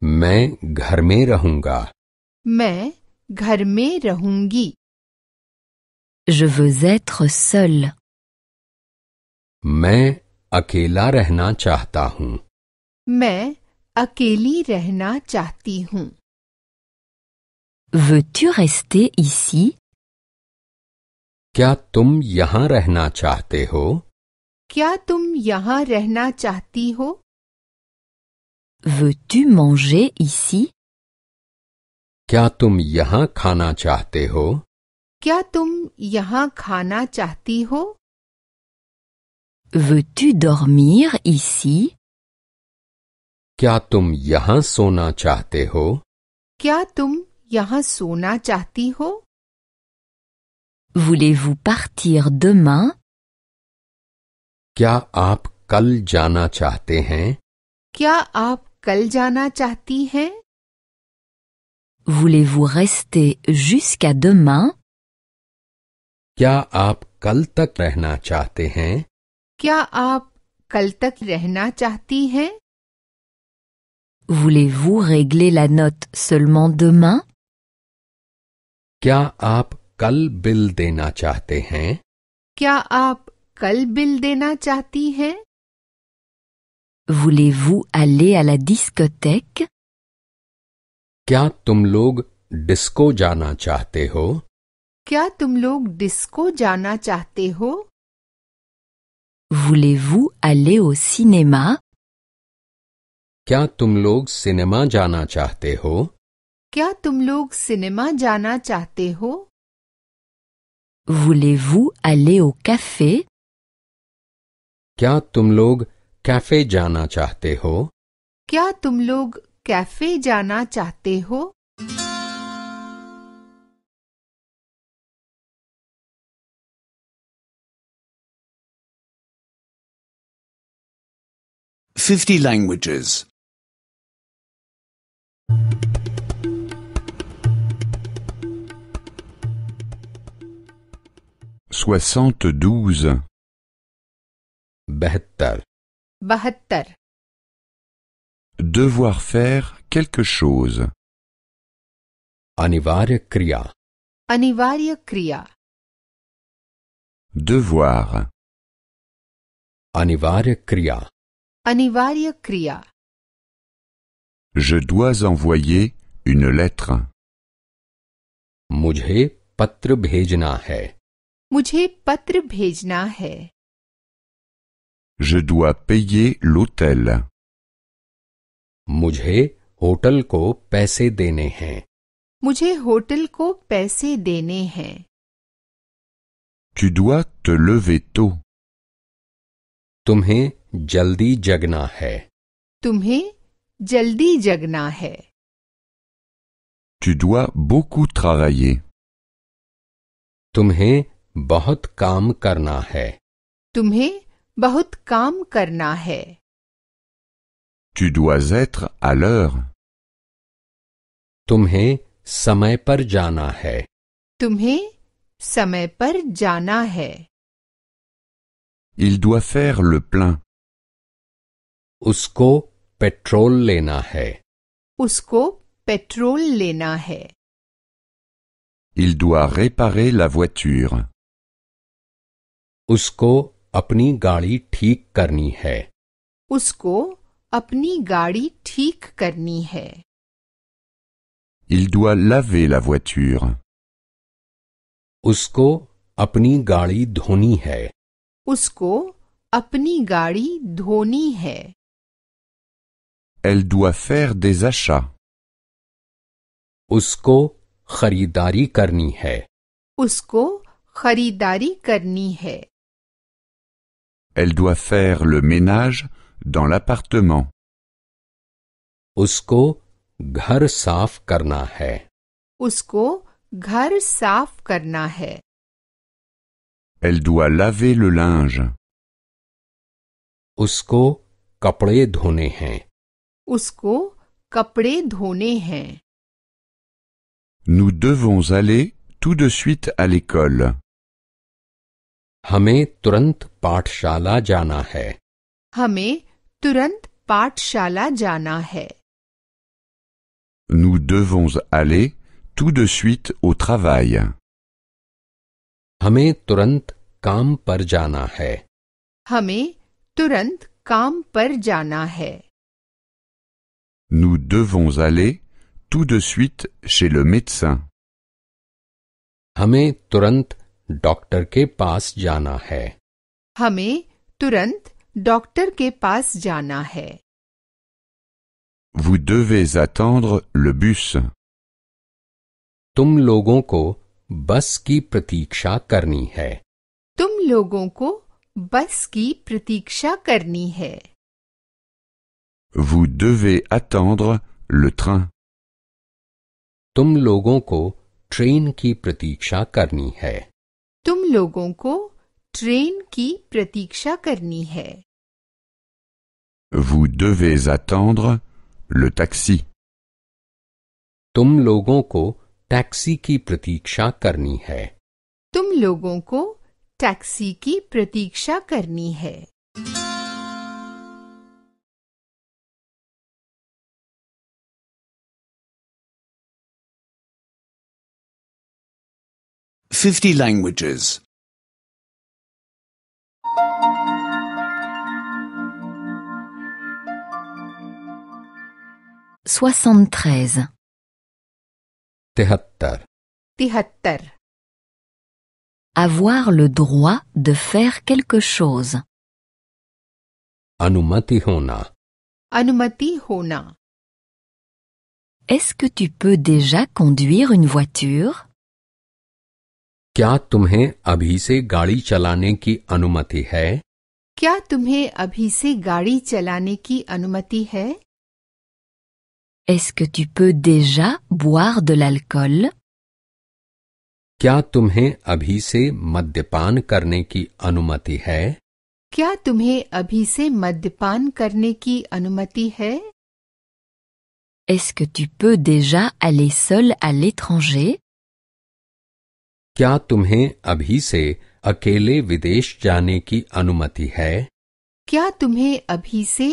Mais gharmirahonga. Mais gharmirahongi. Je veux être seul. Mais akela rehna chahtahun. Mais akeli rehna Veux-tu rester ici? क्या तुम यहाँ रहना चाहते हो क्या तुम यहाँ रहना चाहती हो Veux-tu manger ici? क्या तुम यहाँ खाना चाहते हो क्या तुम यहाँ खाना चाहती हो Veux-tu dormir ici? क्या तुम यहाँ सोना चाहते हो क्या तुम यहाँ सोना चाहती हो Voulez-vous partir demain क्या आप कल जाना चाहते हैं क्या आप कल जाना चाहती हैं Voulez-vous rester jusqu'à demain क्या आप कल तक रहना चाहते हैं क्या आप कल तक रहना चाहती हैं Voulez-vous régler la note seulement demain क्या आप कल बिल देना चाहते हैं क्या आप कल बिल देना चाहती हैं Voulez-vous aller à la discothèque क्या तुम लोग डिस्को जाना चाहते हो क्या तुम लोग डिस्को जाना चाहते हो Voulez-vous aller au cinéma क्या तुम लोग सिनेमा जाना चाहते हो क्या तुम लोग सिनेमा जाना चाहते हो Voulez-vous aller au café? क्या तुम लोग कैफे जाना चाहते हो क्या तुम लोग कैफे जाना चाहते हो fifty languages soixante-douze, devoir faire quelque chose, anivarya kriya, anivarya kriya, devoir, anivarya kriya, anivarya kriya, je dois envoyer une lettre. Mujhe patra bhejna hai. मुझे पत्र भेजना है Je dois payer l'hôtel. मुझे होटल को पैसे देने हैं मुझे होटल को पैसे देने हैं Tu dois te lever tôt. तुम्हें जल्दी जगना है तुम्हें जल्दी जगना है Tu dois beaucoup travailler. तुम्हें बहुत काम करना है तुम्हें बहुत काम करना है Tu dois être à l'heure. Tumhe समय पर जाना है तुम्हें समय पर जाना है Il doit faire le plein. Usko petrol लेना है उसको पेट्रोल लेना है Il doit réparer la voiture. उसको अपनी गाड़ी ठीक करनी है उसको अपनी गाड़ी ठीक करनी है Il doit laver la voiture. उसको अपनी गाड़ी धोनी है उसको अपनी गाड़ी धोनी है Elle doit faire des achats. उसको खरीदारी करनी है उसको खरीदारी करनी है Elle doit faire le ménage dans l'appartement. Usko ghar saaf karna hai. Usko ghar saaf Elle doit laver le linge. Usko kapde dhone hain. Usko kapde Nous devons aller tout de suite à l'école. हमें तुरंत पाठशाला जाना है हमें तुरंत पाठशाला जाना है Nous devons aller tout de suite au travail. हमें तुरंत काम पर जाना है हमें तुरंत काम पर जाना है Nous devons aller tout de suite chez le médecin. हमें तुरंत डॉक्टर के पास जाना है हमें तुरंत डॉक्टर के पास जाना है Vous devez attendre le bus. तुम लोगों को बस की प्रतीक्षा करनी है तुम लोगों को बस की प्रतीक्षा करनी है Vous devez attendre le train. तुम लोगों को ट्रेन की प्रतीक्षा करनी है तुम लोगों को ट्रेन की प्रतीक्षा करनी है Vous devez attendre le taxi. तुम लोगों को टैक्सी की प्रतीक्षा करनी है तुम लोगों को टैक्सी की प्रतीक्षा करनी है 50 languages. 73. Avoir le droit de faire quelque chose. Anumati hona Anumati hona. Est-ce que tu peux déjà conduire une voiture क्या तुम्हें अभी से गाड़ी चलाने की अनुमति है क्या तुम्हें अभी से गाड़ी चलाने की अनुमति है Est-ce que tu peux déjà boire de l'alcool क्या तुम्हें अभी से मद्यपान करने की अनुमति है क्या तुम्हें अभी से मद्यपान करने की अनुमति है Est-ce que tu peux déjà aller seul à l'étranger क्या तुम्हें अभी से अकेले विदेश जाने की अनुमति है क्या तुम्हें अभी से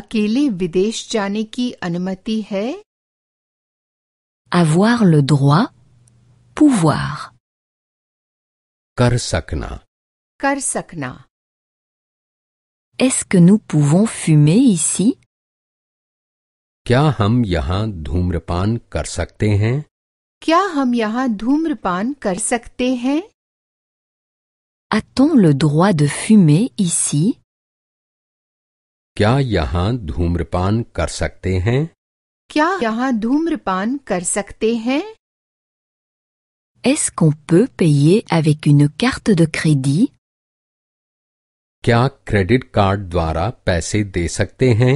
अकेले विदेश जाने की अनुमति है Avoir le droit, pouvoir. कर सकना कर सकना Est-ce que nous pouvons fumer ici क्या हम यहाँ धूम्रपान कर सकते हैं क्या हम यहाँ धूम्रपान कर सकते हैं A-t-on le droit de fumer ici क्या यहाँ धूम्रपान कर सकते हैं क्या यहाँ धूम्रपान कर सकते हैं Est-ce qu'on peut payer avec une carte de crédit क्या क्रेडिट कार्ड द्वारा पैसे दे सकते हैं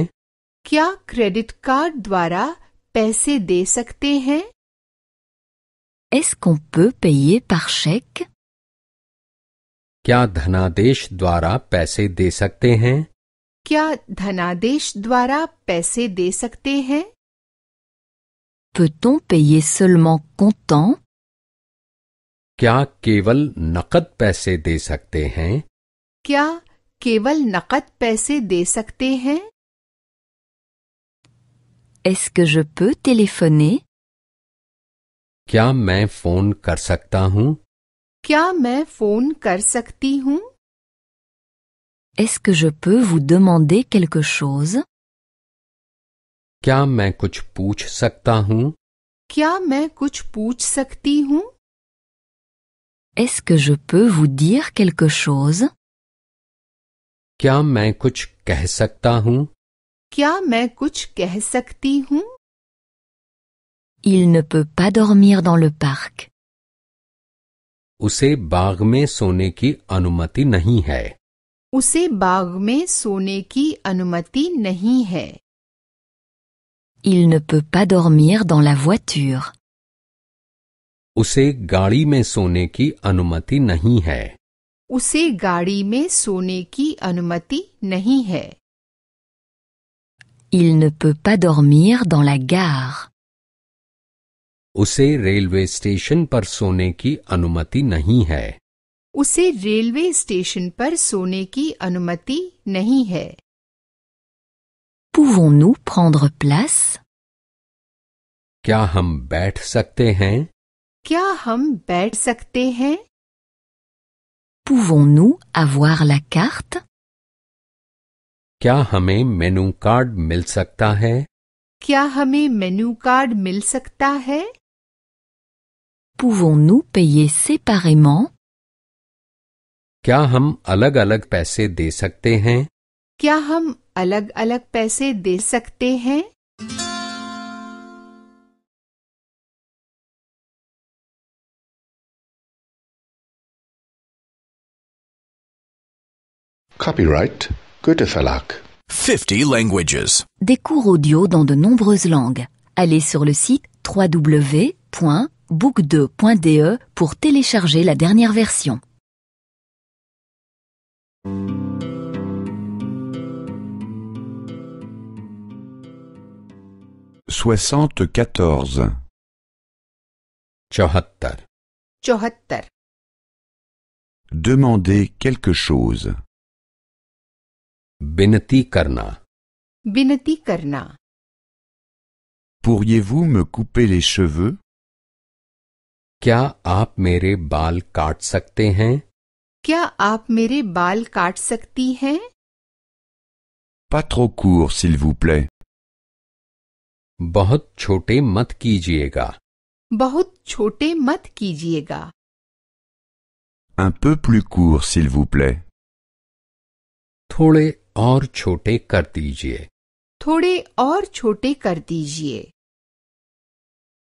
क्या क्रेडिट कार्ड द्वारा पैसे दे सकते हैं Est-ce qu'on peut payer par chèque क्या धनादेश द्वारा पैसे दे सकते हैं क्या धनादेश द्वारा पैसे दे सकते हैं Peut-on payer seulement comptant क्या केवल नकद पैसे दे सकते हैं क्या केवल नकद पैसे दे सकते हैं Est-ce que je peux téléphoner क्या मैं फोन कर सकता हूँ क्या मैं फोन कर सकती हूँ Est-ce que je peux vous demander quelque chose क्या मैं कुछ पूछ सकता हूँ क्या मैं कुछ पूछ सकती हूँ Est-ce que je peux vous dire quelque chose क्या मैं कुछ कह सकता हूँ क्या मैं कुछ कह सकती हूँ Il ne peut pas dormir dans le parc. Il ne peut pas dormir dans la voiture. Il ne peut pas dormir dans la gare. उसे रेलवे स्टेशन पर सोने की अनुमति नहीं है उसे रेलवे स्टेशन पर सोने की अनुमति नहीं है Pouvons-nous prendre place क्या हम बैठ सकते हैं क्या हम बैठ सकते हैं Pouvons-nous avoir la carte क्या हमें मेनू कार्ड मिल सकता है क्या हमें मेनू कार्ड मिल सकता है pouvons-nous payer séparément क्या हम अलग अलग पैसे दे सकते हैं क्या हम अलग अलग पैसे दे सकते हैं Copyright Goethe-Verlag 50 languages Des cours audio dans de nombreuses langues. Allez sur le site www book2.de pour télécharger la dernière version. Soixante-quatorze. Demander quelque chose. Binati karna. Binati karna. Pourriez-vous me couper les cheveux क्या आप मेरे बाल काट सकते हैं क्या आप मेरे बाल काट सकती हैं Pas trop court, s'il vous plaît. बहुत छोटे मत कीजिएगा बहुत छोटे मत कीजिएगा Un peu plus court, s'il vous plaît. थोड़े और छोटे कर दीजिए थोड़े और छोटे कर दीजिए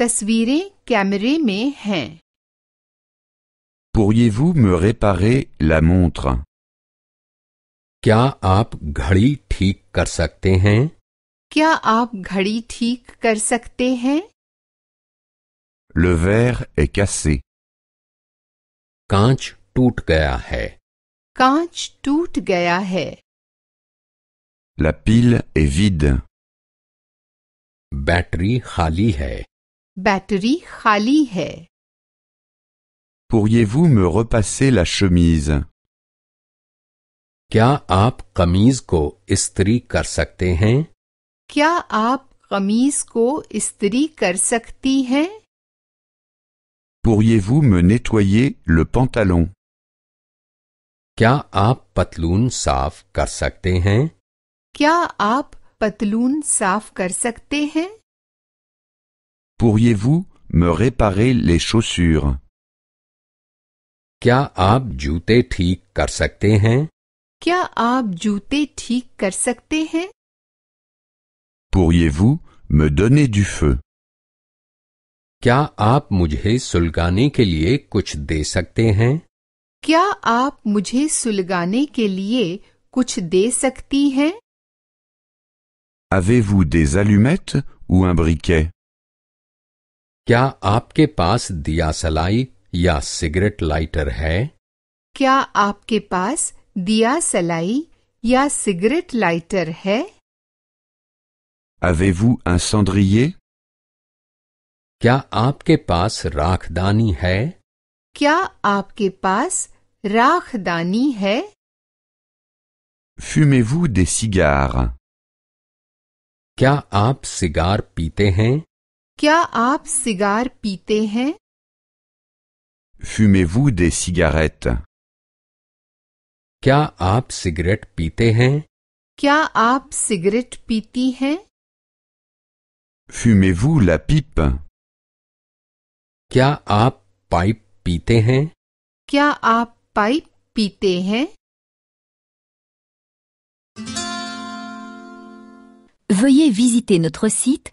तस्वीरें कैमरे में हैं Pourriez-vous me réparer la montre क्या आप घड़ी ठीक कर सकते हैं क्या आप घड़ी ठीक कर सकते हैं Le verre est cassé. कांच टूट गया है कांच टूट गया है La pile est vide. Battery खाली है बैटरी खाली है Pourriez-vous me repasser la chemise क्या आप कमीज को इस्त्री कर सकते हैं क्या आप कमीज को इस्त्री कर सकती हैं Pourriez-vous me nettoyer le pantalon क्या आप पतलून साफ कर सकते हैं क्या आप पतलून साफ कर सकते हैं Pourriez-vous me réparer les chaussures क्या आप जूते ठीक कर सकते हैं क्या आप जूते ठीक कर सकते हैं Pourriez-vous me donner du feu क्या आप मुझे सुलगाने के लिए कुछ दे सकते हैं क्या आप मुझे सुलगाने के लिए कुछ दे सकती हैं Avez-vous des allumettes ou un briquet क्या आपके पास दिया सलाई या सिगरेट लाइटर है क्या आपके पास दिया सलाई या सिगरेट लाइटर है Avez-vous un cendrier क्या आपके पास राखदानी है क्या आपके पास राखदानी है Fumez-vous des cigares क्या आप सिगार पीते हैं क्या आप सिगार पीते हैं Fumez-vous des cigarettes क्या आप सिगरेट पीते हैं क्या आप सिगरेट पीती हैं Fumez-vous la pipe क्या आप पाइप पीते हैं क्या आप पाइप पीते हैं Veuillez visiter notre site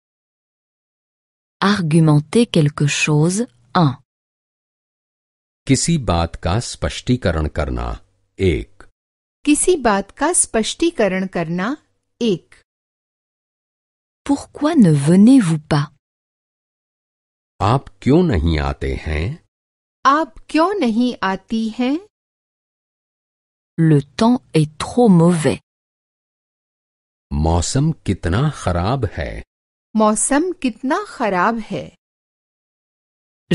argumenter quelque chose un किसी बात का स्पष्टीकरण करना एक किसी बात का स्पष्टीकरण करना एक Pourquoi ne venez-vous pas आप क्यों नहीं आते हैं आप क्यों नहीं आती हैं Le temps est trop mauvais. मौसम कितना खराब है मौसम कितना खराब है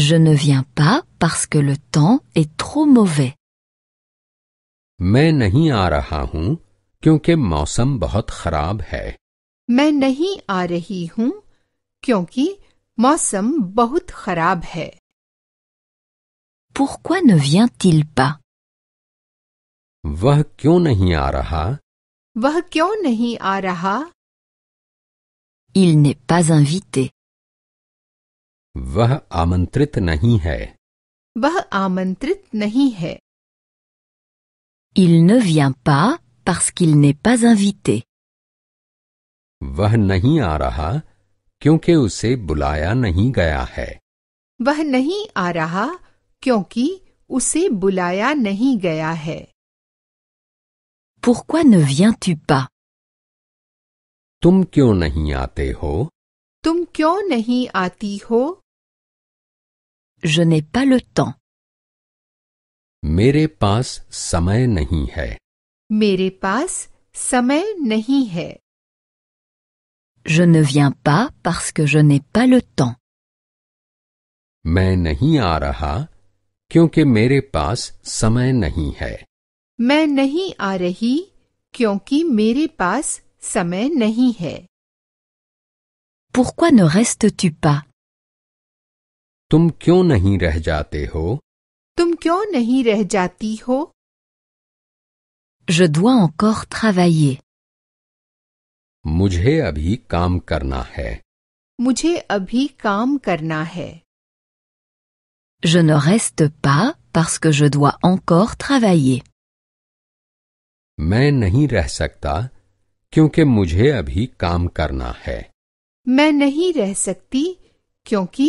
Je ne viens pas parce que le temps est trop mauvais. मैं नहीं आ रहा हूं क्योंकि मौसम बहुत खराब है मैं नहीं आ रही हूं क्योंकि मौसम बहुत खराब है Pourquoi ne vient-il pas वह क्यों नहीं आ रहा वह क्यों नहीं आ रहा Il n'est pas invité. वह आमंत्रित नहीं है वह आमंत्रित नहीं है Il ne vient pas parce qu'il n'est pas invité. वह नहीं आ रहा क्योंकि उसे बुलाया नहीं गया है वह नहीं आ रहा क्योंकि उसे बुलाया नहीं गया है Pourquoi ne viens-tu pas तुम क्यों नहीं आते हो तुम क्यों नहीं आती हो Je n'ai pas le temps. मेरे पास समय नहीं है मेरे पास समय नहीं है Je ne viens pas parce que je n'ai pas le temps. मैं नहीं आ रहा क्योंकि मेरे पास समय नहीं है मैं नहीं आ रही क्योंकि मेरे पास समय नहीं है Pourquoi ne restes-tu pas तुम क्यों नहीं रह जाते हो तुम क्यों नहीं रह जाती हो Je dois encore travailler. मुझे अभी काम करना है मुझे अभी काम करना है Je ne reste pas parce que je dois encore travailler. मैं नहीं रह सकता क्योंकि मुझे अभी काम करना है मैं नहीं रह सकती क्योंकि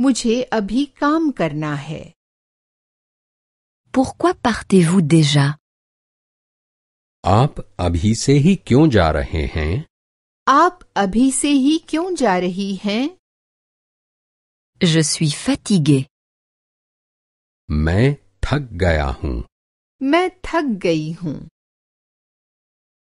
मुझे अभी काम करना है Pourquoi partez-vous déjà? आप अभी से ही क्यों जा रहे हैं आप अभी से ही क्यों जा रही हैं Je suis fatigué. मैं थक गया हूँ मैं थक गई हूँ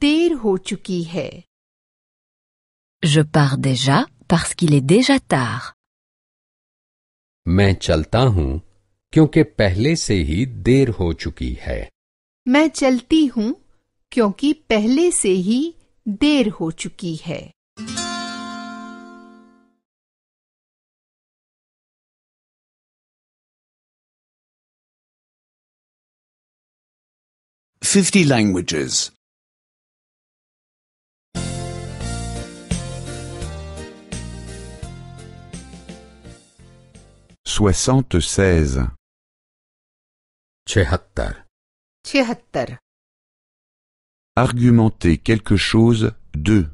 देर हो चुकी है Je pars déjà parce qu'il est déjà tard. मैं चलता हूँ क्योंकि पहले से ही देर हो चुकी है मैं चलती हूँ क्योंकि पहले से ही देर हो चुकी है fifty languages Chéhatter. Chéhatter. Argumenter quelque chose. deux.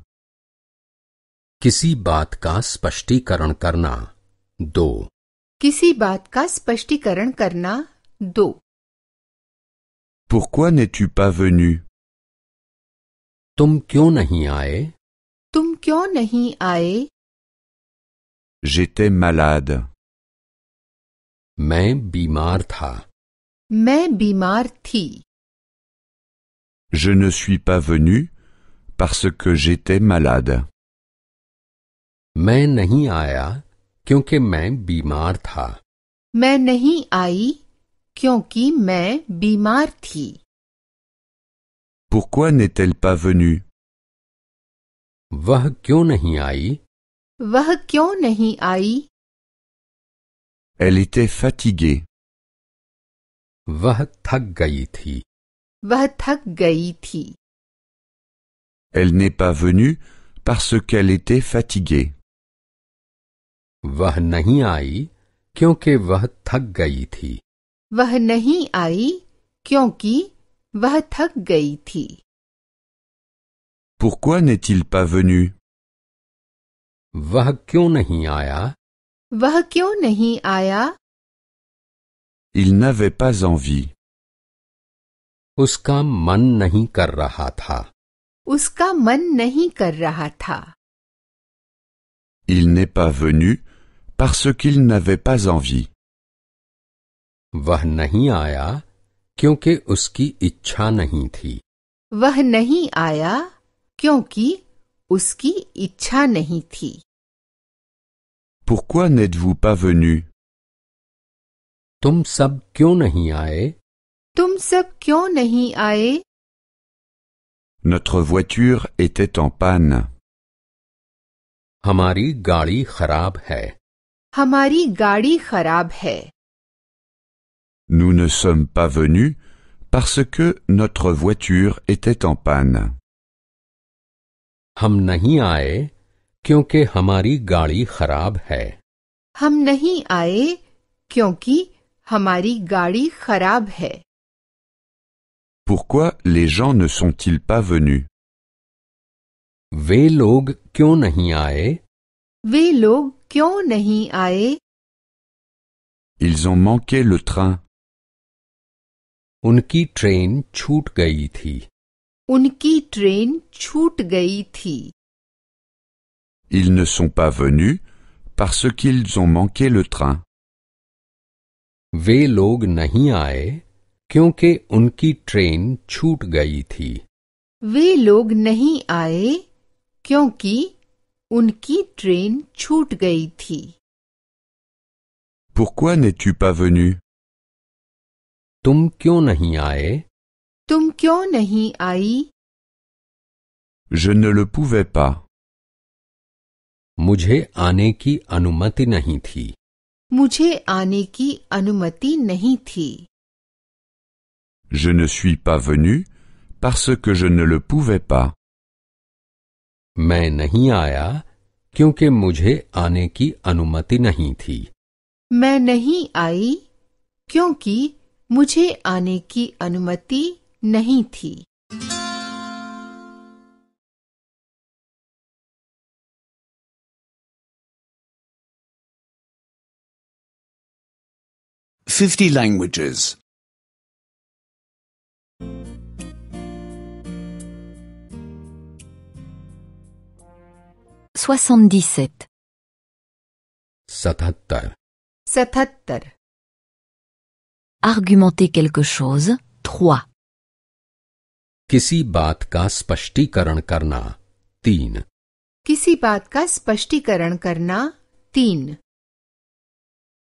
Kisi baat ka spasti karna. Do. Kisi baat ka spasti karna. Do. Pourquoi n'es-tu pas venu? Tum kyo nahi aaye? Tum nahi aaye? J'étais malade. मैं बीमार था मैं बीमार थी Je ne suis pas venu parce que j'étais malade. मैं नहीं आया क्योंकि मैं बीमार था मैं नहीं आई क्योंकि मैं बीमार थी Pourquoi n'est-elle pas venue वह क्यों नहीं आई वह क्यों नहीं आई elle était fatiguée. वह थक Elle n'est pas venue parce qu'elle était fatiguée. वह नहीं आई क्योंकि वह थक गई थी वह नहीं Pourquoi n'est-il pas venu वह क्यों वह क्यों नहीं आया Il n'avait pas envie. उसका मन नहीं कर रहा था उसका मन नहीं कर रहा था Il n'est pas venu parce qu'il n'avait pas envie. वह नहीं आया क्योंकि उसकी इच्छा नहीं थी वह नहीं आया क्योंकि उसकी इच्छा नहीं थी Pourquoi n'êtes-vous pas venu Tum sab kyon nahi aaye Tum sab kyon Notre voiture était en panne. Hamari gari kharab hai. Hamari gari kharab hai. Nous ne sommes pas venus parce que notre voiture était en panne. Hum nahi aaye क्योंकि हमारी गाड़ी खराब है हम नहीं आए क्योंकि हमारी गाड़ी खराब है Pourquoi les gens ne sont-ils pas venus वे लोग क्यों नहीं आए वे लोग क्यों नहीं आए Ils ont manqué le train. उनकी ट्रेन छूट गई थी उनकी ट्रेन छूट गई थी Ils ne sont pas venus parce qu'ils ont manqué le train. वे लोग नहीं आए क्योंकि उनकी ट्रेन छूट गई थी वे लोग नहीं आए क्योंकि उनकी ट्रेन छूट Pourquoi n'es-tu pas venu Tum क्यों nahi आए तुम क्यों Je ne le pouvais pas. मुझे आने की अनुमति नहीं थी मुझे आने की अनुमति नहीं थी Je ne suis pas venu parce que je ne le pouvais pas. मैं नहीं आया क्योंकि मुझे आने की अनुमति नहीं थी मैं नहीं आई क्योंकि मुझे आने की अनुमति नहीं थी 50 languages. 77. 77. 70. Argumenter quelque chose. 3. किसी बात का स्पष्टीकरण करना तीन किसी बात का स्पष्टीकरण करना तीन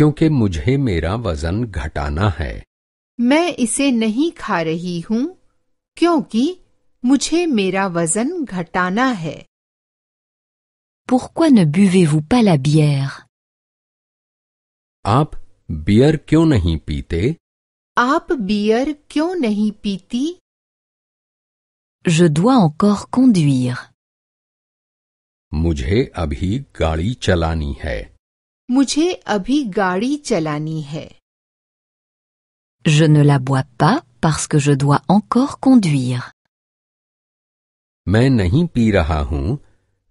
क्योंकि मुझे मेरा वजन घटाना है मैं इसे नहीं खा रही हूँ क्योंकि मुझे मेरा वजन घटाना है Pourquoi ne buvez-vous pas la bière? आप बियर क्यों नहीं पीते आप बियर क्यों नहीं पीती Je dois encore conduire. मुझे अभी गाड़ी चलानी है मुझे अभी गाड़ी चलानी है Je ne la bois pas parce que je dois encore conduire. मैं नहीं पी रहा हूं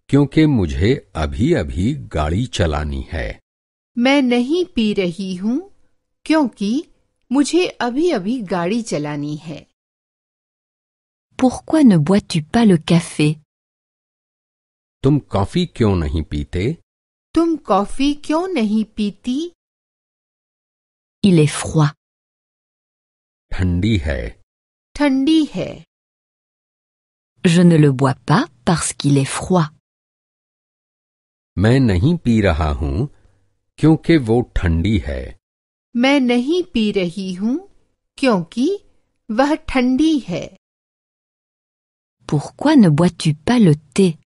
क्योंकि मुझे अभी-अभी गाड़ी चलानी है मैं नहीं पी रही हूं क्योंकि मुझे अभी-अभी गाड़ी चलानी है Pourquoi ne bois-tu pas le café? तुम कॉफी क्यों नहीं पीते Il est froid. Je ne le bois pas parce qu'il est froid. Pourquoi ne bois-tu pas le thé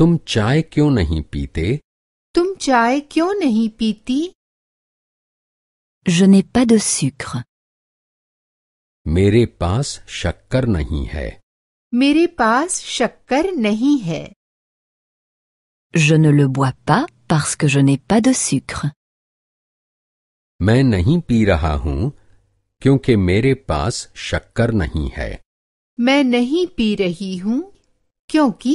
तुम चाय क्यों नहीं पीते तुम चाय क्यों नहीं पीती Je n'ai pas de sucre. मेरे पास शक्कर नहीं है मेरे पास शक्कर नहीं है Je ne le bois pas parce que je n'ai pas de sucre. मैं नहीं पी रहा हूँ क्योंकि मेरे पास शक्कर नहीं है मैं नहीं पी रही हूँ क्योंकि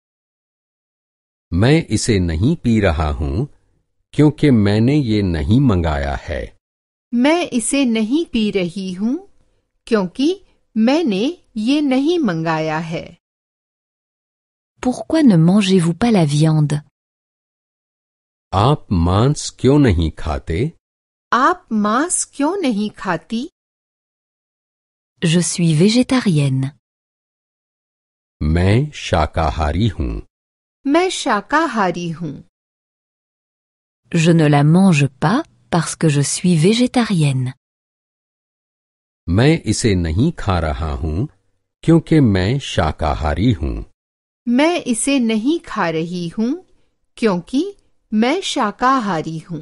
मैं इसे नहीं पी रहा हूँ क्योंकि मैंने ये नहीं मंगाया है मैं इसे नहीं पी रही हूँ क्योंकि मैंने ये नहीं मंगाया है Pourquoi ne mangez-vous pas la viande आप मांस क्यों नहीं खाते आप मांस क्यों नहीं खाती Je suis végétarienne. मैं शाकाहारी हूँ मैं शाकाहारी हूं. Je ne la mange pas parce que je suis végétarienne. मैं इसे नहीं खा रहा हूं क्योंकि मैं शाकाहारी हूं. मैं इसे नहीं खा रही हूं क्योंकि मैं शाकाहारी हूं.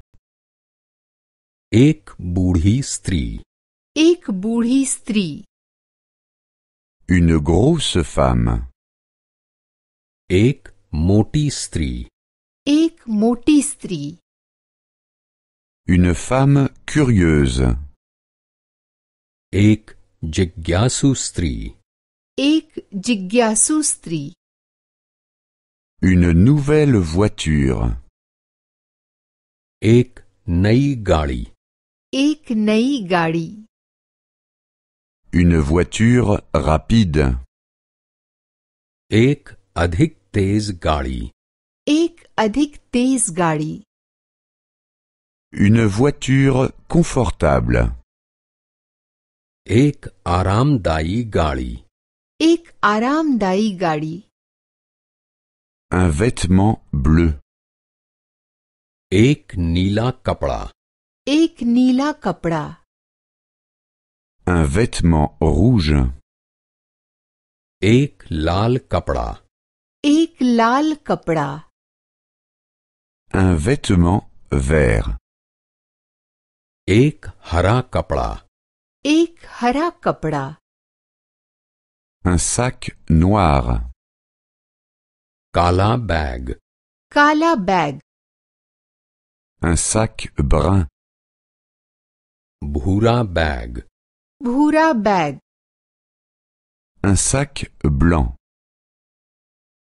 Ek burhistri ek burhistri. Une grosse femme. Ek moti Ek moti Une femme curieuse. Ek jigyasu stri. Ek jigyasu stri. Une nouvelle voiture. Ek nai une voiture rapide. Ek adhik tez gari. Ek adhik tez gari. Une voiture confortable. Ek aramdai gari. Ek daï gari. Un vêtement bleu. Ek nila kapla. Ek la kapra. Un vêtement rouge. Ek lal kapra. Ek lal kapra. Un vêtement vert. Ek hara kapra. Ek hara kapra. Un sac noir. Kala bag. Kala bag. Un sac brun. Bhura bag. Bhura bag. Un sac blanc.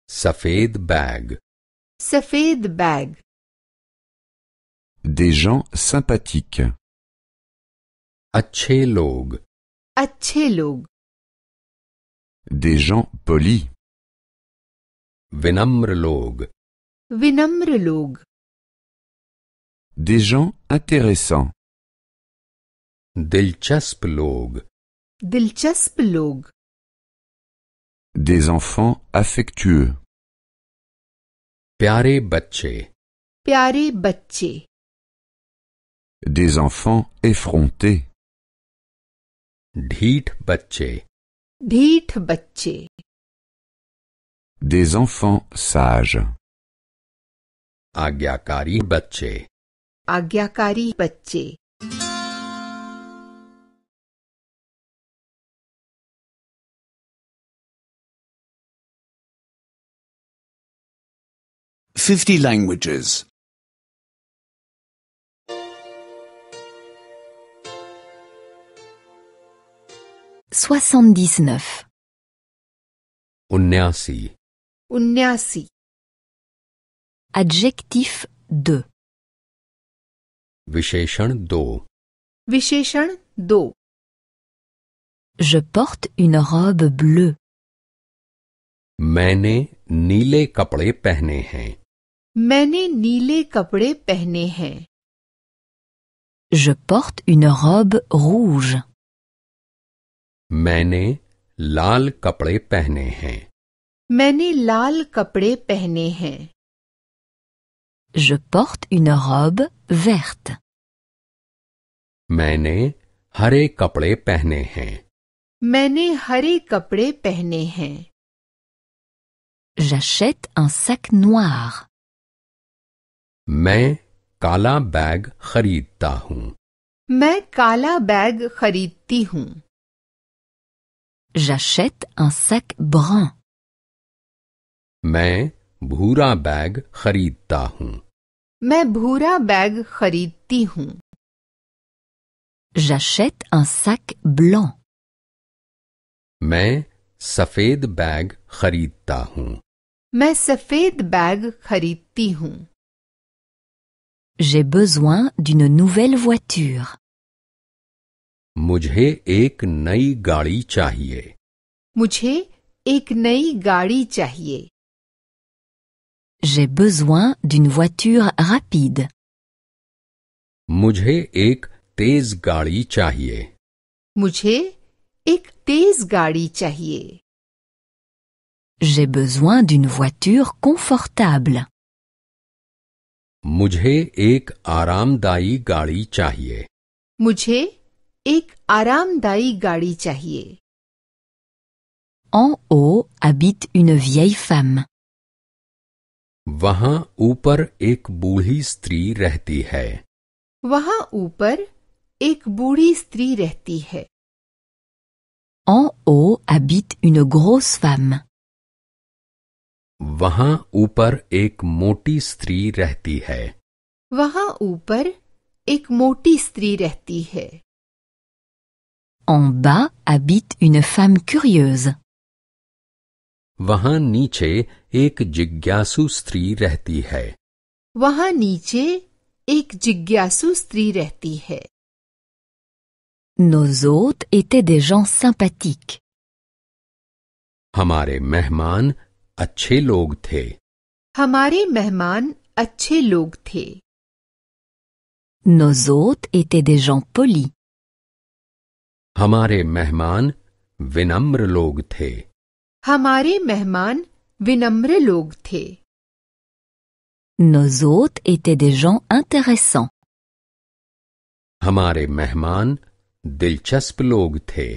Safed bag. Safed bag. Des gens sympathiques. Achhe log. Achhe log. Des gens polis. Vinamr log. Vinamr log. Des gens intéressants. Dilchasp log. Dilchasp log. Des enfants affectueux. Pyare bache. Pyare bache. Des enfants effrontés. dhit bache. Dhit bache. Des enfants sages. Agyakari bache. Agyakari bache. 50 languages. neuf Adjectif 2. Visheshan do. Visheshan do. Je porte une robe bleue. Mene नीले मैंने नीले कपड़े पहने हैं Je porte une robe rouge. मैंने लाल कपड़े पहने हैं मैंने लाल कपड़े पहने हैं Je porte une robe verte. मैंने हरे कपड़े पहने हैं मैंने हरे कपड़े पहने हैं J'achète un sac noir. मैं काला बैग खरीदता हूँ मैं काला बैग खरीदती हूँ J'achète un मैं भूरा बैग खरीदता हूँ मैं भूरा बैग खरीदती हूँ J'achète un sac मैं सफेद बैग खरीदता हूँ मैं सफेद बैग खरीदती हूँ J'ai besoin d'une nouvelle voiture. J'ai besoin d'une voiture rapide. J'ai besoin d'une voiture confortable. मुझे एक आरामदायी गाड़ी चाहिए मुझे एक आरामदायी गाड़ी चाहिए En haut habite une vieille femme. वहां ऊपर एक बूढ़ी स्त्री रहती है वहां ऊपर एक बूढ़ी स्त्री रहती है En haut habite une grosse femme. वहाँ ऊपर एक मोटी स्त्री रहती है वहाँ ऊपर एक मोटी स्त्री रहती है En bas habite une femme curieuse. वहाँ नीचे एक जिज्ञासु स्त्री रहती है वहाँ नीचे एक जिज्ञासु स्त्री रहती है Nos hôtes étaient des gens sympathiques. हमारे मेहमान अच्छे लोग थे हमारे मेहमान अच्छे लोग थे नोजोत इते étaient des हमारे मेहमान विनम्र लोग थे हमारे मेहमान विनम्र लोग थे नोजोत इते étaient des हमारे मेहमान दिलचस्प लोग थे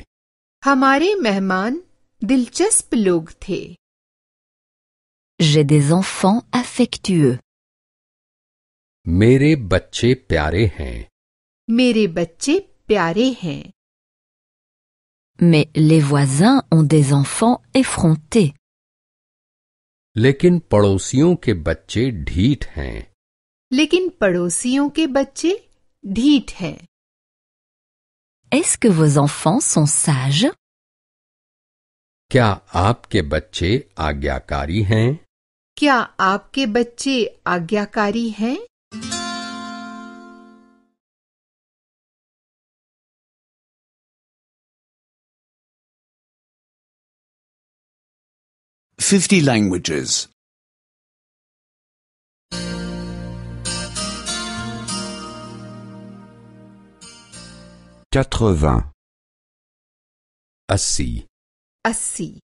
हमारे मेहमान दिलचस्प लोग थे J'ai des enfants affectueux. Mere bacche pyare hain. Mere bacche pyare hain. Mais les voisins ont des enfants effrontés. Lekin padosiyon ke bacche dheet hain. Lekin padosiyon ke bacche dheet hain. Est-ce que vos enfants sont sages? Kya aapke bacche aagyakari hain? क्या आपके बच्चे आज्ञाकारी हैं fifty languages quatre vingt Assis. Assis.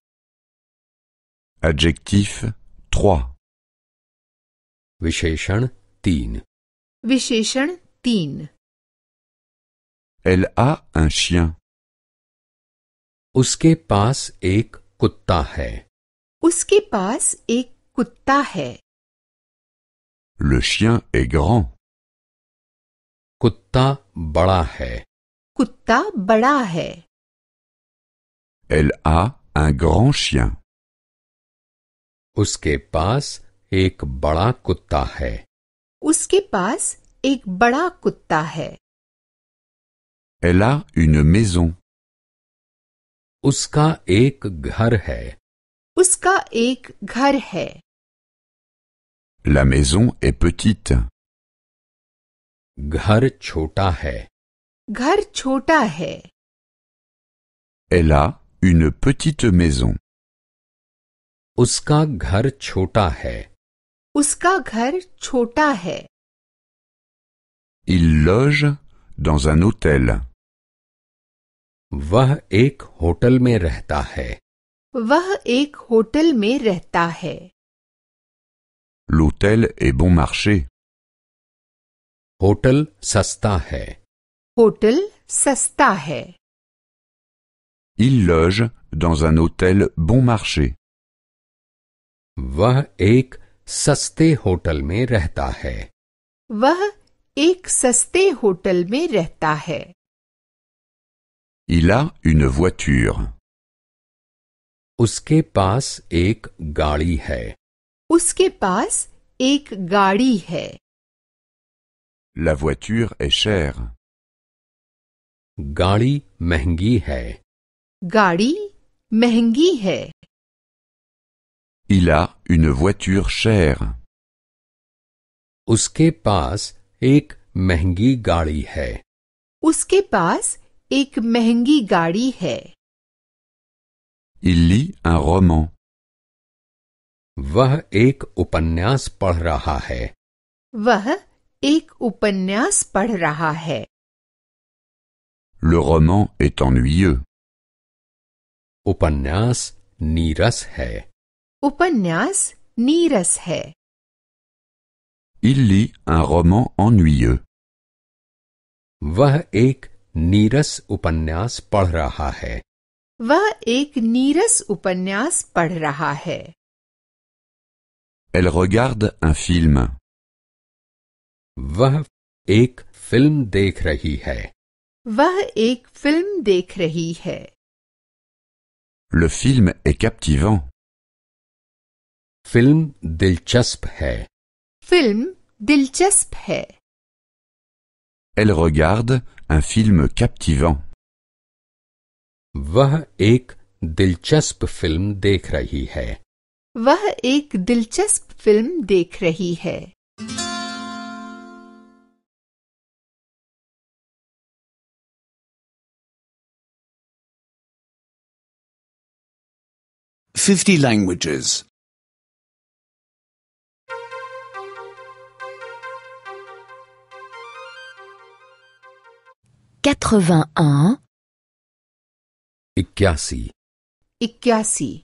Adjectif trois. Visheshan Elle a un chien. उसके पास एक कुत्ता Le chien est grand. Kutta Elle a un grand chien. उसके पास एक बड़ा कुत्ता है उसके पास एक बड़ा कुत्ता है एला a उसका एक घर है उसका एक घर है लमेजो ए पचित घर छोटा है घर छोटा है एला a une petite maison. उसका घर छोटा है उसका घर छोटा है Il loge dans un hôtel. वह एक होटल में रहता है वह एक होटल में रहता है L'hôtel est bon marché. Hotel सस्ता है होटल सस्ता है Il loge dans un hôtel bon marché. वह एक सस्ते होटल में रहता है वह एक सस्ते होटल में रहता है Il a une voiture. उसके पास एक गाड़ी है उसके पास एक गाड़ी है La voiture est chère. गाड़ी महंगी है गाड़ी महंगी है Il a une voiture chère. Uske pas ek mehengi gari hai. Uske pas ek mehengi gari hai. Il lit un roman. Vah ek opannas padh hai. Vah ek upanyas parraha hai. Le roman est ennuyeux. Upanyas niras hai. उपन्यास नीरस है Il lit un roman ennuyeux. वह एक नीरस उपन्यास पढ़ रहा है वह एक नीरस उपन्यास पढ़ रहा है Elle regarde un film. वह एक फिल्म देख रही है वह एक फिल्म देख रही है Le film est captivant film dilchasp hai film dilchasp hai elle regarde un film captivant vah ek dilchasp film dekh rahi hai vah ek dilchasp film dekh rahi hai Fifty languages. Quatre-vingt-un. 81 81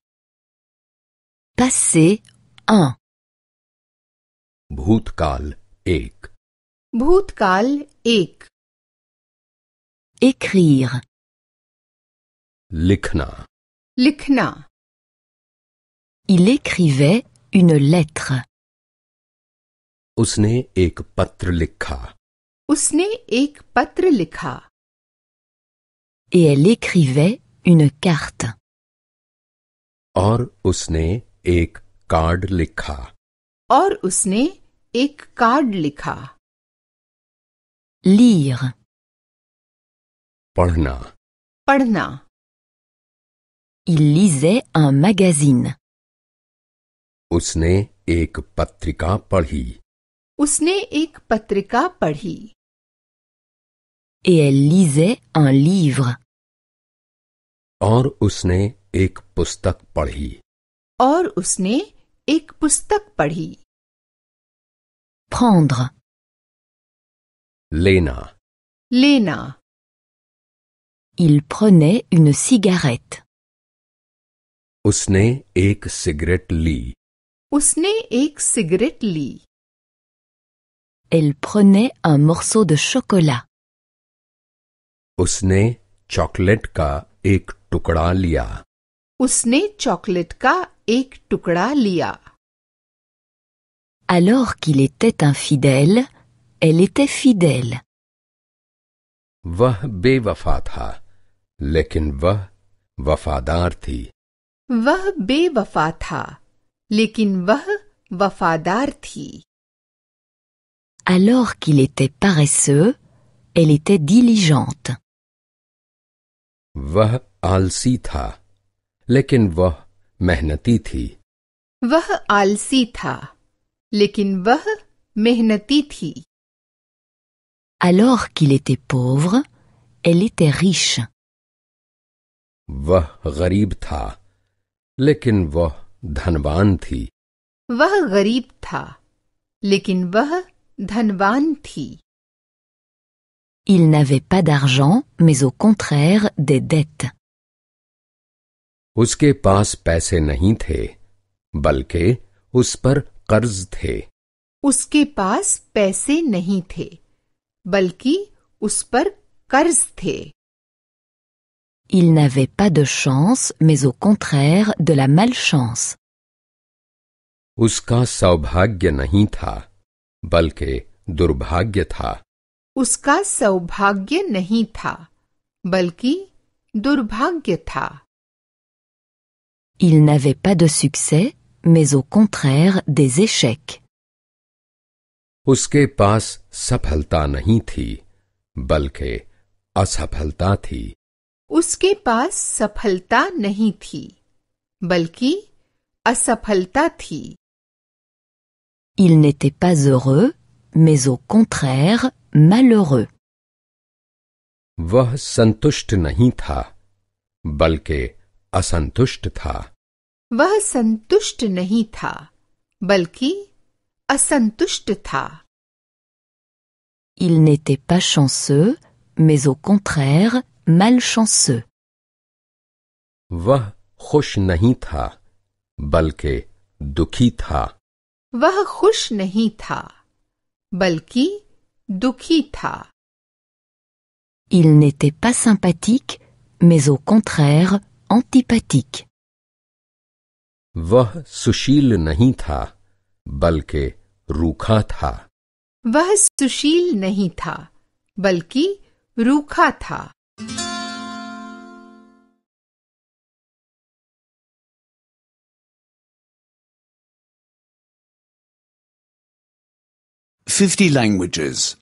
Passé un. Bhutkal ek. Bhutkal ek. Écrire Likhna Likhna Il écrivait une lettre. Usne ek patr likha. Usne ek et elle écrivait une carte. Or usne ek card likha. Or usne ek card likha. Lire. Parna. Parna. Il lisait un magazine. Usne ek patrika Parhi. Usne ek patrika parhi et elle lisait un livre. Or usne ek pustak padhi. Or usne ek pustak padhi. Prendre. Lena. Lena. Il prenait une cigarette. Usne ek cigarette li. Usne ek cigarette li. Elle prenait un morceau de chocolat. Usne chocolatka ek tukralia. Usne chocolatka ek tukralia. Alors qu'il était infidèle, elle était fidèle. Va beva Vafadarti Lekin va va Lekin Alors qu'il était paresseux, elle était diligente. वह आलसी था लेकिन वह मेहनती थी वह आलसी था लेकिन वह मेहनती थी Alors qu'il était pauvre, elle était riche. वह गरीब था लेकिन वह धनवान थी वह गरीब था लेकिन वह धनवान थी Il n'avait pas d'argent, mais au contraire des dettes. उसके पास पैसे नहीं थे बल्कि उस पर कर्ज थे उसके पास पैसे नहीं थे बल्कि उस पर कर्ज थे Il n'avait pas de chance, mais au contraire de la malchance. उसका सौभाग्य नहीं था बल्कि दुर्भाग्य था उसका सौभाग्य नहीं था बल्कि दुर्भाग्य था Il n'avait pas de succès, mais au contraire des échecs. उसके पास सफलता नहीं थी बल्कि असफलता थी उसके पास सफलता नहीं थी बल्कि असफलता थी Il n'était pas heureux, mais au contraire malheureux. वह संतुष्ट नहीं था बल्कि असंतुष्ट था वह संतुष्ट नहीं था बल्कि असंतुष्ट था Il n'était pas chanceux, mais au contraire malchanceux. वह खुश नहीं था बल्कि दुखी था वह खुश नहीं था बल्कि Dukita. Il n'était pas sympathique, mais au contraire antipathique. Vah sushil nahi tha, balke va Vah sushil nahi balki rukha Fifty languages.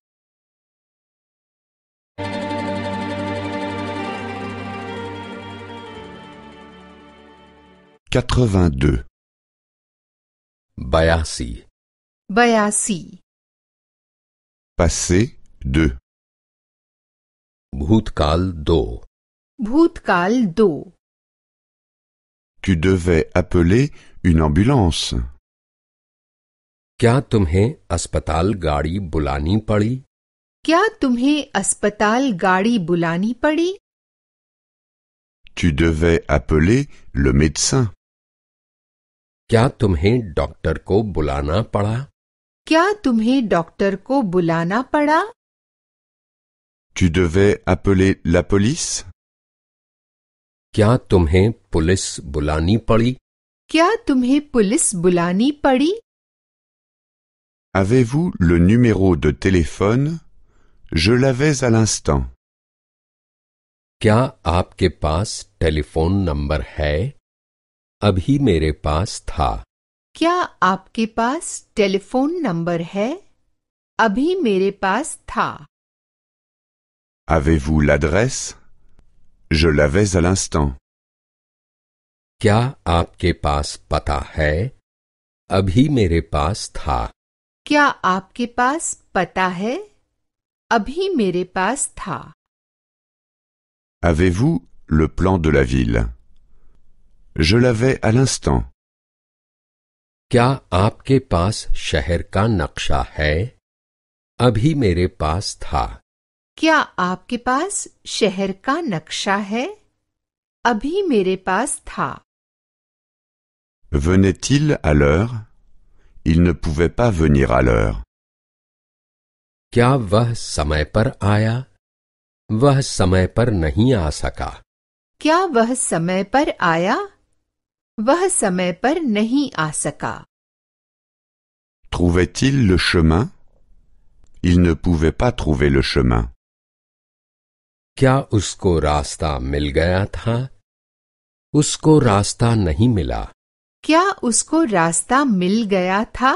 82 Bayasi Bayasi Passé 2 Bhutkal do Bhutkal do Tu devais appeler une ambulance. Kya tumhe aspatal gari bulani pari. Kya tumhe aspatal gari bulani pari. Tu devais appeler le médecin. क्या तुम्हें डॉक्टर को बुलाना पड़ा क्या तुम्हें डॉक्टर को बुलाना पड़ा Tu devais appeler la police क्या तुम्हें पुलिस बुलानी पड़ी क्या तुम्हें पुलिस बुलानी पड़ी Avez-vous le numéro de téléphone Je l'avais à l'instant. क्या आपके पास टेलीफोन नंबर है अभी मेरे पास था क्या आपके पास टेलीफोन नंबर है अभी मेरे पास था Avez-vous l'adresse Je l'avais à l'instant. क्या आपके पास पता है अभी मेरे पास था क्या आपके पास पता है अभी मेरे पास था Avez-vous le plan de la ville Je l'avais à l'instant. क्या आपके पास शहर का नक्शा है अभी मेरे पास था क्या आपके पास शहर का नक्शा है अभी मेरे पास था Venait-il à l'heure Il ne pouvait pas venir à l'heure. क्या वह समय पर आया वह समय पर नहीं आ सका क्या वह समय पर आया वह समय पर नहीं आ सका Trouvait-il le chemin Il ne pouvait pas trouver le chemin. क्या उसको रास्ता मिल गया था उसको रास्ता नहीं मिला क्या उसको रास्ता मिल गया था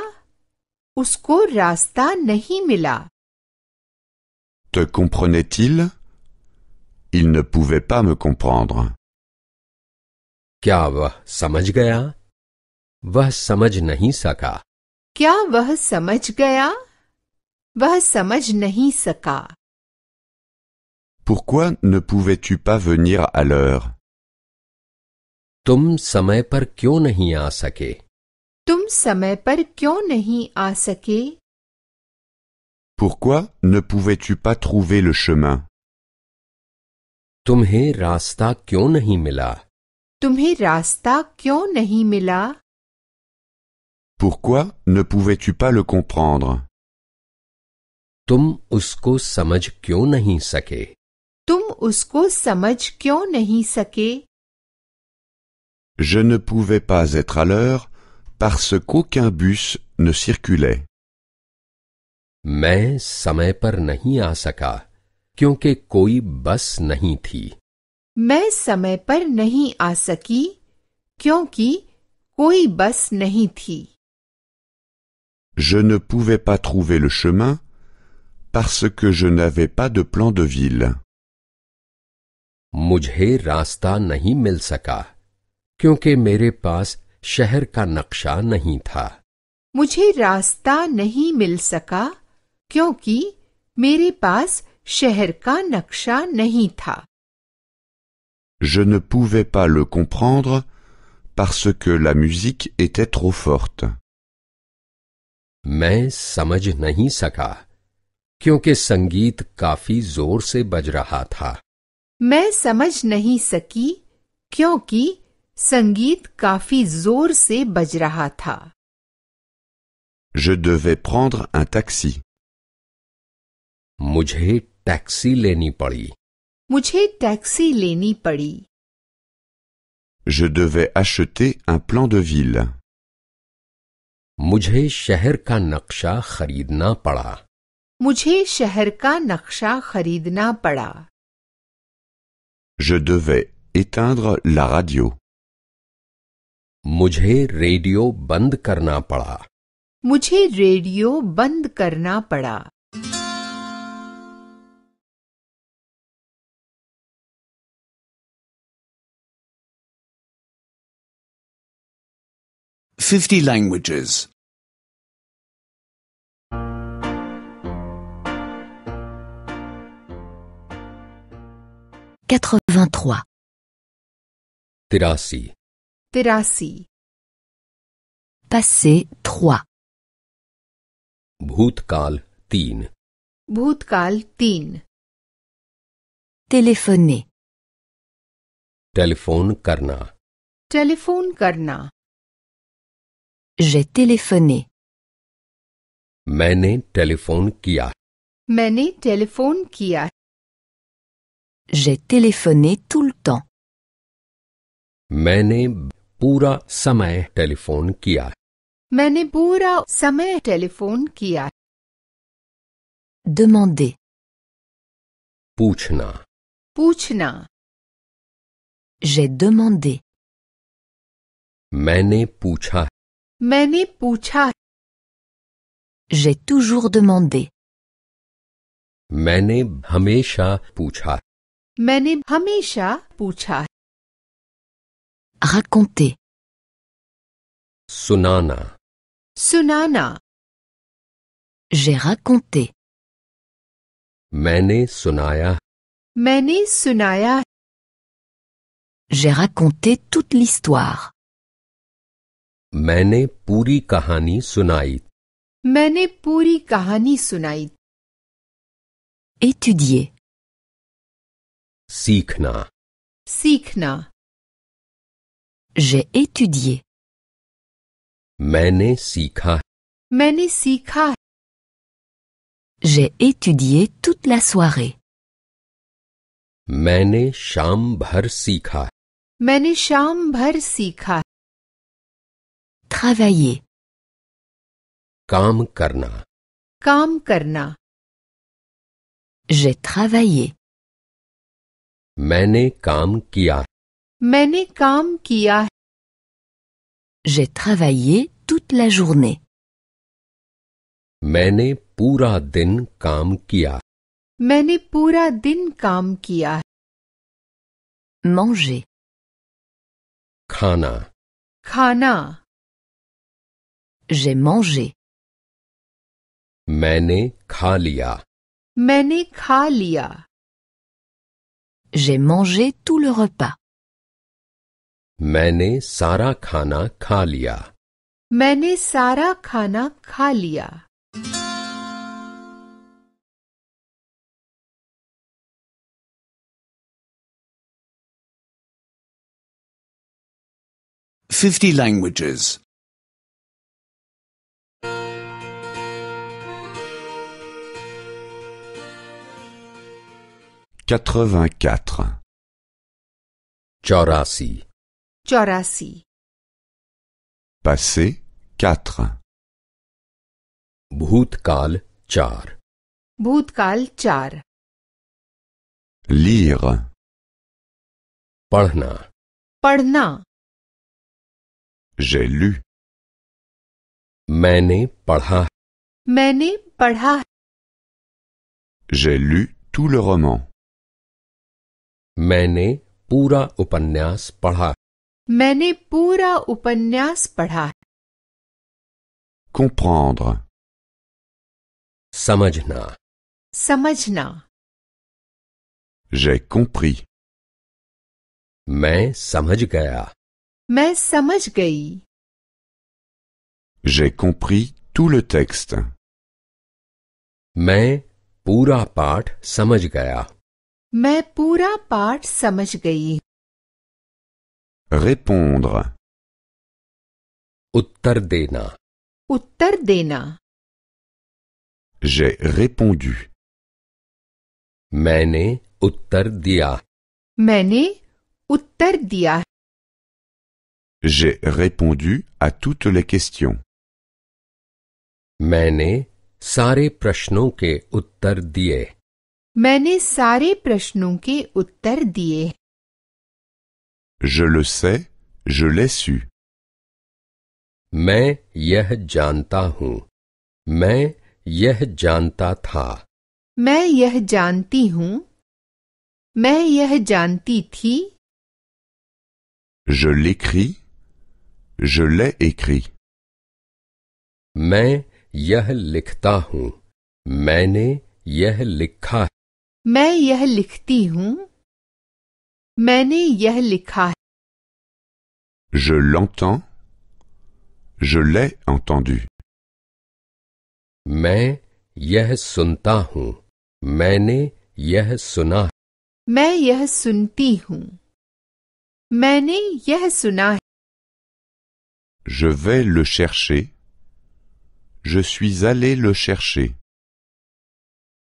उसको रास्ता नहीं मिला Te comprenait-il Il ne pouvait pas me comprendre. क्या वह समझ गया वह समझ नहीं सका क्या वह समझ गया वह समझ नहीं सका Pourquoi ne pouvais-tu pas venir à l'heure Tum samay par kyon nahi aa sake? Tum samay par kyon nahi aa sake? Pourquoi ne pouvais-tu pas trouver le chemin Tumhe rasta kyon nahi mila? तुम्हें रास्ता क्यों नहीं मिला? Pourquoi ne pouvais-tu pas le comprendre? तुम उसको समझ क्यों नहीं सके? तुम उसको समझ क्यों नहीं सके? Je ne pouvais pas être à l'heure parce qu'aucun bus ne circulait. मैं समय पर नहीं आ सका क्योंकि कोई बस नहीं थी मैं समय पर नहीं आ सकी क्योंकि कोई बस नहीं थी Je ne pouvais pas trouver le chemin parce que je n'avais pas de plan de ville. मुझे रास्ता नहीं मिल सका क्योंकि मेरे पास शहर का नक्शा नहीं था मुझे रास्ता नहीं मिल सका क्योंकि मेरे पास शहर का नक्शा नहीं था je ne pouvais pas le comprendre parce que la musique était trop forte. मैं समझ नहीं सका क्योंकि संगीत काफी जोर से बज रहा था मैं समझ नहीं सकी क्योंकि संगीत काफी जोर से बज रहा था Je devais prendre un taxi. मुझे टैक्सी लेनी पड़ी मुझे टैक्सी लेनी पड़ी Je devais acheter un plan de ville. मुझे शहर का नक्शा खरीदना पड़ा मुझे शहर का नक्शा खरीदना पड़ा Je devais éteindre la radio. मुझे रेडियो बंद करना पड़ा मुझे रेडियो बंद करना पड़ा 50 languages. 83. Terasi. terasi, Passé 3. Bhutkal 3. भूतकाल 3. Téléphoner. Téléphone karna. Telephone karna. J'ai téléphoné. मैंने टेलीफोन किया मैंने टेलीफोन किया J'ai téléphoné tout le temps. मैंने पूरा समय टेलीफोन किया मैंने पूरा समय टेलीफोन किया Demander. पूछना पूछना J'ai demandé. मैंने पूछा मैंने पूछा J'ai toujours demandé. मैंने हमेशा पूछा मैंने हमेशा पूछा Raconter. Sunana. Sunana. J'ai raconté. मैंने sunaya. मैंने sunaya. J'ai raconté toute l'histoire. मैंने पूरी कहानी सुनाई मैंने पूरी कहानी सुनाई étudier सीखना सीखना j'ai étudié मैंने सीखा मैंने सीखा j'ai étudié toute la soirée मैंने शाम भर सीखा मैंने शाम भर सीखा Travailler. काम करना काम करना J'ai travaillé. मैंने काम किया मैंने काम किया J'ai travaillé toute la journée. मैंने पूरा दिन काम किया मैंने पूरा दिन काम किया Manger. खाना खाना J'ai mangé. Mene kalia, Mene kalia, J'ai mangé tout le repas. Mene sarakana kalia. Mene sara khana Fifty languages. quatre-vingt-quatre. Passé quatre. भूतकाल Lire. Parna. Parna. J'ai lu. मैंने पढ़ा J'ai lu tout le roman. मैंने पूरा उपन्यास पढ़ा मैंने पूरा उपन्यास पढ़ा comprendre समझना समझना j'ai compris मैं समझ गया मैं समझ गई j'ai compris tout le texte मैं पूरा पाठ समझ गया Mepura par samajai. Répondre. Uttardena. Uttardena. J'ai répondu. Mene utardya. Mene uttardhya. J'ai répondu à toutes les questions. Mene sare prasnoke Uttardye. मैंने सारे प्रश्नों के उत्तर दिए Je le sais, je l'ai su. मैं यह जानता हूँ मैं यह जानता था मैं यह जानती हूँ मैं यह जानती थी Je l'écris, je l'ai écrit. मैं यह लिखता हूँ मैंने यह लिखा मैं यह Je l'entends. Je l'ai entendu. mais यह सुनता मैंने यह सुना Je vais le chercher. Je suis allé le chercher.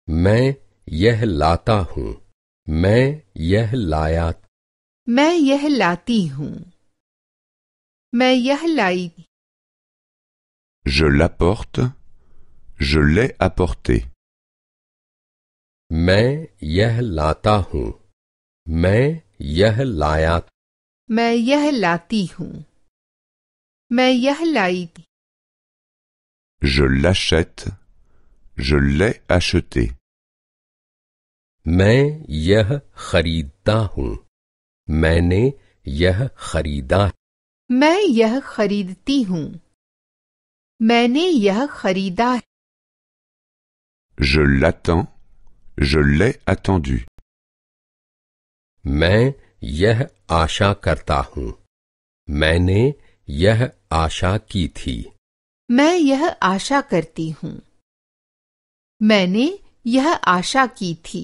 mais यह लाता हूँ मैं यह लाया मैं यह लाती हूँ मैं यह लाई Je l'apporte. Je l'ai apporté. मैं यह लाता हूँ मैं यह लाया मैं यह लाती हूँ मैं यह लाई Je l'achète. Je l'ai acheté. मैं यह खरीदता हूँ मैंने यह खरीदा मैं यह खरीदती हूँ मैंने यह खरीदा है Je l'attends. Je l'ai attendu. मैं यह आशा करता हूँ मैंने यह आशा की थी मैं यह आशा करती हूँ मैंने यह आशा की थी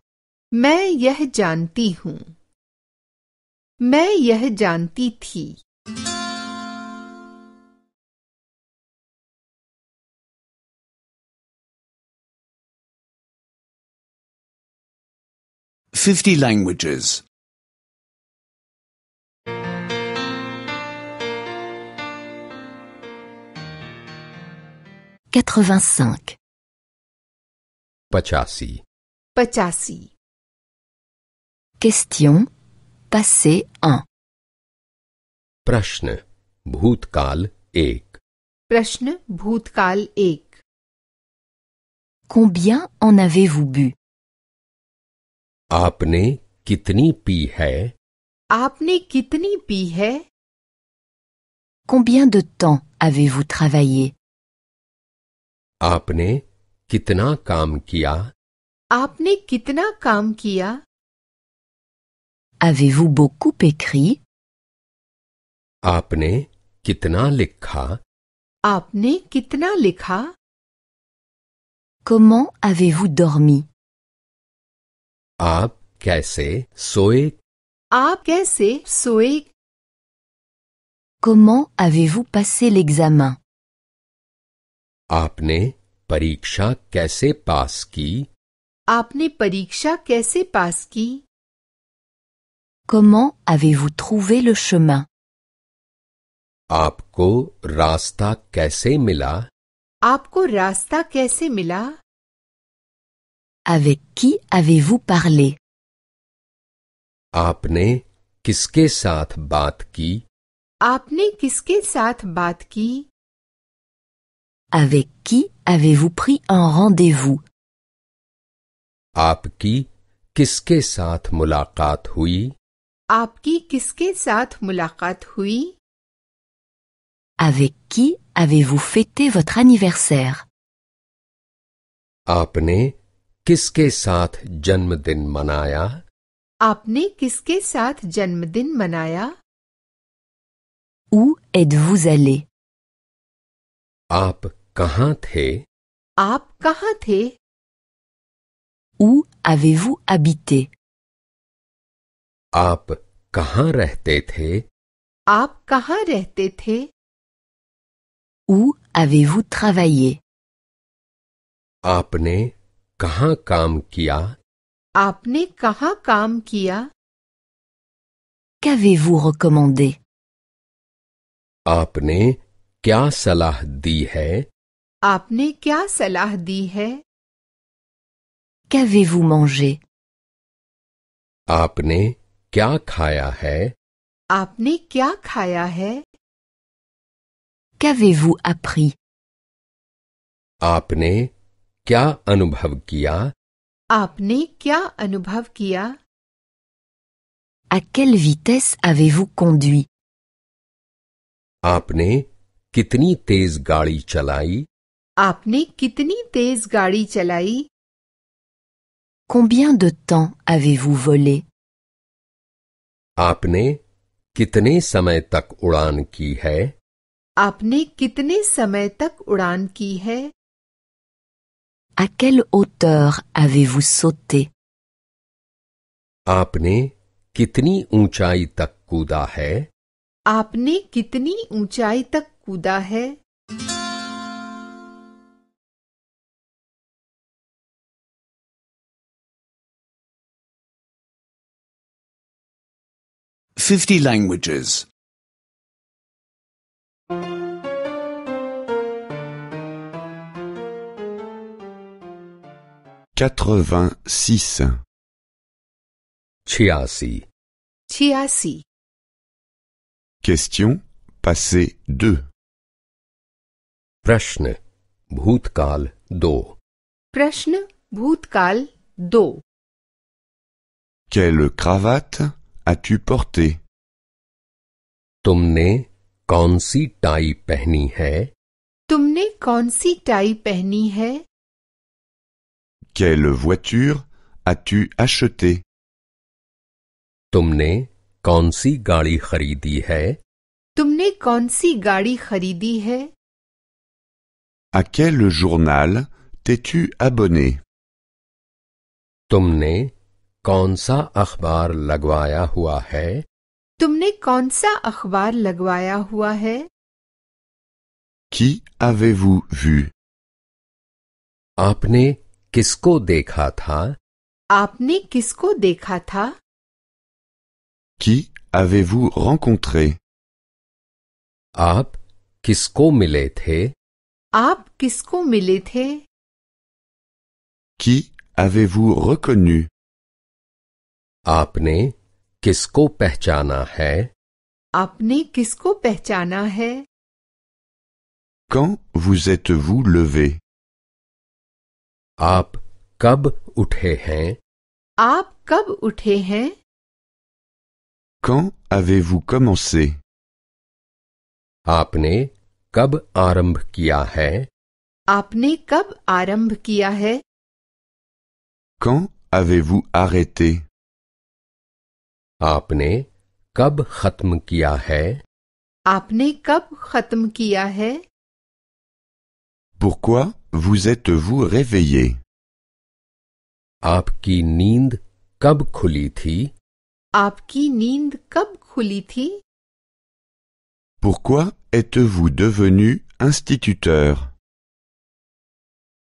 मैं यह जानती हूँ मैं यह जानती थी Fifty languages. Quatre-vingt-cinq. Pachasi. Pachasi. Question passé 1 Prashna bhutkal ek. Prashna bhutkal ek. Combien en avez-vous bu Apne kitni pi hai Aapne kitni pi hai Combien de temps avez-vous travaillé Apne kitna kaam kiya Aapne kitna kaam kiya Avez-vous beaucoup écrit? Apne kitna likha? Apne kitna likha? Comment avez-vous dormi? Aap kaise soye? Aap kaise soye? Comment avez-vous passé l'examen? Apne pariksha kaise pass ki? Apne pariksha kaise pass ki? Comment avez-vous trouvé le chemin? आपको rasta कैसे मिला? आपको रास्ता कैसे मिला? Avec qui avez-vous parlé? आपने किसके साथ बात की? आपने किसके साथ बात की? Avec qui avez-vous pris un rendez-vous? आपकी किसके साथ मुलाकात hui? आपकी किसके साथ मुलाकात हुई Avec qui avez-vous fêté votre anniversaire आपने किसके साथ जन्मदिन मनाया आपने किसके साथ जन्मदिन मनाया Où êtes-vous allé आप कहां थे आप कहां थे Où avez-vous habité आप कहाँ रहते थे आप कहाँ रहते थे Où avez-vous travaillé आपने कहाँ काम किया आपने कहाँ काम किया Qu'avez-vous recommandé आपने क्या सलाह दी है आपने क्या सलाह दी है Qu'avez-vous mangé आपने Qu'avez-vous appris आपने क्या अनुभव किया आपने क्या À quelle vitesse avez-vous conduit आपने कितनी तेज गाड़ी चलाई Combien de temps avez-vous volé आपने कितने समय तक उड़ान की है आपने कितने समय तक उड़ान की है À quelle hauteur avez-vous sauté आपने कितनी ऊंचाई तक कूदा है आपने कितनी ऊंचाई तक कूदा है 50 languages. 86 86. Question passé 2. प्रश्न भूतकाल 2 प्रश्न भूतकाल दो Quelle cravate as tu porté tomne konsi tai penny he? tomne konsi tai penny he? quelle voiture as tu acheté? tomne konsi si gari di he? tomne konsi gari gari di he? à quel journal t'es tu abonné? tomne? कौन सा अखबार लगवाया हुआ है तुमने कौन सा अखबार लगवाया हुआ है Qui vu आपने किसको देखा था आपने किसको देखा था Qui avez-vous rencontré आप किसको मिले थे आप किसको मिले थे Qui avez-vous reconnu आपने किसको पहचाना है आपने किसको पहचाना है Quand vous êtes-vous levé आप कब उठे हैं आप कब उठे हैं Quand avez-vous commencé आपने कब आरंभ किया है आपने कब आरंभ किया है Quand avez-vous arrêté आपने कब खत्म किया Pourquoi vous êtes-vous réveillé आपकी नींद कब खुली थी आपकी Pourquoi êtes-vous devenu instituteur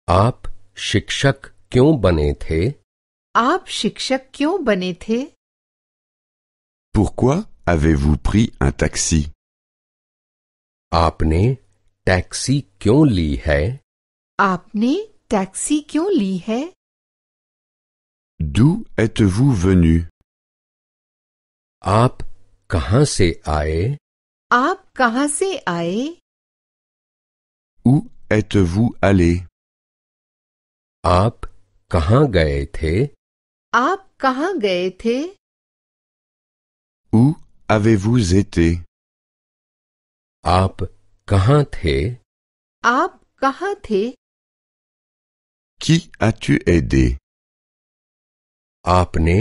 Ap शिक्षक क्यों बने थे pourquoi avez-vous pris un taxi? Apne taxi kyon li hai? Apne taxi kyon li hai? D'où êtes-vous venu? Ap kahan se aaye? Aap kahan Où êtes-vous allé? Ap kahan gaye the? Où avez-vous été आप कहाँ थे आप कहाँ थे Qui as-tu aidé आपने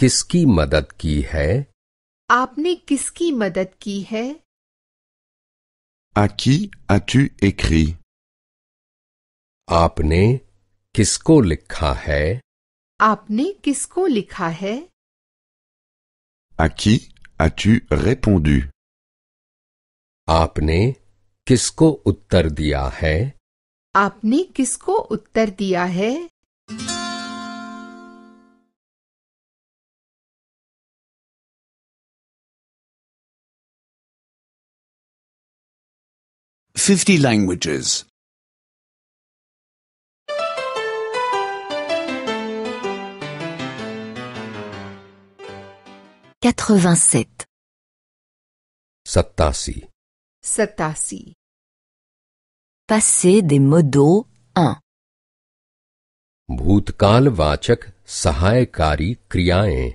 किसकी मदद की है आपने किसकी मदद की है À qui as-tu écrit आपने किसको लिखा है आपने किसको लिखा है À qui as-tu répondu Aapne kisko uttar diya hai Aapne kisko uttar diya hai Fifty languages. Sattasi. Sattasi. Passer des modaux 1. Bhutkal vachak sahayakari kriyae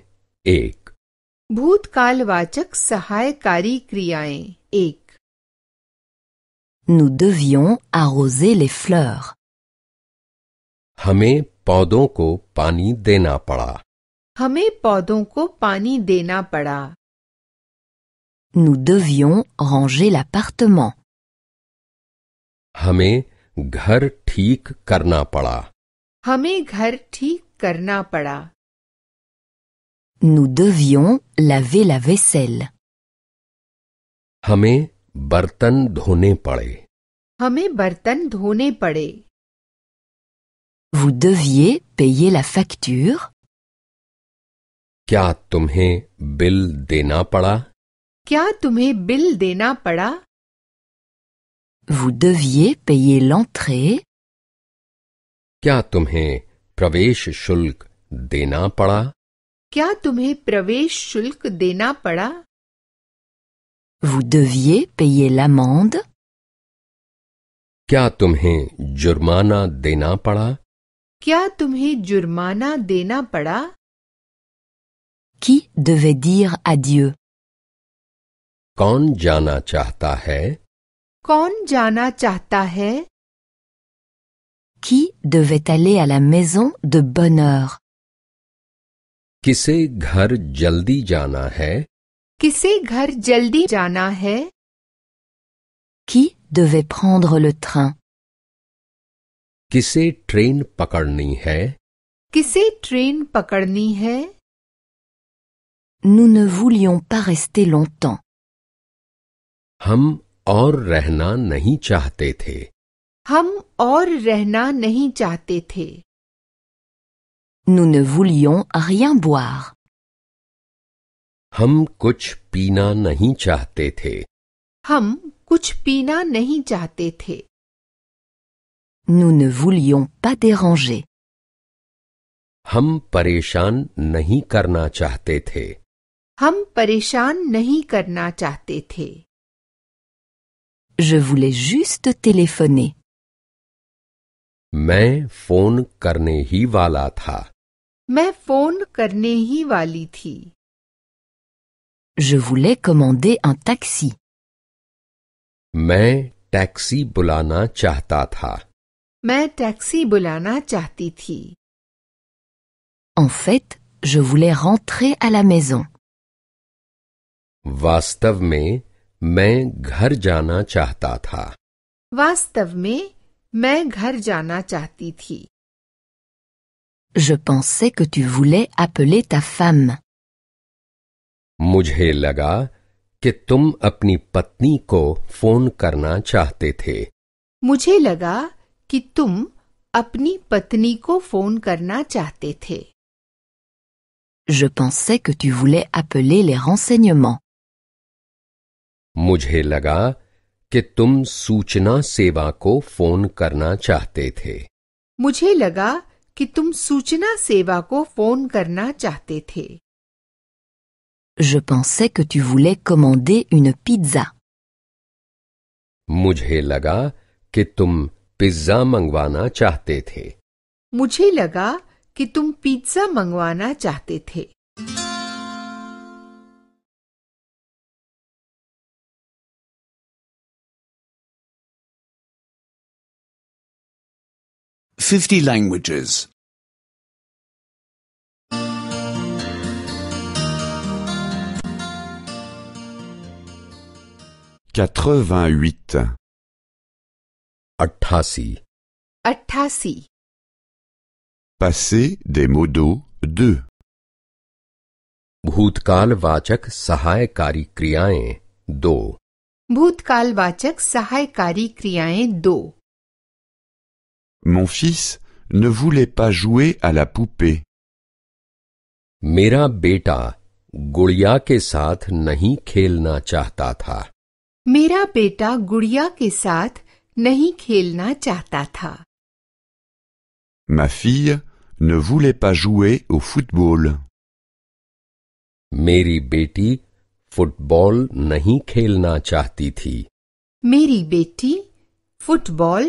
ek kal vachak sahayakari kriyae ek Nous devions arroser les fleurs. Hame podon pani denapala हमें पौधों को पानी देना पड़ा Nous devions ranger l'appartement. हमें घर ठीक करना पड़ा हमें घर ठीक करना पड़ा Nous devions laver la vaisselle. हमें बर्तन धोने पड़े हमें बर्तन धोने पड़े Vous deviez payer la facture. क्या तुम्हें बिल देना पड़ा क्या तुम्हें बिल देना पड़ा Vous deviez payer l'entrée. क्या तुम्हें प्रवेश शुल्क देना पड़ा क्या तुम्हें प्रवेश शुल्क देना पड़ा Vous deviez payer l'amende. क्या तुम्हें जुर्माना देना पड़ा क्या तुम्हें जुर्माना देना पड़ा Qui devait dire adieu कौन जाना चाहता है कौन जाना चाहता है Qui devait aller à la maison de bonne heure किसे घर जल्दी जाना है किसे घर जल्दी जाना है Qui devait prendre le train किसे ट्रेन पकड़नी है किसे ट्रेन पकड़नी है Nous ne voulions pas rester longtemps. हम और रहना नहीं चाहते थे हम और रहना नहीं चाहते थे Nous ne voulions rien boire. हम कुछ पीना नहीं चाहते थे हम कुछ पीना नहीं चाहते थे Nous ne voulions pas déranger. हम परेशान नहीं करना चाहते थे हम परेशान नहीं करना चाहते थे Je voulais juste téléphoner. मैं phone करने ही वाला था मैं फोन करने ही वाली थी Je voulais commander un taxi. मैं taxi bulana चाहता था मैं taxi bulana चाहती थी En fait, je voulais rentrer à la maison. वास्तव में मैं घर जाना चाहता था वास्तव में मैं घर जाना चाहती थी Je pensais que tu voulais appeler ta femme. मुझे लगा कि तुम अपनी पत्नी को फोन करना चाहते थे मुझे लगा कि तुम अपनी पत्नी को फोन करना चाहते थे Je pensais que tu voulais appeler les renseignements. मुझे लगा कि तुम सूचना सेवा को फोन करना चाहते थे मुझे लगा कि तुम सूचना सेवा को फोन करना चाहते थे Je pensais que tu voulais commander une pizza. मुझे लगा कि तुम पिज्जा मंगवाना चाहते थे मुझे लगा कि तुम पिज्जा मंगवाना चाहते थे 50 languages. 88 88 88. Passer des mots d'eau 2. भूतकालवाचक सहायकारी क्रियाएं दो भूतकाल वाचक सहायकारी क्रियाएं दो Mon fils ne voulait pas jouer à la poupée. Mera beta gudiya ke saath nahi khelna chahta tha. Mera beta gudiya ke saath nahi khelna chahta tha. Ma fille ne voulait pas jouer au football. Meri beti football nahi khelna chahti thi. Meri beti football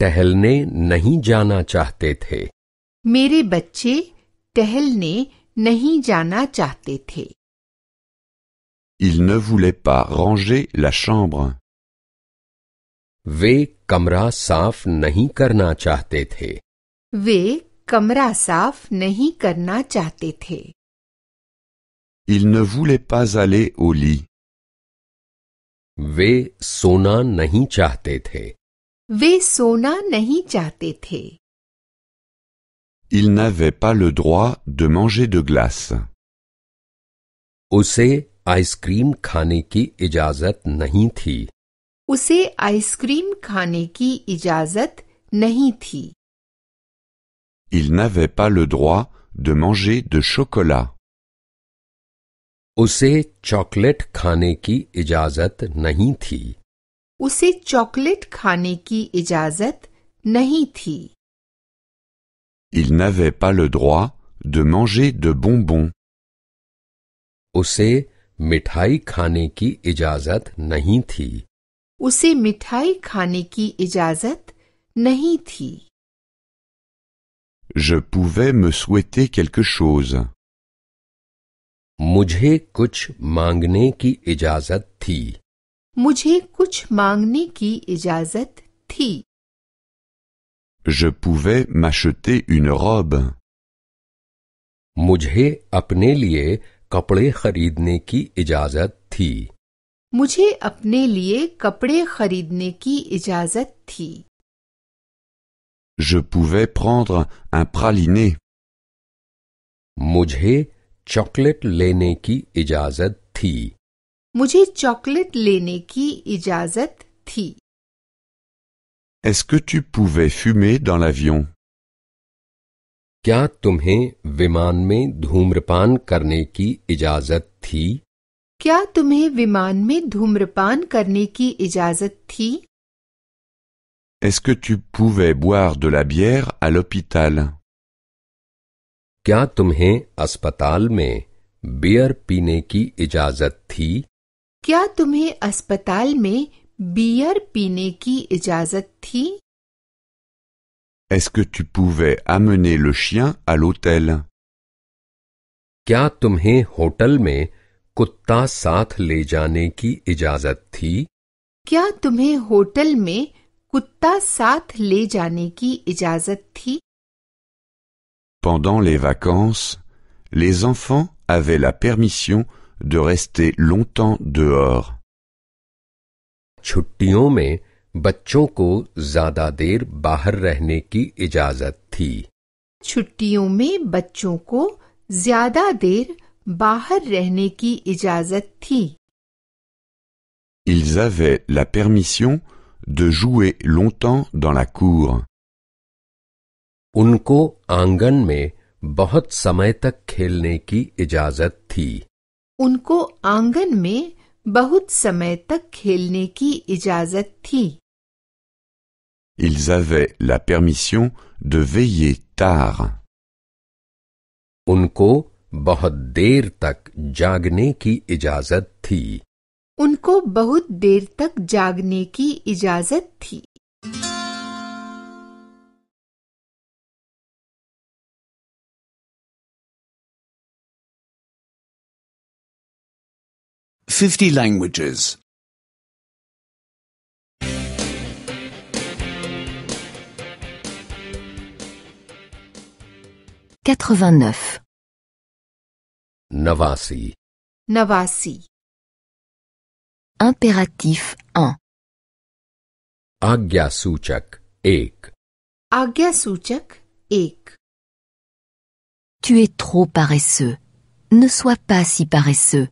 टहलने नहीं जाना चाहते थे मेरे बच्चे टहलने नहीं जाना चाहते थे Il ne voulait pas ranger la chambre. वे कमरा साफ नहीं करना चाहते थे वे कमरा साफ नहीं करना चाहते थे Il ne voulait pas aller au lit. वे सोना नहीं चाहते थे वे सोना नहीं चाहते थे Il n'avait pas le droit de manger de glace. उसे आइसक्रीम खाने की इजाजत नहीं थी उसे आइसक्रीम खाने की इजाजत नहीं थी Il n'avait pas le droit de manger de chocolat. उसे चॉकलेट खाने की इजाजत नहीं थी Usse chocolate khane ijazat nahiti Il n'avait pas le droit de manger de bonbons. Usse mithai khane ki ijazat nahi thi. mithai khane ki nahiti Je pouvais me souhaiter quelque chose. Mujhe kuch maangne ki ijazat thi. मुझे कुछ मांगने की इजाजत थी Je pouvais m'acheter une robe. मुझे अपने लिए कपड़े खरीदने की इजाजत थी मुझे अपने लिए कपड़े खरीदने की इजाजत थी Je pouvais prendre un praliné. मुझे चॉकलेट लेने की इजाजत थी मुझे चॉकलेट लेने की इजाजत थी Est-ce que tu pouvais fumer dans l'avion क्या तुम्हें विमान में धूम्रपान करने की इजाजत थी क्या तुम्हें विमान में धूम्रपान करने की इजाजत थी Est-ce que tu pouvais boire de la bière à l'hôpital क्या तुम्हें अस्पताल में बियर पीने की इजाजत थी est-ce que tu pouvais amener le chien à l'hôtel Pendant les vacances, les enfants avaient la permission de rester longtemps dehors. छुट्टियों में बच्चों को ज्यादा देर बाहर रहने की इजाजत थी छुट्टियों में बच्चों Ils avaient la permission de jouer longtemps dans la cour. Unko आंगन में बहुत समय तक खेलने की उनको आंगन में बहुत समय तक खेलने की इजाजत थी Ils avaient la permission de veiller tard. उनको बहुत देर तक जागने की इजाजत थी उनको बहुत देर तक जागने की इजाजत थी 50 languages. 89. Navasi. Navasi. Impératif 1. Agya Suchak 1. Agya Suchak 1. Tu es trop paresseux. Ne sois pas si paresseux.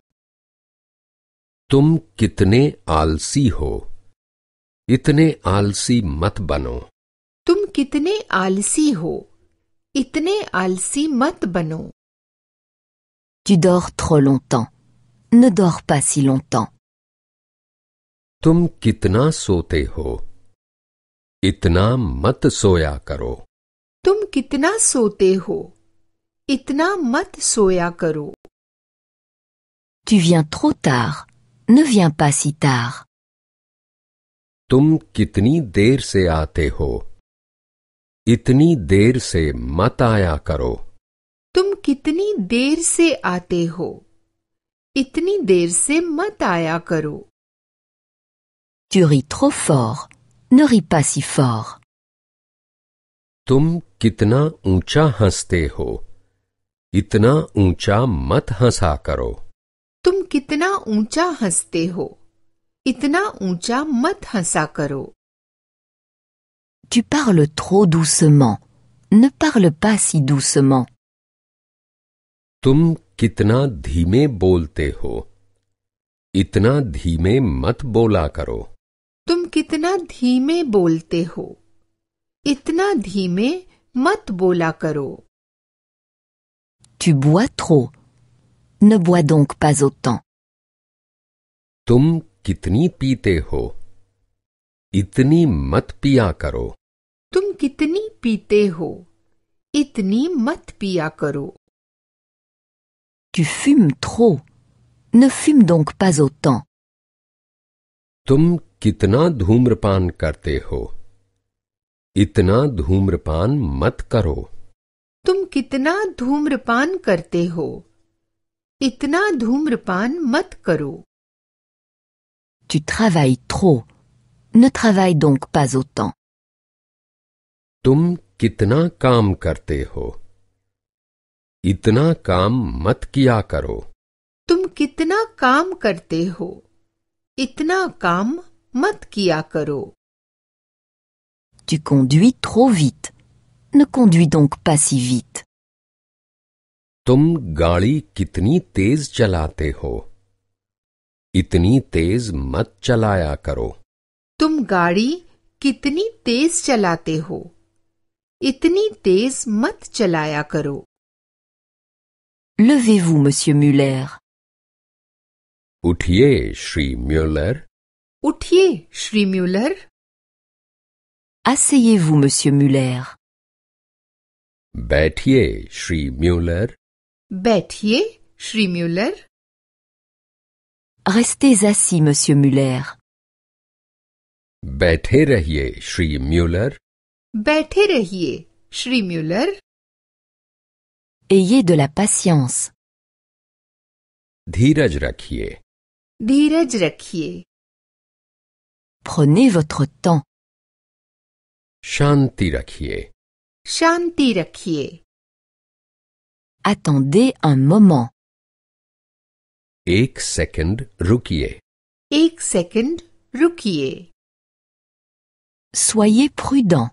तुम कितने आलसी हो इतने आलसी मत बनो तुम कितने आलसी हो इतने आलसी मत बनो Tu dors trop longtemps. Ne dors pas si longtemps. तुम कितना सोते हो इतना मत सोया करो तुम कितना सोते हो इतना मत सोया करो Tu viens trop tard. ne viens pas si tard. तुम कितनी देर से आते हो इतनी देर से मत आया करो तुम कितनी देर से आते हो इतनी देर से मत आया करो Tu ris trop fort. Ne ris pas si fort. तुम कितना ऊंचा हंसते हो इतना ऊंचा मत हंसा करो तुम कितना ऊंचा हंसते हो इतना ऊंचा मत हंसा करो Tu parles trop doucement. Ne parle pas si doucement. तुम कितना धीमे बोलते हो इतना धीमे मत बोला करो तुम कितना धीमे बोलते हो इतना धीमे मत बोला करो तू bois trop. Ne bois donc pas autant. तुम कितनी पीते हो इतनी मत पिया करो तुम कितनी पीते हो इतनी मत पिया करो Tu fumes trop. Ne fume donc pas autant. तुम कितना धूम्रपान करते हो इतना धूम्रपान मत करो तुम कितना धूम्रपान करते हो इतना धूम्रपान मत करो. Tu travailles trop. Ne travaille donc pas autant. Tum कितना काम करते हो? इतना काम मत किया करो. तुम कितना काम करते Tu conduis trop vite. Ne conduis donc pas si vite. तुम गाड़ी कितनी तेज चलाते हो इतनी तेज मत चलाया करो तुम गाड़ी कितनी तेज चलाते हो इतनी तेज मत चलाया करो Levez-vous, monsieur Muller. उठिए श्री म्यूलर उठिए Shri Muller Asseyez-vous, monsieur Muller. बैठिए Shri Muller Bêtier, Shri Muller. Restez assis, Monsieur Muller. Bêtez Shri Muller. Müller. Shri Muller. Ayez de la patience. Dhiraj rakhie. Dhiraj Prenez votre temps. Shanti rakhie. Shanti Attendez un moment. Ek second rukiye. Ek second rukiye. Soyez prudent.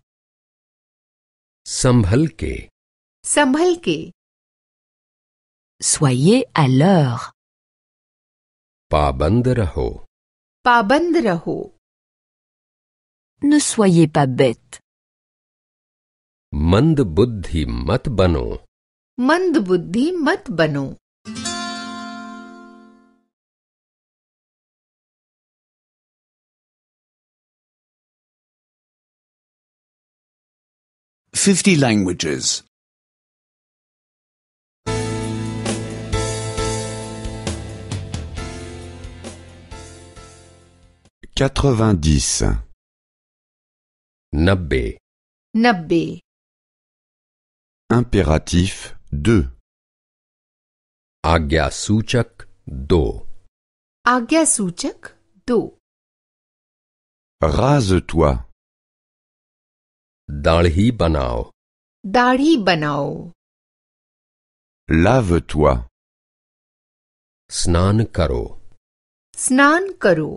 Samhalke. Samhalke. Soyez à l'heure. Pabandh raho. raho. Ne soyez pas bête. Mand buddhi mat bano. मंदबुद्धि मत Fifty languages. Quatre-vingt-dix. Impératif 2 आज्ञा सूचक दो आज्ञा सूचक दो राज़ दाढ़ी बनाओ दाढ़ी बनाओ लव तुआ स्नान करो स्नान करो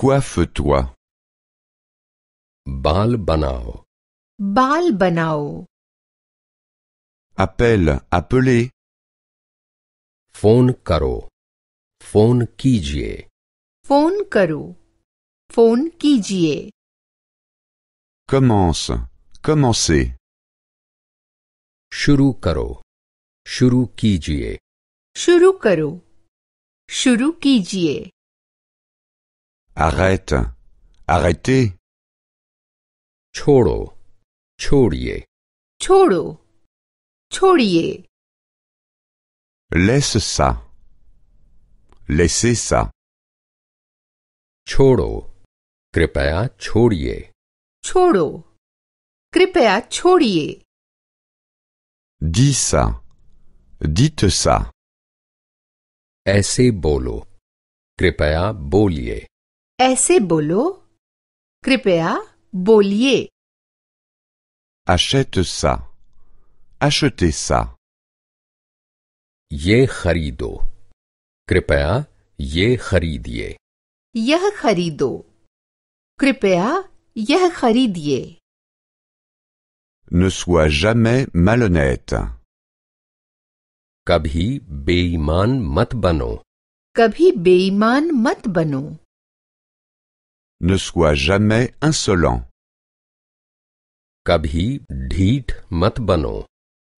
क्वफ तुआ बाल बनाओ बाल बनाओ अपेल appelez. फोन करो फोन कीजिए फोन करो फोन कीजिए कमांस कमांसे शुरू करो शुरू कीजिए शुरू करो शुरू कीजिए अरेट अरेटे छोड़ो छोड़िए छोड़ो Laisse ça. Laissez ça. Choro. Crépea chorie. Choro. Kripaya chorie. Dis ça. Dites ça. Esse bolo. Crépéa bolie. Esse bolo. Kripaya bolie. Achète ça. Achetez ça. Ye harido. Kripaya ye haridie. Yeh harido. Kripaya ye haridie. Ne sois jamais malhonnête. Kabhi beiman matbano. Kabhi beiman matbano. Ne sois jamais insolent. Kabhi dhit matbano.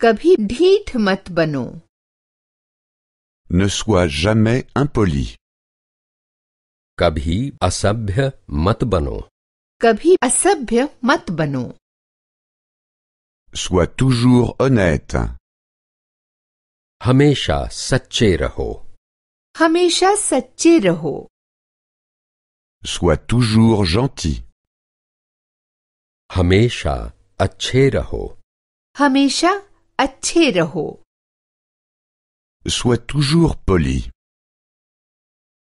Kabhi dhit Matbano. Ne sois jamais impoli. Kabhi asabya matbano. Kabhi asabya matbano. Sois toujours honnête. Hamesha sacheraho. Hamesha sacheraho. Sois toujours gentil. Hamesha acheraho. Hamesha Sois toujours poli.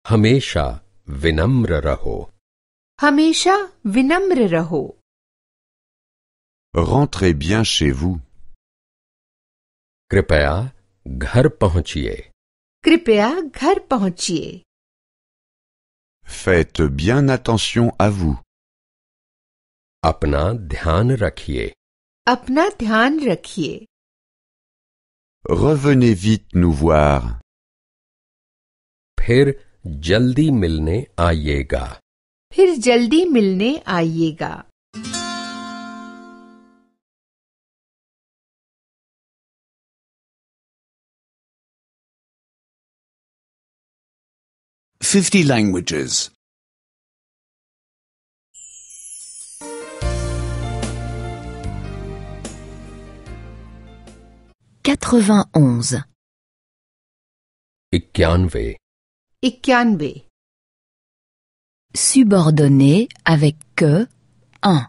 Hamesha vinamra raho. Hamesha vinamra raho. Rentrez bien chez vous. Kripaya ghar pahunchiye. Kripaya ghar Faites bien attention à vous. Apna dhyan Apna dhyan Revenez vite nous voir. फिर jaldi milne आइएगा फिर jaldi milne आइएगा Fifty languages. 91 91 91 Subordonné avec que 1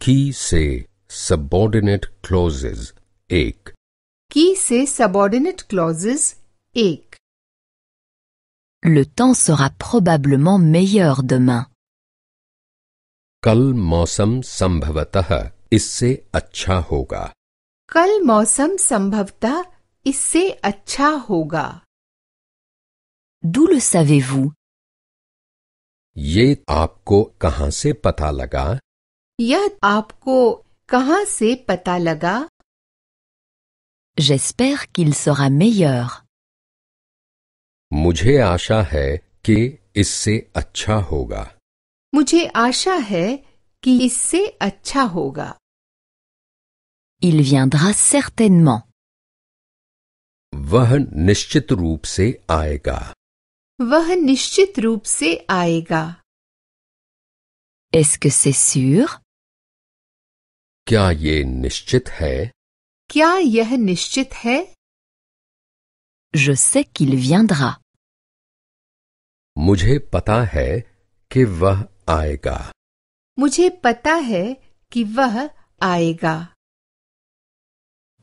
Qui c'est subordinate clauses ek. Qui c'est subordinate clauses ek. Le temps sera probablement meilleur demain Kal mausam sambhavataha isse achahoga hoga कल मौसम संभवतः इससे अच्छा होगा D'où le savez-vous ये आपको कहां से पता लगा यह आपको कहां से पता लगा J'espère qu'il sera meilleur. मुझे आशा है कि इससे अच्छा होगा मुझे आशा है कि इससे अच्छा होगा Il viendra certainement. वह निश्चित रूप से आएगा वह निश्चित रूप से आएगा Est-ce que c'est sûr क्या ये निश्चित है क्या यह निश्चित है Je sais qu'il viendra. मुझे पता है कि वह आएगा मुझे पता है कि वह आएगा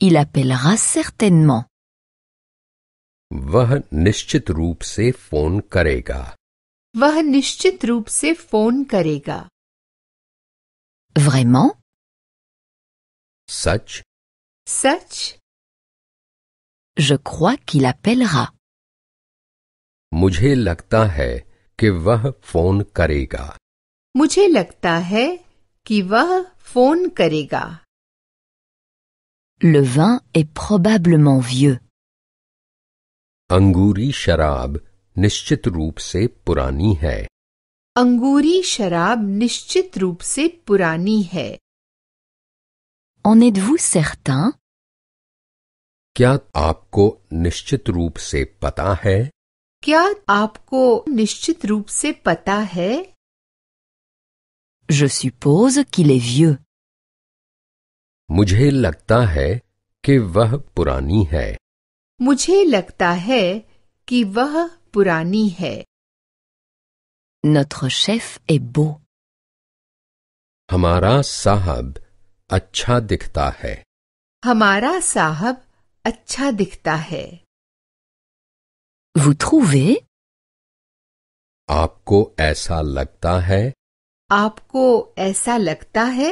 Il appellera certainement. वह निश्चित रूप से फोन करेगा वह निश्चित रूप से फोन करेगा Vraiment सच सच Je crois मुझे लगता है कि वह फोन करेगा मुझे लगता है कि वह फोन करेगा Le vin est probablement vieux. Anguri sharab nischit se purani hai. Anguri sharab nischit se purani hai. En êtes-vous certain? Kya apko nischit roop se pata hai? Kya apko se pata hai? Je suppose qu'il est vieux. मुझे लगता है कि वह पुरानी है मुझे लगता है कि वह पुरानी है Notre chef est beau. हमारा साहब अच्छा दिखता है हमारा साहब अच्छा दिखता है Vous trouvez आपको ऐसा लगता है आपको ऐसा लगता है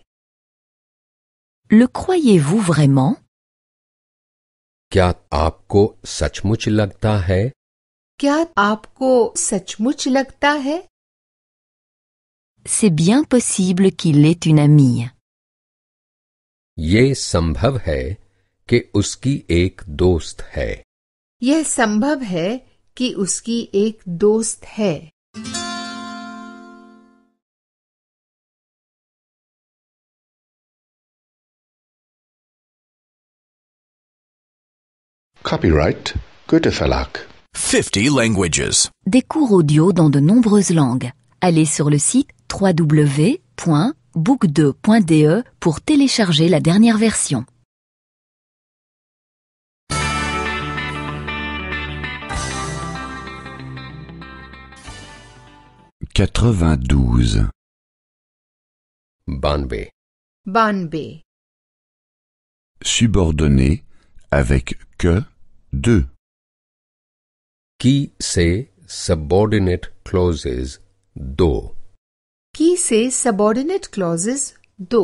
Le croyez-vous vraiment क्या आपको सचमुच लगता है क्या आपको सचमुच लगता है C'est bien possible qu'il ait une amie. ये संभव है कि उसकी एक दोस्त है यह संभव है कि उसकी एक दोस्त है Copyright Goethe Verlag. 50 languages. Des cours audio dans de nombreuses langues. Allez sur le site www.book2.de pour télécharger la dernière version. 92 vingt douze Banbe. Banbe. Subordonné avec que de. Qui से subordinate clauses do? Qui से subordinate clauses do?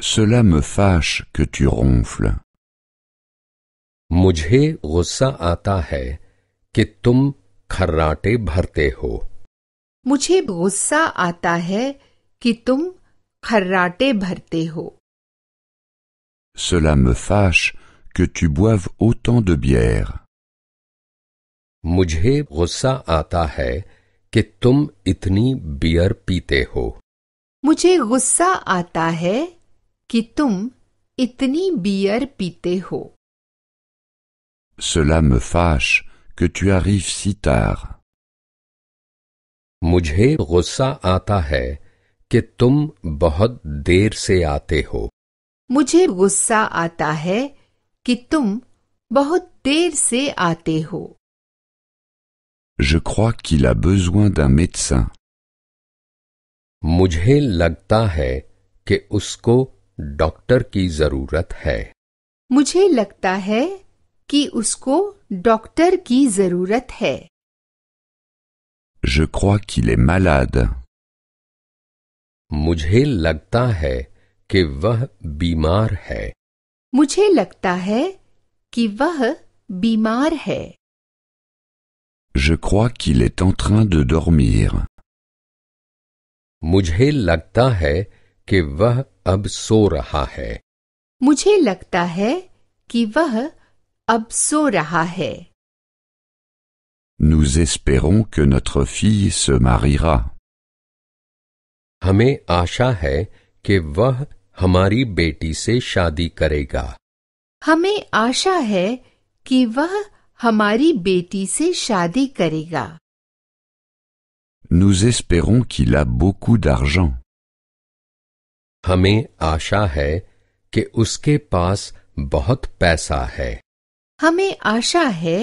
Cela me fâche que tu ronfles. मुझे गुस्सा आता है कि तुम खर्राटे भरते हो मुझे गुस्सा आता है कि तुम खर्राटे भरते हो सुलम फाश que tu boives autant de bière. Mujhe gussa aata hai ke itni beer peete ho. Mujhe gussa aata hai itni beer peete Cela me fâche que tu arrives si tard. Mujhe gussa aata hai ke tum der se aate ho. Mujhe gussa कि तुम बहुत देर से आते हो Je crois qu'il a besoin d'un médecin. मुझे लगता है कि उसको डॉक्टर की जरूरत है मुझे लगता है कि उसको डॉक्टर की जरूरत है Je crois qu'il est malade. मुझे लगता है कि वह बीमार है मुझे लगता Je crois qu'il est en train de dormir. मुझे लगता है कि Nous espérons que notre fille se mariera. हमारी बेटी से शादी करेगा हमें आशा है कि वह हमारी बेटी से शादी करेगा Nous espérons qu'il a beaucoup d'argent. हमें आशा है कि उसके पास बहुत पैसा है हमें आशा है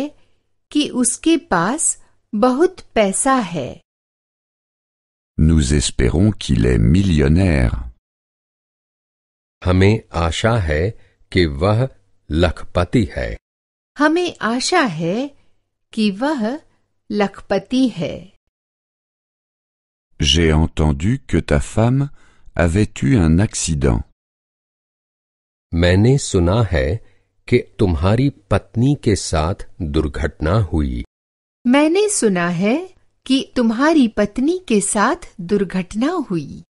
कि उसके पास बहुत पैसा है Nous espérons qu'il est millionnaire. हमें आशा है कि वह लखपति है हमें आशा है कि वह लखपति है J'ai entendu que ta femme avait eu un accident. मैंने सुना है कि तुम्हारी पत्नी के साथ दुर्घटना हुई मैंने सुना है कि तुम्हारी पत्नी के साथ दुर्घटना हुई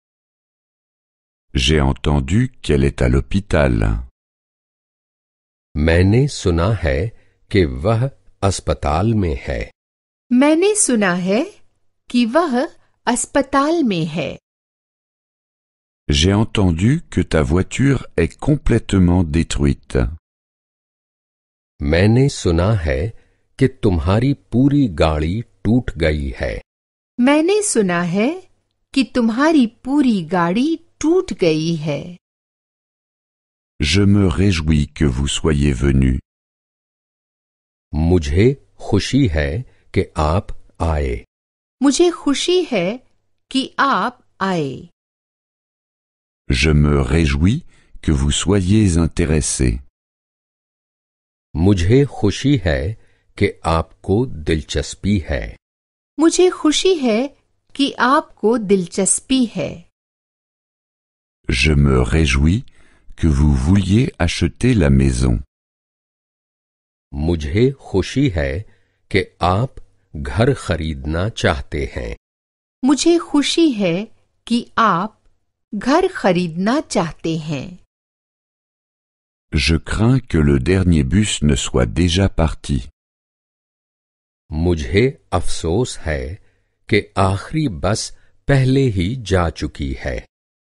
J'ai entendu qu'elle était à l'hôpital Mene Sunahe Kiva Aspatal Meh Mene Sunahe Kiva Aspatal Meh J'ai entendu que ta voiture est complètement détruite Mene Sunahe Ketumhari Puri Gari Tut Gai Mene Sunahe Ketumhari Puri Gari टूट गई है मुझे खुशी है कि आप आए मुझे खुशी है कि आप आए Je के réjouis que vous soyez intéressé. मुझे खुशी है कि आपको दिलचस्पी है मुझे खुशी है कि आपको दिलचस्पी है Je me réjouis que vous vouliez acheter la maison. Mujhe खुशी है कि आप घर खरीदना चाहते हैं मुझे Je crains que le dernier bus ne soit déjà parti. Mujhe afsos है कि आखिरी बस पहले ही जा चुकी है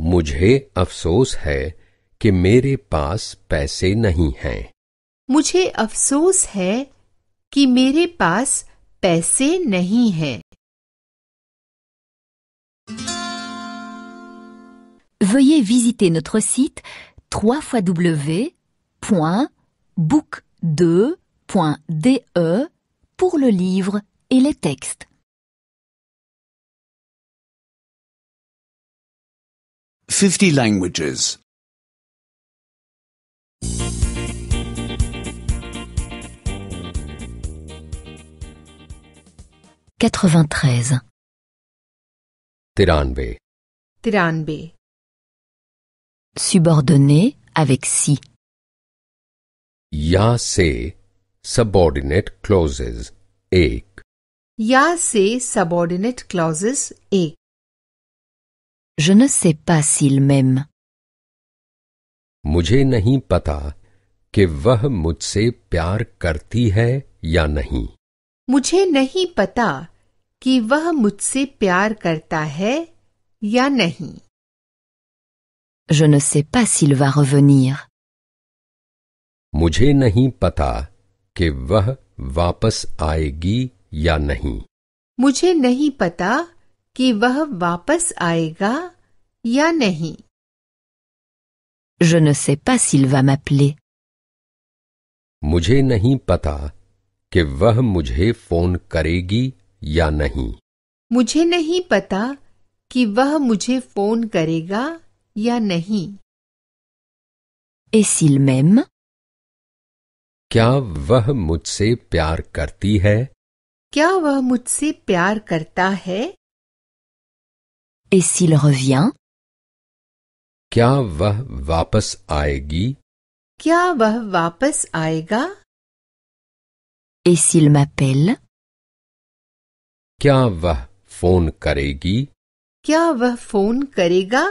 मुझे अफसोस है कि मेरे पास पैसे नहीं हैं मुझे अफसोस है कि मेरे पास पैसे Veuillez visiter notre site www.book2.de pour le livre et les textes. 50 languages. 93 Tiranbe Subordonné with si Ya se subordinate clauses ek Ya se subordinate clauses ek Je ne sais pas s'il m'aime. मुझे नहीं पता कि वह मुझसे प्यार करती है या नहीं मुझे नहीं पता कि वह मुझसे प्यार करता है या नहीं Je ne sais pas s'il va revenir. मुझे नहीं पता कि वह वापस आएगी या नहीं मुझे नहीं पता कि वह वापस आएगा या नहीं Je ne sais pas s'il va m'appeler. मुझे नहीं पता कि वह मुझे फोन करेगी या नहीं मुझे नहीं पता कि वह मुझे फोन करेगा या नहीं एसिल मैम क्या वह मुझसे प्यार करती है क्या वह मुझसे प्यार करता है Et s'il revient Kya vah vapas aegi Kya vah vapas aega Et s'il m'appelle Kya vah phone karegi Kya vah phone karega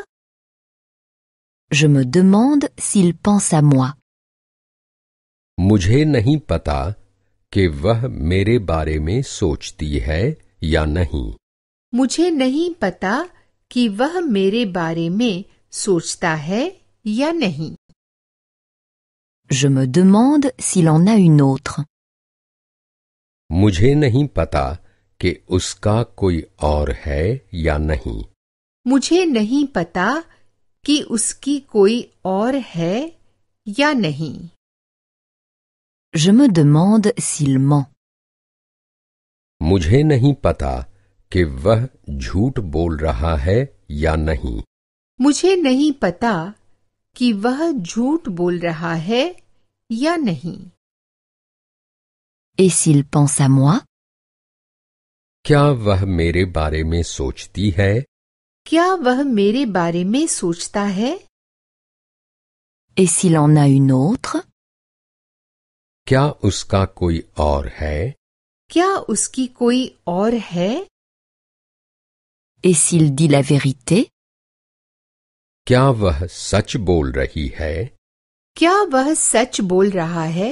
Je me demande s'il pense à moi. Mujhe nahi pata कि vah mere bare mein sochti hai ya nahi. Mujhe nahi pata कि वह मेरे बारे में सोचता है या नहीं Je me demande s'il en a une autre. मुझे नहीं पता कि उसका कोई और है या नहीं मुझे नहीं पता कि उसकी कोई और है या नहीं Je me demande s'il ment. मुझे नहीं पता कि वह झूठ बोल रहा है या नहीं मुझे नहीं पता कि वह झूठ बोल रहा है या नहीं Et s'il pense à moi? क्या वह मेरे बारे में सोचती है क्या वह मेरे बारे में सोचता है Et s'il en a une autre? क्या उसका कोई और है क्या उसकी कोई और है Et s'il dit la vérité क्या वह सच बोल रही है क्या वह सच बोल रहा है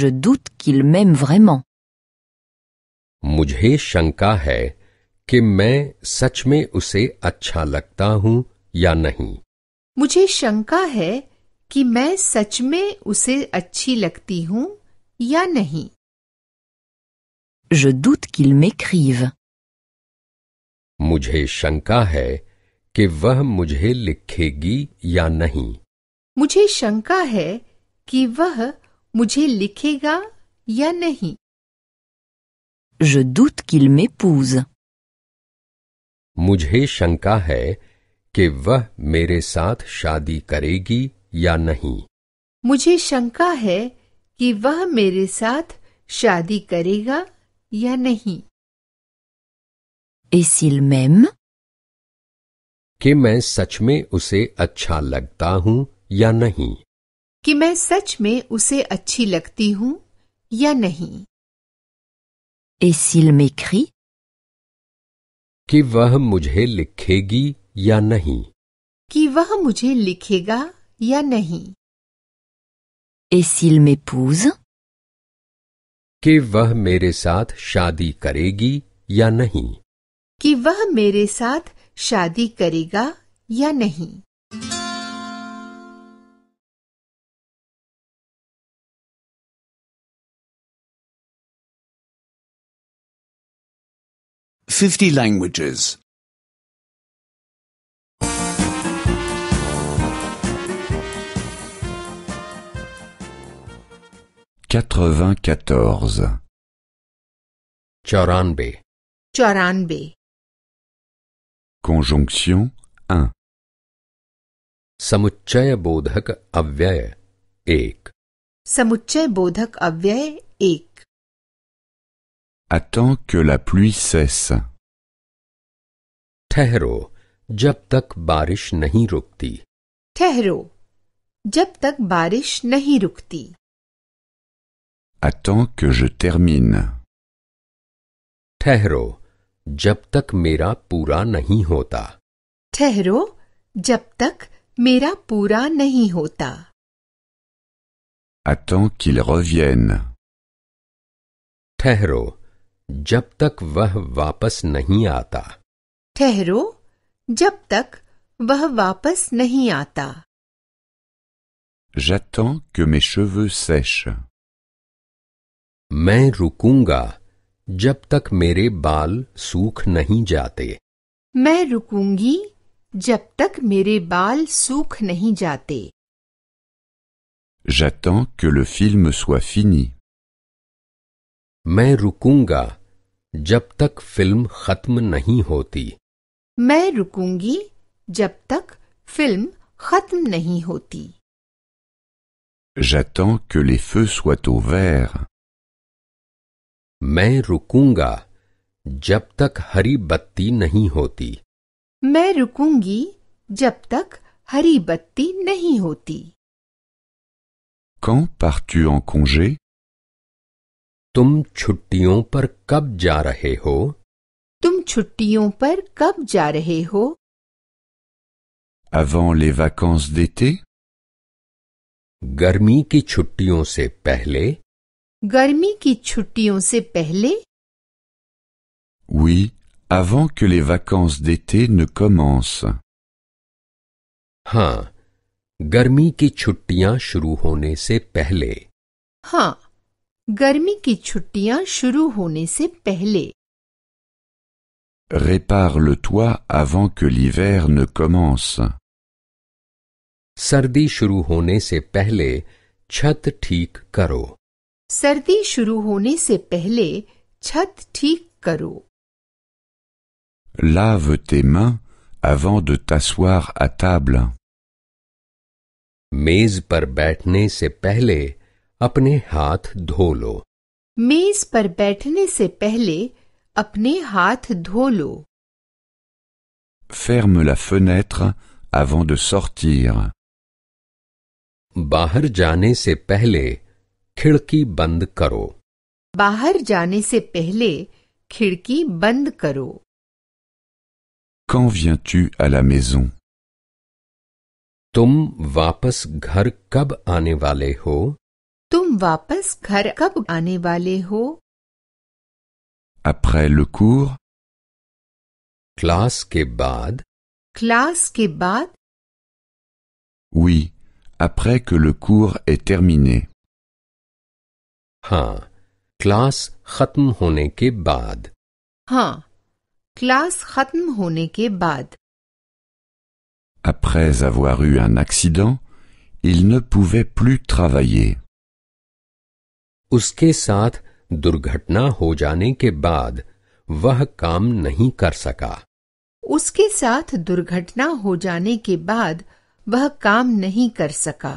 Je doute qu'il m'aime vraiment. मुझे शंका है कि मैं सच में उसे अच्छा लगता हूँ या नहीं मुझे शंका है कि मैं सच में उसे अच्छी लगती हूँ या नहीं Je doute qu'il m'écrive. मुझे शंका है कि वह मुझे लिखेगी या नहीं मुझे शंका है कि वह मुझे लिखेगा या नहीं Je doute qu'il m'épouse. मुझे शंका है कि वह मेरे साथ शादी करेगी या नहीं मुझे शंका है कि वह मेरे साथ शादी करेगा या नहीं Et s'il m'aime? कि मैं सच में उसे अच्छा लगता हूँ या नहीं कि मैं सच में उसे अच्छी लगती हूँ या नहीं Et कि वह मुझे लिखेगी या नहीं कि वह मुझे लिखेगा या नहीं एसिल में पूज कि वह मेरे साथ शादी करेगी या नहीं कि वह मेरे साथ शादी करेगा या नहीं fifty languages quatre-vingt-quatorze. Choranbe. Choranbe. Conjonction 1 Samuchaya bodhak avyaya ek Samuchaya bodhak avyaya 1 Attends que la pluie cesse. Tehro Jabtak barish nahi rukti. Tehro jab barish nahi rukti. Attends que je termine. Tehro. जब तक मेरा पूरा नहीं होता ठहरो जब तक मेरा पूरा नहीं होता Attends qu'il revienne. ठहरो जब तक वह वापस नहीं आता ठहरो जब तक वह वापस नहीं आता J'attends que mes cheveux sèchent. मैं रुकूंगा japtak mere bal suk nahi japtak bal suk nahi nahi jattends que le film soit fini Merukunga rukunga film khatm nahi hoti me film khatm nahi hoti jattends que les feux soient au vert मैं रुकूंगा जब तक हरी बत्ती नहीं होती मैं रुकूंगी जब तक हरी बत्ती नहीं होती Quand pars-tu en congé तुम छुट्टियों पर कब जा रहे हो तुम छुट्टियों पर कब जा रहे हो Avant les vacances d'été गर्मी की छुट्टियों से पहले गर्मी की छुट्टियों से पहले Oui, avant que les vacances d'été ne commencent. हां गर्मी की छुट्टियां शुरू होने से पहले हां गर्मी की छुट्टियां शुरू होने से पहले Répare le toit avant que l'hiver ne commence. सर्दी शुरू होने से पहले छत ठीक करो सर्दी शुरू होने से पहले छत ठीक करो Lave tes mains avant de t'asseoir à table. मेज पर बैठने से पहले अपने हाथ धो लो मेज पर बैठने से पहले अपने हाथ धो लो Ferme la fenêtre avant de sortir. बाहर जाने से पहले खिड़की बंद करो बाहर जाने से पहले खिड़की बंद करो Quand viens-tu à la maison तुम वापस घर कब आने वाले हो तुम वापस घर कब आने वाले हो Après le cours क्लास के बाद क्लास के बाद Oui, après que le cours est terminé. हाँ क्लास खत्म होने के बाद हाँ क्लास खत्म होने के बाद Après avoir eu un accident, il ne pouvait plus travailler. उसके साथ दुर्घटना हो जाने के बाद वह काम नहीं कर सका उसके साथ दुर्घटना हो जाने के बाद वह काम नहीं कर सका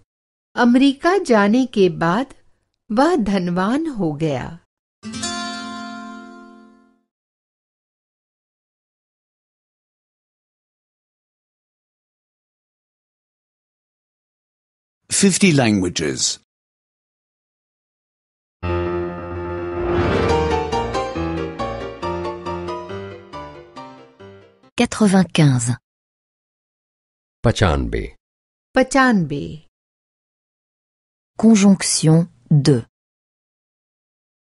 अमेरिका जाने के बाद वह धनवान हो गया फिफ्टी quinze पचानबे पचानबे Conjonction de.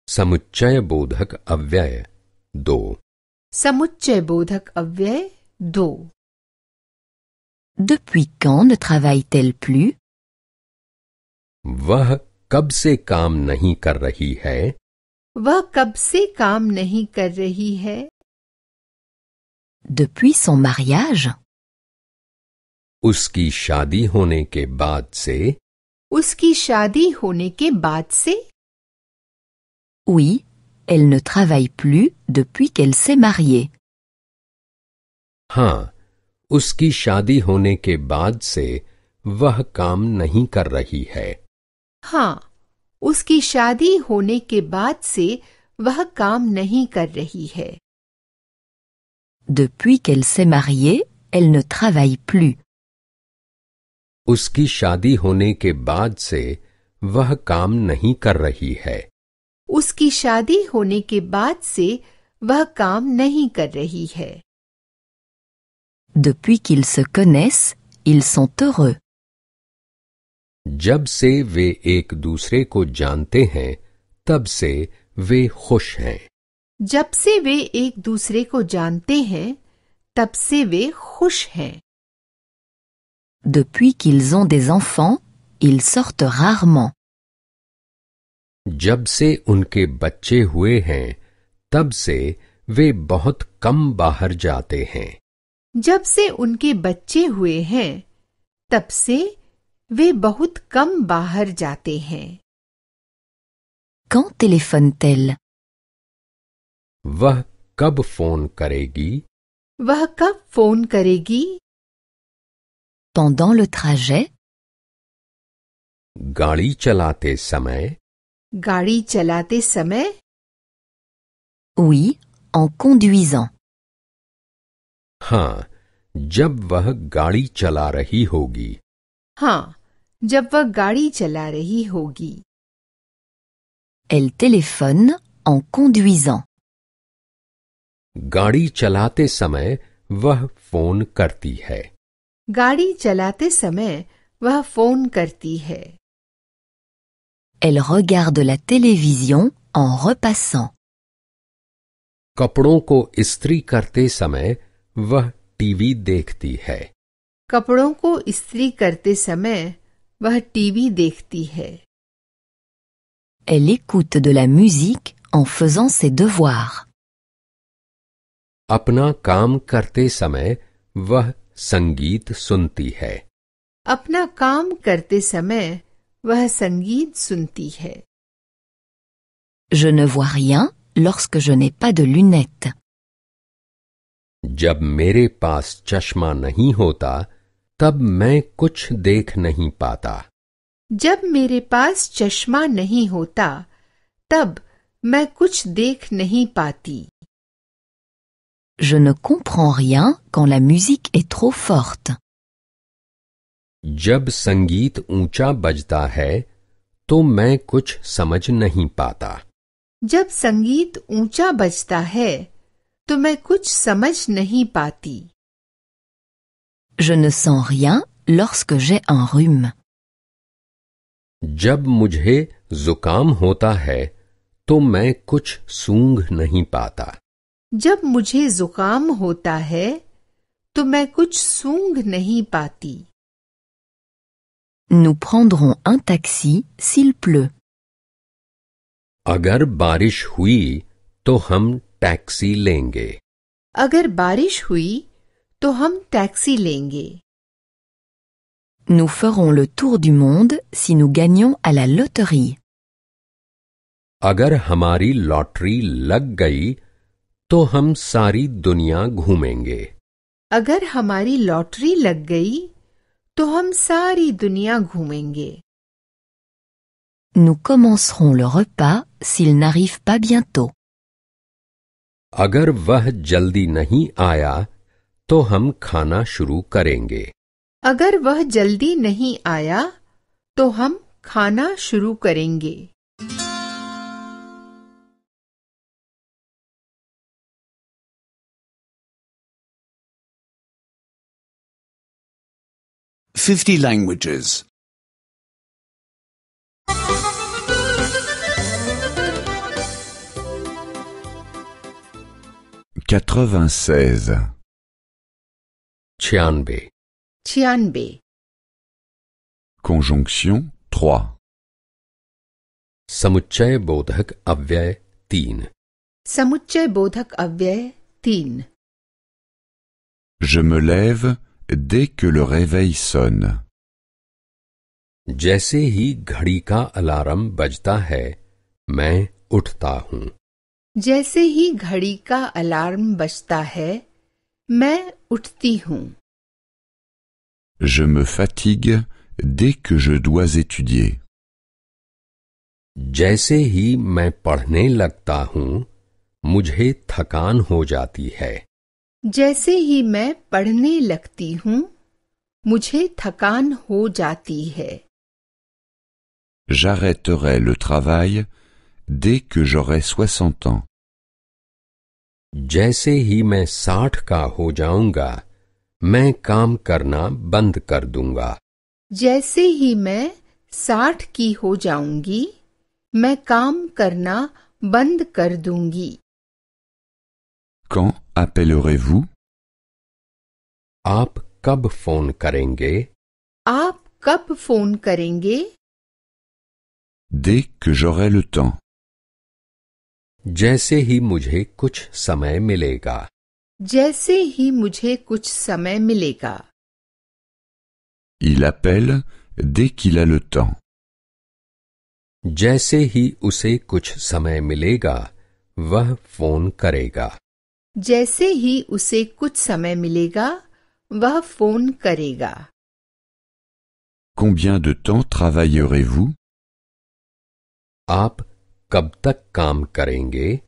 Samutche Bodhak Avvaye Do. Samutche Bodhak Avvaye Do. Depuis quand ne travaille-t-elle plus? Wa Kabse se kam nahi kar hai. Va kabs kam nahi kar hai. Depuis son mariage. Uski shaadi hone ke baad उसकी शादी होने के बाद से Oui, elle ne travaille plus depuis qu'elle s'est mariée. हाँ, उसकी शादी होने के बाद से वह काम नहीं कर रही है हाँ उसकी शादी होने के बाद से वह काम नहीं कर रही है Depuis qu'elle s'est mariée, elle ne travaille plus. उसकी शादी होने के बाद से वह काम नहीं कर रही है उसकी शादी होने के बाद से वह काम नहीं कर रही है Depuis qu'ils se connaissent, ils sont heureux. जब से वे एक दूसरे को जानते हैं तब से वे खुश हैं जब से वे एक दूसरे को जानते हैं तब से वे खुश हैं Depuis qu'ils ont des enfants, ils sortent rarement. जब से उनके बच्चे हुए हैं तब से वे बहुत कम बाहर जाते हैं जब से उनके बच्चे हुए हैं तब से वे बहुत कम बाहर जाते हैं Quand téléphone-t-elle वह कब फोन करेगी वह कब फोन करेगी pendant le trajet Gari chalate samay Gari chalate samay Oui, en conduisant. Ha jab vah gali chala hogi. Ha jab vah gali chala hogi. Elle téléphone en conduisant. Gari Chalate samay वह phone karti गाड़ी चलाते समय वह फोन करती है Elle regarde la télévision en repassant. कपड़ों को इस्त्री करते समय वह टीवी देखती है कपड़ों को इस्त्री करते समय वह टीवी देखती है Elle écoute de la musique en faisant ses devoirs. अपना काम करते समय वह संगीत सुनती है अपना काम करते समय वह संगीत सुनती है Je ne vois rien lorsque je n'ai pas de lunettes. जब मेरे पास चश्मा नहीं होता तब मैं कुछ देख नहीं पाता जब मेरे पास चश्मा नहीं होता तब मैं कुछ देख नहीं पाती Je ne comprends rien quand la musique est trop forte. Jab sangeet uncha bajta hai, to main kuch samajh nahi Jab sangeet uncha bajta hai, to main kuch samajh nahi Je ne sens rien lorsque j'ai un rhume. Jab mujhe zukam hota hai, to main kuch soongh nahi pata. जब मुझे जुकाम होता है तो मैं कुछ सूंघ नहीं पाती Nous prendrons un taxi s'il pleut. अगर बारिश हुई तो हम टैक्सी लेंगे अगर बारिश हुई तो हम टैक्सी लेंगे Nous ferons le tour du monde si nous gagnons à la loterie. अगर हमारी लॉटरी लग गई तो हम सारी दुनिया घूमेंगे अगर हमारी लॉटरी लग गई तो हम सारी दुनिया घूमेंगे Nous commencerons le repas s'il n'arrive pas bientôt. अगर वह जल्दी नहीं आया तो हम खाना शुरू करेंगे अगर वह जल्दी नहीं आया तो हम खाना शुरू करेंगे 50 languages. 96 Chianbe Chianbe Conjonction 3 Samuchay bodhak avyay 3 Samuchay bodhak avyay 3 Je me lève dès que le réveil sonne. जैसे ही घड़ी का अलार्म बजता है मैं उठता हूँ जैसे ही घड़ी का अलार्म बजता है मैं उठती हूँ Je me fatigue dès que je dois étudier. जैसे ही मैं पढ़ने लगता हूँ मुझे थकान हो जाती है जैसे ही मैं पढ़ने लगती हूँ मुझे थकान हो जाती है J'arrêterai le travail dès que j'aurai 60 ans. जैसे ही मैं साठ का हो जाऊंगा मैं काम करना बंद कर दूंगा जैसे ही मैं साठ की हो जाऊंगी मैं काम करना बंद कर दूंगी Quand appellerez-vous Aap kab phone karenge Aap kab phone karenge Dès que j'aurai le temps Jaise hi mujhe kuch samay milega Jaise hi mujhe kuch samay milega Il appelle dès qu'il a le temps Jaise hi use kuch samay milega vah phone karega जैसे ही उसे कुछ समय मिलेगा वह फोन करेगा Combien de temps travaillerez-vous? आप कब तक काम करेंगे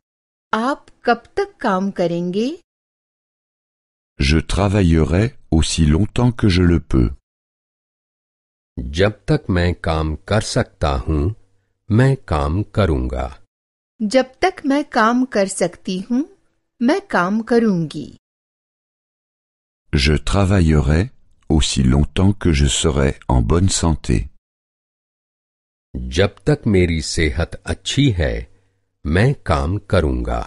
आप कब तक काम करेंगे Je travaillerai aussi longtemps que je le peux. जब तक मैं काम कर सकता हूँ मैं काम करूँगा जब तक मैं काम कर सकती हूँ मैं काम करूंगी Je travaillerai aussi longtemps que je serai en bonne santé. जब तक मेरी सेहत अच्छी है मैं काम करूंगा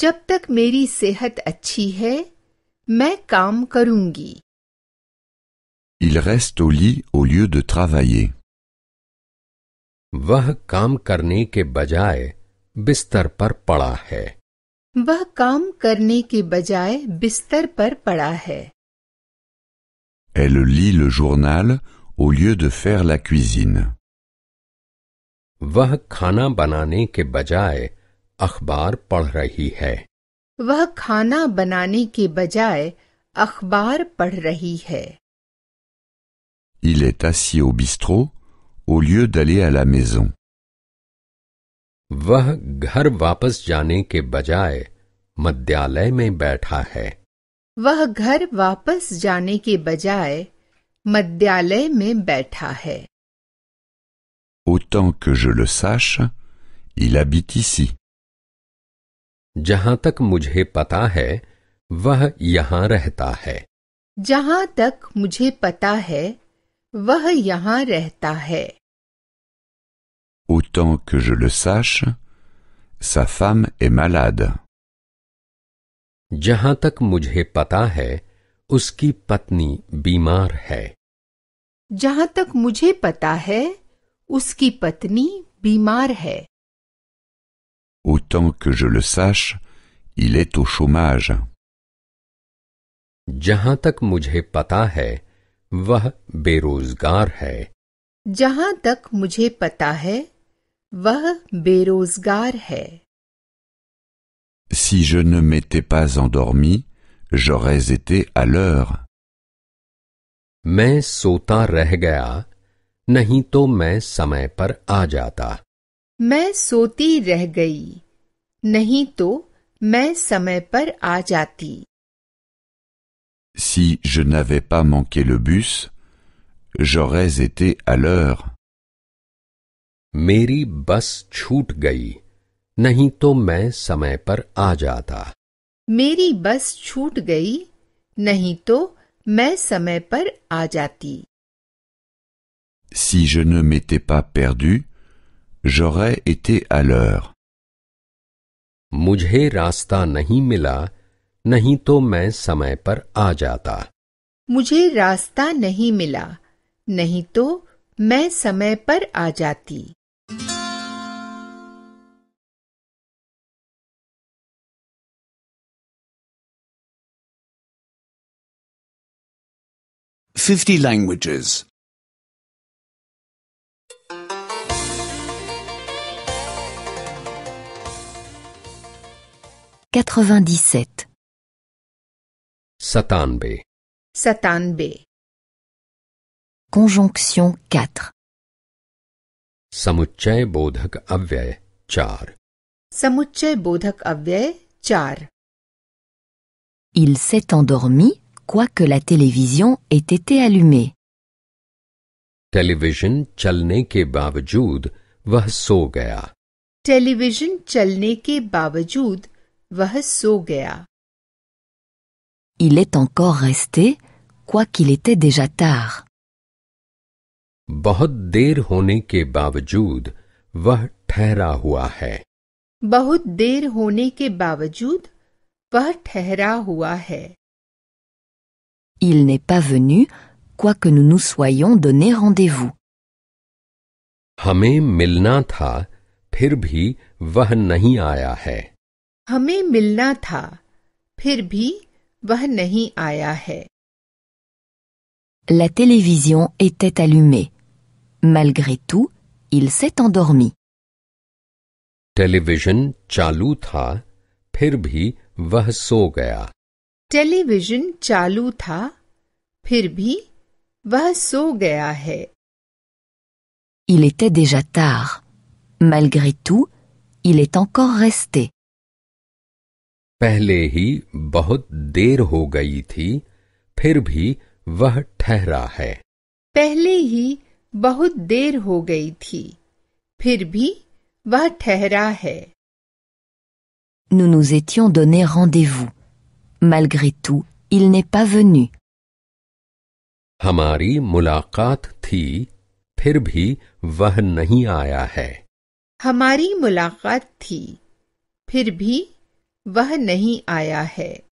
जब तक मेरी सेहत अच्छी है मैं काम करूंगी Il reste au lit au lieu de travailler. वह काम करने के बजाय बिस्तर पर पड़ा है वह काम करने के बजाय बिस्तर पर पड़ा है Elle lit le journal au lieu de faire la cuisine. वह खाना बनाने के बजाय अखबार पढ़ रही है वह खाना बनाने के बजाय अखबार पढ़ रही है Il est assis au bistrot au lieu d'aller à la maison. वह घर वापस जाने के बजाय मध्यालय में बैठा है वह घर वापस जाने के बजाय मध्यालय में बैठा है Autant que je le sache, il habite ici. जहां तक मुझे पता है वह यहाँ रहता है जहां तक मुझे पता है वह यहाँ रहता है Autant que je le sache sa femme est malade. Jahan tak mujhe pata hai uski patni bimarhe. hai. uski patni bimar Autant que je le sache il est au chômage. Jahan tak mujhe pata hai vah berozgar hai. वह बेरोजगार है Si je ne m'étais pas endormi, j'aurais été à l'heure. मैं सोता रह गया नहीं तो मैं समय पर आ जाता मैं सोती रह गई नहीं तो मैं समय पर आ जाती Si je n'avais pas manqué le bus, j'aurais été à l'heure. मेरी बस छूट गई नहीं तो मैं समय पर आ जाता मेरी बस छूट गई नहीं तो मैं समय पर आ जाती Si je ne m'étais pas perdu, j'aurais été à l'heure. मुझे रास्ता नहीं मिला नहीं तो मैं समय पर आ जाता मुझे रास्ता नहीं मिला नहीं तो मैं समय पर आ जाती 50 languages. 97. Satanbe. Satanbe. Conjonction 4. समुच्चय Bodhak Avyay Char. Bodhak Avyay Char. Il s'est endormi quoique la télévision ait été allumée. Télévision chalneke bavajud, vah so gaya. Télévision bavajud, vah Il est encore resté, quoiqu'il était déjà tard. Bahut der hone ke bavajud, vah thehra hua hai. Bahut der hone ke bavajud, vah thehra hua il n'est pas venu, quoique nous nous soyons donné rendez-vous. हमें मिलना था फिर भी वह नहीं आया है हमें मिलना था फिर भी वह नहीं आया है La télévision était allumée. Malgré tout, il s'est endormi. Television चालू था फिर भी वह सो गया टेलीविज़न चालू था फिर भी वह सो गया है Il était déjà tard. Malgré tout, il est encore resté. पहले ही बहुत देर हो गई थी फिर भी वह ठहरा है पहले ही बहुत देर हो गई थी फिर भी वह ठहरा है Nous nous étions donné rendez-vous malgré tout, il n'est pas venu. Hamari mulaqat thi, phir bhi vah nahi aaya hai. Hamari mulaqat thi, phir bhi vah nahi aaya hai.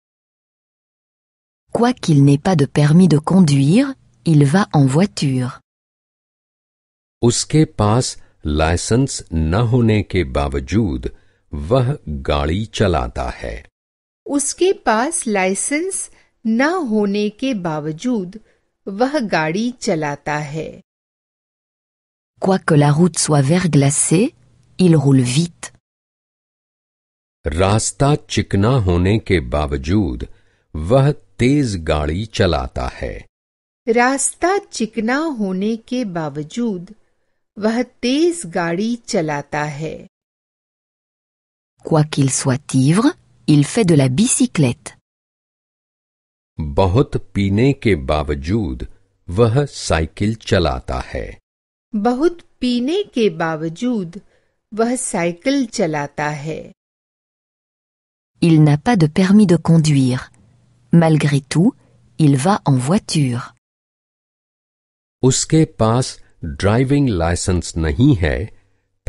Quoiqu'il n'ait pas de permis de conduire, il va en voiture. Uske paas license na hone ke bavajood, vah gali chalata hai. उसके पास लाइसेंस न होने के बावजूद वह गाड़ी चलाता है Quoique la route soit verglacée, il roule vite. रास्ता चिकना होने के बावजूद वह तेज गाड़ी चलाता है रास्ता चिकना होने के बावजूद वह तेज गाड़ी चलाता है Quoi soit ivre, Il fait de la bicyclette. बहुत पीने के बावजूद वह साइकिल चलाता है बहुत पीने के बावजूद वह साइकिल चलाता है Il n'a pas de permis de conduire. Malgré tout, il va en voiture. उसके पास ड्राइविंग लाइसेंस नहीं है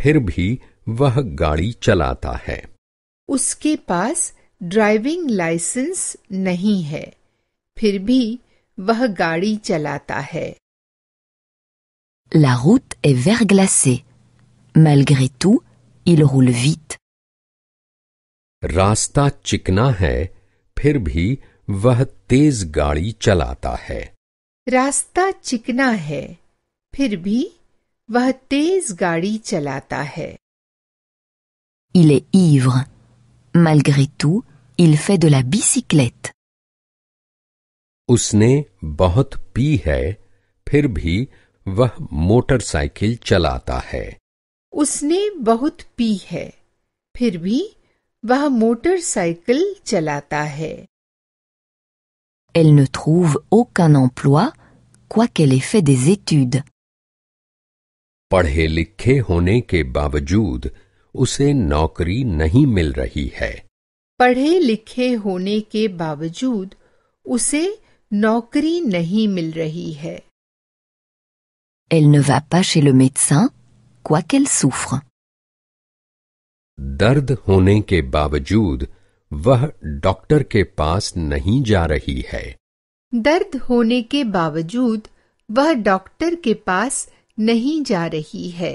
फिर भी वह गाड़ी चलाता है उसके पास ड्राइविंग लाइसेंस नहीं है फिर भी वह गाड़ी चलाता है La route est verglacée. Malgré tout, il roule vite. रास्ता चिकना है फिर भी वह तेज गाड़ी चलाता है रास्ता चिकना है फिर भी वह तेज गाड़ी चलाता है Il est ivre. Malgré tout, il fait de la bicyclette. Usne bahut pihe hai, phir bhi vah motorcycle chalata hai. Usne bahut pihe hai, phir bhi vah motorcycle chalata hai. Elle ne trouve aucun emploi, quoiqu'elle ait fait des études. Padhe likhe hone ke bavajood, उसे नौकरी नहीं मिल रही है पढ़े लिखे होने के बावजूद उसे नौकरी नहीं मिल रही है Elle ne va pas chez le médecin, souffre. दर्द होने के बावजूद वह डॉक्टर के पास नहीं जा रही है दर्द होने के बावजूद वह डॉक्टर के पास नहीं जा रही है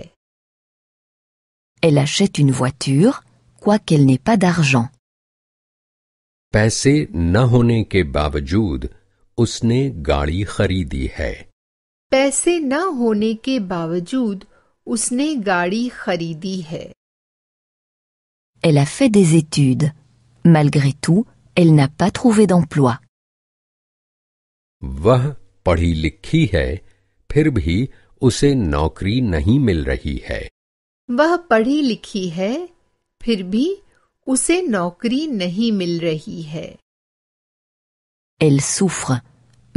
Elle achète une voiture, quoiqu'elle n'ait pas d'argent. पैसे na होने ke बावजूद उसने गाड़ी खरीदी है पैसे न होने के बावजूद उसने गाड़ी खरीदी है Elle a fait des études. Malgré tout, elle n'a pas trouvé d'emploi. Vah पढ़ी likhi hai, phir bhi usse naukri नहीं mil rahi hai. वह पढ़ी लिखी है फिर भी उसे नौकरी नहीं मिल रही है Elle souffre.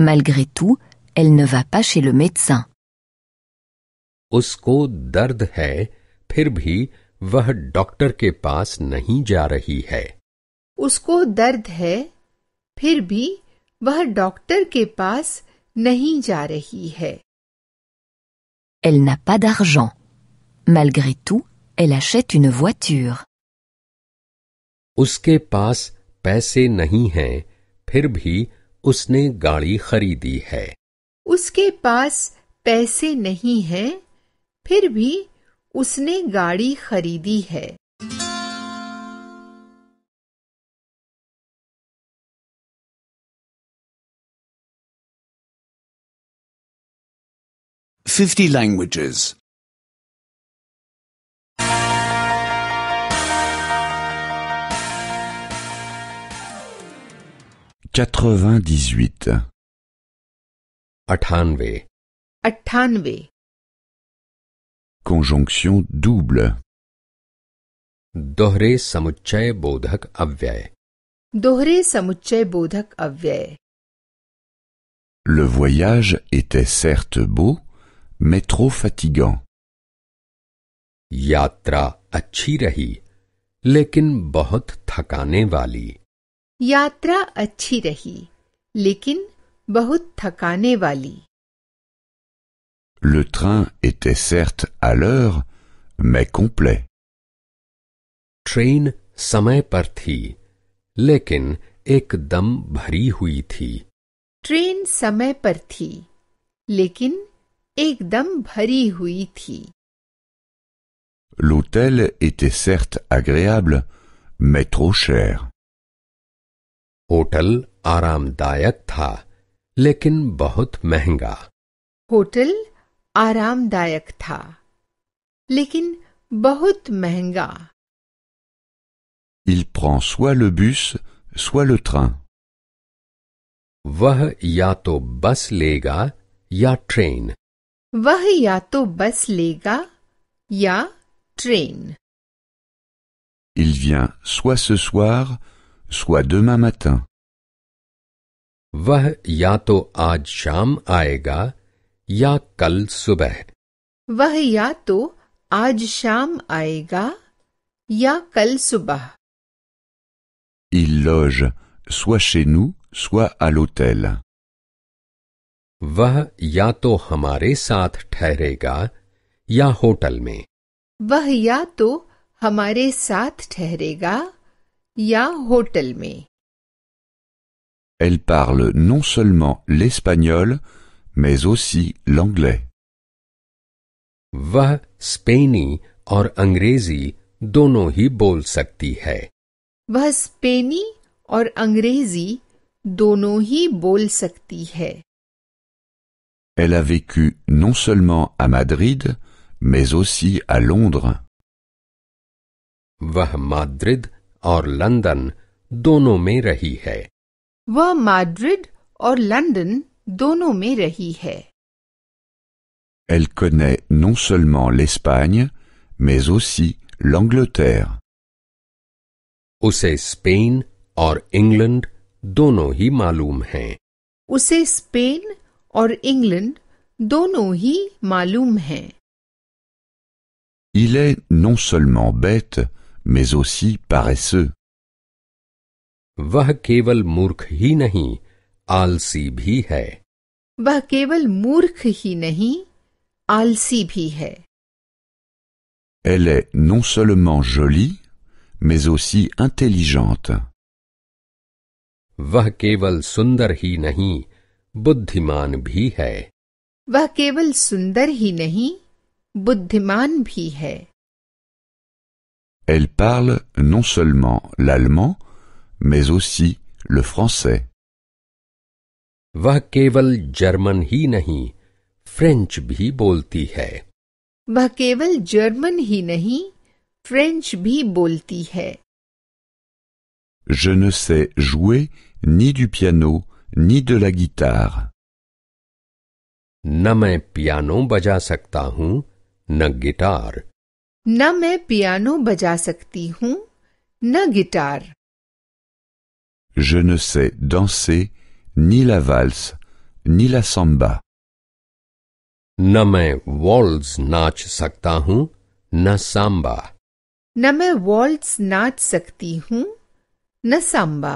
Malgré tout, elle ne va pas chez le médecin. उसको दर्द है फिर भी वह डॉक्टर के पास नहीं जा रही है उसको दर्द है फिर भी वह डॉक्टर के पास नहीं जा रही है Elle n'a pas d'argent. Malgré tout, elle achète une voiture. उसके पास पैसे नहीं हैं, फिर भी उसने गाड़ी खरीदी है उसके पास पैसे नहीं हैं, फिर भी उसने गाड़ी खरीदी है Fifty languages. 98 Athanve Athanve Conjonction double Dohre samuchay bodhak avyay Dohre samuchay bodhak avyay Le voyage était certes beau, mais trop fatigant. Yatra achhi rahi, lekin bohot thakane wali. यात्रा अच्छी रही लेकिन बहुत थकाने वाली Le train était certes à l'heure mais complet. Train समय पर थी लेकिन एकदम भरी हुई थी ट्रेन समय पर थी लेकिन एकदम भरी हुई थी L'hôtel était certes agréable mais trop cher. Hôtel Aram Dayaktha, Lekin Bahut Mehinga. Hôtel Aram Dayaktha, Lekin Bahut Mehinga. Il prend soit le bus, soit le train. Vah Yato Bas Lega Ya Train. Vah Yato Bas Lega Ya Train. Il vient soit ce soir. Soit demain matin. Vah yato sham aega ya kalsubah. Vah yato ad sham aega ya kalsubah. Il loge soit chez nous, soit à l'hôtel. Vah yato hamare sath ya hôtel me. Vah yato hamare sath Ya hotel Elle parle non seulement l'espagnol, mais aussi l'anglais. Va speni or angrezi dono hi bol sakti hai. Va speni aur angrezi dono hi bol sakti hai. Elle a vécu non seulement à Madrid, mais aussi à Londres. Va Madrid. Or London Dono Merahi रही Madrid or madrid Dono Merahi dono Elle connaît non seulement l'Espagne, mais aussi l'Angleterre. Usse Spain or England, dono hi malum hai. Spain or England, dono hi hai. Il est non seulement bête, mais aussi paresseux vahkeval Murkhinahi al sibhihii vahkeval mukhinahii al sibhihii elle est non seulement jolie mais aussi intelligente vahkeval Sundarhinahi nahi buddhiman bihe. vahkeval buddhiman bihe. Elle parle non seulement l'allemand, mais aussi le français. वह केवल जर्मन ही नहीं फ्रेंच भी बोलती है वह केवल जर्मन ही नहीं फ्रेंच भी बोलती है Je ne sais jouer ni du piano ni de la guitare. न मैं पियानो बजा सकता हूँ न गिटार न मैं पियानो बजा सकती हूँ न guitar Je ne sais danser ni la valse ni la samba. न मैं वॉल्स नाच सकता हूँ न सांबा न मैं वॉल्स नाच सकती हूँ न Samba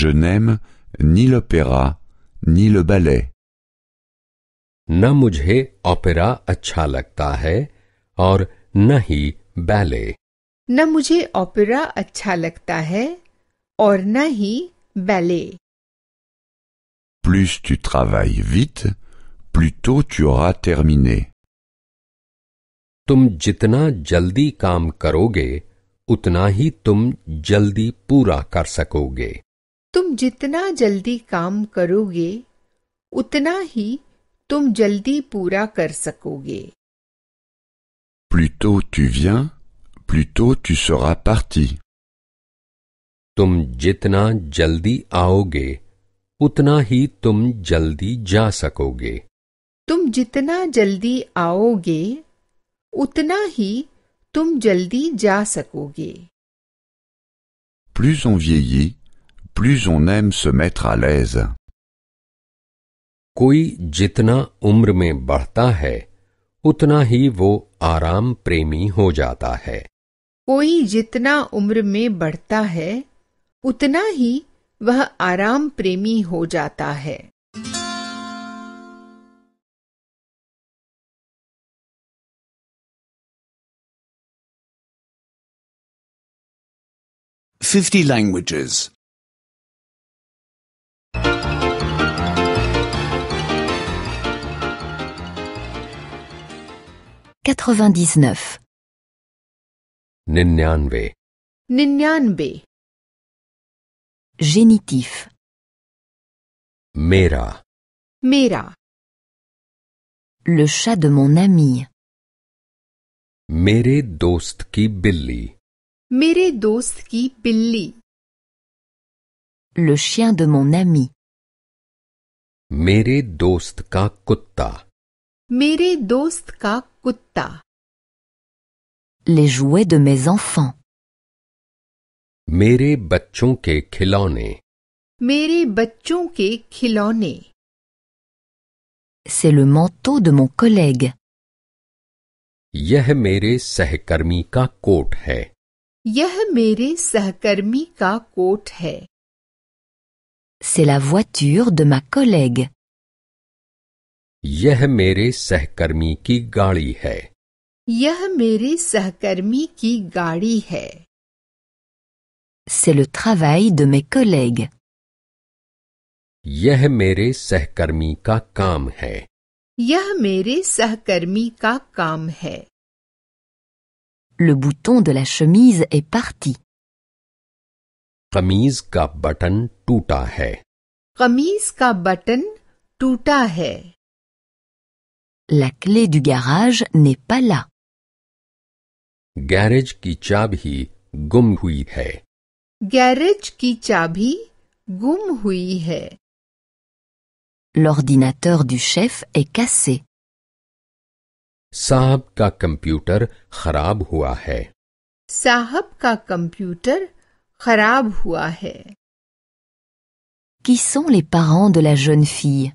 Je n'aime ni l'opéra ni le ballet. न मुझे ओपेरा अच्छा लगता है और न ही बैले न मुझे ओपेरा अच्छा लगता है और न ही ballet Plus tu travailles vite, plus tôt tu auras terminé. तुम जितना जल्दी काम करोगे उतना ही तुम जल्दी पूरा कर सकोगे तुम जितना जल्दी काम करोगे उतना ही तुम जल्दी पूरा कर सकोगे Plus tôt tu viens, plus tôt tu seras parti. Tum jitna jaldi aoge, utna hi tum jaldi ja sakoge. Tum jitna jaldi auge utna hi tum jaldi ja Plus on vieillit, plus on aime se mettre à l'aise. Koi jitna umr mein hai, उतना ही वो आराम प्रेमी हो जाता है कोई जितना उम्र में बढ़ता है उतना ही वह आराम प्रेमी हो जाता है fifty languages 99 Ninyanve. Génitif. Mera. Mera. Le chat de mon ami. Mere dost ki billi. Mere dost ki billi. Le chien de mon ami. Mere dost ka kutta. Mere dost ka kutta. Les jouets de mes enfants. Mere bachon ke khilone. Mere bachon ke khilone. C'est le manteau de mon collègue. Yeh mere sahkarmi ka coat hai. Yeh mere sahkarmi ka coat hai. C'est la voiture de ma collègue. यह मेरे सहकर्मी की गाड़ी है यह मेरे सहकर्मी की गाड़ी है C'est le travail de mes collègues. यह मेरे सहकर्मी का काम है यह मेरे सहकर्मी का काम है Le bouton de la chemise est parti. कमीज का बटन टूटा है कमीज का बटन टूटा है La clé du garage n'est pas là. Garage ki chabhi gum hui hai. Garage ki hui hai. L'ordinateur du chef est cassé. Saab ka computer kharab hua hai. Saab ka computer kharab hua hai. Qui sont les parents de la jeune fille?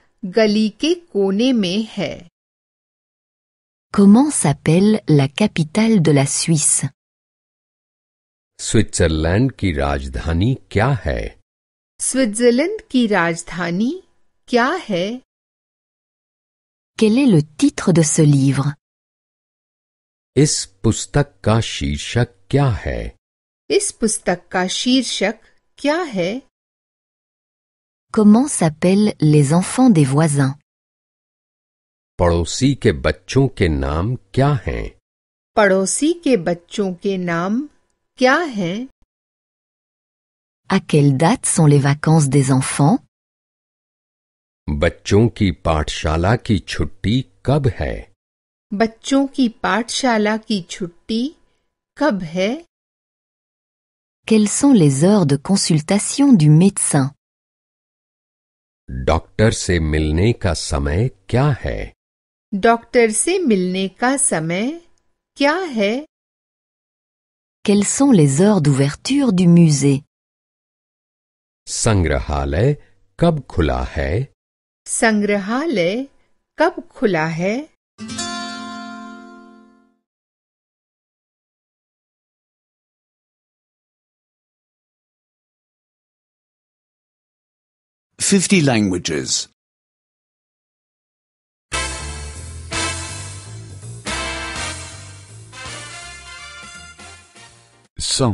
गली के कोने में है Comment s'appelle la capitale de la Suisse Switzerland की राजधानी क्या है स्विट्जरलैंड की राजधानी क्या है Quel est le titre de ce livre इस पुस्तक का शीर्षक क्या है इस पुस्तक का शीर्षक क्या है Comment s'appellent les enfants des voisins पड़ोसी के बच्चों के नाम क्या हैं? पड़ोसी के बच्चों के नाम क्या हैं? À quelle date sont les vacances des enfants? बच्चों की पाठशाला की छुट्टी कब है? बच्चों की पाठशाला की छुट्टी कब है? Quelles sont les heures de consultation du médecin? Doctor से मिलने का समय क्या है डॉक्टर से मिलने का समय क्या है संग्रहालय कब खुला है संग्रहालय कब खुला है 50 languages. 100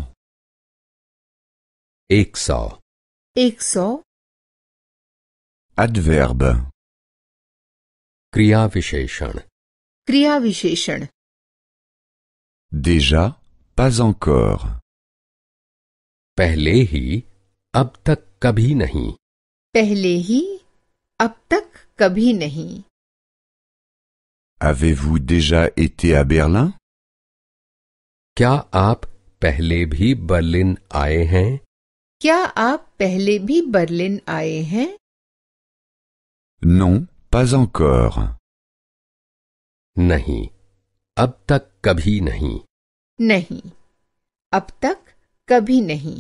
100 100 Adverbe क्रिया Visheshan क्रिया Visheshan Déjà, pas encore. पहले ही अब तक कभी नहीं पहले ही अब तक कभी नहीं Avez-vous déjà été à Berlin क्या आप पहले भी बर्लिन आए हैं क्या आप पहले भी बर्लिन आए हैं Non, pas encore. नहीं अब तक कभी नहीं नहीं अब तक कभी नहीं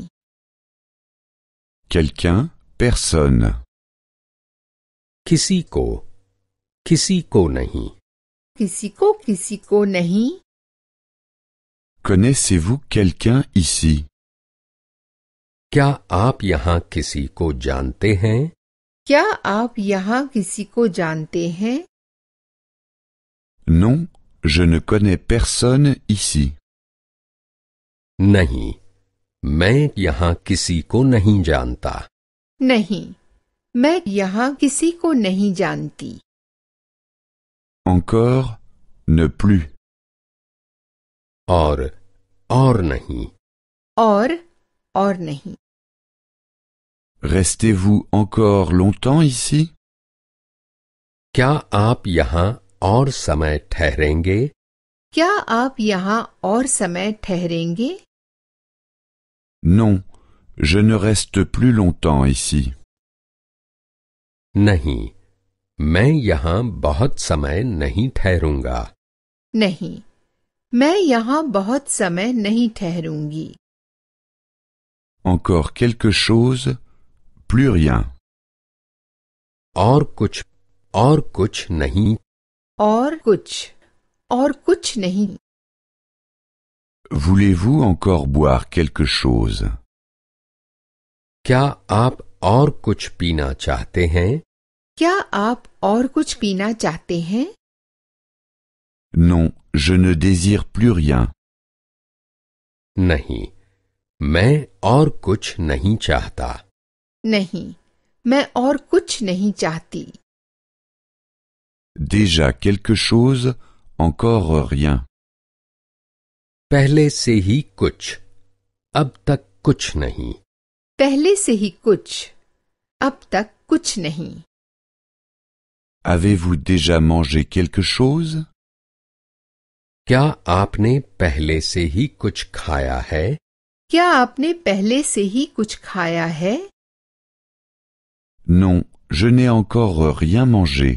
Quelqu'un पर्सन किसी को किसी को नहीं किसी को किसी को नहीं Connaissez vous क्या इसी क्या आप यहाँ किसी को जानते हैं क्या आप यहाँ किसी को जानते हैं Non, je ne connais personne ici. नहीं मैं यहाँ किसी को नहीं जानता नहीं मैं यहां किसी को नहीं जानती encore ne plus और और नहीं और और नहीं Restez-vous encore longtemps ici क्या आप यहाँ और समय ठहरेंगे क्या आप यहाँ और समय ठहरेंगे Non, Je ne reste plus longtemps ici. नहीं मैं यहाँ बहुत समय नहीं ठहरूंगा नहीं मैं यहाँ बहुत समय नहीं ठहरूंगी Encore quelque chose, plus rien. और कुछ और कुछ नहीं और कुछ और कुछ नहीं Voulez-vous encore boire quelque chose क्या आप और कुछ पीना चाहते हैं क्या आप और कुछ पीना चाहते हैं नो je ne désire नहीं मैं और कुछ नहीं चाहता नहीं मैं और कुछ नहीं चाहती Déjà quelque chose, encore rien. पहले से ही कुछ अब तक कुछ नहीं पहले से ही कुछ अब तक कुछ नहीं Avez-vous déjà mangé quelque chose क्या आपने पहले से ही कुछ खाया है क्या आपने पहले से ही कुछ खाया है Non, je n'ai encore rien mangé.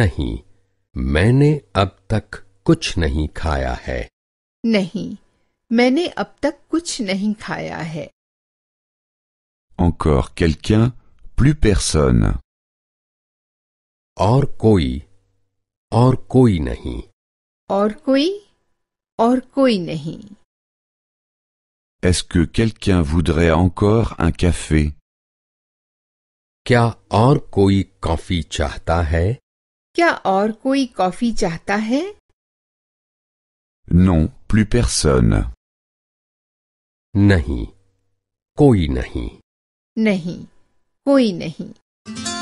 नहीं मैंने अब तक कुछ नहीं खाया है नहीं मैंने अब तक कुछ नहीं खाया है Encore quelqu'un, plus personne. Or koi, or koi nahi. Or koi, or koi nahi. Est-ce que quelqu'un voudrait encore un café? Kya or koi coffee chahta hai? Kya or koi coffee chahta hai? Non, plus personne. नहीं कोई नहीं नहीं कोई नहीं